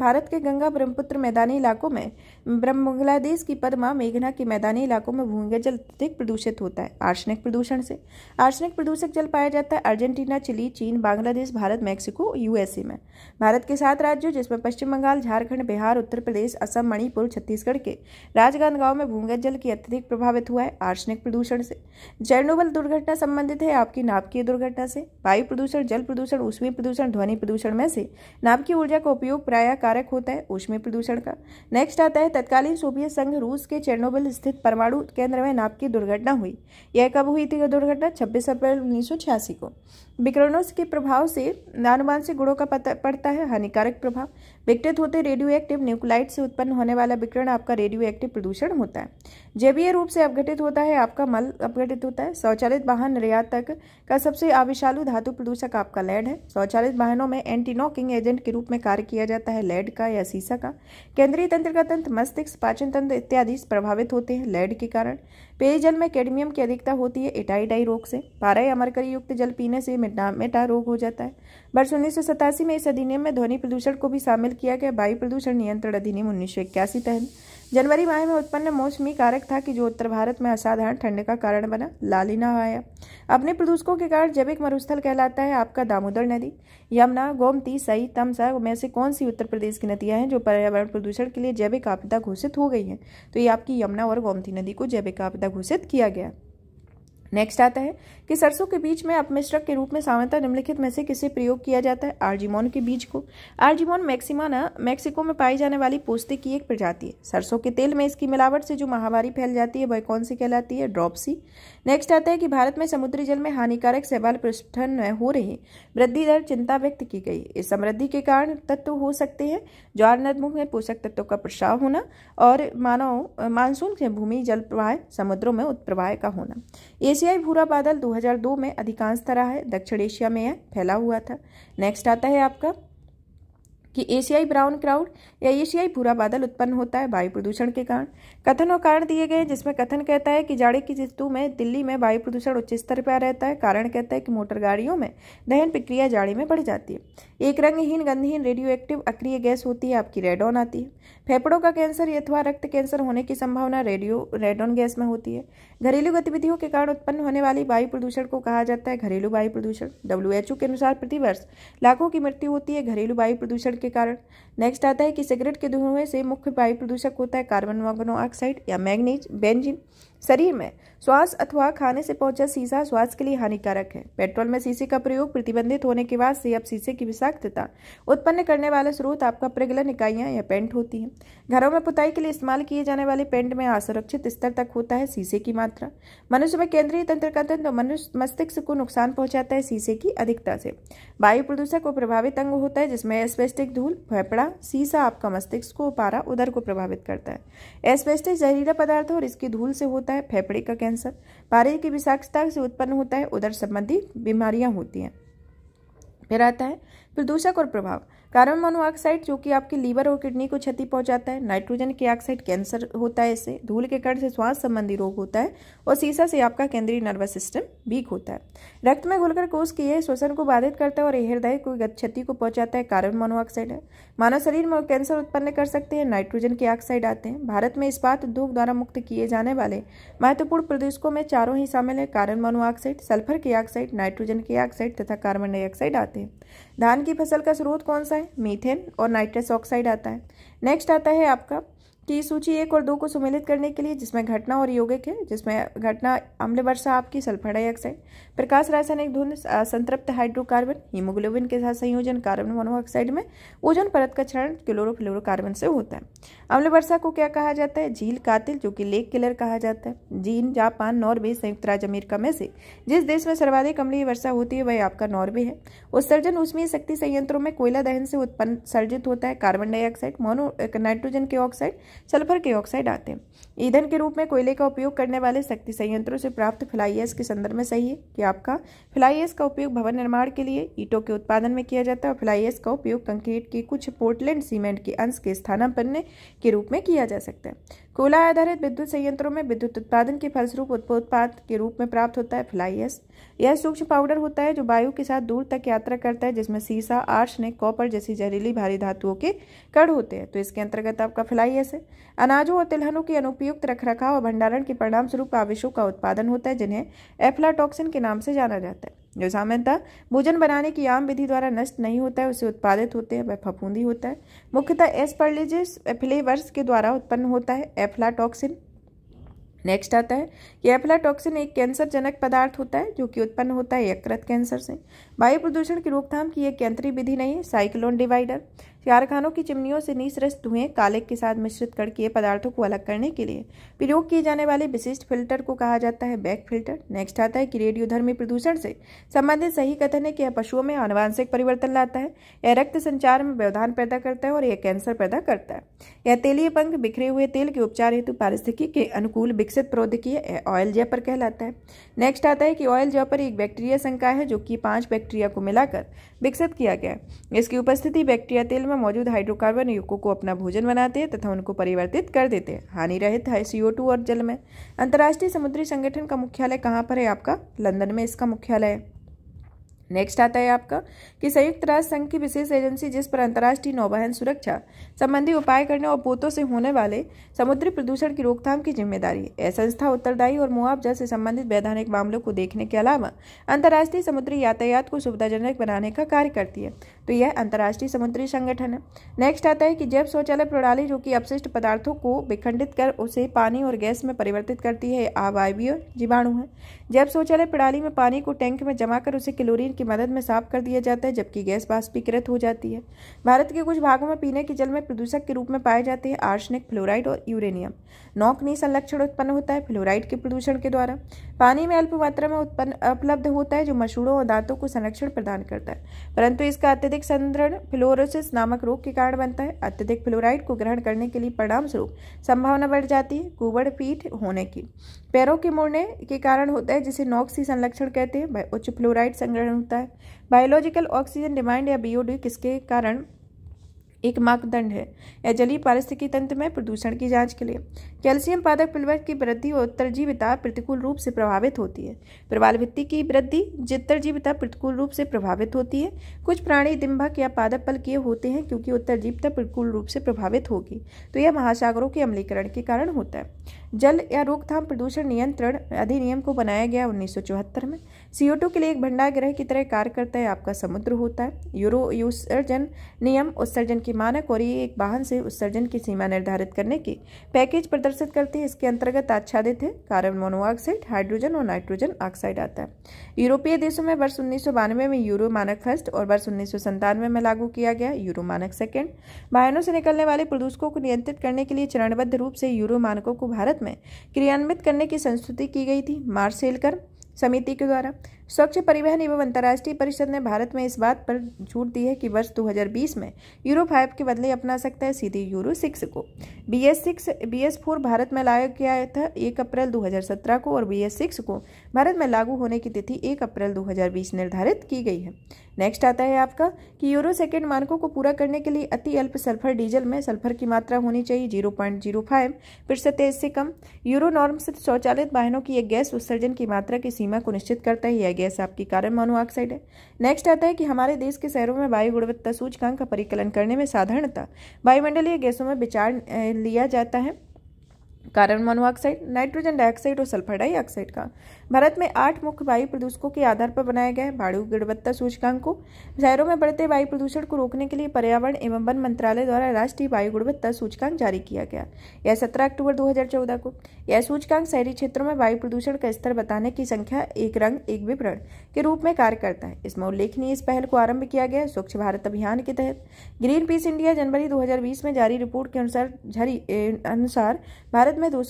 [SPEAKER 1] भारत के गंगा ब्रह्मपुत्र मैदानी इलाकों में बांग्लादेश की पदमा मेघना के मैदानी इलाकों में भूमिगत जल अत्यधिक प्रदूषित होता है आर्सेनिक प्रदूषण से आर्सेनिक प्रदूषक जल पाया जाता है अर्जेंटीना चिली चीन बांग्लादेश भारत मैक्सिको यूएसए में भारत के सात राज्यों जिसमें पश्चिम बंगाल झारखंड बिहार उत्तर प्रदेश असम मणिपुर छत्तीसगढ़ के राजगांधगांव में भूमिगत जल की अत्यधिक प्रभावित हुआ है आर्सेनिक प्रदूषण से जैनोबल दुर्घटना संबंधित है आपकी नाभिकीय दुर्घटना से वायु प्रदूषण जल प्रदूषण ऊष्मीय प्रदूषण ध्वनि प्रदूषण में से नाभ की ऊर्जा का उपयोग प्राय कारक होता है ऊष्मीय प्रदूषण का नेक्स्ट आता है तत्कालीन सोवियत संघ रूस के चेरनोबिल स्थित परमाणु केंद्र में नाभ की दुर्घटना हुई यह कब हुई थी दुर्घटना छब्बीस अप्रैल उन्नीस को विकिरणों के प्रभाव से नानुमानसिक गुणों का पता पड़ता है हानिकारक प्रभाव विकटित होते रेडियो एक्टिव न्यूक्लाइट से उत्पन्न होने वाला विकरण आपका रेडियो एक्टिव प्रदूषण होता है जैवीय रूप से अपघटित होता है आपका मल अपघटित होता है स्वचालित वाहन निर्यात तक का सबसे आविशालु धातु प्रदूषक आपका लेड है स्वचालित वाहनों में एंटी बाइंडिंग एजेंट के रूप में कार्य किया जाता है लेड का या सीसा का केंद्रीय तंत्र का तंत्र मस्तिष्क पाचन तंत्र इत्यादि प्रभावित होते हैं लेड के कारण पेयजल में कैडमियम की अधिकता होती है इटाईडाई रोग से पारा या मरकरी युक्त जल पीने से मेटा मेटा रोग हो जाता है वर्ष उन्नीस में इस अधिनियम में ध्वनि प्रदूषण को भी शामिल किया गया वायु प्रदूषण नियंत्रण अधिनियम उन्नीस तहत जनवरी माह में उत्पन्न मौसमी कारक था कि जो उत्तर भारत में असाधारण ठंड का कारण बना लालिना आया अपने प्रदूषकों के कारण जैविक मरुस्थल कहलाता है आपका दामोदर नदी यमुना गोमती सई तमसा में से कौन सी उत्तर प्रदेश की नदियां हैं जो पर्यावरण प्रदूषण के लिए जैविक आपदा घोषित हो गई हैं तो ये आपकी यमुना और गोमती नदी को जैविक आपदा घोषित किया गया नेक्स्ट आता है कि सरसों के बीज में अपमिश्रक के रूप में सामान्यतः निम्नलिखित में से किसे प्रयोग किया जाता है आर्जिमोन के बीज को आर्जिमोन मैक्सिमाना मैक्सिको में पाई जाने वाली पोस्ते की एक प्रजाति है सरसों के तेल में इसकी मिलावट से जो महामारी फैल जाती है वह कौन सी कहलाती है ड्रॉपसी नेक्स्ट आता है कि भारत में समुद्री जल में हानिकारक सहबाल प्रस्थन हो रही वृद्धि दर चिंता व्यक्त की गई इस समृद्धि के कारण तत्व हो सकते हैं ज्वार नदमुख में पोषक तत्वों का प्रसाव होना और मानव मानसून से भूमि जल प्रवाह समुद्रों में उत्प्रवाह का होना एशियाई भूरा बादल दो 2002 में अधिकांश तरह है दक्षिण एशिया में यह फैला हुआ था नेक्स्ट आता है आपका कि एशियाई ब्राउन क्राउड या एशियाई भूरा बादल उत्पन्न होता है वायु प्रदूषण के कारण कथन और कारण दिए गए जिसमें कथन कहता है कि जाड़े की ऋतु में दिल्ली में वायु प्रदूषण उच्च स्तर पर रहता है कारण कहता है कि मोटर गाड़ियों में दहन प्रक्रिया जाड़े में बढ़ जाती है एक रंगहीन गंधहीन रेडियो एक्टिव अक्रिय गैस होती है आपकी रेडॉन आती है फेफड़ों का कैंसर अथवा रक्त कैंसर होने की संभावना रेडियो रेडोन गैस में होती है घरेलू गतिविधियों के कारण उत्पन्न होने वाली वायु प्रदूषण को कहा जाता है घरेलू वायु प्रदूषण डब्ल्यू के अनुसार प्रतिवर्ष लाखों की मृत्यु होती है घरेलू वायु प्रदूषण के कारण नेक्स्ट आता है कि सिगरेट के धुएं से मुख्य वायु प्रदूषक होता है कार्बन मोनोऑक्साइड या मैग्नीज बेंजिन शरीर में श्वास अथवा खाने से पहुंचा सीसा स्वास्थ्य के लिए हानिकारक है पेट्रोल में सीसे का प्रयोग प्रतिबंधित होने के बाद से अब सीसे की विषाक्तता उत्पन्न करने वाला स्रोत आपका प्रगलन इकाइयाँ या पेंट होती हैं घरों में पुताई के लिए इस्तेमाल किए जाने वाले पेंट में असुरक्षित स्तर तक होता है सीसे की मात्रा मनुष्य में केंद्रीय तंत्र का तंत्र मनुष्य मस्तिष्क को नुकसान पहुंचाता है सीसे की अधिकता से वायु प्रदूषण को प्रभावित अंग होता है जिसमें एस्पेस्टिक धूल फेफड़ा सीसा आपका मस्तिष्क को पारा उदर को प्रभावित करता है एस्पेस्टिक जहरीला पदार्थ और इसकी धूल से होता होता है फेफड़े का कैंसर पारे की विषाक्तता से उत्पन्न होता है उदर संबंधी बीमारियां होती हैं फिर आता है प्रदूषक और प्रभाव कार्बन मोनोऑक्साइड जो कि आपके लीवर और किडनी को क्षति पहुंचाता है नाइट्रोजन के ऑक्साइड कैंसर होता है इससे धूल के कण से श्वास संबंधी रोग होता है और सीसा से आपका केंद्रीय नर्वस सिस्टम वीक होता है रक्त में घुलकर कोष किए यह श्वसन को बाधित करता है और हृदय को क्षति को पहुंचाता है कार्बन मोनोऑक्साइड है मानव शरीर में कैंसर उत्पन्न कर सकते हैं नाइट्रोजन के ऑक्साइड आते हैं भारत में इस्पात उद्योग द्वारा मुक्त किए जाने वाले महत्वपूर्ण प्रदूषकों में चारों ही शामिल है कार्बन मोनोऑक्साइड सल्फर के ऑक्साइड नाइट्रोजन के ऑक्साइड तथा कार्बन डाइऑक्साइड आते हैं धान की फसल का स्रोत कौन सा है मीथेन और नाइट्रस ऑक्साइड आता है नेक्स्ट आता है आपका की सूची एक और दो को सम्मिलित करने के लिए जिसमें घटना और यौगिक है जिसमें घटना अम्ल वर्षा आपकी सल्फर डाइऑक्साइड प्रकाश रासायनिक धुन संतृप्त हाइड्रोकार्बन हीमोग्लोबिन के साथ संयोजन कार्बन मोनोऑक्साइड में ओजोन परत का क्षरण क्लोरोफ्लोरोकार्बन से होता है अम्ल वर्षा को क्या कहा जाता है झील कातिल जो कि लेक किलर कहा जाता है जीन जापान नॉर्वे संयुक्त राज्य अमेरिका में से जिस देश में सर्वाधिक अम्लीय वर्षा होती है वह आपका नॉर्वे है उत्सर्जन उसमें शक्ति संयंत्रों में कोयला दहन से उत्पन्न सर्जित होता है कार्बन डाइऑक्साइड मोनो नाइट्रोजन के ऑक्साइड सल्फर के ऑक्साइड आते हैं ईंधन के रूप में कोयले का उपयोग करने वाले शक्ति संयंत्रों से प्राप्त फ्लाई एस के संदर्भ में सही है कि आपका फ्लाई एस का उपयोग भवन निर्माण के लिए ईटों के उत्पादन में किया जाता है और फ्लाई एस का उपयोग कंक्रीट के कुछ पोर्टलैंड सीमेंट के अंश के स्थानापन्न के रूप में किया जा सकता है कोयला आधारित विद्युत संयंत्रों में विद्युत उत्पादन के फलस्वरूप उत्पोत्पाद के रूप में प्राप्त होता है फ्लाई एस यह सूक्ष्म पाउडर होता है जो वायु के साथ दूर तक यात्रा करता है जिसमें सीसा ने कॉपर जैसी जहरीली भारी धातुओं के कड़ होते हैं तो इसके अंतर्गत आपका फ्लाई एस है अनाजों और तिलहनों की अनुपयुक्त रखरखाव और भंडारण के परिणाम स्वरूप आवेशों का उत्पादन होता है जिन्हें एफ्लाटॉक्सिन के नाम से जाना जाता है जो सामान्यतः भोजन बनाने की आम विधि द्वारा नष्ट नहीं होता है उसे उत्पादित होते हैं वह फफूंदी होता है मुख्यतः एस्पर्लिजिस फ्लेवर्स के द्वारा उत्पन्न होता है एफ्लाटॉक्सिन नेक्स्ट आता है कि एफ्लाटॉक्सिन एक कैंसर जनक पदार्थ होता है जो कि उत्पन्न होता है यकृत कैंसर से वायु प्रदूषण की रोकथाम की एक यंत्री विधि नहीं है साइक्लोन डिवाइडर कारखानों की चिमनियों से निसरस धुएं काले के साथ मिश्रित करके पदार्थों को अलग करने के लिए प्रयोग किए जाने वाले विशिष्ट फिल्टर को कहा जाता है बैक फिल्टर नेक्स्ट आता है कि रेडियोधर्मी प्रदूषण से संबंधित सही कथन है कि यह पशुओं में अनुवांशिक परिवर्तन लाता है यह रक्त संचार में व्यवधान पैदा करता है और यह कैंसर पैदा करता है यह तेलीय पंख बिखरे हुए तेल के उपचार हेतु पारिस्थितिकी के अनुकूल विकसित प्रौद्योगिकी ऑयल जैपर कहलाता है नेक्स्ट आता है कि ऑयल जैपर एक बैक्टीरिया संकाय है जो कि पांच बैक्टीरिया को मिलाकर विकसित किया गया है इसकी उपस्थिति बैक्टीरिया तेल में मौजूद हाइड्रोकार्बन युगों को अपना भोजन बनाते हैं तथा उनको परिवर्तित कर देते हैं हानि रहित है सीओ टू और जल में अंतर्राष्ट्रीय समुद्री संगठन का मुख्यालय कहाँ पर है आपका लंदन में इसका मुख्यालय है नेक्स्ट आता है आपका कि संयुक्त राष्ट्र संघ की विशेष एजेंसी जिस पर अंतर्राष्ट्रीय नौवहन सुरक्षा संबंधी उपाय करने और पोतों से होने वाले समुद्री प्रदूषण की रोकथाम की जिम्मेदारी यह संस्था उत्तरदायी और मुआवजा से संबंधित वैधानिक मामलों को देखने के अलावा अंतर्राष्ट्रीय समुद्री यातायात को सुविधाजनक बनाने का कार्य करती है तो यह अंतर्राष्ट्रीय समुद्री संगठन है नेक्स्ट आता है कि जैव शौचालय प्रणाली जो कि अपशिष्ट पदार्थों को विखंडित कर उसे पानी और गैस में परिवर्तित करती है आवायवीय जीवाणु है जैव शौचालय प्रणाली में पानी को टैंक में जमा कर उसे क्लोरीन की मदद में साफ कर दिया जाता है जबकि गैस बाष्पीकृत हो जाती है भारत के कुछ भागों में पीने के जल में प्रदूषक के रूप में पाए जाते हैं आर्सेनिक फ्लोराइड और यूरेनियम नौकनी संलक्षण उत्पन्न होता है फ्लोराइड के प्रदूषण के द्वारा पानी में अल्प मात्रा में उत्पन्न उपलब्ध होता है जो मसूड़ों और दांतों को संरक्षण प्रदान करता है परंतु इसका अत्यधिक संदरण फ्लोरोसिस नामक रोग के कारण बनता है अत्यधिक फ्लोराइड को ग्रहण करने के लिए परिणाम स्वरूप संभावना बढ़ जाती है कुबड़ पीठ होने की पैरों के मुड़ने के कारण होता है जिसे नॉक्सी संरक्षण कहते हैं उच्च फ्लोराइड संग्रहण होता है बायोलॉजिकल ऑक्सीजन डिमांड या बीओडी किसके कारण एक मापदंड है यह जलीय पारिस्थितिकी तंत्र में प्रदूषण की जांच के लिए कैल्शियम पादक पिलवट की वृद्धि और उत्तरजीविता प्रतिकूल रूप से प्रभावित होती है प्रवाल भित्ति की वृद्धि जितरजीविता प्रतिकूल रूप से प्रभावित होती है कुछ प्राणी दिम्भक या पादक पल किए होते हैं क्योंकि उत्तरजीविता प्रतिकूल रूप से प्रभावित होगी तो यह महासागरों के अमलीकरण के कारण होता है जल या रोकथाम प्रदूषण नियंत्रण अधिनियम को बनाया गया उन्नीस में सी के लिए एक ग्रह की तरह कार्य करता है आपका समुद्र होता है यूरो उत्सर्जन नियम उत्सर्जन की मानक और ये एक वाहन से उत्सर्जन की सीमा निर्धारित करने की पैकेज प्रदर्शित करती है इसके अंतर्गत आच्छादित है कार्बन मोनोऑक्साइड हाइड्रोजन और नाइट्रोजन ऑक्साइड आता है यूरोपीय देशों में वर्ष उन्नीस में यूरो मानक फर्स्ट और वर्ष उन्नीस में लागू किया गया यूरो मानक सेकेंड वाहनों से निकलने वाले प्रदूषकों को नियंत्रित करने के लिए चरणबद्ध रूप से यूरो मानकों को भारत में क्रियान्वित करने की संस्तुति की गई थी मार्सेलकर समिति के द्वारा स्वच्छ परिवहन एवं अंतर्राष्ट्रीय परिषद ने भारत में इस बात पर छूट दी है कि वर्ष 2020 में यूरो फाइव के बदले अपना सकता है सीधे यूरो सिक्स को B S six B S four Bharat में लाया गया था एक अप्रैल 2017 को और बी एस सिक्स को भारत में लागू होने की तिथि 1 अप्रैल 2020 निर्धारित की गई है नेक्स्ट आता है आपका कि यूरो सेकेंड मानकों को पूरा करने के लिए अति अल्प सल्फर डीजल में सल्फर की मात्रा होनी चाहिए जीरो पॉइंट जीरो फाइव प्रतिशत से कम यूरो नॉर्म से स्वचालित वाहनों की एक गैस उत्सर्जन की मात्रा की सीमा को निश्चित करता है यह गैस आपकी कार्बन मोनोऑक्साइड है नेक्स्ट आता है कि हमारे देश के शहरों में वायु गुणवत्ता सूचकांक का परिकलन करने में साधारणता वायुमंडलीय गैसों में विचार लिया जाता है कार्बन मोनोऑक्साइड नाइट्रोजन डाइऑक्साइड और सल्फर डाइऑक्साइड का भारत में आठ मुख्य वायु प्रदूषकों के आधार पर बनाया गया वायु गुणवत्ता सूचकांक को शहरों में बढ़ते वायु प्रदूषण को रोकने के लिए पर्यावरण एवं वन मंत्रालय द्वारा राष्ट्रीय वायु गुणवत्ता सूचकांक जारी किया गया यह सत्रह अक्टूबर दो को यह सूचकांक शहरी क्षेत्रों में वायु प्रदूषण का स्तर बताने की संख्या एक रंग एक विवरण के रूप में कार्य करता है इसमें उल्लेखनीय इस पहल को आरंभ किया गया स्वच्छ भारत अभियान के तहत ग्रीन पीस इंडिया जनवरी 2020 में जारी रिपोर्ट के अनुसार झरी अनुसार भारत में दो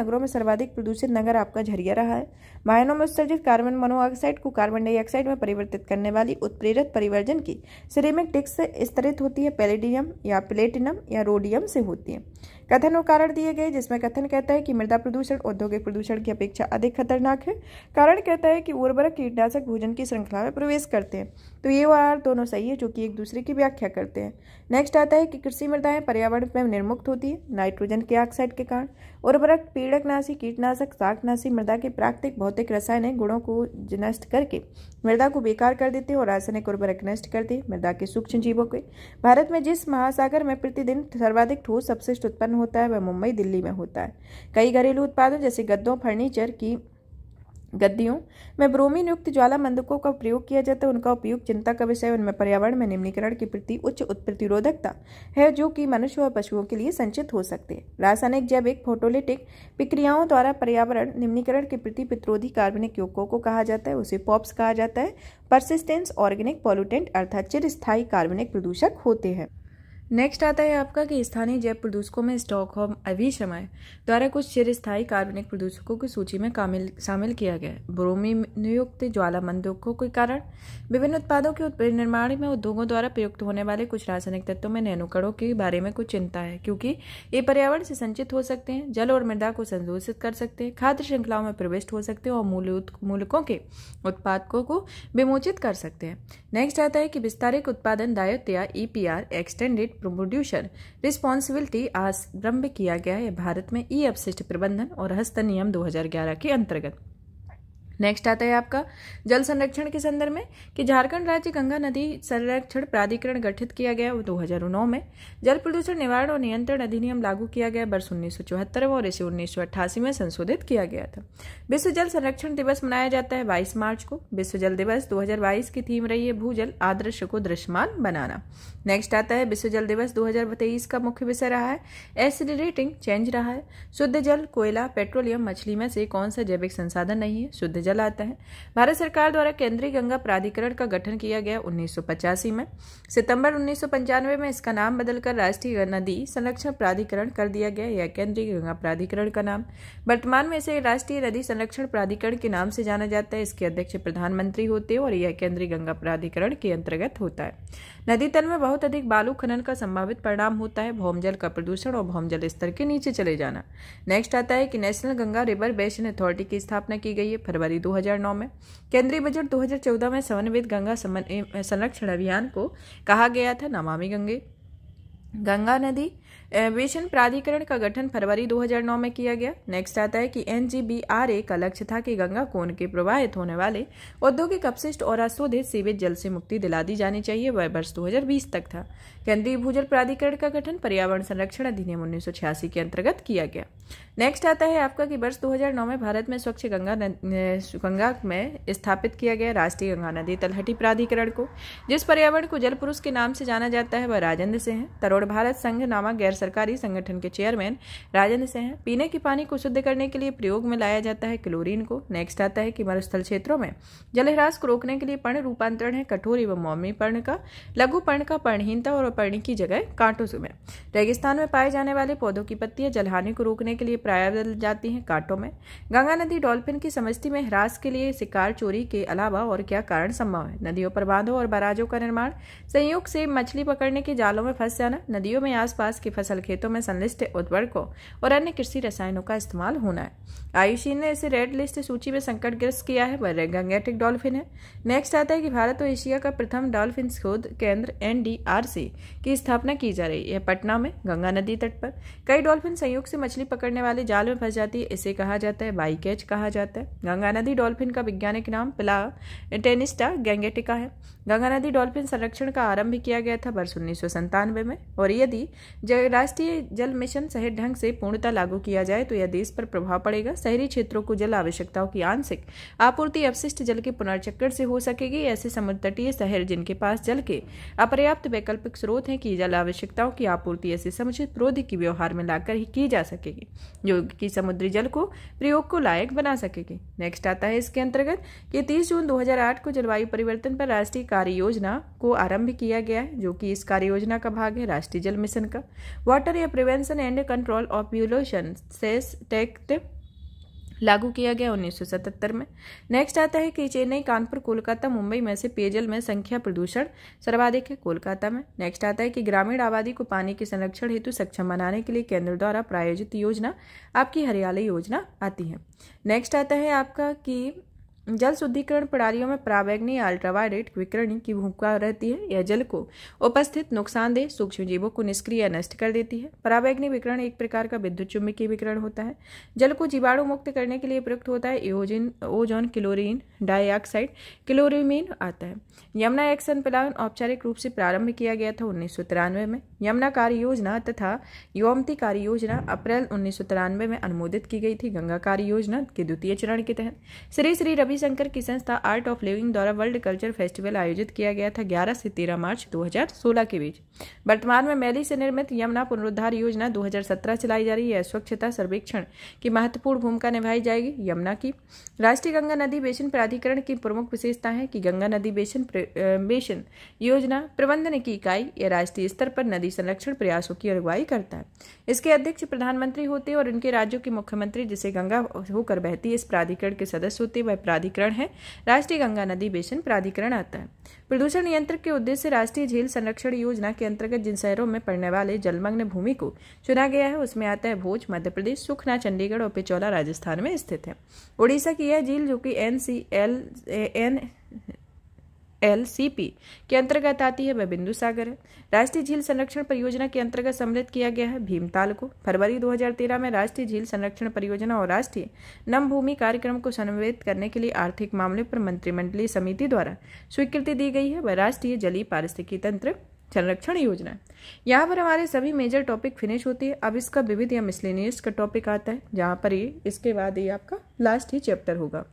[SPEAKER 1] नगरों में सर्वाधिक प्रदूषित नगर आपका झरिया रहा है मायनों में उत्सर्जित कार्बन मोनोऑक्साइड को कार्बन डाइऑक्साइड में परिवर्तित करने वाली उत्प्रेरक परिवर्जन की सिरेमिक टिक्स से स्तरित होती है पेलेडियम या प्लेटिनम या रोडियम से होती है कथन और कारण दिए गए जिसमें कथन कहता है कि मृदा प्रदूषण औद्योगिक प्रदूषण की अपेक्षा अधिक खतरनाक है कारण कहता है कि उर्वरक कीटनाशक भोजन की श्रृंखला में प्रवेश करते हैं तो ये वार दोनों सही है जो कि एक दूसरे की व्याख्या करते हैं नेक्स्ट आता है कि कृषि मृदाएं पर्यावरण में निर्मुक्त होती है नाइट्रोजन के ऑक्साइड के कारण उर्वरक पीड़कनाशी कीटनाशक शाकनाशी मृदा के प्राकृतिक भौतिक रसायनिक गुणों को नष्ट करके मृदा को बेकार कर देते हैं और रासायनिक उर्वरक नष्ट करते हैं मृदा के सूक्ष्म जीवों के भारत में जिस महासागर में प्रतिदिन सर्वाधिक ठोस अपशिष्ट उत्पन्न होता है वह मुंबई दिल्ली में होता है कई घरेलू उत्पादों जैसे गद्दों फर्नीचर की गद्दियों में ब्रोमीन युक्त ज्वाला मंदकों का प्रयोग किया जाता है उनका उपयोग चिंता का विषय उनमें पर्यावरण में निम्नीकरण के प्रति उच्च प्रतिरोधकता है जो कि मनुष्य और पशुओं के लिए संचित हो सकते हैं रासायनिक जैविक फोटोलिटिक प्रक्रियाओं द्वारा पर्यावरण निम्नीकरण के प्रति प्रतिरोधी कार्बनिक युवकों को कहा जाता है उसे पॉप्स कहा जाता है परसिस्टेंस ऑर्गेनिक पॉल्यूटेंट अर्थात चिरस्थायी कार्बनिक प्रदूषक होते हैं नेक्स्ट आता है आपका कि स्थानीय जैव प्रदूषकों में स्टॉकहोम अभिशमय द्वारा कुछ चिरस्थायी कार्बनिक प्रदूषकों की सूची में कामिल शामिल किया गया है नियुक्त ज्वालाबंदकों के कारण विभिन्न उत्पादों के निर्माण में उद्योगों द्वारा प्रयुक्त होने वाले कुछ रासायनिक तत्वों में नैनोकड़ों के बारे में कुछ चिंता है क्योंकि ये पर्यावरण से संचित हो सकते हैं जल और मृदा को संदूषित कर सकते हैं खाद्य श्रृंखलाओं में प्रविष्ट हो सकते हैं और मूल मूलकों के उत्पादकों को विमोचित कर सकते हैं नेक्स्ट आता है कि विस्तारित उत्पादन दायित्व या ई एक्सटेंडेड प्रोड्यूशर रिस्पॉन्सिबिलिटी आरंभ किया गया है भारत में ई अपशिष्ट प्रबंधन और हस्त नियम 2011 के अंतर्गत नेक्स्ट आता है आपका जल संरक्षण के संदर्भ में कि झारखंड राज्य गंगा नदी संरक्षण प्राधिकरण गठित किया गया दो हजार में जल प्रदूषण निवारण और नियंत्रण अधिनियम लागू किया गया वर्ष उन्नीस में और इसे उन्नीस में संशोधित किया गया था विश्व जल संरक्षण दिवस मनाया जाता है बाईस मार्च को विश्व जल दिवस दो की थीम रही है जल आदर्श को दृश्यमान बनाना नेक्स्ट आता है विश्व जल दिवस दो का मुख्य विषय रहा है एसिडिरेटिंग चेंज रहा है शुद्ध जल कोयला पेट्रोलियम मछली में से कौन सा जैविक संसाधन नहीं है शुद्ध जल आता है भारत सरकार द्वारा केंद्रीय गंगा प्राधिकरण का गठन किया गया उन्नीस में सितंबर उन्नीस में इसका नाम बदलकर राष्ट्रीय नदी संरक्षण प्राधिकरण कर दिया गया यह केंद्रीय गंगा प्राधिकरण का नाम वर्तमान में इसे राष्ट्रीय नदी संरक्षण प्राधिकरण के नाम से जाना जाता है इसके अध्यक्ष प्रधानमंत्री होते हैं और यह केंद्रीय गंगा प्राधिकरण के अंतर्गत होता है नदी तल में बहुत अधिक बालू खनन का संभावित परिणाम होता है भौमजल का प्रदूषण और भौमजल स्तर के नीचे चले जाना नेक्स्ट आता है कि national Ganga river basin authority की स्थापना की गई है फरवरी 2009 में केंद्रीय बजट 2014 में समन्वित गंगा संरक्षण अभियान को कहा गया था नमामि गंगे गंगा नदी एविएशन प्राधिकरण का गठन फरवरी 2009 में किया गया नेक्स्ट आता है कि एन का लक्ष्य था कि गंगा कोन के प्रवाहित होने वाले औद्योगिक अपशिष्ट और अशोधित सीवेज जल से मुक्ति दिला दी जानी चाहिए वह वर्ष 2020 तक था केंद्रीय भूजल प्राधिकरण का गठन पर्यावरण संरक्षण अधिनियम उन्नीस के अंतर्गत किया गया नेक्स्ट आता है आपका की वर्ष दो में भारत में स्वच्छ गंगा गंगा में स्थापित किया गया राष्ट्रीय गंगा नदी तलहटी प्राधिकरण को जिस पर्यावरण को जल पुरुष के नाम से जाना जाता है वह राजेंद्र सिंह तरोड़ भारत संघ नामक गैर सरकारी संगठन के चेयरमैन राजेंद्र सिंह हैं पीने के पानी को शुद्ध करने के लिए प्रयोग में लाया जाता है क्लोरीन को नेक्स्ट आता है कि मरुस्थल क्षेत्रों में जलहरास को रोकने के लिए पर्ण रूपांतरण है कठोर एवं मौमी पर्ण का लघु पर्ण का पर्णहीनता और पर्ण की जगह कांटों में रेगिस्तान में पाए जाने वाले पौधों की पत्तियां जलहानि को रोकने के लिए प्राय बदल जाती है कांटों में गंगा नदी डॉल्फिन की समस्ती में ह्रास के लिए शिकार चोरी के अलावा और क्या कारण संभव है नदियों पर बांधों और बराजों का निर्माण संयोग से मछली पकड़ने के जालों में फंस जाना नदियों में आसपास के फसल फसल खेतों में संलिष्ट उर्वरकों और अन्य कृषि रसायनों का इस्तेमाल होना है आयुषी ने इसे रेड लिस्ट सूची में संकटग्रस्त किया है वह गंगेटिक डॉल्फिन है नेक्स्ट आता है कि भारत और एशिया का प्रथम डॉल्फिन शोध केंद्र एनडीआरसी की स्थापना की जा रही है पटना में गंगा नदी तट पर कई डॉल्फिन संयोग से मछली पकड़ने वाले जाल में फंस जाती है इसे कहा जाता है बाई कहा जाता है गंगा नदी डॉल्फिन का वैज्ञानिक नाम पिला टेनिस्टा गैंगेटिका है गंगा नदी डॉल्फिन संरक्षण का आरंभ किया गया था वर्ष उन्नीस में और यदि राष्ट्रीय जल मिशन सही ढंग से पूर्णता लागू किया जाए तो यह देश पर प्रभाव पड़ेगा शहरी क्षेत्रों को जल आवश्यकताओं की आंशिक आपूर्ति अवशिष्ट जल के पुनर्चक्रण से हो सकेगी ऐसे समुद्र तटीय शहर जिनके पास जल के अपर्याप्त वैकल्पिक स्रोत हैं कि जल आवश्यकताओं की आपूर्ति ऐसे समुचित प्रौद्योगिकी व्यवहार में लाकर ही की जा सकेगी जो कि समुद्री जल को प्रयोग को लायक बना सकेगी नेक्स्ट आता है इसके अंतर्गत कि तीस जून दो को जलवायु परिवर्तन पर राष्ट्रीय कार्य योजना को आरंभ किया गया है जो कि इस कार्य योजना का भाग है राष्ट्रीय जल मिशन का वाटर या prevention and control of pollution cess act लागू किया गया 1977 में नेक्स्ट आता है कि चेन्नई कानपुर कोलकाता मुंबई में से पेयजल में संख्या प्रदूषण सर्वाधिक है कोलकाता में नेक्स्ट आता है कि ग्रामीण आबादी को पानी के संरक्षण हेतु सक्षम बनाने के लिए केंद्र द्वारा प्रायोजित योजना आपकी हरियाली योजना आती है नेक्स्ट आता है आपका कि जल शुद्धिकरण प्रणालियों में पराबैग्नि अल्ट्रावायलेट विकिरण की भूमिका रहती है यह जल को उपस्थित नुकसानदेह सूक्ष्म जीवों को निष्क्रिय नष्ट कर देती है पराबैग्नि विकरण एक प्रकार का विद्युत चुम्बकीय विकरण होता है जल को जीवाणु मुक्त करने के लिए प्रयुक्त होता है ozone ozone chlorine dioxide chloramine आता है यमुना एक्शन प्लान औपचारिक रूप से प्रारंभ किया गया था उन्नीस में यमुना कार्य योजना तथा योमती कार्य योजना अप्रैल उन्नीस में अनुमोदित की गई थी गंगा कार्य योजना के द्वितीय चरण के तहत श्री श्री रवि रविशंकर की संस्था आर्ट ऑफ लिविंग द्वारा वर्ल्ड कल्चर फेस्टिवल आयोजित किया गया था 11 से 13 मार्च 2016 के बीच वर्तमान में मैली से निर्मित यमुना पुनरुद्धार योजना 2017 चलाई जा रही है स्वच्छता सर्वेक्षण की महत्वपूर्ण भूमिका निभाई जाएगी यमुना की राष्ट्रीय गंगा नदी बेसिन प्राधिकरण की प्रमुख विशेषता है कि गंगा नदी बेसिन बेसिन योजना प्रबंधन की इकाई या राष्ट्रीय स्तर पर नदी संरक्षण प्रयासों की अगुवाई करता है इसके अध्यक्ष प्रधानमंत्री होते और उनके राज्यों के मुख्यमंत्री जिसे गंगा होकर बहती है इस प्राधिकरण के सदस्य होते वह प्राधिकरण प्राधिकरण है राष्ट्रीय गंगा नदी बेसिन प्राधिकरण आता है प्रदूषण नियंत्रण के उद्देश्य राष्ट्रीय झील संरक्षण योजना के अंतर्गत जिन शहरों में पड़ने वाले जलमग्न भूमि को चुना गया है उसमें आता है भोज मध्य प्रदेश सुखना चंडीगढ़ और पिचौला राजस्थान में स्थित है उड़ीसा की यह झील जो कि N C L N L C P के अंतर्गत आती है वह बिंदु सागर है राष्ट्रीय झील संरक्षण परियोजना के अंतर्गत सम्मिलित किया गया है भीमताल को फरवरी 2013 में राष्ट्रीय झील संरक्षण परियोजना और राष्ट्रीय नम भूमि कार्यक्रम को समन्वित करने के लिए आर्थिक मामले पर मंत्रिमंडलीय समिति द्वारा स्वीकृति दी गई है वह राष्ट्रीय जलीय पारिस्थितिकी तंत्र संरक्षण योजना यहाँ पर हमारे सभी मेजर टॉपिक फिनिश होती है अब इसका विविध या मिसलिनियस का टॉपिक आता है जहाँ पर ये इसके बाद ये आपका लास्ट ही चैप्टर होगा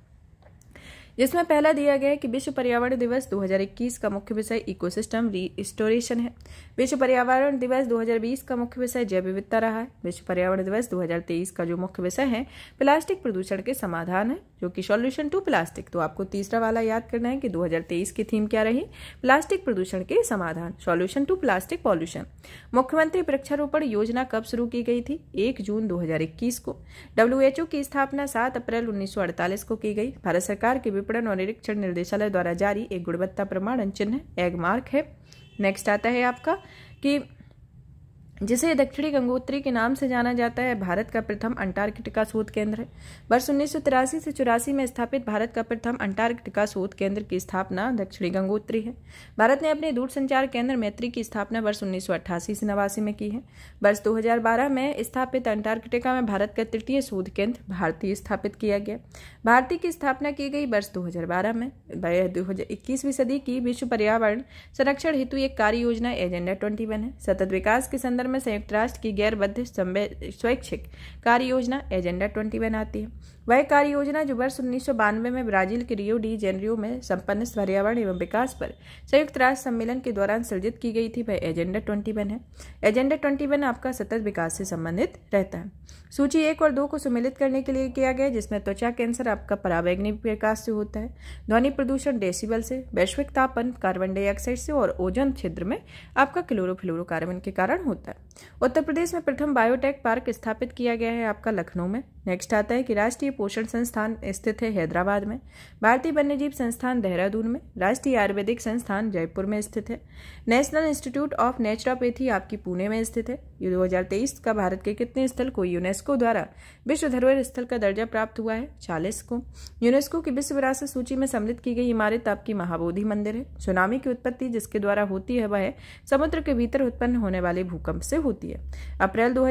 [SPEAKER 1] जिसमें पहला दिया गया है कि विश्व पर्यावरण दिवस 2021 का मुख्य विषय इकोसिस्टम रिस्टोरेशन है विश्व पर्यावरण दिवस 2020 का मुख्य विषय जैव विविधता रहा है विश्व पर्यावरण दिवस 2023 का जो मुख्य विषय है प्लास्टिक प्रदूषण के समाधान है जो कि सॉल्यूशन टू प्लास्टिक तो आपको तीसरा वाला याद करना है कि 2023 की थीम क्या रही प्लास्टिक प्रदूषण के समाधान सॉल्यूशन टू प्लास्टिक पॉल्यूशन मुख्यमंत्री वृक्षारोपण योजना कब शुरू की गई थी एक जून 2021 को डब्ल्यूएचओ की स्थापना सात अप्रैल 1948 को की गई भारत सरकार के विपणन और निरीक्षण निर्देशालय द्वारा जारी एक गुणवत्ता प्रमाणन चिन्ह एग मार्क है नेक्स्ट आता है आपका कि जिसे दक्षिणी गंगोत्री के नाम से जाना जाता है भारत का प्रथम अंटार्कटिका शोध केंद्र है वर्ष उन्नीस से चौरासी में स्थापित भारत का प्रथम अंटार्कटिका शोध केंद्र की स्थापना दक्षिणी गंगोत्री है भारत ने अपने दूरसंचार केंद्र मैत्री की स्थापना वर्ष उन्नीस से नवासी में की है वर्ष 2012 में स्थापित अंटार्कटिका में भारत का तृतीय शोध केंद्र भारतीय स्थापित किया गया भारतीय की स्थापना की गई वर्ष दो में इक्कीसवीं सदी की विश्व पर्यावरण संरक्षण हेतु एक कार्य योजना एजेंडा ट्वेंटी है सतत विकास के संदर्भ में संयुक्त राष्ट्र की गैरबद्ध स्वैच्छिक कार्य योजना एजेंडा ट्वेंटी वन आती है वह कार्य योजना जो वर्ष उन्नीस में ब्राजील के रियो डी जेनरियो में संपन्न पर्यावरण एवं विकास पर संयुक्त राष्ट्र सम्मेलन के दौरान सृजित की गई थी वह एजेंडा ट्वेंटी है एजेंडा ट्वेंटी आपका सतत विकास से संबंधित रहता है सूची एक और दो को सुमिलित करने के लिए किया गया जिसमें त्वचा कैंसर आपका परावैग्निक विकास से होता है ध्वनि प्रदूषण डेसिबल से वैश्विक तापन कार्बन डाइऑक्साइड से और ओजन क्षेत्र में आपका क्लोरोफ्लोरोकार्बन के कारण होता है उत्तर प्रदेश में प्रथम बायोटेक पार्क स्थापित किया गया है आपका लखनऊ में नेक्स्ट आता है कि राष्ट्रीय पोषण संस्थान स्थित है हैदराबाद में भारतीय वन्यजीव संस्थान देहरादून में राष्ट्रीय आयुर्वेदिक संस्थान जयपुर में स्थित है नेशनल इंस्टीट्यूट ऑफ नेचुरोपैथी आपकी पुणे में स्थित है दो हजार तेईस का भारत के कितने स्थल को यूनेस्को द्वारा विश्व धरोहर स्थल का दर्जा प्राप्त हुआ है चालीस को यूनेस्को की विश्व विरासत सूची में सम्मिलित की गई इमारत आपकी महाबोधि मंदिर है सुनामी की उत्पत्ति जिसके द्वारा होती है वह समुद्र के भीतर उत्पन्न होने वाले भूकंप से होती है अप्रैल दो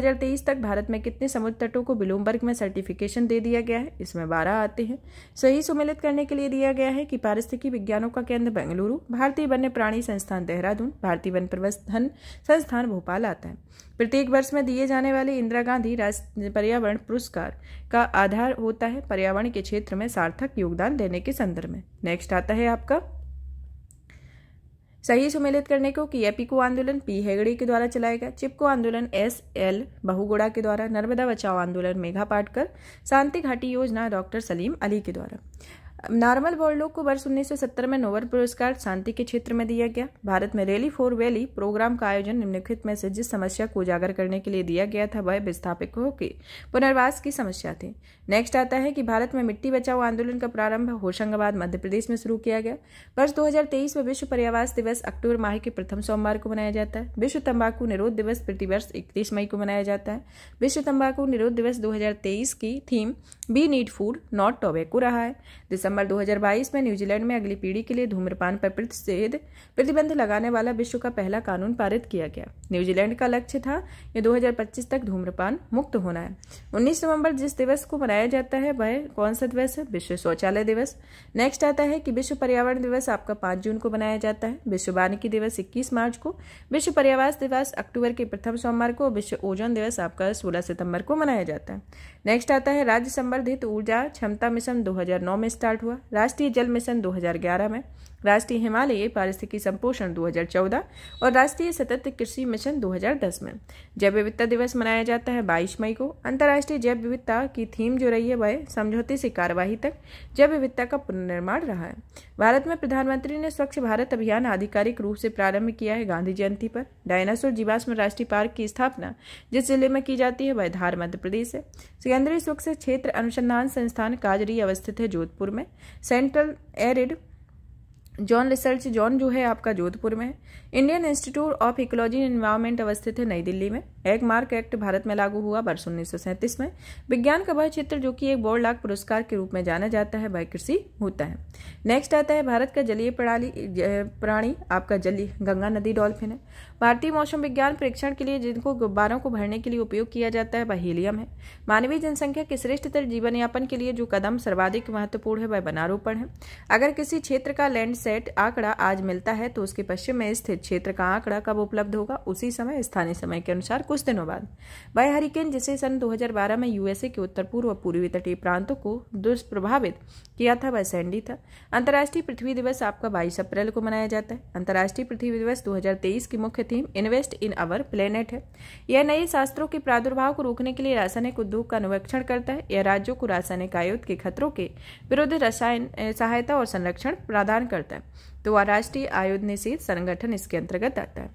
[SPEAKER 1] तक भारत में कितने समुद्र तटों को ब्लूमबर्ग में सर्टिफिकेशन दे दिया गया है इसमें बारह आते हैं सही सुमिलित करने के लिए दिया गया है कि पारिस्थितिकी विज्ञानों का केंद्र बेंगलुरु भारतीय वन्य प्राणी संस्थान देहरादून भारतीय वन प्रबंधन संस्थान भोपाल आता है प्रत्येक वर्ष में दिए जाने वाले इंदिरा गांधी राष्ट्रीय पर्यावरण पुरस्कार का आधार होता है पर्यावरण के क्षेत्र में सार्थक योगदान देने के संदर्भ में नेक्स्ट आता है आपका सही सुमेलित करने को कि एपिको आंदोलन पी हेगड़े के द्वारा चलाया गया चिपको आंदोलन एस एल बहुगुड़ा के द्वारा नर्मदा बचाओ आंदोलन मेघा पाटकर शांति घाटी योजना डॉक्टर सलीम अली के द्वारा नॉर्मल बोर्डो को वर्ष सत्तर में नोबल पुरस्कार शांति के क्षेत्र में दिया गया भारत में रैली फॉर वैली प्रोग्राम का आयोजन निम्नलिखित में से जिस समस्या को उजागर करने के लिए दिया गया था वह विस्थापकों के पुनर्वास की समस्या थी नेक्स्ट आता है कि भारत में मिट्टी बचाओ आंदोलन का प्रारंभ होशंगाबाद मध्य प्रदेश में शुरू किया गया वर्ष 2023 में विश्व पर्यावास दिवस अक्टूबर माह के प्रथम सोमवार को मनाया जाता है विश्व तंबाकू निरोध दिवस प्रतिवर्ष इकतीस मई को मनाया जाता है विश्व तंबाकू निरोध दिवस 2023 की theme be need food not tobacco रहा है दिसंबर 2022 में न्यूजीलैंड में अगली पीढ़ी के लिए धूम्रपान पर प्रतिषेध प्रतिबंध लगाने वाला विश्व का पहला कानून पारित किया गया न्यूजीलैंड का लक्ष्य था यह दो तक धूम्रपान मुक्त होना है उन्नीस नवम्बर जिस दिवस को मनाया मनाया जाता है वह कौन सा दिवस है विश्व शौचालय दिवस नेक्स्ट आता है कि विश्व पर्यावरण दिवस आपका पांच जून को मनाया जाता है विश्व वानिकी दिवस इक्कीस मार्च को विश्व पर्यावास दिवस अक्टूबर के प्रथम सोमवार को विश्व ओजोन दिवस आपका सोलह सितंबर को मनाया जाता है नेक्स्ट आता है राज्य संवर्धित ऊर्जा क्षमता मिशन दो में स्टार्ट हुआ राष्ट्रीय जल मिशन दो में राष्ट्रीय हिमालय पारिस्थितिकी संपोषण 2014 और राष्ट्रीय सतत कृषि मिशन 2010 में जैव विविधता दिवस मनाया जाता है 22 मई को अंतर्राष्ट्रीय जैव विविधता की थीम जो रही है वह समझौते से कार्यवाही तक जैव विविधता का पुनर्निर्माण रहा है भारत में प्रधानमंत्री ने स्वच्छ भारत अभियान आधिकारिक रूप से प्रारंभ किया है गांधी जयंती पर डायनासोर जीवाश्म राष्ट्रीय पार्क की स्थापना जिस जिले में की जाती है वह धार मध्य प्रदेश है केंद्रीय स्वच्छ क्षेत्र अनुसंधान संस्थान काजरी अवस्थित है जोधपुर में central arid zone research zone जो है आपका जोधपुर में है Indian institute of ecology and अवस्थित है नई दिल्ली में एग मार्क एक्ट भारत में लागू हुआ वर्ष उन्नीस में विज्ञान का वह क्षेत्र जो कि एक बोर्ड लाख पुरस्कार के रूप में जाना जाता है वह कृषि होता है नेक्स्ट आता है भारत का जलीय प्रणाली प्राणी आपका जलीय गंगा नदी डॉल्फिन है भारतीय मौसम विज्ञान परीक्षण के लिए जिनको गुब्बारों को भरने के लिए उपयोग किया जाता है वह हीलियम है मानवीय जनसंख्या के श्रेष्ठतर जीवन यापन के लिए जो कदम सर्वाधिक महत्वपूर्ण है वह वनारोपण है अगर किसी क्षेत्र का लैंड आंकड़ा आज मिलता है तो उसके पश्चिम में स्थित क्षेत्र का आंकड़ा कब उपलब्ध होगा उसी समय स्थानीय समय के अनुसार कुछ दिनों बाद वह हरिकेन जिसे सन दो में यूएसए के उत्तर पूर्व पूर्वी तटीय प्रांतों को दुष्प्रभावित किया था वह सैंडी था अंतर्राष्ट्रीय पृथ्वी दिवस आपका बाईस अप्रैल को मनाया जाता है अंतर्राष्ट्रीय पृथ्वी दिवस 2023 की मुख्य theme invest in our planet है यह नए शास्त्रों के प्रादुर्भाव को रोकने के लिए रासायनिक उद्योग का अनुरक्षण करता है यह राज्यों को रासायनिक आयुक्त के खतरों के विरुद्ध रसायन सहायता और संरक्षण प्रदान करता है तो राष्ट्रीय आयोग निषेध संगठन इसके अंतर्गत आता है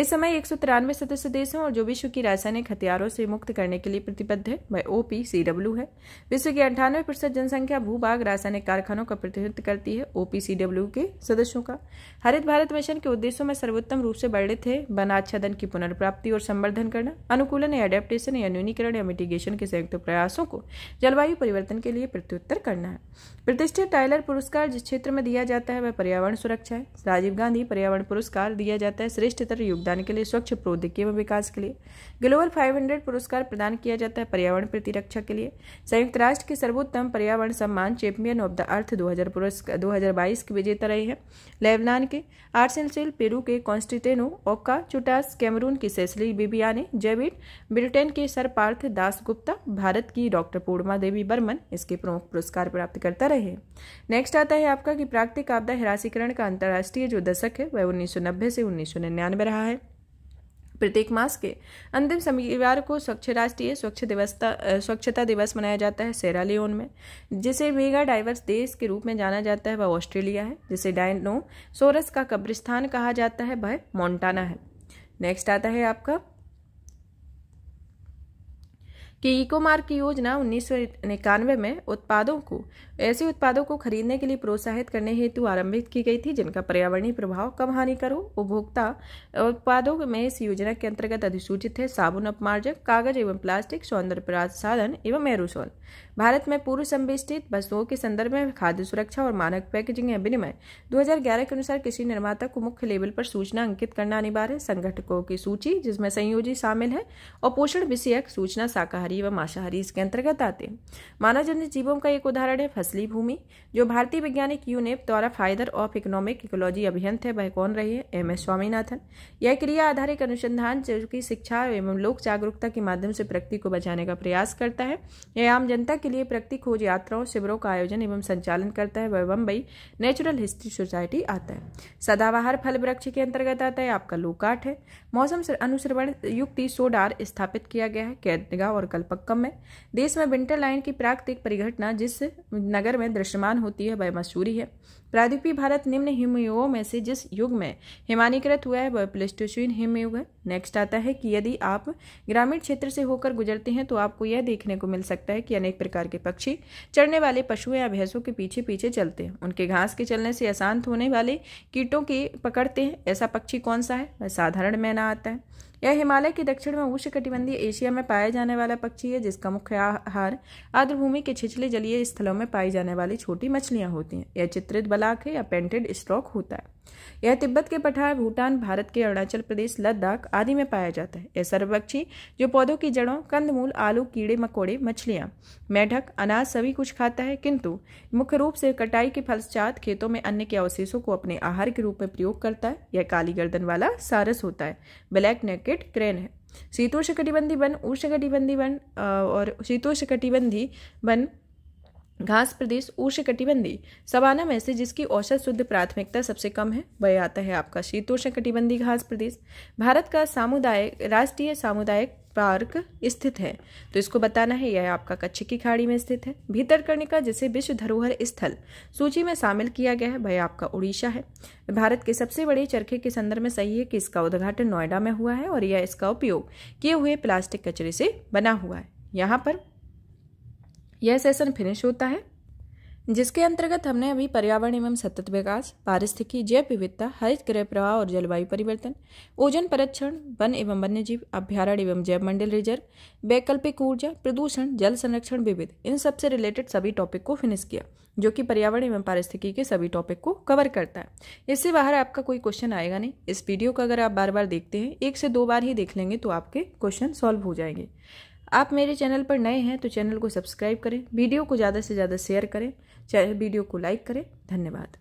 [SPEAKER 1] इस समय एक सदस्य देश हैं और जो विश्व की रासायनिक हथियारों से मुक्त करने के लिए प्रतिबद्ध है वह ओ है विश्व की अंठानवे प्रतिशत जनसंख्या भूभाग रासायनिक कारखानों का प्रतिनिधित्व करती है ओ के सदस्यों का हरित भारत मिशन के उद्देश्यों में सर्वोत्तम रूप से वर्णित है वनाच्छादन की पुनर्प्राप्ति और संवर्धन करना अनुकूलन या एडेप्टेशन या न्यूनीकरण या मिटिगेशन के संयुक्त प्रयासों को जलवायु परिवर्तन के लिए प्रत्युत्तर करना है प्रतिष्ठित टाइलर पुरस्कार जिस क्षेत्र में दिया जाता है वह पर्यावरण सुरक्षा रक्षा है राजीव गांधी पर्यावरण पुरस्कार दिया जाता है श्रेष्ठ तरह योगदान के लिए स्वच्छ प्रौद्योगिकी एवं विकास के लिए ग्लोबल 500 पुरस्कार प्रदान किया जाता है पर्यावरण प्रतिरक्षा के लिए संयुक्त राष्ट्र के सर्वोत्तम पर्यावरण सम्मान चैंपियन ऑफ द अर्थ दो पुरस्कार 2022 के विजेता रहे हैं लेबनान के आर्सेल पेरू के कॉन्स्टिटेनो ओका चुटास कैमरून की सेसली बिबिया ने जेविट ब्रिटेन के सर पार्थ दास गुप्ता भारत की डॉक्टर पूर्णमा देवी बर्मन इसके प्रमुख पुरस्कार प्राप्त करता रहे नेक्स्ट आता है आपका कि प्राकृतिक आपदा हिरासीकरण का अंतर्राष्ट्रीय जो दशक है वह 1990 से 1999 रहा है प्रत्येक मास के अंतिम शनिवार को स्वच्छ राष्ट्रीय स्वच्छ दिवस स्वच्छता दिवस मनाया जाता है सेरालियोन में जिसे मेगा डाइवर्स देश के रूप में जाना जाता है वह ऑस्ट्रेलिया है जिसे डायनो सोरस का कब्रिस्तान कहा जाता है वह मोन्टाना है नेक्स्ट आता है आपका कि इको मार्क की योजना उन्नीस में उत्पादों को ऐसे उत्पादों को खरीदने के लिए प्रोत्साहित करने हेतु आरंभित की गई थी जिनका पर्यावरणीय प्रभाव कम हानि करो उपभोक्ता उत्पादों में इस योजना के अंतर्गत अधिसूचित है साबुन अपमार्जक कागज एवं प्लास्टिक सौंदर्य प्रसाधन एवं मेरूसोल भारत में पूर्व संविष्टित वस्तुओं के संदर्भ में खाद्य सुरक्षा और मानक पैकेजिंग एवं विनिमय दो के अनुसार किसी निर्माता को मुख्य लेवल पर सूचना अंकित करना अनिवार्य संगठकों की सूची जिसमें संयोजी शामिल है और पोषण विषयक सूचना शाकाहारी शाकाहारी व मांसाहारी इसके अंतर्गत आते हैं मानवजन्य जीवों का एक उदाहरण है फसली भूमि जो भारतीय वैज्ञानिक यूनेप द्वारा फाइदर ऑफ इकोनॉमिक इकोलॉजी अभियंत है वह कौन रही है एम एस स्वामीनाथन यह क्रिया आधारित अनुसंधान जो शिक्षा एवं लोक जागरूकता के माध्यम से प्रकृति को बचाने का प्रयास करता है यह आम जनता के लिए प्रकृति खोज यात्राओं शिविरों का आयोजन एवं संचालन करता है वह बम्बई नेचुरल हिस्ट्री सोसाइटी आता है सदाबहार फल वृक्ष के अंतर्गत आता है आपका लोकाट है मौसम अनुश्रवण युक्ति सोडार स्थापित किया गया है कैदगा और मकलपक्कम में देश में विंटर लाइन की प्राकृतिक परिघटना जिस नगर में दृश्यमान होती है वह मशहूरी है प्राद्वीपीय भारत निम्न हिमयुगों में से जिस युग में हिमानीकृत हुआ है वह प्लेस्टोशीन हिमयुग है नेक्स्ट आता है कि यदि आप ग्रामीण क्षेत्र से होकर गुजरते हैं तो आपको यह देखने को मिल सकता है कि अनेक प्रकार के पक्षी चढ़ने वाले पशुओं या भैंसों के पीछे पीछे चलते हैं उनके घास के चलने से अशांत होने वाले कीटों के पकड़ते हैं ऐसा पक्षी कौन सा है वह साधारण मैना आता है यह हिमालय के दक्षिण में उष्णकटिबंधीय एशिया में पाया जाने वाला पक्षी है जिसका मुख्य आहार आर्द्रभूमि के छिछले जलीय स्थलों में पाई जाने वाली छोटी मछलियां होती हैं यह चित्रित बलाक है या पेंटेड स्ट्रोक होता है यह तिब्बत के पठार भूटान भारत के अरुणाचल प्रदेश लद्दाख आदि में पाया जाता है यह सर्वपक्षी जो पौधों की जड़ों कंदमूल आलू कीड़े मकोड़े मछलियां मेढक अनाज सभी कुछ खाता है किंतु मुख्य रूप से कटाई के फलश्चात खेतों में अन्य के अवशेषों को अपने आहार के रूप में प्रयोग करता है यह काली गर्दन वाला सारस होता है ब्लैक नेक ब्रैकेट क्रेन है शीतोष कटिबंधी वन कटिबंधी वन और शीतोष कटिबंधी वन घास प्रदेश ऊष कटिबंधी सवाना में से जिसकी औसत शुद्ध प्राथमिकता सबसे कम है वह आता है आपका शीतोष्ण कटिबंधी घास प्रदेश भारत का सामुदायिक राष्ट्रीय सामुदायिक पार्क स्थित है तो इसको बताना है यह आपका कच्छ की खाड़ी में स्थित है कर्णिका जिसे विश्व धरोहर स्थल सूची में शामिल किया गया है वह आपका उड़ीसा है भारत के सबसे बड़े चरखे के संदर्भ में सही है कि इसका उद्घाटन नोएडा में हुआ है और यह इसका उपयोग किए हुए प्लास्टिक कचरे से बना हुआ है यहाँ पर यह सेशन फिनिश होता है जिसके अंतर्गत हमने अभी पर्यावरण एवं सतत विकास पारिस्थितिकी जैव विविधता हरित ग्रह प्रवाह और जलवायु परिवर्तन ओजन परीक्षण वन एवं वन्यजीव अभ्यारण्य एवं जैव मंडल रिजर्व वैकल्पिक ऊर्जा प्रदूषण जल संरक्षण विविध इन सबसे रिलेटेड सभी टॉपिक को फिनिश किया जो कि पर्यावरण एवं पारिस्थितिकी के सभी टॉपिक को कवर करता है इससे बाहर आपका कोई क्वेश्चन आएगा नहीं इस वीडियो को अगर आप बार बार देखते हैं एक से दो बार ही देख लेंगे तो आपके क्वेश्चन सॉल्व हो जाएंगे आप मेरे चैनल पर नए हैं तो चैनल को सब्सक्राइब करें वीडियो को ज़्यादा से ज़्यादा शेयर करें वीडियो को लाइक करें धन्यवाद